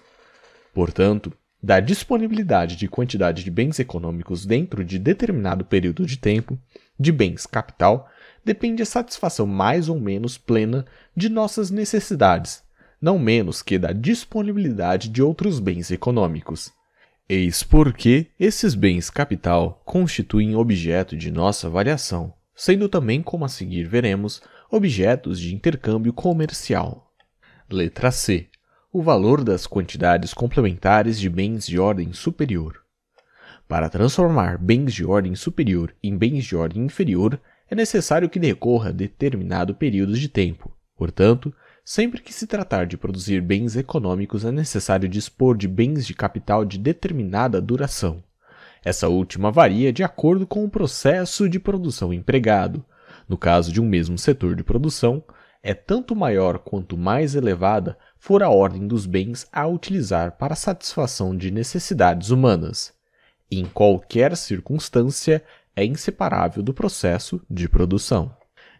Portanto, da disponibilidade de quantidade de bens econômicos dentro de determinado período de tempo, de bens capital, depende a satisfação mais ou menos plena de nossas necessidades, não menos que da disponibilidade de outros bens econômicos. Eis porque esses bens capital constituem objeto de nossa variação, sendo também, como a seguir veremos, objetos de intercâmbio comercial. Letra C. O valor das quantidades complementares de bens de ordem superior. Para transformar bens de ordem superior em bens de ordem inferior, é necessário que decorra determinado período de tempo. Portanto, sempre que se tratar de produzir bens econômicos, é necessário dispor de bens de capital de determinada duração. Essa última varia de acordo com o processo de produção empregado. No caso de um mesmo setor de produção, é tanto maior quanto mais elevada for a ordem dos bens a utilizar para a satisfação de necessidades humanas. Em qualquer circunstância, é inseparável do processo de produção.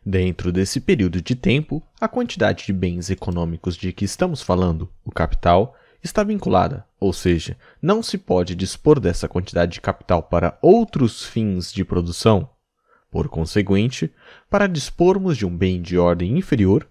Dentro desse período de tempo, a quantidade de bens econômicos de que estamos falando, o capital, está vinculada, ou seja, não se pode dispor dessa quantidade de capital para outros fins de produção. Por conseguinte, para dispormos de um bem de ordem inferior,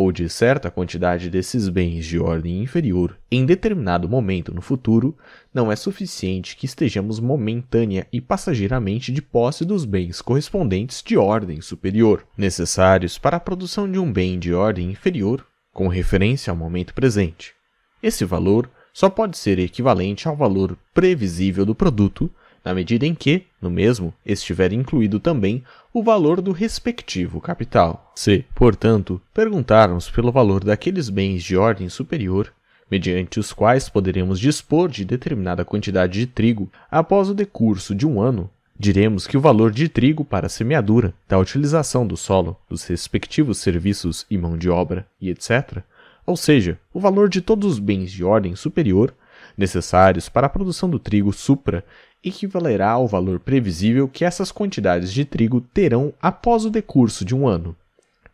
ou de certa quantidade desses bens de ordem inferior em determinado momento no futuro, não é suficiente que estejamos momentânea e passageiramente de posse dos bens correspondentes de ordem superior, necessários para a produção de um bem de ordem inferior com referência ao momento presente. Esse valor só pode ser equivalente ao valor previsível do produto na medida em que, no mesmo, estiver incluído também o valor do respectivo capital. Se, portanto, perguntarmos pelo valor daqueles bens de ordem superior, mediante os quais poderemos dispor de determinada quantidade de trigo após o decurso de um ano, diremos que o valor de trigo para a semeadura, da utilização do solo, dos respectivos serviços e mão de obra, e etc., ou seja, o valor de todos os bens de ordem superior necessários para a produção do trigo supra equivalerá ao valor previsível que essas quantidades de trigo terão após o decurso de um ano.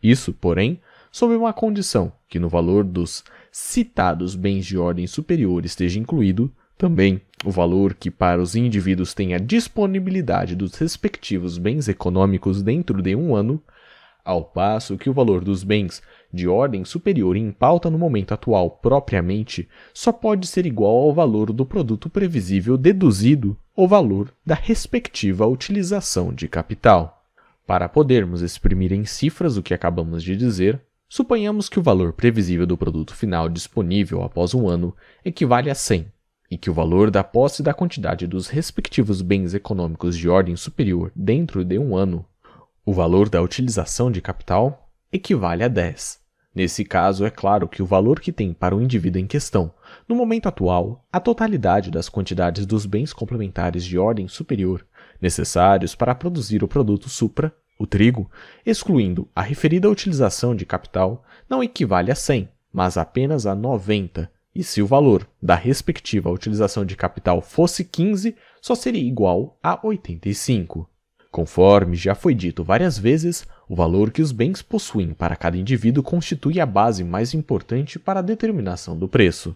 Isso, porém, sob uma condição que no valor dos citados bens de ordem superior esteja incluído também o valor que para os indivíduos tem a disponibilidade dos respectivos bens econômicos dentro de um ano ao passo que o valor dos bens de ordem superior em pauta no momento atual propriamente só pode ser igual ao valor do produto previsível deduzido o valor da respectiva utilização de capital. Para podermos exprimir em cifras o que acabamos de dizer, suponhamos que o valor previsível do produto final disponível após um ano equivale a 100 e que o valor da posse da quantidade dos respectivos bens econômicos de ordem superior dentro de um ano o valor da utilização de capital equivale a 10. Nesse caso, é claro que o valor que tem para o indivíduo em questão, no momento atual, a totalidade das quantidades dos bens complementares de ordem superior necessários para produzir o produto supra, o trigo, excluindo a referida utilização de capital, não equivale a 100, mas apenas a 90. E se o valor da respectiva utilização de capital fosse 15, só seria igual a 85. Conforme já foi dito várias vezes, o valor que os bens possuem para cada indivíduo constitui a base mais importante para a determinação do preço.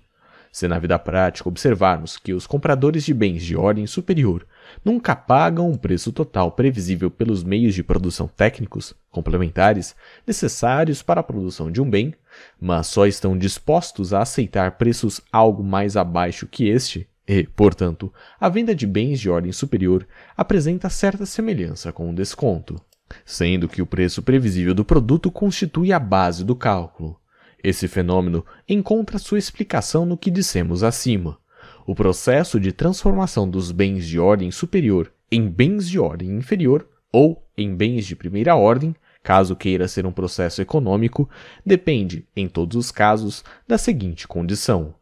Se na vida prática observarmos que os compradores de bens de ordem superior nunca pagam o um preço total previsível pelos meios de produção técnicos, complementares, necessários para a produção de um bem, mas só estão dispostos a aceitar preços algo mais abaixo que este, e, portanto, a venda de bens de ordem superior apresenta certa semelhança com o desconto, sendo que o preço previsível do produto constitui a base do cálculo. Esse fenômeno encontra sua explicação no que dissemos acima. O processo de transformação dos bens de ordem superior em bens de ordem inferior ou em bens de primeira ordem, caso queira ser um processo econômico, depende, em todos os casos, da seguinte condição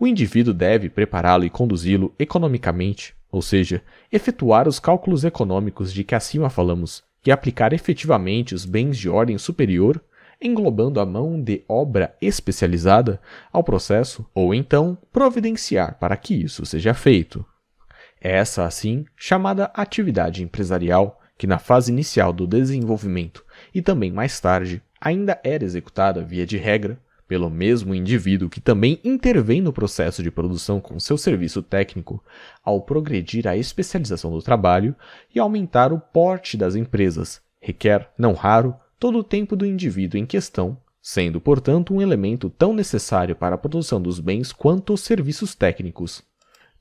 o indivíduo deve prepará-lo e conduzi-lo economicamente, ou seja, efetuar os cálculos econômicos de que acima falamos e aplicar efetivamente os bens de ordem superior, englobando a mão de obra especializada ao processo, ou então providenciar para que isso seja feito. essa, assim, chamada atividade empresarial, que na fase inicial do desenvolvimento e também mais tarde ainda era executada via de regra pelo mesmo indivíduo que também intervém no processo de produção com seu serviço técnico, ao progredir a especialização do trabalho e aumentar o porte das empresas, requer, não raro, todo o tempo do indivíduo em questão, sendo, portanto, um elemento tão necessário para a produção dos bens quanto os serviços técnicos.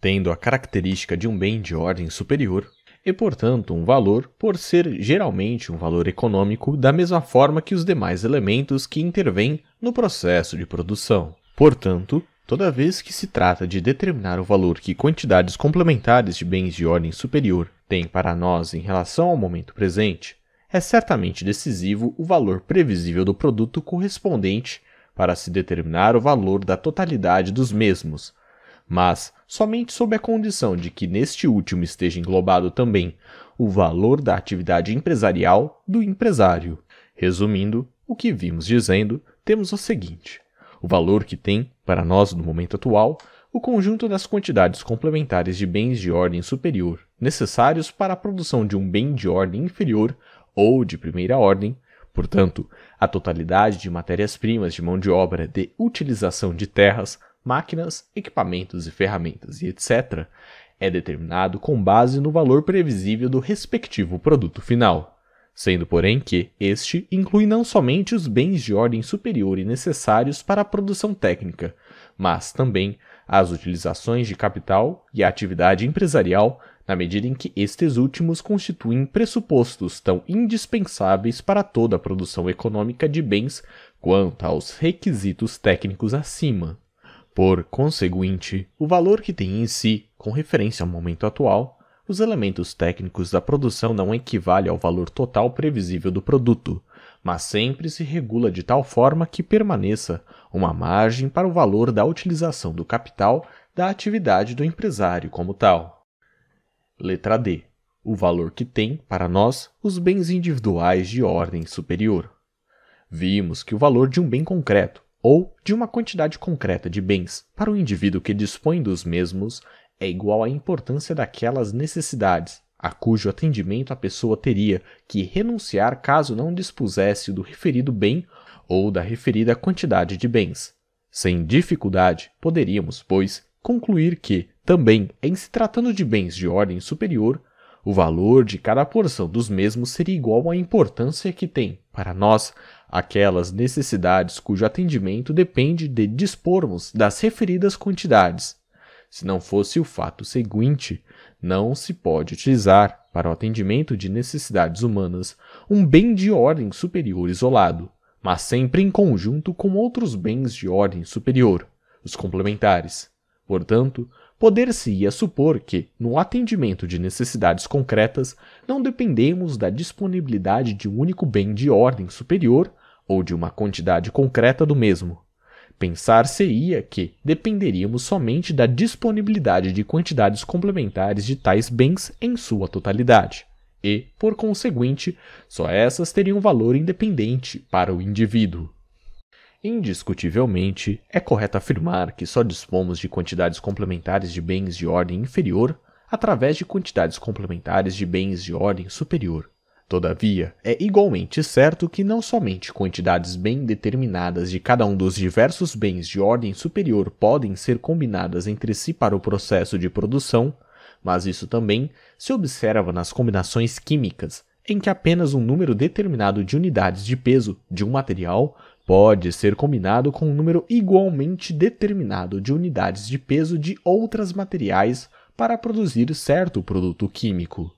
Tendo a característica de um bem de ordem superior, e, portanto, um valor por ser geralmente um valor econômico, da mesma forma que os demais elementos que intervêm no processo de produção. Portanto, toda vez que se trata de determinar o valor que quantidades complementares de bens de ordem superior têm para nós em relação ao momento presente, é certamente decisivo o valor previsível do produto correspondente para se determinar o valor da totalidade dos mesmos, mas somente sob a condição de que neste último esteja englobado também o valor da atividade empresarial do empresário. Resumindo, o que vimos dizendo temos o seguinte: o valor que tem, para nós no momento atual, o conjunto das quantidades complementares de bens de ordem superior necessários para a produção de um bem de ordem inferior ou de primeira ordem, portanto, a totalidade de matérias-primas de mão de obra de utilização de terras, máquinas, equipamentos e ferramentas e etc., é determinado com base no valor previsível do respectivo produto final sendo, porém, que este inclui não somente os bens de ordem superior e necessários para a produção técnica, mas também as utilizações de capital e a atividade empresarial, na medida em que estes últimos constituem pressupostos tão indispensáveis para toda a produção econômica de bens quanto aos requisitos técnicos acima. Por conseguinte, o valor que tem em si, com referência ao momento atual, os elementos técnicos da produção não equivalem ao valor total previsível do produto, mas sempre se regula de tal forma que permaneça uma margem para o valor da utilização do capital da atividade do empresário como tal. Letra D. O valor que tem, para nós, os bens individuais de ordem superior. Vimos que o valor de um bem concreto, ou de uma quantidade concreta de bens para o indivíduo que dispõe dos mesmos é igual à importância daquelas necessidades, a cujo atendimento a pessoa teria que renunciar caso não dispusesse do referido bem ou da referida quantidade de bens. Sem dificuldade, poderíamos, pois, concluir que, também, em se tratando de bens de ordem superior, o valor de cada porção dos mesmos seria igual à importância que tem, para nós, aquelas necessidades cujo atendimento depende de dispormos das referidas quantidades, se não fosse o fato seguinte: não se pode utilizar, para o atendimento de necessidades humanas, um bem de ordem superior isolado, mas sempre em conjunto com outros bens de ordem superior, os complementares. Portanto, poder-se-ia supor que, no atendimento de necessidades concretas, não dependemos da disponibilidade de um único bem de ordem superior ou de uma quantidade concreta do mesmo, Pensar-se-ia que dependeríamos somente da disponibilidade de quantidades complementares de tais bens em sua totalidade, e, por conseguinte, só essas teriam valor independente para o indivíduo. Indiscutivelmente, é correto afirmar que só dispomos de quantidades complementares de bens de ordem inferior através de quantidades complementares de bens de ordem superior, Todavia, é igualmente certo que não somente quantidades bem determinadas de cada um dos diversos bens de ordem superior podem ser combinadas entre si para o processo de produção, mas isso também se observa nas combinações químicas, em que apenas um número determinado de unidades de peso de um material pode ser combinado com um número igualmente determinado de unidades de peso de outras materiais para produzir certo produto químico.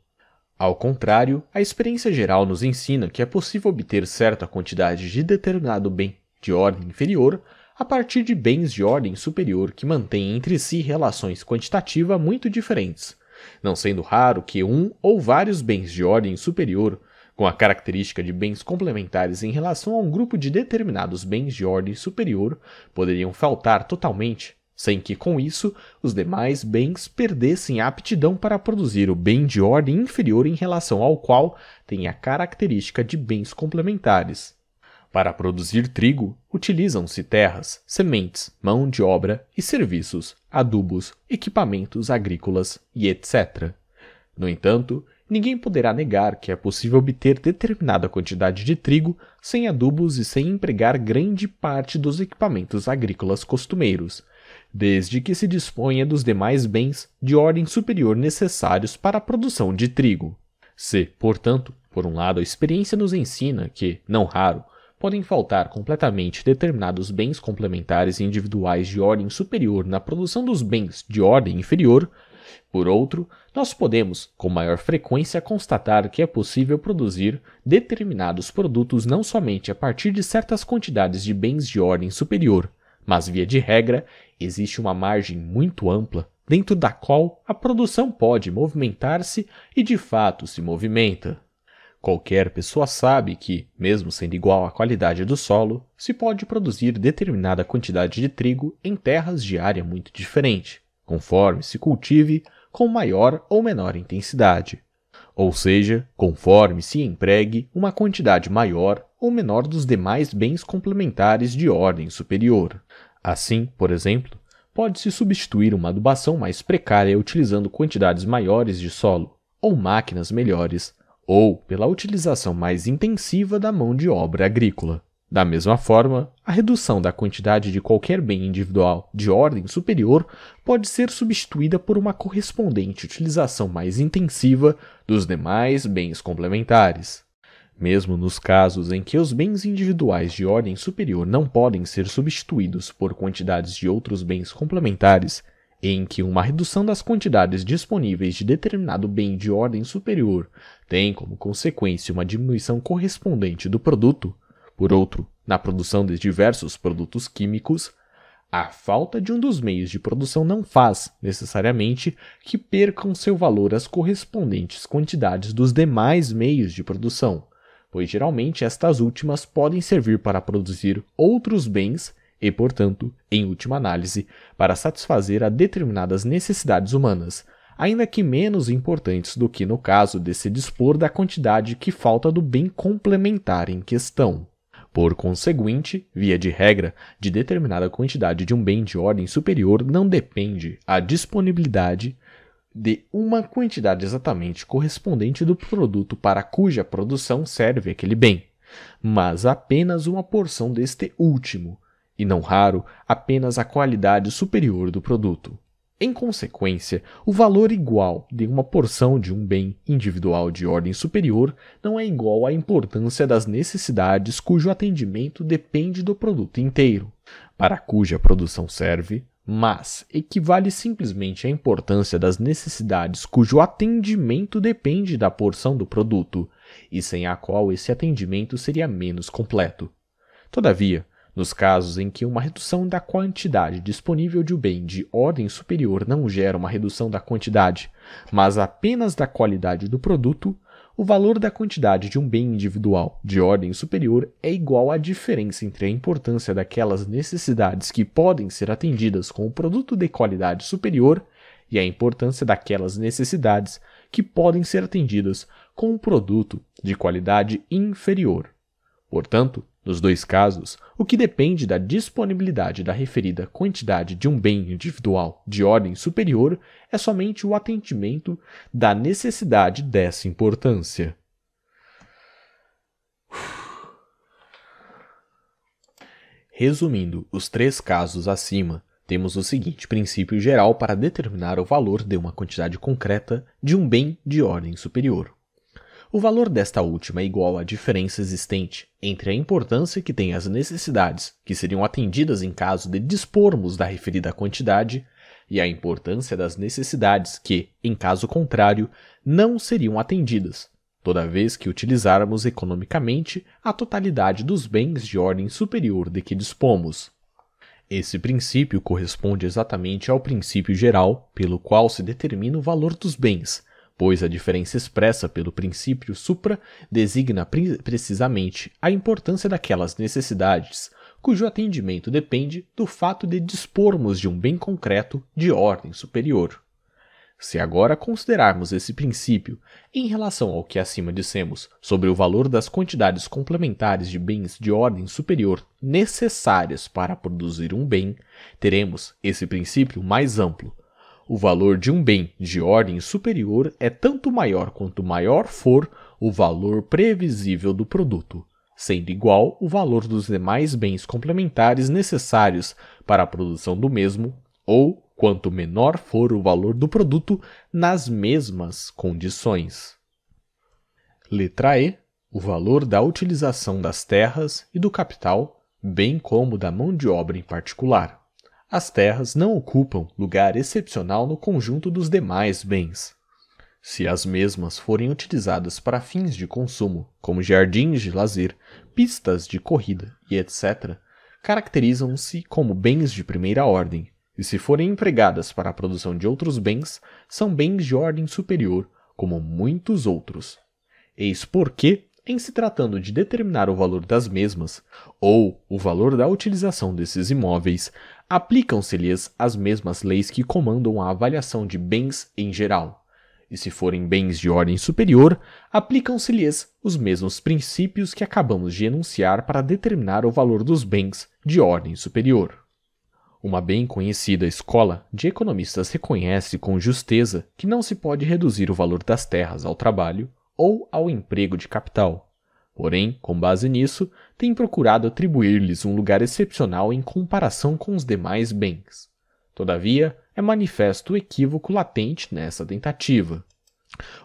Ao contrário, a experiência geral nos ensina que é possível obter certa quantidade de determinado bem de ordem inferior a partir de bens de ordem superior que mantêm entre si relações quantitativa muito diferentes, não sendo raro que um ou vários bens de ordem superior, com a característica de bens complementares em relação a um grupo de determinados bens de ordem superior, poderiam faltar totalmente sem que com isso os demais bens perdessem a aptidão para produzir o bem de ordem inferior em relação ao qual tem a característica de bens complementares. Para produzir trigo, utilizam-se terras, sementes, mão de obra e serviços, adubos, equipamentos agrícolas e etc. No entanto, ninguém poderá negar que é possível obter determinada quantidade de trigo sem adubos e sem empregar grande parte dos equipamentos agrícolas costumeiros, desde que se disponha dos demais bens de ordem superior necessários para a produção de trigo. Se, portanto, por um lado a experiência nos ensina que, não raro, podem faltar completamente determinados bens complementares e individuais de ordem superior na produção dos bens de ordem inferior, por outro, nós podemos, com maior frequência, constatar que é possível produzir determinados produtos não somente a partir de certas quantidades de bens de ordem superior, mas via de regra, existe uma margem muito ampla dentro da qual a produção pode movimentar-se e de fato se movimenta. Qualquer pessoa sabe que, mesmo sendo igual à qualidade do solo, se pode produzir determinada quantidade de trigo em terras de área muito diferente, conforme se cultive com maior ou menor intensidade ou seja, conforme se empregue uma quantidade maior ou menor dos demais bens complementares de ordem superior. Assim, por exemplo, pode-se substituir uma adubação mais precária utilizando quantidades maiores de solo, ou máquinas melhores, ou pela utilização mais intensiva da mão de obra agrícola. Da mesma forma, a redução da quantidade de qualquer bem individual de ordem superior pode ser substituída por uma correspondente utilização mais intensiva dos demais bens complementares. Mesmo nos casos em que os bens individuais de ordem superior não podem ser substituídos por quantidades de outros bens complementares, em que uma redução das quantidades disponíveis de determinado bem de ordem superior tem como consequência uma diminuição correspondente do produto, por outro, na produção de diversos produtos químicos, a falta de um dos meios de produção não faz, necessariamente, que percam seu valor as correspondentes quantidades dos demais meios de produção, pois geralmente estas últimas podem servir para produzir outros bens e, portanto, em última análise, para satisfazer a determinadas necessidades humanas, ainda que menos importantes do que no caso de se dispor da quantidade que falta do bem complementar em questão. Por conseguinte, via de regra, de determinada quantidade de um bem de ordem superior não depende a disponibilidade de uma quantidade exatamente correspondente do produto para cuja produção serve aquele bem, mas apenas uma porção deste último, e não raro apenas a qualidade superior do produto. Em consequência, o valor igual de uma porção de um bem individual de ordem superior não é igual à importância das necessidades cujo atendimento depende do produto inteiro, para cuja produção serve, mas equivale simplesmente à importância das necessidades cujo atendimento depende da porção do produto, e sem a qual esse atendimento seria menos completo. Todavia, nos casos em que uma redução da quantidade disponível de um bem de ordem superior não gera uma redução da quantidade, mas apenas da qualidade do produto, o valor da quantidade de um bem individual de ordem superior é igual à diferença entre a importância daquelas necessidades que podem ser atendidas com o produto de qualidade superior e a importância daquelas necessidades que podem ser atendidas com um produto de qualidade inferior. Portanto, nos dois casos, o que depende da disponibilidade da referida quantidade de um bem individual de ordem superior é somente o atendimento da necessidade dessa importância. Resumindo os três casos acima, temos o seguinte princípio geral para determinar o valor de uma quantidade concreta de um bem de ordem superior. O valor desta última é igual à diferença existente entre a importância que têm as necessidades que seriam atendidas em caso de dispormos da referida quantidade e a importância das necessidades que, em caso contrário, não seriam atendidas, toda vez que utilizarmos economicamente a totalidade dos bens de ordem superior de que dispomos. Esse princípio corresponde exatamente ao princípio geral pelo qual se determina o valor dos bens, pois a diferença expressa pelo princípio supra designa precisamente a importância daquelas necessidades cujo atendimento depende do fato de dispormos de um bem concreto de ordem superior. Se agora considerarmos esse princípio em relação ao que acima dissemos sobre o valor das quantidades complementares de bens de ordem superior necessárias para produzir um bem, teremos esse princípio mais amplo, o valor de um bem de ordem superior é tanto maior quanto maior for o valor previsível do produto, sendo igual o valor dos demais bens complementares necessários para a produção do mesmo, ou quanto menor for o valor do produto nas mesmas condições. Letra E. O valor da utilização das terras e do capital, bem como da mão de obra em particular. As terras não ocupam lugar excepcional no conjunto dos demais bens. Se as mesmas forem utilizadas para fins de consumo, como jardins de lazer, pistas de corrida e etc., caracterizam-se como bens de primeira ordem, e se forem empregadas para a produção de outros bens, são bens de ordem superior, como muitos outros. Eis porque, em se tratando de determinar o valor das mesmas, ou o valor da utilização desses imóveis, aplicam-se-lhes as mesmas leis que comandam a avaliação de bens em geral. E se forem bens de ordem superior, aplicam-se-lhes os mesmos princípios que acabamos de enunciar para determinar o valor dos bens de ordem superior. Uma bem conhecida escola de economistas reconhece com justeza que não se pode reduzir o valor das terras ao trabalho ou ao emprego de capital, Porém, com base nisso, tem procurado atribuir-lhes um lugar excepcional em comparação com os demais bens. Todavia, é manifesto o equívoco latente nessa tentativa.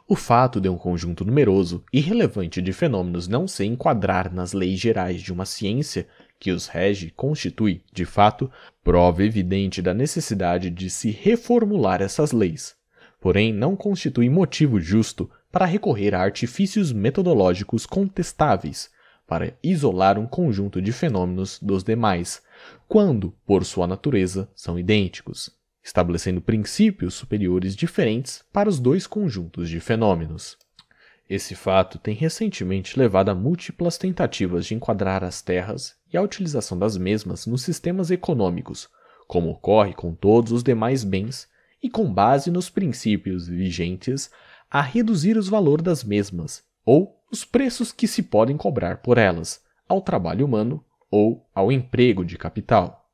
O fato de um conjunto numeroso e relevante de fenômenos não se enquadrar nas leis gerais de uma ciência que os rege constitui, de fato, prova evidente da necessidade de se reformular essas leis, porém não constitui motivo justo para recorrer a artifícios metodológicos contestáveis para isolar um conjunto de fenômenos dos demais, quando, por sua natureza, são idênticos, estabelecendo princípios superiores diferentes para os dois conjuntos de fenômenos. Esse fato tem recentemente levado a múltiplas tentativas de enquadrar as terras e a utilização das mesmas nos sistemas econômicos, como ocorre com todos os demais bens, e com base nos princípios vigentes a reduzir os valores das mesmas, ou os preços que se podem cobrar por elas, ao trabalho humano ou ao emprego de capital.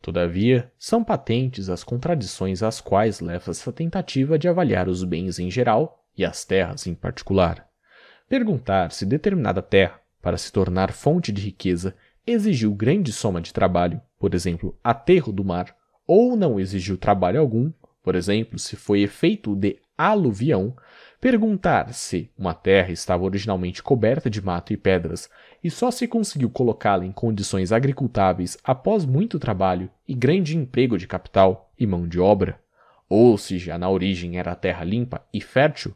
Todavia, são patentes as contradições às quais leva essa tentativa de avaliar os bens em geral e as terras em particular. Perguntar se determinada terra, para se tornar fonte de riqueza, exigiu grande soma de trabalho, por exemplo, aterro do mar, ou não exigiu trabalho algum, por exemplo, se foi efeito de aluvião, Perguntar se uma terra estava originalmente coberta de mato e pedras e só se conseguiu colocá-la em condições agricultáveis após muito trabalho e grande emprego de capital e mão de obra, ou se já na origem era terra limpa e fértil,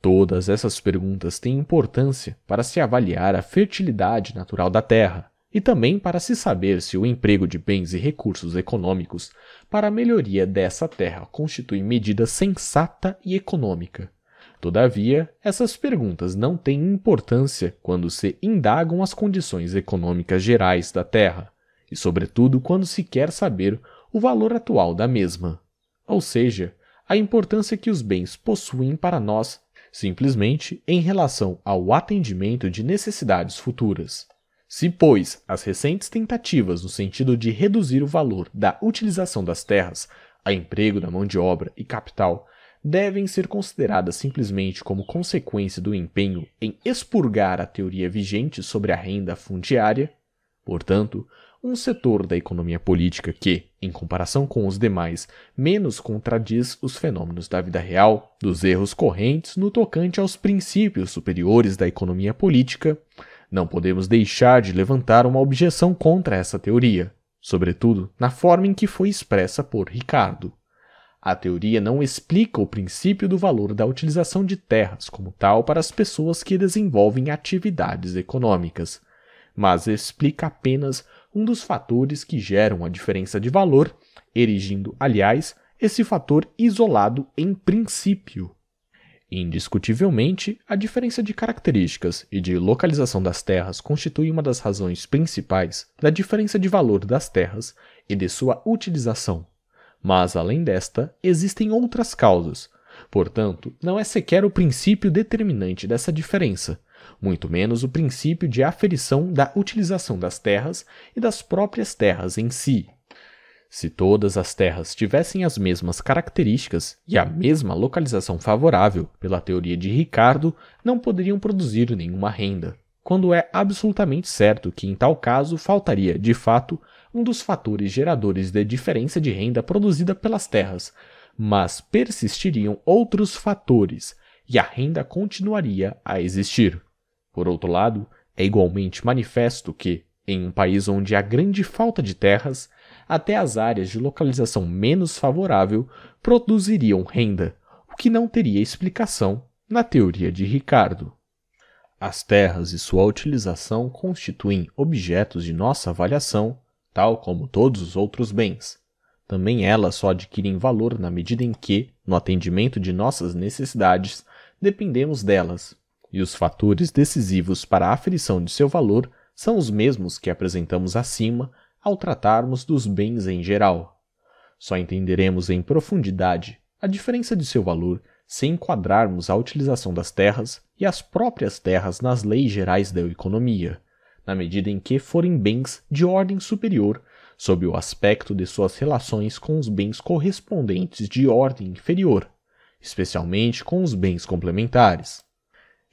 todas essas perguntas têm importância para se avaliar a fertilidade natural da terra e também para se saber se o emprego de bens e recursos econômicos para a melhoria dessa terra constitui medida sensata e econômica Todavia, essas perguntas não têm importância quando se indagam as condições econômicas gerais da Terra, e, sobretudo, quando se quer saber o valor atual da mesma, ou seja, a importância que os bens possuem para nós simplesmente em relação ao atendimento de necessidades futuras. Se, pois, as recentes tentativas no sentido de reduzir o valor da utilização das terras a emprego da mão de obra e capital devem ser consideradas simplesmente como consequência do empenho em expurgar a teoria vigente sobre a renda fundiária, portanto, um setor da economia política que, em comparação com os demais, menos contradiz os fenômenos da vida real, dos erros correntes no tocante aos princípios superiores da economia política, não podemos deixar de levantar uma objeção contra essa teoria, sobretudo na forma em que foi expressa por Ricardo. A teoria não explica o princípio do valor da utilização de terras como tal para as pessoas que desenvolvem atividades econômicas, mas explica apenas um dos fatores que geram a diferença de valor, erigindo, aliás, esse fator isolado em princípio. Indiscutivelmente, a diferença de características e de localização das terras constitui uma das razões principais da diferença de valor das terras e de sua utilização. Mas, além desta, existem outras causas. Portanto, não é sequer o princípio determinante dessa diferença, muito menos o princípio de aferição da utilização das terras e das próprias terras em si. Se todas as terras tivessem as mesmas características e a mesma localização favorável, pela teoria de Ricardo, não poderiam produzir nenhuma renda quando é absolutamente certo que, em tal caso, faltaria, de fato, um dos fatores geradores da diferença de renda produzida pelas terras, mas persistiriam outros fatores e a renda continuaria a existir. Por outro lado, é igualmente manifesto que, em um país onde há grande falta de terras, até as áreas de localização menos favorável produziriam renda, o que não teria explicação na teoria de Ricardo. As terras e sua utilização constituem objetos de nossa avaliação, tal como todos os outros bens. Também elas só adquirem valor na medida em que, no atendimento de nossas necessidades, dependemos delas, e os fatores decisivos para a aferição de seu valor são os mesmos que apresentamos acima ao tratarmos dos bens em geral. Só entenderemos em profundidade a diferença de seu valor se enquadrarmos a utilização das terras e as próprias terras nas leis gerais da economia, na medida em que forem bens de ordem superior, sob o aspecto de suas relações com os bens correspondentes de ordem inferior, especialmente com os bens complementares.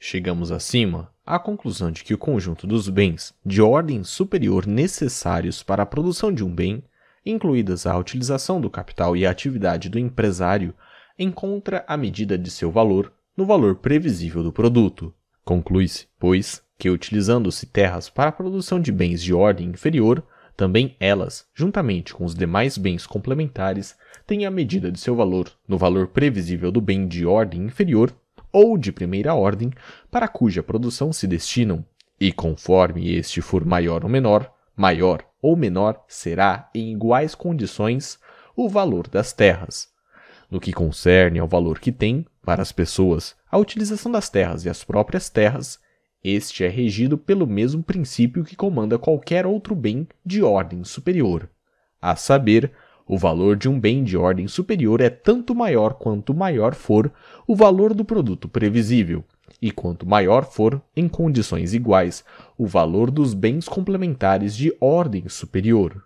Chegamos acima à conclusão de que o conjunto dos bens de ordem superior necessários para a produção de um bem, incluídas a utilização do capital e a atividade do empresário, encontra a medida de seu valor no valor previsível do produto. Conclui-se, pois, que utilizando-se terras para a produção de bens de ordem inferior, também elas, juntamente com os demais bens complementares, têm a medida de seu valor no valor previsível do bem de ordem inferior ou de primeira ordem para cuja produção se destinam, e conforme este for maior ou menor, maior ou menor será, em iguais condições, o valor das terras. No que concerne ao valor que tem, para as pessoas, a utilização das terras e as próprias terras, este é regido pelo mesmo princípio que comanda qualquer outro bem de ordem superior. A saber, o valor de um bem de ordem superior é tanto maior quanto maior for o valor do produto previsível, e quanto maior for, em condições iguais, o valor dos bens complementares de ordem superior.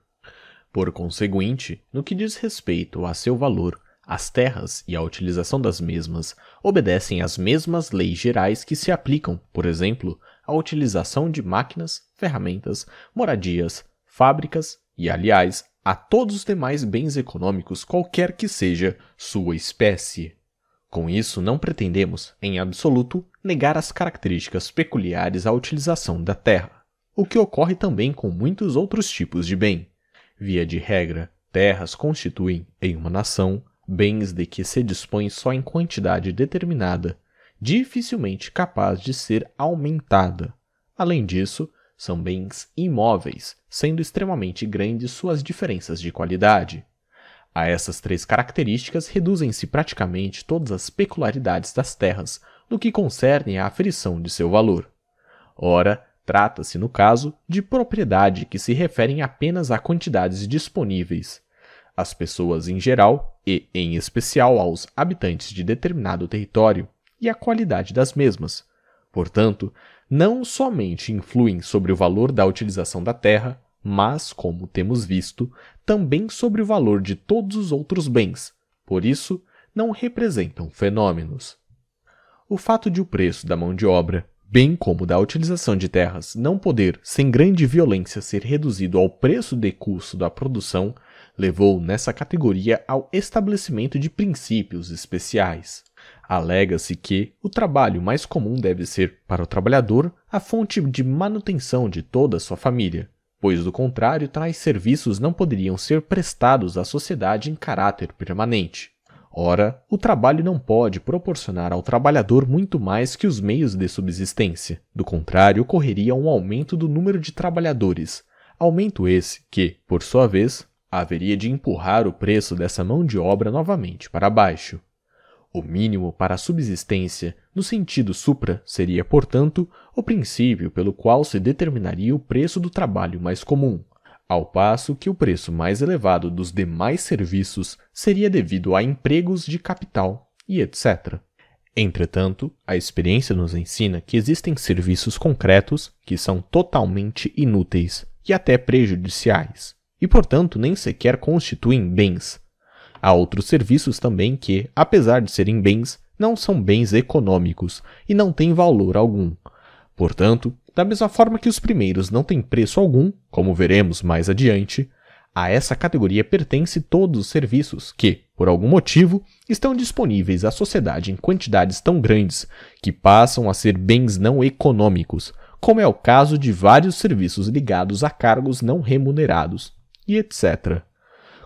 Por conseguinte, no que diz respeito a seu valor, as terras e a utilização das mesmas obedecem às mesmas leis gerais que se aplicam, por exemplo, à utilização de máquinas, ferramentas, moradias, fábricas e, aliás, a todos os demais bens econômicos, qualquer que seja sua espécie. Com isso, não pretendemos, em absoluto, negar as características peculiares à utilização da terra, o que ocorre também com muitos outros tipos de bem. Via de regra, terras constituem, em uma nação, bens de que se dispõe só em quantidade determinada, dificilmente capaz de ser aumentada. Além disso, são bens imóveis, sendo extremamente grandes suas diferenças de qualidade. A essas três características reduzem-se praticamente todas as peculiaridades das terras, no que concerne à aferição de seu valor. Ora, trata-se, no caso, de propriedade que se referem apenas a quantidades disponíveis, às pessoas em geral e, em especial, aos habitantes de determinado território e a qualidade das mesmas. Portanto, não somente influem sobre o valor da utilização da terra, mas, como temos visto, também sobre o valor de todos os outros bens. Por isso, não representam fenômenos. O fato de o preço da mão de obra, bem como da utilização de terras, não poder, sem grande violência, ser reduzido ao preço de custo da produção, levou nessa categoria ao estabelecimento de princípios especiais. Alega-se que o trabalho mais comum deve ser, para o trabalhador, a fonte de manutenção de toda a sua família, pois do contrário tais serviços não poderiam ser prestados à sociedade em caráter permanente. Ora, o trabalho não pode proporcionar ao trabalhador muito mais que os meios de subsistência. Do contrário, ocorreria um aumento do número de trabalhadores, aumento esse que, por sua vez, haveria de empurrar o preço dessa mão de obra novamente para baixo. O mínimo para a subsistência, no sentido supra, seria, portanto, o princípio pelo qual se determinaria o preço do trabalho mais comum, ao passo que o preço mais elevado dos demais serviços seria devido a empregos de capital e etc. Entretanto, a experiência nos ensina que existem serviços concretos que são totalmente inúteis e até prejudiciais, e, portanto, nem sequer constituem bens. Há outros serviços também que, apesar de serem bens, não são bens econômicos e não têm valor algum. Portanto, da mesma forma que os primeiros não têm preço algum, como veremos mais adiante, a essa categoria pertence todos os serviços que, por algum motivo, estão disponíveis à sociedade em quantidades tão grandes que passam a ser bens não econômicos, como é o caso de vários serviços ligados a cargos não remunerados e etc.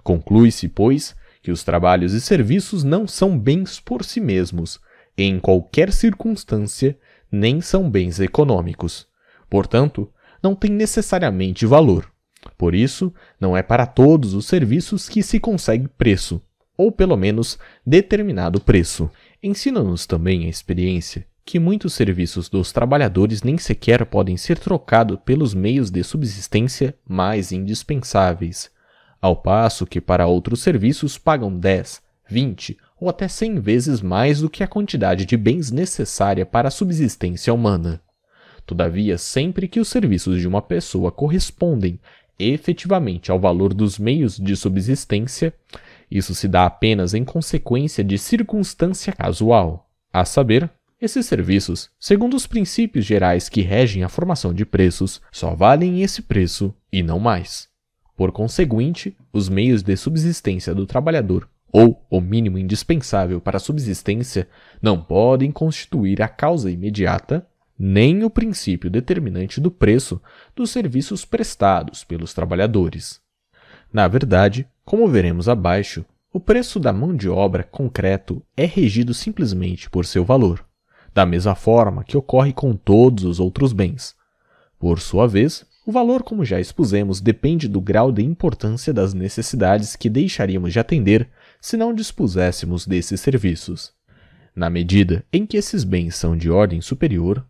Conclui-se, pois, que os trabalhos e serviços não são bens por si mesmos, em qualquer circunstância, nem são bens econômicos. Portanto, não têm necessariamente valor. Por isso, não é para todos os serviços que se consegue preço, ou pelo menos determinado preço. Ensina-nos também a experiência que muitos serviços dos trabalhadores nem sequer podem ser trocados pelos meios de subsistência mais indispensáveis, ao passo que para outros serviços pagam 10, 20 ou até 100 vezes mais do que a quantidade de bens necessária para a subsistência humana. Todavia, sempre que os serviços de uma pessoa correspondem efetivamente ao valor dos meios de subsistência, isso se dá apenas em consequência de circunstância casual, a saber, esses serviços, segundo os princípios gerais que regem a formação de preços, só valem esse preço e não mais. Por conseguinte, os meios de subsistência do trabalhador, ou o mínimo indispensável para a subsistência, não podem constituir a causa imediata nem o princípio determinante do preço dos serviços prestados pelos trabalhadores. Na verdade, como veremos abaixo, o preço da mão de obra concreto é regido simplesmente por seu valor da mesma forma que ocorre com todos os outros bens. Por sua vez, o valor, como já expusemos, depende do grau de importância das necessidades que deixaríamos de atender se não dispuséssemos desses serviços. Na medida em que esses bens são de ordem superior,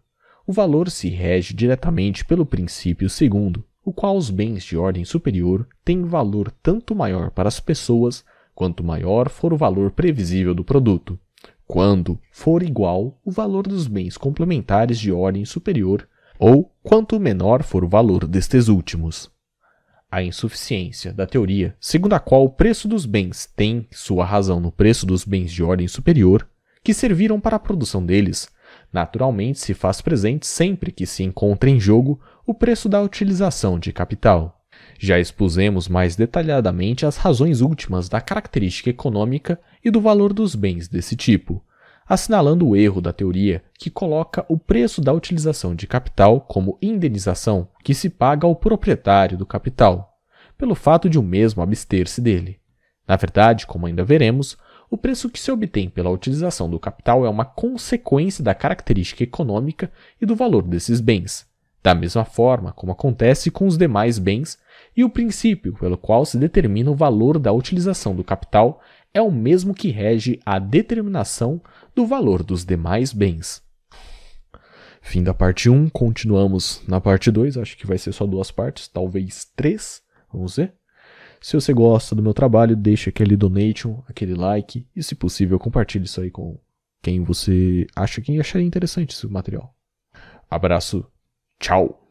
o valor se rege diretamente pelo princípio segundo, o qual os bens de ordem superior têm valor tanto maior para as pessoas quanto maior for o valor previsível do produto quando for igual o valor dos bens complementares de ordem superior ou quanto menor for o valor destes últimos. A insuficiência da teoria, segundo a qual o preço dos bens tem sua razão no preço dos bens de ordem superior, que serviram para a produção deles, naturalmente se faz presente sempre que se encontra em jogo o preço da utilização de capital. Já expusemos mais detalhadamente as razões últimas da característica econômica e do valor dos bens desse tipo, assinalando o erro da teoria que coloca o preço da utilização de capital como indenização que se paga ao proprietário do capital, pelo fato de o mesmo abster-se dele. Na verdade, como ainda veremos, o preço que se obtém pela utilização do capital é uma consequência da característica econômica e do valor desses bens, da mesma forma como acontece com os demais bens e o princípio pelo qual se determina o valor da utilização do capital é o mesmo que rege a determinação do valor dos demais bens. Fim da parte 1, continuamos na parte 2, acho que vai ser só duas partes, talvez três, vamos ver. Se você gosta do meu trabalho, deixe aquele donation, aquele like e, se possível, compartilhe isso aí com quem você acha que acharia interessante esse material. Abraço, tchau!